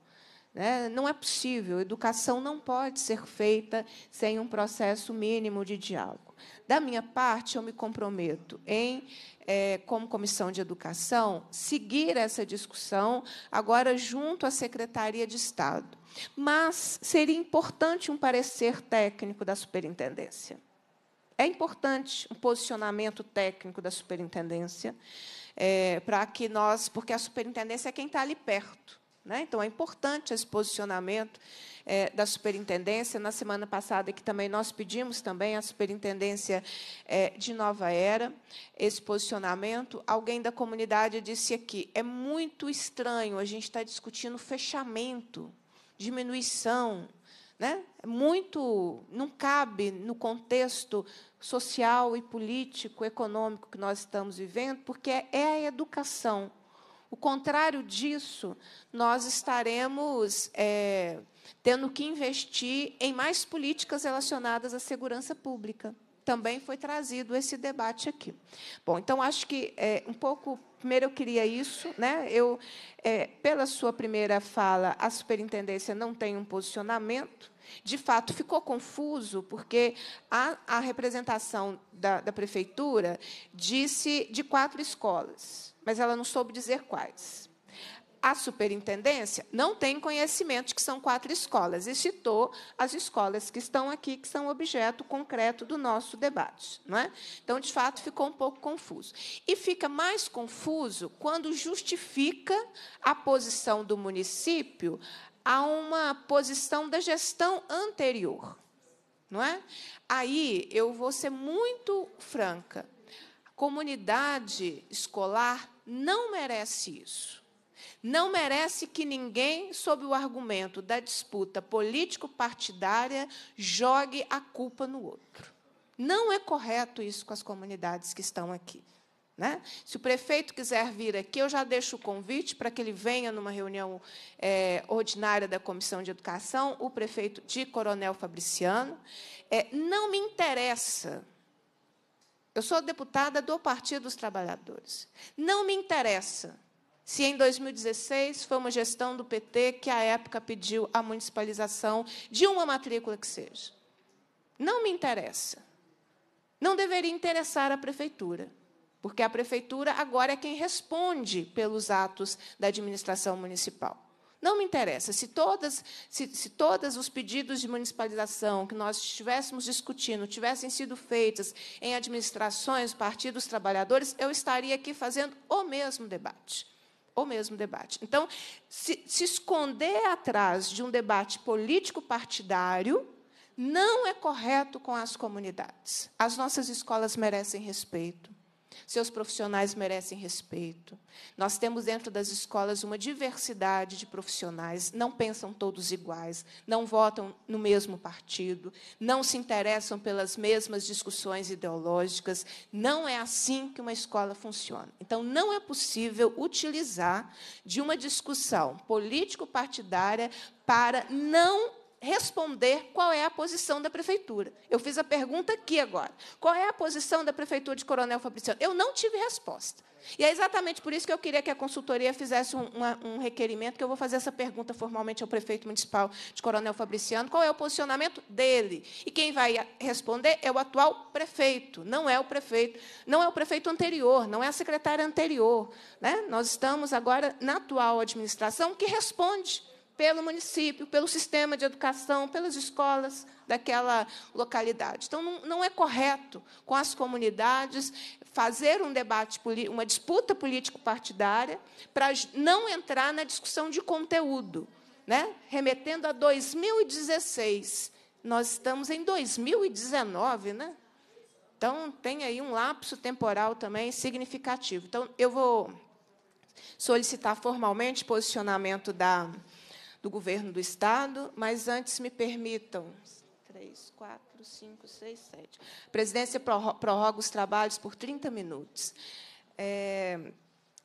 Né? Não é possível. Educação não pode ser feita sem um processo mínimo de diálogo. Da minha parte, eu me comprometo em, é, como comissão de educação, seguir essa discussão agora junto à Secretaria de Estado. Mas seria importante um parecer técnico da superintendência. É importante um posicionamento técnico da superintendência é, para que nós, porque a superintendência é quem está ali perto. Né? Então, é importante esse posicionamento é, da superintendência. Na semana passada, que também nós pedimos também à superintendência é, de Nova Era esse posicionamento. Alguém da comunidade disse aqui: é muito estranho a gente estar tá discutindo fechamento, diminuição. Né? É muito não cabe no contexto social e político, econômico que nós estamos vivendo, porque é a educação o contrário disso, nós estaremos é, tendo que investir em mais políticas relacionadas à segurança pública. Também foi trazido esse debate aqui. Bom, então acho que é, um pouco. Primeiro eu queria isso, né? Eu, é, pela sua primeira fala, a superintendência não tem um posicionamento. De fato, ficou confuso, porque a, a representação da, da prefeitura disse de quatro escolas mas ela não soube dizer quais. A superintendência não tem conhecimento que são quatro escolas e citou as escolas que estão aqui, que são objeto concreto do nosso debate. Não é? Então, de fato, ficou um pouco confuso. E fica mais confuso quando justifica a posição do município a uma posição da gestão anterior. Não é? Aí eu vou ser muito franca. A comunidade escolar não merece isso. Não merece que ninguém, sob o argumento da disputa político-partidária, jogue a culpa no outro. Não é correto isso com as comunidades que estão aqui. Né? Se o prefeito quiser vir aqui, eu já deixo o convite para que ele venha numa reunião é, ordinária da Comissão de Educação, o prefeito de Coronel Fabriciano. É, não me interessa eu sou deputada do Partido dos Trabalhadores. Não me interessa se em 2016 foi uma gestão do PT que, à época, pediu a municipalização de uma matrícula que seja. Não me interessa. Não deveria interessar a prefeitura, porque a prefeitura agora é quem responde pelos atos da administração municipal. Não me interessa. Se, todas, se, se todos os pedidos de municipalização que nós estivéssemos discutindo tivessem sido feitos em administrações, partidos, trabalhadores, eu estaria aqui fazendo o mesmo debate o mesmo debate. Então, se, se, esconder atrás de um debate político-partidário não é correto com as comunidades. As nossas escolas merecem respeito. Seus profissionais merecem respeito. Nós temos dentro das escolas uma diversidade de profissionais, não pensam todos iguais, não votam no mesmo partido, não se interessam pelas mesmas discussões ideológicas. Não é assim que uma escola funciona. Então, não é possível utilizar de uma discussão político-partidária para não responder qual é a posição da prefeitura. Eu fiz a pergunta aqui agora. Qual é a posição da prefeitura de Coronel Fabriciano? Eu não tive resposta. E é exatamente por isso que eu queria que a consultoria fizesse um, uma, um requerimento, que eu vou fazer essa pergunta formalmente ao prefeito municipal de Coronel Fabriciano, qual é o posicionamento dele. E quem vai responder é o atual prefeito, não é o prefeito, não é o prefeito anterior, não é a secretária anterior. Né? Nós estamos agora na atual administração que responde pelo município, pelo sistema de educação, pelas escolas daquela localidade. Então, não, não é correto com as comunidades fazer um debate, uma disputa político-partidária, para não entrar na discussão de conteúdo. Né? Remetendo a 2016, nós estamos em 2019, né? Então, tem aí um lapso temporal também significativo. Então, eu vou solicitar formalmente posicionamento da, do governo do Estado, mas antes me permitam. Três, quatro, cinco, seis, sete. A presidência prorroga os trabalhos por 30 minutos. É,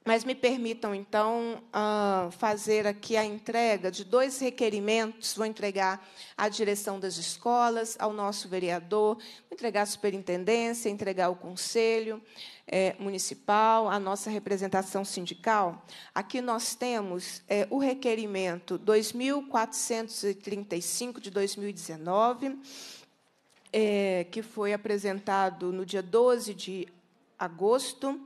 mas me permitam, então, ah, fazer aqui a entrega de dois requerimentos. Vou entregar à direção das escolas, ao nosso vereador, vou entregar à superintendência, entregar ao conselho eh, municipal, à nossa representação sindical. Aqui nós temos eh, o requerimento 2435 de 2019. Eh, que foi apresentado no dia 12 de agosto,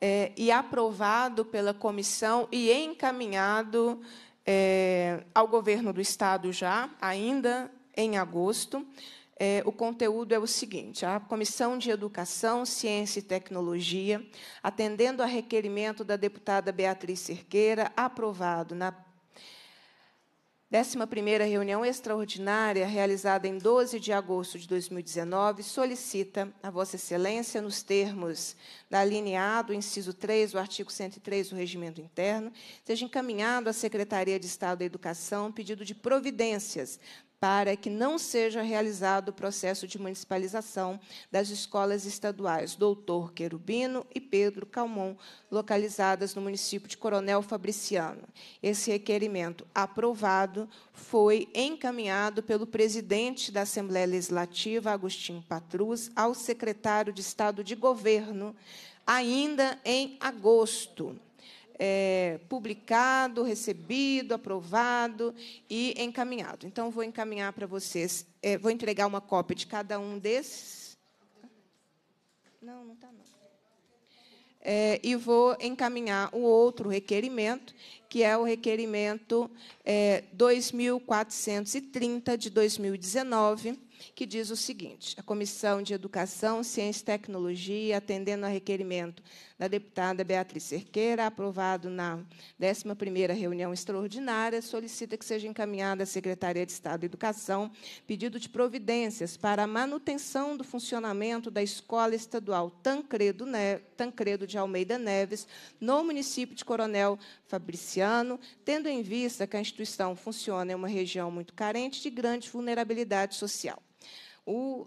é, e aprovado pela comissão e encaminhado é, ao governo do Estado já, ainda em agosto. É, o conteúdo é o seguinte: a Comissão de Educação, Ciência e Tecnologia, atendendo a requerimento da deputada Beatriz Cerqueira, aprovado na 11ª reunião extraordinária, realizada em 12 de agosto de 2019, solicita a Vossa Excelência, nos termos da linha A do inciso 3 do artigo 103 do Regimento Interno, seja encaminhado à Secretaria de Estado da Educação pedido de providências para que não seja realizado o processo de municipalização das escolas estaduais Doutor Querubino e Pedro Calmon, localizadas no município de Coronel Fabriciano. Esse requerimento aprovado foi encaminhado pelo presidente da Assembleia Legislativa, Agostinho Patrus, ao secretário de Estado de Governo, ainda em agosto é, publicado, recebido, aprovado e encaminhado. Então, vou encaminhar para vocês, é, vou entregar uma cópia de cada um desses. Não, não está, não. É, e vou encaminhar o outro requerimento, que é o requerimento 2430 é, de 2019 que diz o seguinte: a Comissão de Educação, Ciência e Tecnologia, atendendo a requerimento da deputada Beatriz Cerqueira, aprovado na 11ª reunião extraordinária, solicita que seja encaminhada à Secretaria de Estado da Educação pedido de providências para a manutenção do funcionamento da Escola Estadual Tancredo, ne Tancredo de Almeida Neves, no município de Coronel Fabriciano, tendo em vista que a instituição funciona em uma região muito carente de grande vulnerabilidade social. O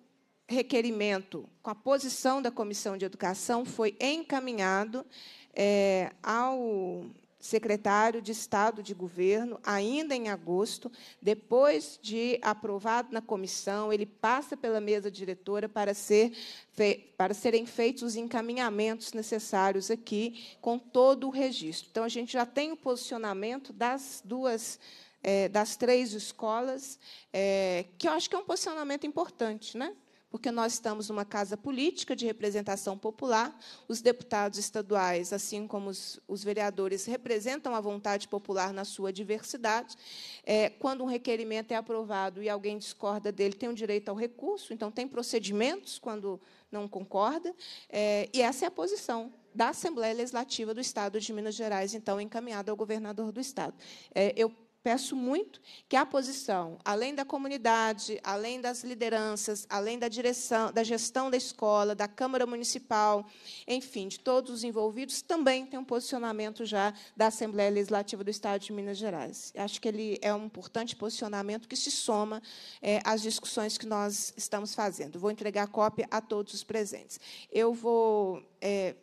requerimento, com a posição da Comissão de Educação, foi encaminhado é, ao secretário de Estado de Governo, ainda em agosto, depois de aprovado na comissão, ele passa pela mesa diretora para, ser, para serem feitos os encaminhamentos necessários aqui, com todo o registro. Então, a gente já tem o posicionamento das duas. É, das três escolas, é, que eu acho que é um posicionamento importante, né? porque nós estamos numa casa política de representação popular, os deputados estaduais, assim como os, os vereadores, representam a vontade popular na sua diversidade. É, quando um requerimento é aprovado e alguém discorda dele, tem o direito ao recurso, então tem procedimentos quando não concorda, é, e essa é a posição da Assembleia Legislativa do Estado de Minas Gerais, então encaminhada ao governador do Estado. É, eu peço muito que a posição, além da comunidade, além das lideranças, além da direção, da gestão da escola, da Câmara Municipal, enfim, de todos os envolvidos, também tem um posicionamento já da Assembleia Legislativa do Estado de Minas Gerais. Acho que ele é um importante posicionamento que se soma é, às discussões que nós estamos fazendo. Vou entregar a cópia a todos os presentes. Eu vou é,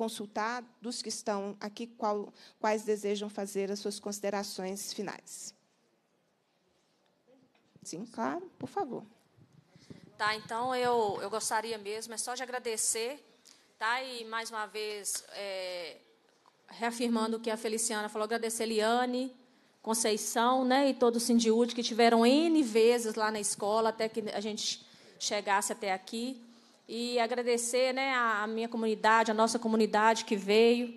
consultar dos que estão aqui qual, quais desejam fazer as suas considerações finais. Sim, claro, por favor. Tá, então eu, eu gostaria mesmo, é só de agradecer, tá? E mais uma vez, é, reafirmando o que a Feliciana falou, agradecer a Eliane, Conceição, né, e todo o Sindiúde que tiveram N vezes lá na escola até que a gente chegasse até aqui e agradecer né, a minha comunidade, a nossa comunidade que veio.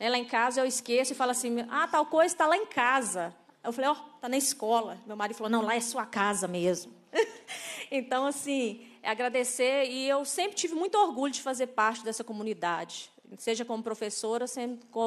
Né, lá em casa eu esqueço e falo assim: ah, tal coisa está lá em casa. Eu falei: ó, oh, está na escola. Meu marido falou: não, lá é sua casa mesmo. então, assim, é agradecer. E eu sempre tive muito orgulho de fazer parte dessa comunidade, seja como professora,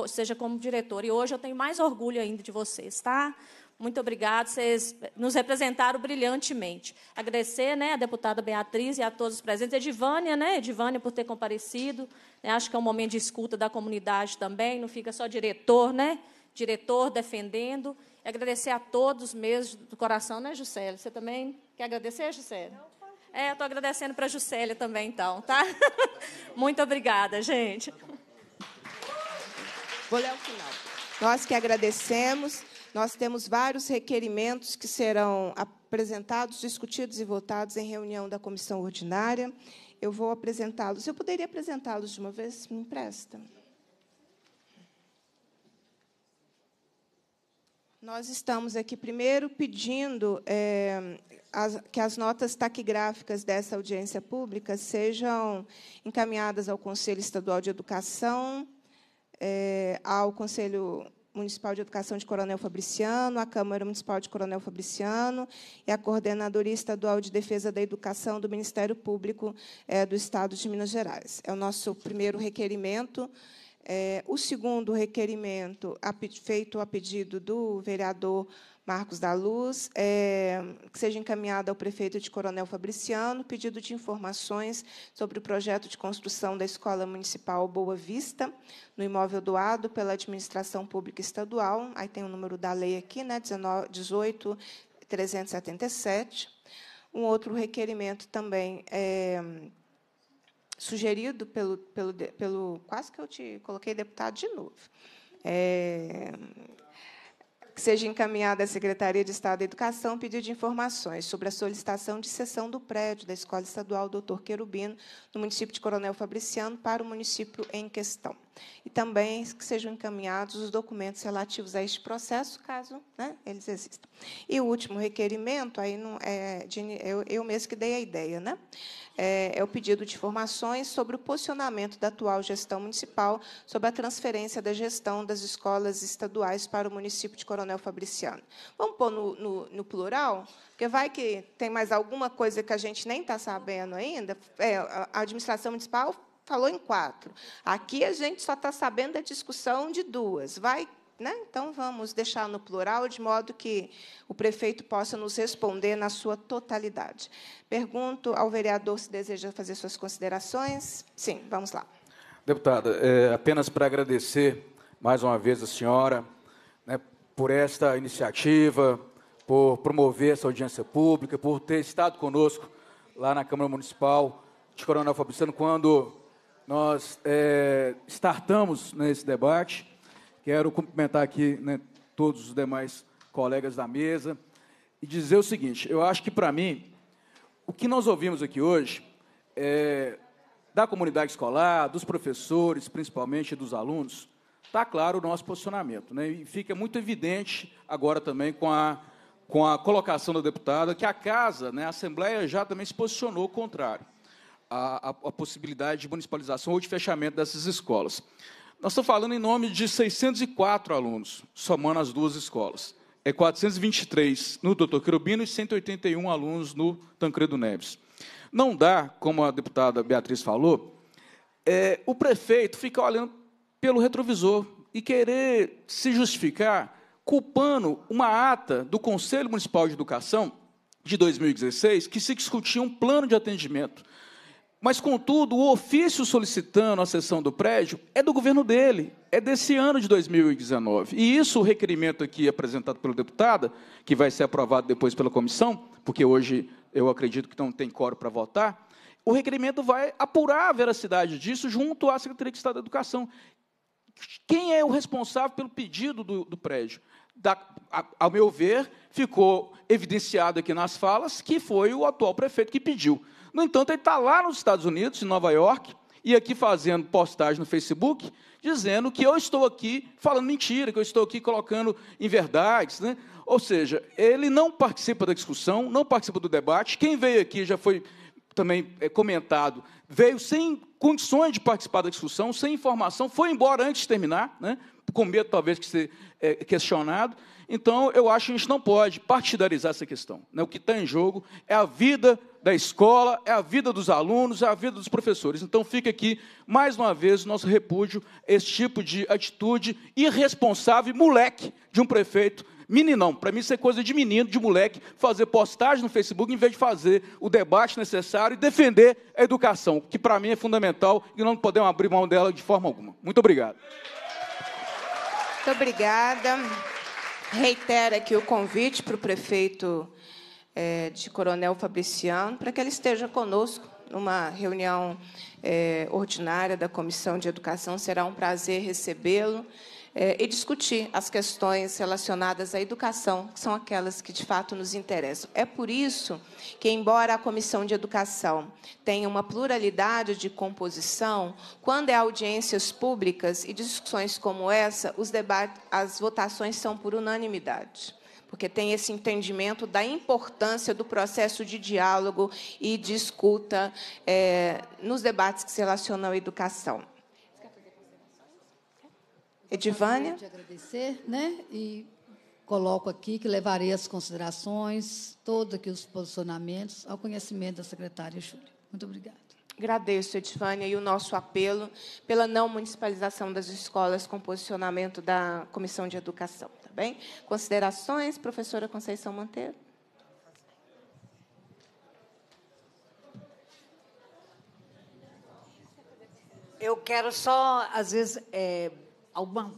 seja como diretora. E hoje eu tenho mais orgulho ainda de vocês, tá? Muito obrigado, vocês nos representaram brilhantemente. Agradecer né, a deputada Beatriz e a todos os presentes. Edivânia, né, Edivânia, por ter comparecido. Né, acho que é um momento de escuta da comunidade também, não fica só diretor, né? Diretor defendendo. E agradecer a todos mesmo, do coração, né, Juscelia? Você também quer agradecer, Juscelia? É, eu estou agradecendo para a Juscelia também, então, tá? Muito obrigada, gente. Vou ler o final. Nós que agradecemos nós temos vários requerimentos que serão apresentados, discutidos e votados em reunião da comissão ordinária. Eu vou apresentá-los. Eu poderia apresentá-los de uma vez? Me empresta. Nós estamos aqui, primeiro, pedindo é, as, que as notas taquigráficas dessa audiência pública sejam encaminhadas ao Conselho Estadual de Educação, é, ao Conselho Municipal de Educação de Coronel Fabriciano, a Câmara Municipal de Coronel Fabriciano e a Coordenadoria Estadual de Defesa da Educação do Ministério Público é, do Estado de Minas Gerais. É o nosso primeiro requerimento. É, o segundo requerimento, a, feito a pedido do vereador Marcos da Luz, é, que seja encaminhada ao prefeito de Coronel Fabriciano pedido de informações sobre o projeto de construção da Escola Municipal Boa Vista, no imóvel doado pela Administração Pública Estadual. Aí tem o número da lei aqui, né, 18.377. Um outro requerimento também é, sugerido pelo, pelo, pelo. Quase que eu te coloquei deputado de novo. É, que seja encaminhada à Secretaria de Estado da Educação pedido de informações sobre a solicitação de cessão do prédio da Escola Estadual Dr. Querubino, no município de Coronel Fabriciano, para o município em questão. E também que sejam encaminhados os documentos relativos a este processo, caso né, eles existam. E o último requerimento, aí não, é, de, eu, eu mesmo que dei a ideia, né? É, é, o pedido de informações sobre o posicionamento da atual gestão municipal sobre a transferência da gestão das escolas estaduais para o município de Coronel Fabriciano. Vamos pôr no, no, no plural, porque vai que tem mais alguma coisa que a gente nem está sabendo ainda. É, a administração municipal falou em quatro. Aqui a gente só está sabendo da discussão de duas. Vai, né? Então vamos deixar no plural de modo que o prefeito possa nos responder na sua totalidade. Pergunto ao vereador se deseja fazer suas considerações. Sim, vamos lá. Deputada, é, apenas para agradecer mais uma vez a senhora né, por esta iniciativa, por promover essa audiência pública, por ter estado conosco lá na Câmara Municipal de Coronel Fabriciano quando nós é, startamos nesse debate. Quero cumprimentar aqui né, todos os demais colegas da mesa e dizer o seguinte: eu acho que, para mim, o que nós ouvimos aqui hoje, é, da comunidade escolar, dos professores, principalmente dos alunos, está claro o nosso posicionamento. Né? E fica muito evidente agora também com a, com a colocação da deputada que a Casa, né, a Assembleia, já também se posicionou ao contrário a, a, a possibilidade de municipalização ou de fechamento dessas escolas. Nós estamos falando em nome de 604 alunos, somando as duas escolas. É 423 no Dr. Querubino e 181 alunos no Tancredo Neves. Não dá, como a deputada Beatriz falou, é, o prefeito ficar olhando pelo retrovisor e querer se justificar culpando uma ata do Conselho Municipal de Educação de 2016 que se discutia um plano de atendimento mas, contudo, o ofício solicitando a cessão do prédio é do governo dele, é desse ano de 2019. E isso, o requerimento aqui apresentado pelo deputado, que vai ser aprovado depois pela comissão, porque hoje eu acredito que não tem coro para votar, o requerimento vai apurar a veracidade disso junto à Secretaria de Estado da Educação. Quem é o responsável pelo pedido do, do prédio? Da, a, ao meu ver, ficou evidenciado aqui nas falas que foi o atual prefeito que pediu. No entanto, ele está lá nos Estados Unidos, em Nova York, e aqui fazendo postagem no Facebook, dizendo que eu estou aqui falando mentira, que eu estou aqui colocando inverdades. Né? Ou seja, ele não participa da discussão, não participa do debate. Quem veio aqui já foi também é, comentado, veio sem condições de participar da discussão, sem informação, foi embora antes de terminar, né? com medo talvez de ser é, questionado. Então, eu acho que a gente não pode partidarizar essa questão. Né? O que está em jogo é a vida da escola, é a vida dos alunos, é a vida dos professores. Então, fica aqui, mais uma vez, o nosso repúdio a esse tipo de atitude irresponsável e moleque de um prefeito meninão. Para mim, isso é coisa de menino, de moleque, fazer postagem no Facebook em vez de fazer o debate necessário e defender a educação, que para mim é fundamental e não podemos abrir mão dela de forma alguma. Muito obrigado. Muito obrigada reitera aqui o convite para o prefeito é, de Coronel Fabriciano para que ele esteja conosco numa reunião é, ordinária da Comissão de Educação. Será um prazer recebê-lo é, e discutir as questões relacionadas à educação, que são aquelas que de fato nos interessam. É por isso que, embora a Comissão de Educação tenha uma pluralidade de composição, quando é audiências públicas e discussões como essa, os debates, as votações são por unanimidade porque tem esse entendimento da importância do processo de diálogo e de escuta é, nos debates que se relacionam à educação. Edivânia. de agradecer, né? E coloco aqui que levarei as considerações, todos aqui os posicionamentos, ao conhecimento da secretária Júlia. Muito obrigada. Agradeço, Edivânia, e o nosso apelo pela não municipalização das escolas com posicionamento da Comissão de Educação. Tá bem? Considerações, professora Conceição Monteiro? Eu quero só, às vezes, é alguma,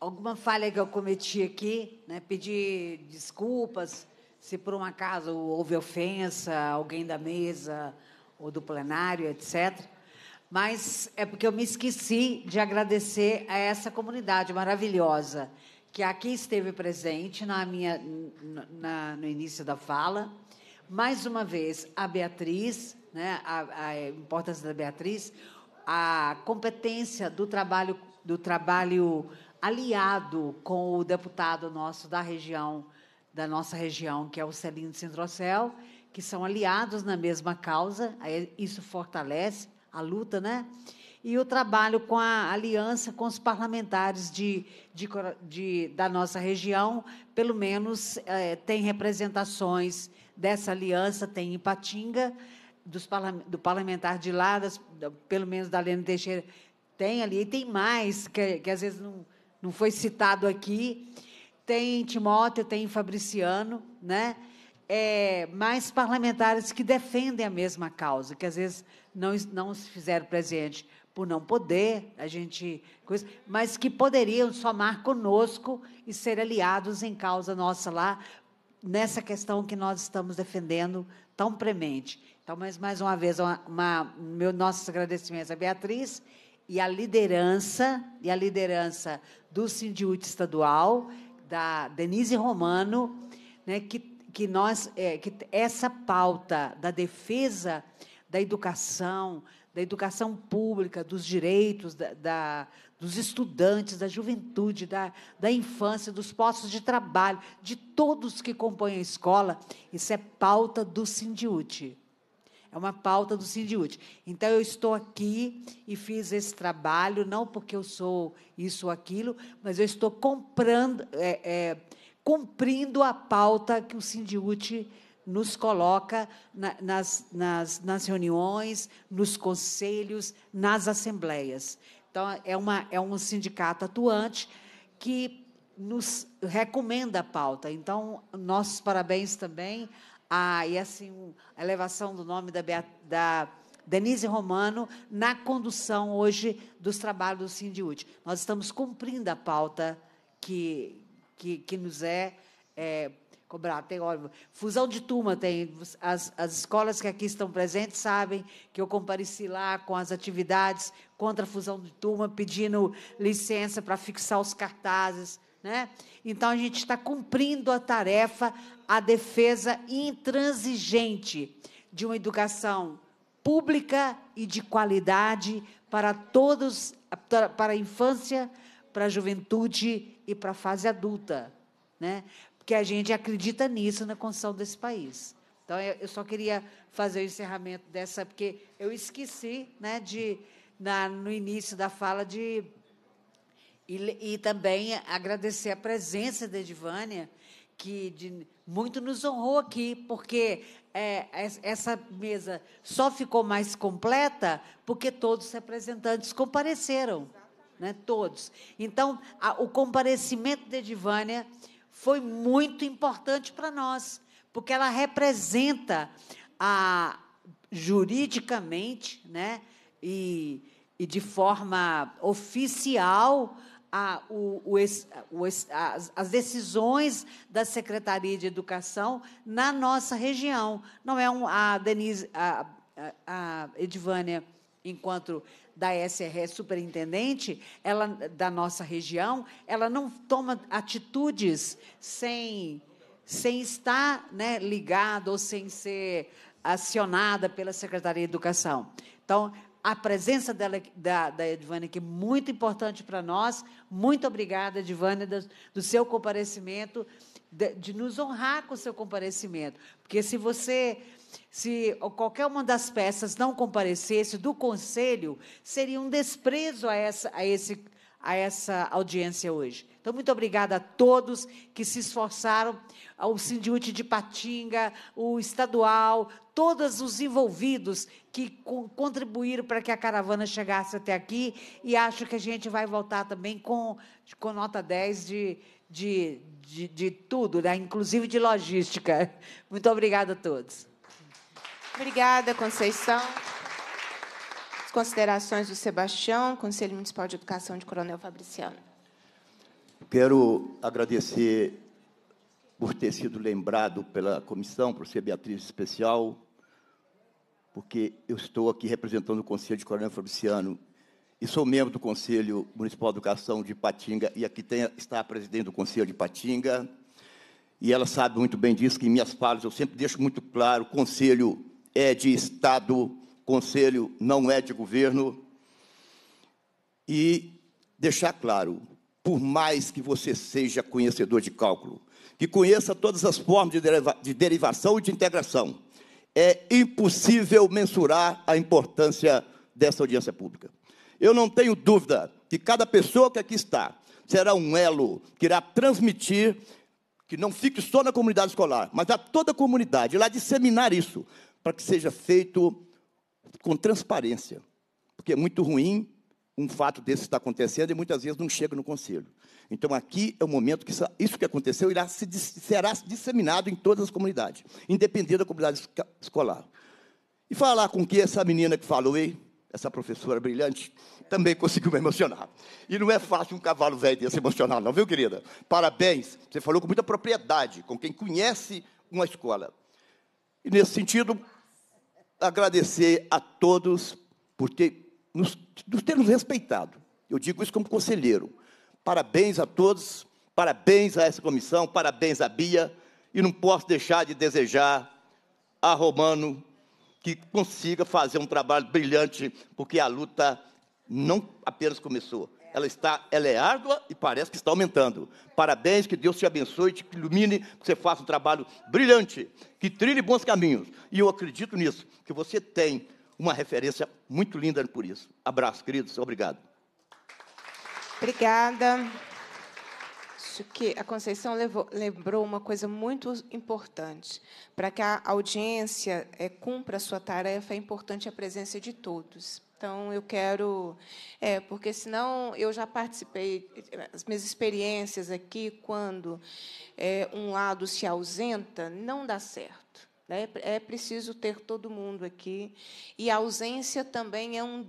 alguma falha que eu cometi aqui, né? pedir desculpas se por um acaso houve ofensa, alguém da mesa ou do plenário, etc. Mas é porque eu me esqueci de agradecer a essa comunidade maravilhosa que aqui esteve presente na minha, na, no início da fala. Mais uma vez, a Beatriz, né, a, a importância da Beatriz, a competência do trabalho do trabalho aliado com o deputado nosso da região, da nossa região, que é o Celino Centrocel que são aliados na mesma causa, isso fortalece a luta, né? E o trabalho com a aliança com os parlamentares de, de, de da nossa região, pelo menos é, tem representações dessa aliança, tem em Patinga, dos, do parlamentar de lá, das, pelo menos da Lena Teixeira, tem ali, e tem mais, que, que às vezes não, não foi citado aqui. Tem Timóteo, tem Fabriciano, né? É, mais parlamentares que defendem a mesma causa, que às vezes não, não se fizeram presente por não poder, a gente, mas que poderiam somar conosco e ser aliados em causa nossa lá, nessa questão que nós estamos defendendo tão premente. Então, mais, mais uma vez, uma, uma, meu, nossos agradecimentos à Beatriz e a liderança, e a liderança do Sindiúte Estadual, da Denise Romano, né, que, que, nós, é, que essa pauta da defesa da educação, da educação pública, dos direitos da, da, dos estudantes, da juventude, da, da infância, dos postos de trabalho, de todos que compõem a escola, isso é pauta do Sindiúte. É uma pauta do Sindiúte. Então, eu estou aqui e fiz esse trabalho, não porque eu sou isso ou aquilo, mas eu estou comprando, é, é, cumprindo a pauta que o Sindiúte nos coloca na, nas, nas, nas reuniões, nos conselhos, nas assembleias. Então, é, uma, é um sindicato atuante que nos recomenda a pauta. Então, nossos parabéns também ah, e assim, a elevação do nome da, da Denise Romano na condução hoje dos trabalhos do Sindiúte. Nós estamos cumprindo a pauta que, que, que nos é, é Tem, óbvio, fusão de turma tem. As, as escolas que aqui estão presentes sabem que eu compareci lá com as atividades contra a fusão de turma, pedindo licença para fixar os cartazes né? Então a gente está cumprindo a tarefa, a defesa intransigente de uma educação pública e de qualidade para todos, para a infância, para a juventude e para a fase adulta, né? Porque a gente acredita nisso na construção desse país. Então eu só queria fazer o encerramento dessa, porque eu esqueci, né, de na, no início da fala de e, e também agradecer a presença da Edivânia, que de, muito nos honrou aqui, porque é, essa mesa só ficou mais completa porque todos os representantes compareceram. Né, todos. Então, a, o comparecimento da Edivânia foi muito importante para nós, porque ela representa a, juridicamente né, e, e de forma oficial a, o, o, o, as, as, decisões da Secretaria de Educação na nossa região. Não é um, a Denise, a, a, Edvânia, enquanto da SRE superintendente, ela da nossa região, ela não toma atitudes sem sem estar né, ligado ou sem ser acionada pela Secretaria de Educação. Então, a presença dela, da, da Edvânia, que é muito importante para nós. Muito obrigada, Edvânia, do, do seu comparecimento, de, de, nos honrar com o seu comparecimento. Porque se você, se qualquer uma das peças não comparecesse do conselho, seria um desprezo a, essa, a esse a essa audiência hoje. Então, muito obrigada a todos que se esforçaram, ao Sindiúte de Patinga, o estadual, todos os envolvidos que contribuíram para que a caravana chegasse até aqui. E acho que a gente vai voltar também com, com nota 10 de, de, de, de tudo, né? inclusive de logística. Muito obrigada a todos. Obrigada, Conceição considerações do Sebastião, Conselho Municipal de Educação de Coronel Fabriciano. Quero agradecer por ter sido lembrado pela comissão, por ser Beatriz especial, porque eu estou aqui representando o Conselho de Coronel Fabriciano e sou membro do Conselho Municipal de Educação de Patinga e aqui tem, está a presidente do Conselho de Patinga. E ela sabe muito bem disso, que em minhas falas eu sempre deixo muito claro, o Conselho é de Estado, conselho não é de governo. E deixar claro, por mais que você seja conhecedor de cálculo, que conheça todas as formas de, deriva de derivação e de integração, é impossível mensurar a importância dessa audiência pública. Eu não tenho dúvida que cada pessoa que aqui está será um elo que irá transmitir, que não fique só na comunidade escolar, mas a toda a comunidade, irá disseminar isso, para que seja feito com transparência, porque é muito ruim um fato desse estar acontecendo e muitas vezes não chega no conselho. Então aqui é o momento que isso que aconteceu irá se, será disseminado em todas as comunidades, independente da comunidade escolar. E falar com que essa menina que falou aí, essa professora brilhante, também conseguiu me emocionar. E não é fácil um cavalo velho desse emocionar, não, viu, querida? Parabéns, você falou com muita propriedade, com quem conhece uma escola. E nesse sentido, agradecer a todos por ter, nos, nos termos respeitado. Eu digo isso como conselheiro. Parabéns a todos, parabéns a essa comissão, parabéns à Bia, e não posso deixar de desejar a Romano que consiga fazer um trabalho brilhante, porque a luta não apenas começou, ela está, ela é árdua e parece que está aumentando. Parabéns, que Deus te abençoe, te ilumine, que você faça um trabalho brilhante, que trilhe bons caminhos. E eu acredito nisso, que você tem uma referência muito linda por isso. Abraço, queridos, obrigado. Obrigada. Acho que a Conceição levou, lembrou uma coisa muito importante. Para que a audiência é, cumpra a sua tarefa, é importante a presença de todos. Então, eu quero. É, porque senão eu já participei. As minhas experiências aqui, quando é, um lado se ausenta, não dá certo. Né? É preciso ter todo mundo aqui. E a ausência também é um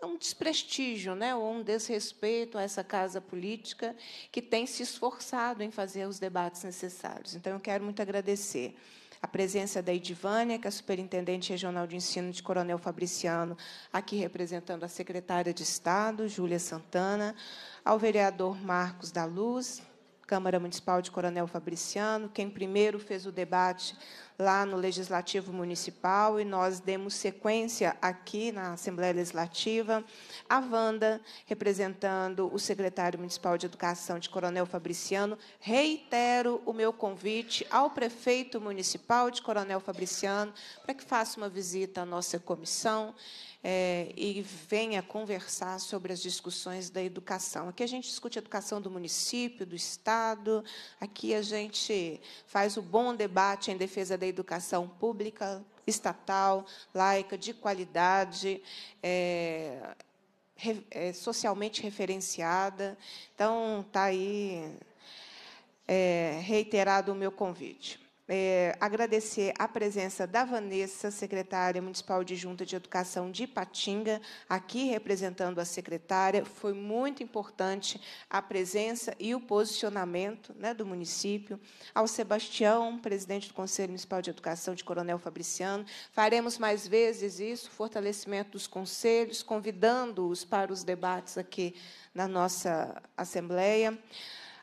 é um desprestígio, né, ou um desrespeito a essa casa política que tem se esforçado em fazer os debates necessários. Então, eu quero muito agradecer a presença da Edivânia, que é a Superintendente Regional de Ensino de Coronel Fabriciano, aqui representando a Secretária de Estado, Júlia Santana, ao vereador Marcos da Luz, Câmara Municipal de Coronel Fabriciano, quem primeiro fez o debate lá no Legislativo Municipal, e nós demos sequência aqui na Assembleia Legislativa. A Wanda, representando o secretário municipal de Educação de Coronel Fabriciano, reitero o meu convite ao prefeito municipal de Coronel Fabriciano para que faça uma visita à nossa comissão é, e venha conversar sobre as discussões da educação. Aqui a gente discute a educação do município, do Estado, aqui a gente faz o bom debate em defesa da educação pública, estatal, laica, de qualidade. É, é, socialmente referenciada. Então, está aí é, reiterado o meu convite é, agradecer a presença da Vanessa, secretária municipal de Junta de Educação de Patinga, aqui representando a secretária. Foi muito importante a presença e o posicionamento né, do município. Ao Sebastião, presidente do Conselho Municipal de Educação de Coronel Fabriciano. Faremos mais vezes isso, fortalecimento dos conselhos, convidando-os para os debates aqui na nossa Assembleia.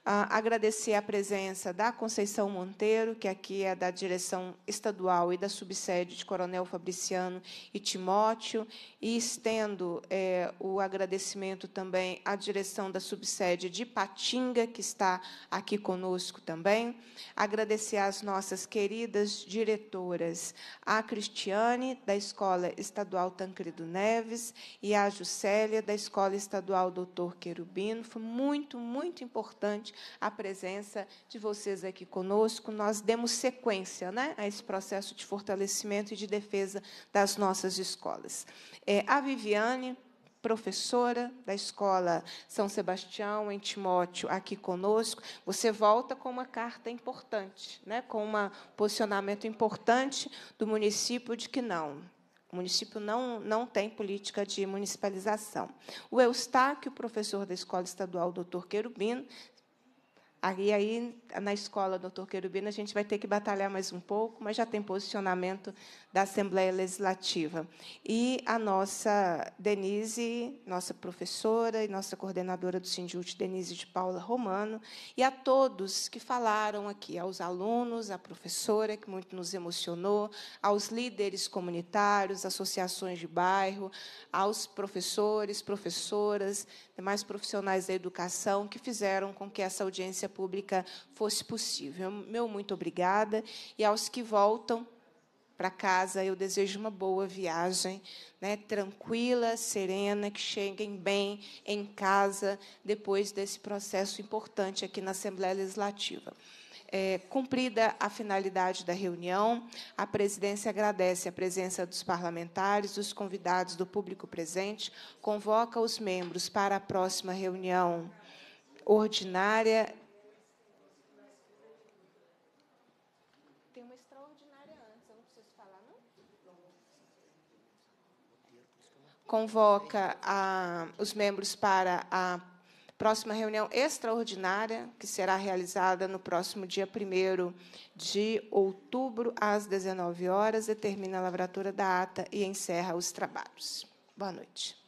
Ah, agradecer a presença da Conceição Monteiro, que aqui é da direção estadual e da subsede de Coronel Fabriciano e Timóteo, e estendo eh, o agradecimento também à direção da subsede de Patinga, que está aqui conosco também. Agradecer às nossas queridas diretoras, a Cristiane, da Escola Estadual Tancredo Neves, e a Juscelia, da Escola Estadual Doutor Querubino. Foi muito, muito importante a presença de vocês aqui conosco. Nós demos sequência né, a esse processo de fortalecimento e de defesa das nossas escolas. É, a Viviane, professora da Escola São Sebastião, em Timóteo, aqui conosco, você volta com uma carta importante, né, com um posicionamento importante do município de que não. O município não, não tem política de municipalização. O Eustáquio, professor da Escola Estadual Dr. Querubino, e aí, na escola, doutor Querubino, a gente vai ter que batalhar mais um pouco, mas já tem posicionamento da Assembleia Legislativa. E a nossa Denise, nossa professora e nossa coordenadora do Sindjut, Denise de Paula Romano, e a todos que falaram aqui, aos alunos, à professora, que muito nos emocionou, aos líderes comunitários, associações de bairro, aos professores, professoras, demais profissionais da educação, que fizeram com que essa audiência pública fosse possível. Meu muito obrigada. E aos que voltam para casa, eu desejo uma boa viagem, né, tranquila, serena, que cheguem bem em casa depois desse processo importante aqui na Assembleia Legislativa. É, cumprida a finalidade da reunião, a presidência agradece a presença dos parlamentares, dos convidados, do público presente, convoca os membros para a próxima reunião ordinária convoca a, os membros para a próxima reunião extraordinária, que será realizada no próximo dia 1 de outubro, às 19 horas, determina a lavratura da ata e encerra os trabalhos. Boa noite.